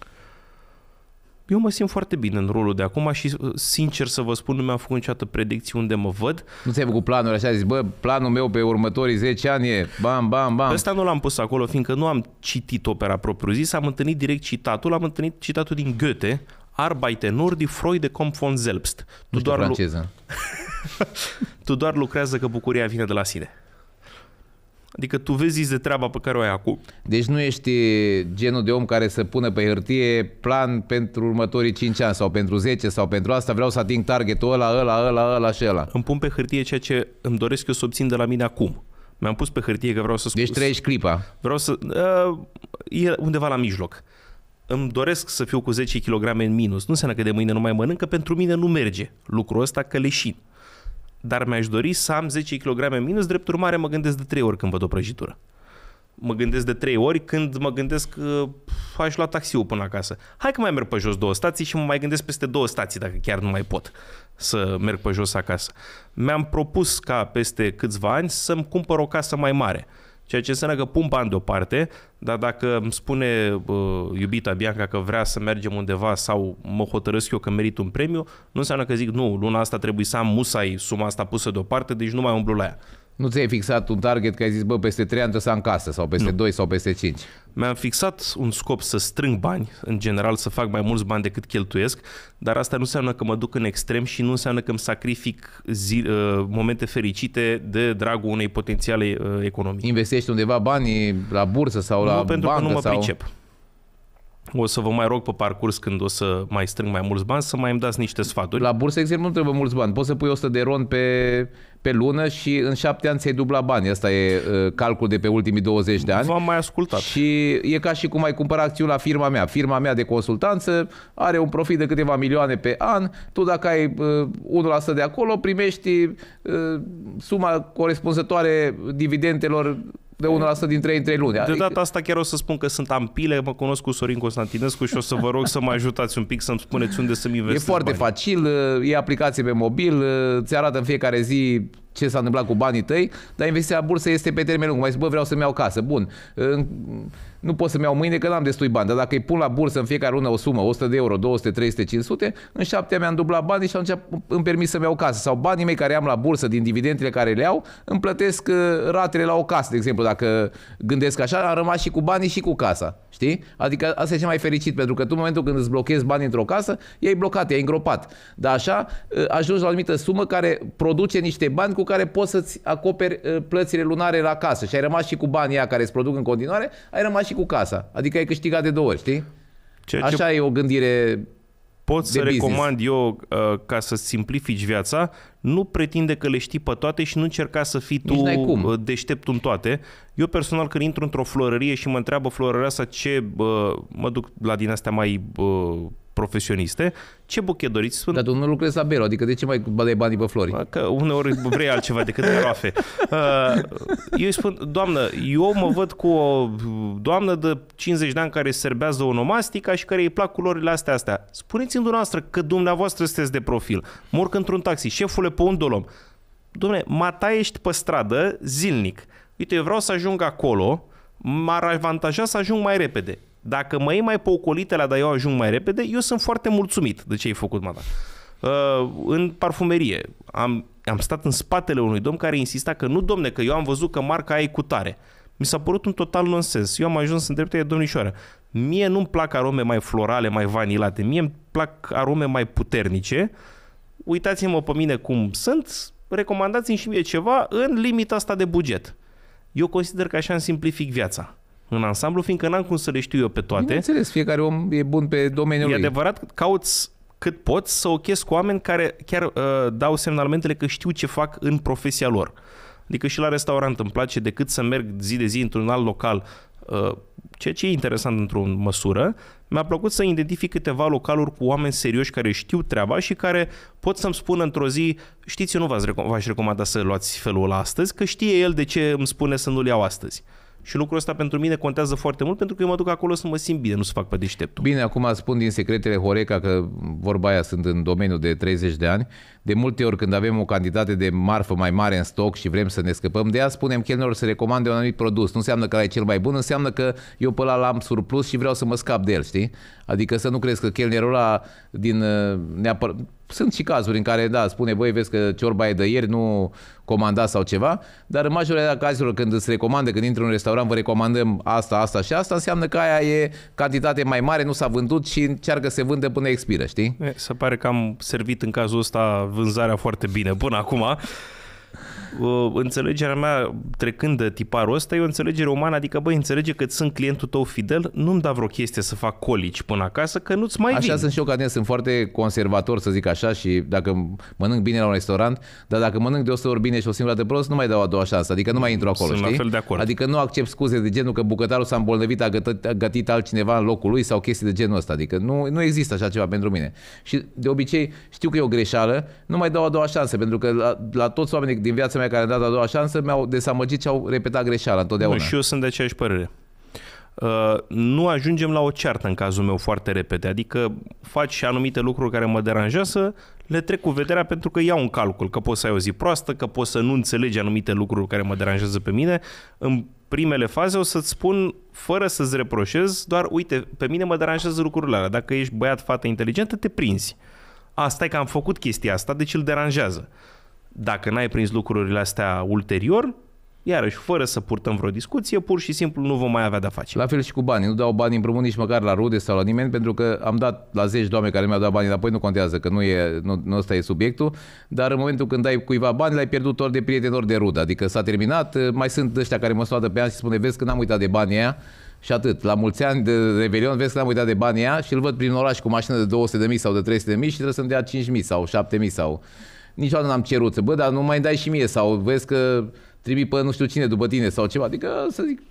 Eu mă simt foarte bine în rolul de acum și, uh, sincer să vă spun, nu mi-am făcut niciodată predicții unde mă văd. Nu ți-ai făcut planuri așa, zici, bă, planul meu pe următorii 10 ani e bam, bam, bam. Pe ăsta nu l-am pus acolo, fiindcă nu am citit opera propriu-zis, am întâlnit direct citatul, am întâlnit citatul din Goethe, Arbeite nur die Freude kommt von selbst. Tu doar, lu- tu doar lucrează că bucuria vine de la sine.
Adică tu vezi de treaba pe care o ai acum. Deci nu ești genul de om care să pună pe hârtie plan pentru următorii 5 ani sau pentru 10 sau pentru asta, vreau să ating targetul ăla, ăla, ăla, ăla și ăla. Îmi pun pe hârtie ceea ce îmi doresc eu să obțin de la mine acum.
Mi-am pus pe hârtie că vreau să... Deci trăiești clipa. Vreau să... Uh, e undeva la mijloc. Îmi doresc să fiu cu 10 kg în minus. Nu înseamnă că de mâine nu mai mănânc, că pentru mine nu merge lucrul ăsta că leșin. Uh, dar mi-aș dori să am 10 kg minus, drept urmare mă gândesc de 3 ori când văd o prăjitură. Mă gândesc de 3 ori când mă gândesc că uh, aș lua taxiul până acasă. Hai că mai merg pe jos două stații și mă mai gândesc peste două stații dacă chiar nu mai pot să merg pe jos acasă. Mi-am propus ca peste câțiva ani să-mi cumpăr o casă mai mare – ceea ce înseamnă că pun bani deoparte, dar dacă îmi spune uh, iubita Bianca că vrea să mergem undeva sau mă hotărăsc eu că merit un premiu, nu înseamnă că zic nu, luna asta trebuie să am musai suma asta pusă deoparte, deci nu mai umblu la ea. Nu ți-ai fixat un target că ai zis, bă, peste 3 ani să am casă sau peste nu. 2 sau peste 5? Mi-am fixat un scop să strâng bani, în general să fac mai mulți bani decât cheltuiesc, dar asta nu înseamnă că mă duc în extrem și nu înseamnă că îmi sacrific zi, uh, momente fericite de dragul unei potențiale uh, economii. Investești undeva banii la bursă sau nu, la pentru bancă? Pentru că nu mă sau... pricep.
O să vă mai rog pe parcurs când o să mai strâng mai mulți bani să mai îmi dați niște sfaturi. La bursă, exemplu, exact, nu trebuie mulți bani. Poți să pui 100 de ron pe pe lună și în șapte ani ți-ai dubla bani. Asta e uh, calcul de pe ultimii 20 de ani. V-am mai ascultat. Și e ca și cum ai cumpăra acțiuni la firma mea. Firma mea de consultanță are un profit de câteva milioane pe an. Tu dacă ai uh, 1% de acolo, primești uh, suma corespunzătoare dividendelor de 1% din 3 în 3 luni. De adică data asta chiar o să spun că sunt ampile, mă cunosc cu Sorin Constantinescu și o să vă rog să mă ajutați un pic să-mi spuneți unde să-mi investesc E foarte bani. facil, uh, e aplicație pe mobil, uh, ți arată în fiecare zi ce s-a întâmplat cu banii tăi, dar investiția la bursă este pe termen lung. Mai zic, bă, vreau să-mi iau casă. Bun nu pot să-mi iau mâine că n-am destui bani, dar dacă îi pun la bursă în fiecare lună o sumă, 100 de euro, 200, 300, 500, în șapte mi-am dublat banii și atunci îmi permis să-mi iau casă. Sau banii mei care am la bursă din dividendele care le au, îmi plătesc uh, ratele la o casă, de exemplu, dacă gândesc așa, am rămas și cu banii și cu casa. Știi? Adică asta e cel mai fericit, pentru că tu în momentul când îți blochezi bani într-o casă, ei blocat, i-ai îngropat. Dar așa uh, ajungi la o anumită sumă care produce niște bani cu care poți să-ți acoperi uh, plățile lunare la casă și ai rămas și cu banii aia care îți produc în continuare, ai rămas și cu casa. Adică ai câștigat de două ori, știi? Ceea Așa ce... e o gândire pot să business. recomand
eu uh, ca să simplifici viața, nu pretinde că le știi pe toate și nu încerca să fii tu cum. Uh, deștept în toate. Eu personal când intru într-o florărie și mă întreabă florărea asta ce, uh, mă duc la din astea mai uh, profesioniste, ce buchet doriți? Sunt... Dar tu nu lucrezi la Bero, adică de ce mai dai banii pe flori? Că uneori vrei altceva decât roafe. Uh, eu îi spun, doamnă, eu mă văd cu o doamnă de 50 de ani care serbează onomastica și care îi plac culorile astea, astea. Spuneți-mi dumneavoastră că dumneavoastră sunteți de profil. Morc într-un taxi, șefule, pe un dolom. Domne, mă ești pe stradă zilnic. Uite, eu vreau să ajung acolo, m-ar avantaja să ajung mai repede. Dacă mă iei mai pe ocolitele, dar eu ajung mai repede, eu sunt foarte mulțumit de ce ai făcut, mă da. Uh, în parfumerie am, am stat în spatele unui domn care insista că nu, domne, că eu am văzut că marca aia e cu tare. Mi s-a părut un total nonsens. Eu am ajuns în dreptul domnișoară. Mie nu-mi plac arome mai florale, mai vanilate. Mie îmi plac arome mai puternice. Uitați-mă pe mine cum sunt, recomandați-mi și mie ceva în limita asta de buget. Eu consider că așa îmi simplific viața în ansamblu, fiindcă n-am cum să le știu eu pe toate. Bineînțeles, fiecare om e bun pe domeniul e lui. E adevărat cauți cât pot să o cu oameni care chiar uh, dau semnalmentele că știu ce fac în profesia lor. Adică și la restaurant îmi place decât să merg zi de zi într-un alt local, uh, ceea ce e interesant într-o măsură, mi-a plăcut să identific câteva localuri cu oameni serioși care știu treaba și care pot să-mi spună într-o zi, știți, eu nu v-aș recomanda să luați felul ăla astăzi, că știe el de ce îmi spune să nu-l iau astăzi. Și lucrul ăsta pentru mine contează foarte mult pentru că eu mă duc acolo să mă simt bine, nu
să fac pe deșteptul. Bine, acum spun din secretele Horeca că vorba aia sunt în domeniul de 30 de ani. De multe ori când avem o cantitate de marfă mai mare în stoc și vrem să ne scăpăm de ea, spunem chelnerilor să recomande un anumit produs. Nu înseamnă că ăla e cel mai bun, înseamnă că eu pe ăla l-am surplus și vreau să mă scap de el, știi? Adică să nu crezi că chelnerul ăla din uh, neapărat sunt și cazuri în care, da, spune, băi, vezi că ciorba e de ieri, nu comanda sau ceva, dar în majoritatea cazurilor când îți recomandă, când intri în un restaurant, vă recomandăm asta, asta și asta, înseamnă că aia e cantitate mai mare, nu s-a vândut și încearcă să se vândă până expiră, știi? Se pare că am servit în cazul
ăsta vânzarea foarte bine până acum. Uh, înțelegerea mea trecând de tiparul ăsta e o înțelegere umană, adică băi, înțelege că sunt clientul tău fidel, nu-mi da vreo chestie
să fac colici până acasă, că nu-ți mai Așa vin. sunt și eu ca sunt foarte conservator, să zic așa, și dacă mănânc bine la un restaurant, dar dacă mănânc de 100 ori bine și o singură de prost, nu mai dau a doua șansă, adică nu mai intru acolo, sunt știi? La fel de acord. Adică nu accept scuze de genul că bucătarul s-a îmbolnăvit, a gătit, a gătit altcineva în locul lui sau chestii de genul ăsta, adică nu, nu există așa ceva pentru mine. Și de obicei știu că e o greșeală, nu mai dau a doua șansă, pentru că la, la toți oamenii din viața mea care am dat a doua șansă mi-au desamăgit și au repetat greșeala întotdeauna. Nu, și eu sunt de aceeași părere. Uh, nu ajungem la o
ceartă în cazul meu foarte repede, adică faci anumite lucruri care mă deranjează, le trec cu vederea pentru că iau un calcul, că poți să ai o zi proastă, că poți să nu înțelegi anumite lucruri care mă deranjează pe mine. În primele faze o să-ți spun, fără să-ți reproșez, doar uite, pe mine mă deranjează lucrurile alea. Dacă ești băiat, fată inteligentă, te prinzi. Asta e că am făcut chestia asta, deci îl deranjează. Dacă n-ai prins lucrurile astea ulterior, iarăși,
fără să purtăm vreo discuție, pur și simplu nu vom mai avea de-a face. La fel și cu banii. Nu dau bani împrumut nici măcar la rude sau la nimeni, pentru că am dat la zeci de oameni care mi-au dat bani apoi nu contează, că nu, e, nu, nu ăsta e subiectul, dar în momentul când dai cuiva bani, l-ai pierdut ori de prieteni, ori de rudă. Adică s-a terminat, mai sunt ăștia care mă stoadă pe an și spune, vezi că n-am uitat de banii aia, și atât. La mulți ani de Revelion, vezi că n-am uitat de banii aia și îl văd prin oraș cu mașină de 200.000 sau de 300.000 și trebuie să-mi dea 5.000 sau 7.000 sau niciodată n-am cerut, să bă, dar nu mai dai și mie sau vezi că trimit pe nu știu cine după tine sau ceva. Adică să zic,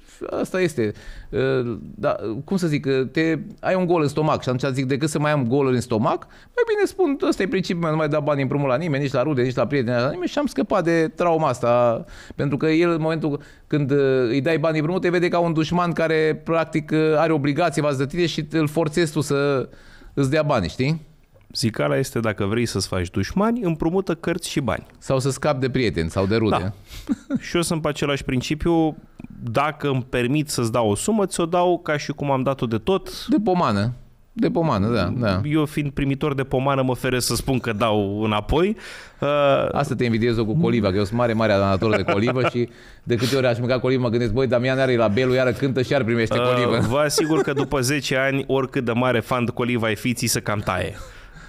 asta este. Ă, da, cum să zic, te, ai un gol în stomac și atunci zic, decât să mai am goluri în stomac, mai bine spun, ăsta e principiul meu, nu mai da bani împrumut la nimeni, nici la rude, nici la prieteni, nici la nimeni și am scăpat de trauma asta. Pentru că el, în momentul când ă, îi dai bani împrumut, te vede ca un dușman care, practic, ă, are obligație față de tine și îl forțezi tu să îți dea bani, știi? Zicala este dacă vrei să-ți faci dușmani, împrumută cărți și bani. Sau să scapi de prieteni sau de rude. Da. și eu sunt pe același
principiu, dacă îmi permit să-ți dau o sumă, ți-o dau ca și cum am dat-o de tot.
De pomană. De pomană, da, da. Eu fiind primitor de pomană mă feresc să spun că dau înapoi. Uh... Asta te invidiez cu coliva, că eu sunt mare, mare adonator de colivă și de câte ori aș mânca colivă mă gândesc, băi, Damian are la Belu, iară cântă și ar primește uh, colivă. Uh, vă asigur că după 10
ani, oricât de mare fan de coliva ai fi, ți se cam taie.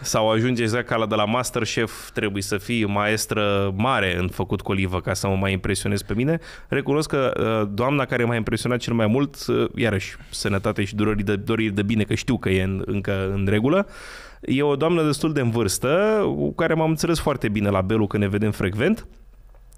Sau ajunge exact ca la de la Masterchef, trebuie să fii maestră mare în făcut cu olivă ca să mă mai impresionez pe mine. Recunosc că uh, doamna care m-a impresionat cel mai mult, uh, iarăși, sănătate și dorii de, doriri de bine, că știu că e în, încă în regulă, e o doamnă destul de în vârstă, cu care m-am înțeles foarte bine la Belu, că ne vedem frecvent,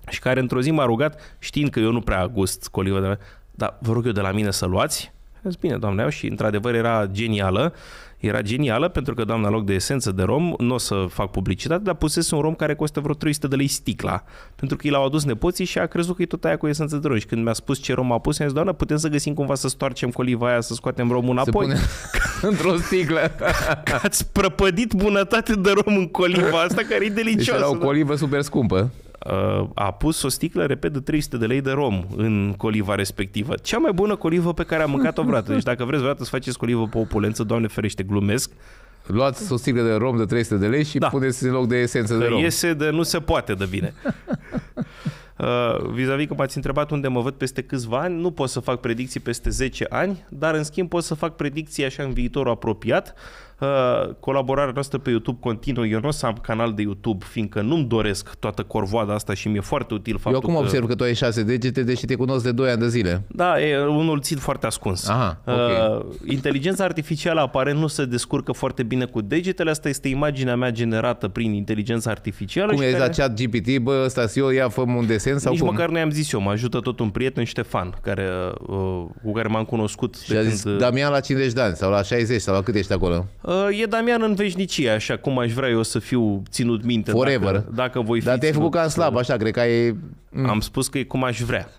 și care într-o zi m-a rugat, știind că eu nu prea gust colivă, dar, dar vă rog eu de la mine să luați. Zis, bine, doamne, și într-adevăr era genială era genială pentru că doamna loc de esență de rom, nu o să fac publicitate, dar pusese un rom care costă vreo 300 de lei sticla. Pentru că i l-au adus nepoții și a crezut că e tot aia cu esență de rom. Și când mi-a spus ce rom a pus, i-a zis, doamna, putem să găsim cumva să stoarcem coliva aia, să scoatem romul înapoi. Pune... într-o sticlă. ați prăpădit bunătate de rom în coliva asta care e delicioasă. Deci era o da. colivă super scumpă a pus o sticlă, repet, de 300 de lei de rom în coliva respectivă. Cea mai bună colivă pe care am mâncat-o vreodată. Deci dacă vreți vreodată să faceți colivă pe opulență, doamne ferește, glumesc, Luați o sticlă de rom de 300 de lei și da. puneți în loc de esență de rom. Iese de nu se poate de bine. Uh, vis-a-vis că m-ați întrebat unde mă văd peste câțiva ani, nu pot să fac predicții peste 10 ani, dar în schimb pot să fac predicții așa în viitorul apropiat. Uh, colaborarea noastră pe YouTube continuă. Eu nu o să am canal de YouTube, fiindcă nu-mi doresc toată corvoada asta și mi-e foarte util faptul Eu acum că... observ
că tu ai șase degete, deși te cunosc de 2 ani de zile.
Da, e, unul țin foarte ascuns. Aha, uh, okay. uh, inteligența artificială apare nu se descurcă foarte bine cu degetele. Asta este imaginea mea generată prin inteligența
artificială. Cum e care... la chat GPT, bă, ăsta eu, ia, fă un desen sau Nici cum? măcar nu am zis eu, mă ajută tot
un prieten, Ștefan, care, uh, cu care m-am cunoscut. Și de a zis, când... Uh,
Damian la 50 de ani sau la 60 sau la cât ești acolo?
Uh, Uh, e Damian în veșnicie, așa cum aș vrea eu să fiu ținut minte. Forever. Dacă, dacă voi fi Dar te-ai făcut ca slab, așa, cred că e... Mm. Am spus că e cum aș vrea.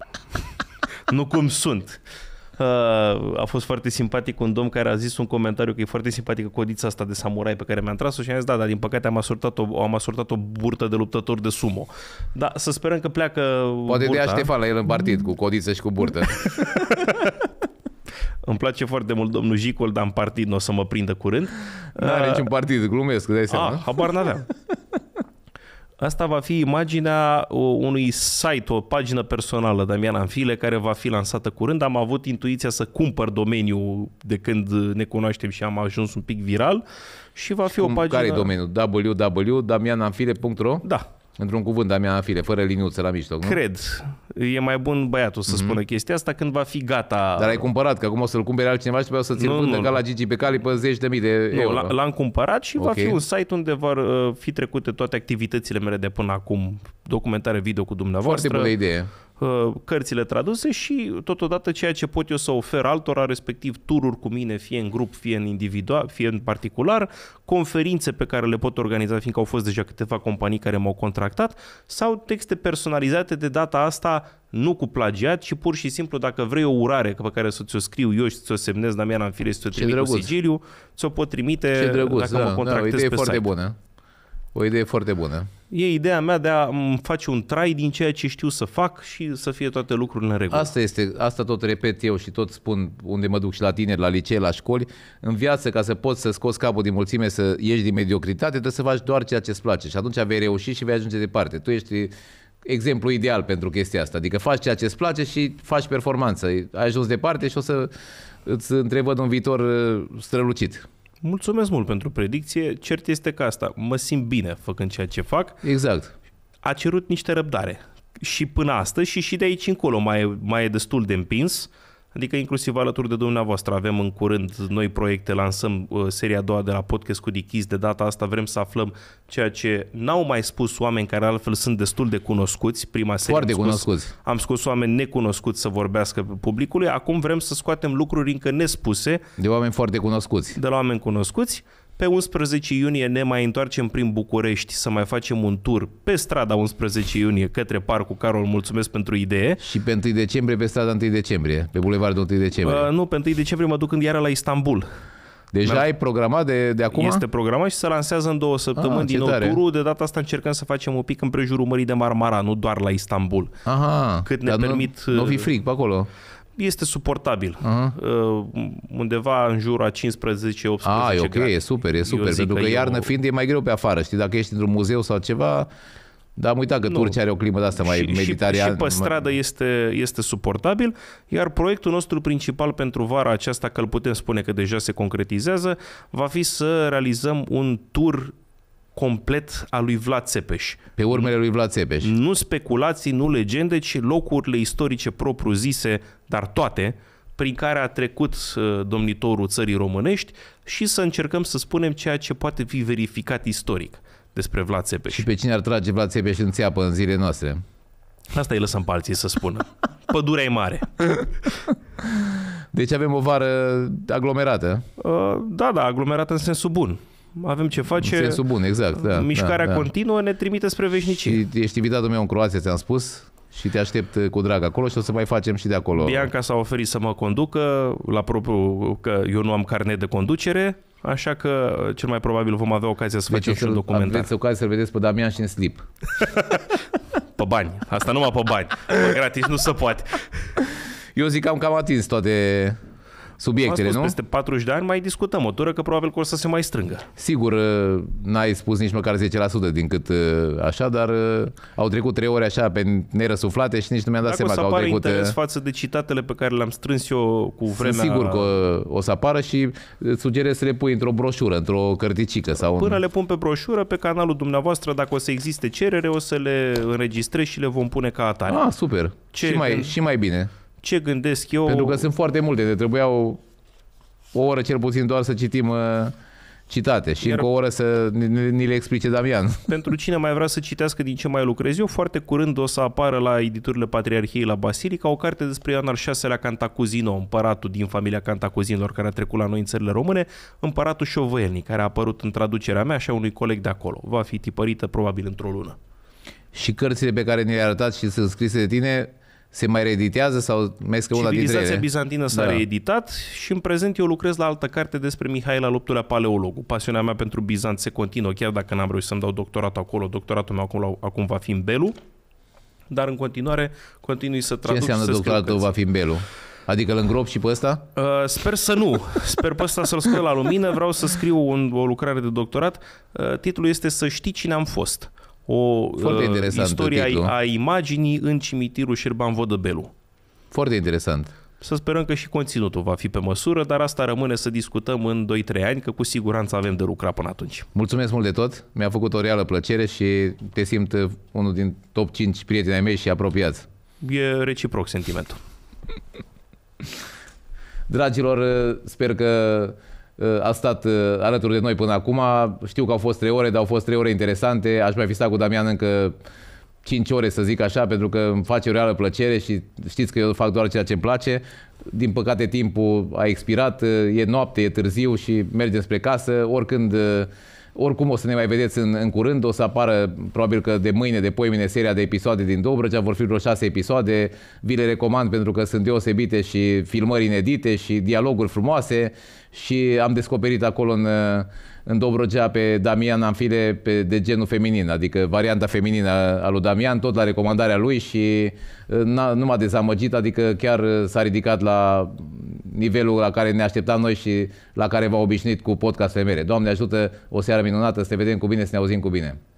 nu cum sunt. Uh, a fost foarte simpatic un domn care a zis un comentariu că e foarte simpatică codița asta de samurai pe care mi-am tras-o și am zis da, dar din păcate am asortat-o, am asortat-o burtă de luptător de sumo. Dar să sperăm că pleacă Poate burta. de Ștefan la el în partid cu codiță și cu burtă. Îmi place foarte mult domnul Jicol, dar în partid nu o să mă prindă curând. Nu are uh, ah. niciun partid, glumesc, dai seama. A, ah, habar n Asta va fi imaginea unui site, o pagină personală, Damian Anfile, care va fi lansată curând. Am avut intuiția să cumpăr domeniul de când ne
cunoaștem și am ajuns un pic viral și va fi Cum, o pagină... Care e domeniul? www.damiananfile.ro? Da, Într-un cuvânt, a mea fire, fără liniuță la mijloc, nu? Cred. E mai bun băiatul să mm-hmm. spună chestia asta când va fi gata. Dar ai cumpărat, că acum o să-l cumpere altcineva și o să ți-l vândă ca la Gigi pe Cali pe zeci de mii de nu, euro. L-am cumpărat și okay. va fi un
site unde vor uh, fi trecute toate activitățile mele de până acum. Documentare video cu dumneavoastră. Foarte bună idee. Uh, cărțile traduse și totodată ceea ce pot eu să ofer altora, respectiv tururi cu mine, fie în grup, fie în individual, fie în particular, conferințe pe care le pot organiza, fiindcă au fost deja câteva companii care m-au contractat, sau texte personalizate de data asta nu cu plagiat, ci pur și simplu dacă vrei o urare pe care să ți-o scriu eu și ți-o semnez Damian Amfire și ți-o trimit cu sigiliu, ți-o pot trimite drăguț, dacă da, mă da, contractez da, o idee pe foarte site.
bună. O idee foarte bună. E ideea mea de a face un trai din ceea ce știu să fac și să fie toate lucrurile în regulă. Asta este, asta tot repet eu și tot spun unde mă duc și la tineri, la licee, la școli. În viață, ca să poți să scoți capul din mulțime, să ieși din mediocritate, trebuie să faci doar ceea ce îți place și atunci vei reuși și vei ajunge departe. Tu ești exemplu ideal pentru chestia asta. Adică faci ceea ce îți place și faci performanță. Ai ajuns departe și o să îți întrevăd un viitor uh, strălucit mulțumesc mult pentru predicție, cert este că asta, mă simt bine făcând ceea ce
fac. Exact. A cerut niște răbdare și până astăzi și și de aici încolo mai, mai e destul de împins. Uh, Adică inclusiv alături de dumneavoastră avem în curând noi proiecte, lansăm uh, seria a doua de la podcast cu Dichis. De data asta vrem să aflăm ceea ce n-au mai spus oameni care altfel sunt destul de cunoscuți. Prima serie Foarte am scos, cunoscuți. Am scos oameni necunoscuți să vorbească publicului. Acum vrem să scoatem lucruri încă nespuse. De oameni foarte cunoscuți. De la oameni cunoscuți pe 11 iunie ne mai întoarcem prin București să mai facem un tur pe strada 11 iunie către Parcul Carol. Mulțumesc pentru idee. Și pe 1
decembrie pe strada 1 decembrie, pe bulevardul 1 decembrie. Uh, nu, pe 1 decembrie mă duc în iară la Istanbul. Deja deci ai programat de, de acum? Este programat și se lansează în două săptămâni ah, din nou tare. turul.
De data asta încercăm să facem un pic în prejurul Mării de Marmara, nu doar la Istanbul.
Aha, cât ne permit... Nu, nu fi uh, frig
pe acolo este suportabil. Uh-huh. Undeva în a 15-18 ah, e ok, grade. e super, e
super. Pentru că, că iarnă eu... fiind e mai greu pe afară, știi? Dacă ești într-un muzeu sau ceva, dar am uitat că nu. Turcia are o climă de asta mai meditariană. Și, și pe stradă
este, este suportabil, iar proiectul nostru principal pentru vara aceasta, că îl putem spune că deja se concretizează, va fi să realizăm un tur complet a lui Vlad Țepeș. Pe urmele lui Vlad Țepeș. Nu speculații, nu legende, ci locurile istorice propriu-zise, dar toate, prin care a trecut uh, domnitorul țării românești și să încercăm să spunem ceea ce poate fi verificat istoric despre Vlad Țepeș. Și
pe cine ar trage Vlad Țepeș în țeapă în zilele noastre? Asta îi lăsăm pe alții să spună. Pădurea e mare. Deci avem o vară aglomerată.
Uh, da, da, aglomerată în sensul bun avem ce face. În sensul bun, exact. Da, mișcarea da, da.
continuă ne trimite spre veșnicie. Și ești invitatul meu în Croația, ți-am spus. Și te aștept uh, cu drag acolo și o să mai facem și de acolo.
Bianca s-a oferit să mă conducă, la propriu că eu nu am carnet de conducere, așa că uh, cel mai probabil vom avea ocazia să deci facem și un documentar. Aveți ocazia să-l vedeți pe Damian
și în slip. pe bani. Asta numai pe bani. Pe gratis nu se poate. Eu zic că am cam atins toate subiectele, nu? peste 40 de ani mai discutăm o tură, că probabil că o să se mai strângă. Sigur, uh, n-ai spus nici măcar 10% din cât uh, așa, dar uh, au trecut trei ore așa pe nerăsuflate și nici nu mi-am dat Dacă seama că au trecut... interes față de citatele pe care le-am strâns eu cu vremea... Sunt sigur că o, o să apară și sugerez să le pui într-o broșură, într-o cărticică sau... Până
un... le pun pe broșură, pe canalul dumneavoastră, dacă o să existe cerere, o să le înregistrez și le vom pune ca atare. Ah, super! Ce... Și, mai, și
mai bine ce gândesc eu... Pentru că sunt foarte multe, de trebuiau o oră cel puțin doar să citim uh, citate și Iar... încă o oră să ni le explice Damian. Pentru
cine mai vrea să citească din ce mai lucrez eu, foarte curând o să apară la editurile Patriarhiei la Basilica o carte despre Ioan al VI-lea Cantacuzino, împăratul din familia Cantacuzinilor care a trecut la noi în țările române, împăratul Șovăielnic, care a apărut în traducerea mea și a unui coleg de acolo. Va fi tipărită probabil
într-o lună. Și cărțile pe care ne le-ai arătat și sunt scrise de tine se mai reeditează sau mai că una dintre ele? Civilizația bizantină s-a da. reeditat
și în prezent eu lucrez la altă carte despre Mihai la luptura Paleologul. Pasiunea mea pentru Bizanț se continuă, chiar dacă n-am reușit să-mi dau doctorat acolo.
Doctoratul meu acum, acum va fi în Belu,
dar în continuare continui să traduc Ce înseamnă doctoratul
va fi în Belu? Adică îl îngrop și pe ăsta?
Uh, sper să nu. Sper pe ăsta să-l scot la lumină. Vreau să scriu un, o lucrare de doctorat. Uh, titlul este Să știi cine am fost o Foarte uh, istoria a imaginii în cimitirul Șerban Vodăbelu. Foarte interesant. Să sperăm că și conținutul va fi pe măsură, dar asta rămâne să discutăm în
2-3 ani, că cu siguranță avem de lucrat până atunci. Mulțumesc mult de tot, mi-a făcut o reală plăcere și te simt uh, unul din top 5 prieteni ai mei și apropiați. E reciproc sentimentul. Dragilor, uh, sper că Uh, a stat uh, alături de noi până acum. Știu că au fost trei ore, dar au fost trei ore interesante. Aș mai fi stat cu Damian încă 5 ore, să zic așa, pentru că îmi face o reală plăcere și știți că eu fac doar ceea ce îmi place. Din păcate timpul a expirat, uh, e noapte, e târziu și mergem spre casă. Oricând oricum o să ne mai vedeți în, în curând, o să apară probabil că de mâine, de poimine, seria de episoade din Dobrogea, vor fi vreo șase episoade, vi le recomand pentru că sunt deosebite și filmări inedite și dialoguri frumoase și am descoperit acolo în, în Dobrogea pe Damian Amfile pe, de genul feminin, adică varianta feminină a lui Damian, tot la recomandarea lui și uh, nu m-a dezamăgit, adică chiar uh, s-a ridicat la nivelul la care ne așteptam noi și la care v-a obișnuit cu podcastul mele. Doamne ajută, o seară minunată, să te vedem cu bine, să ne auzim cu bine.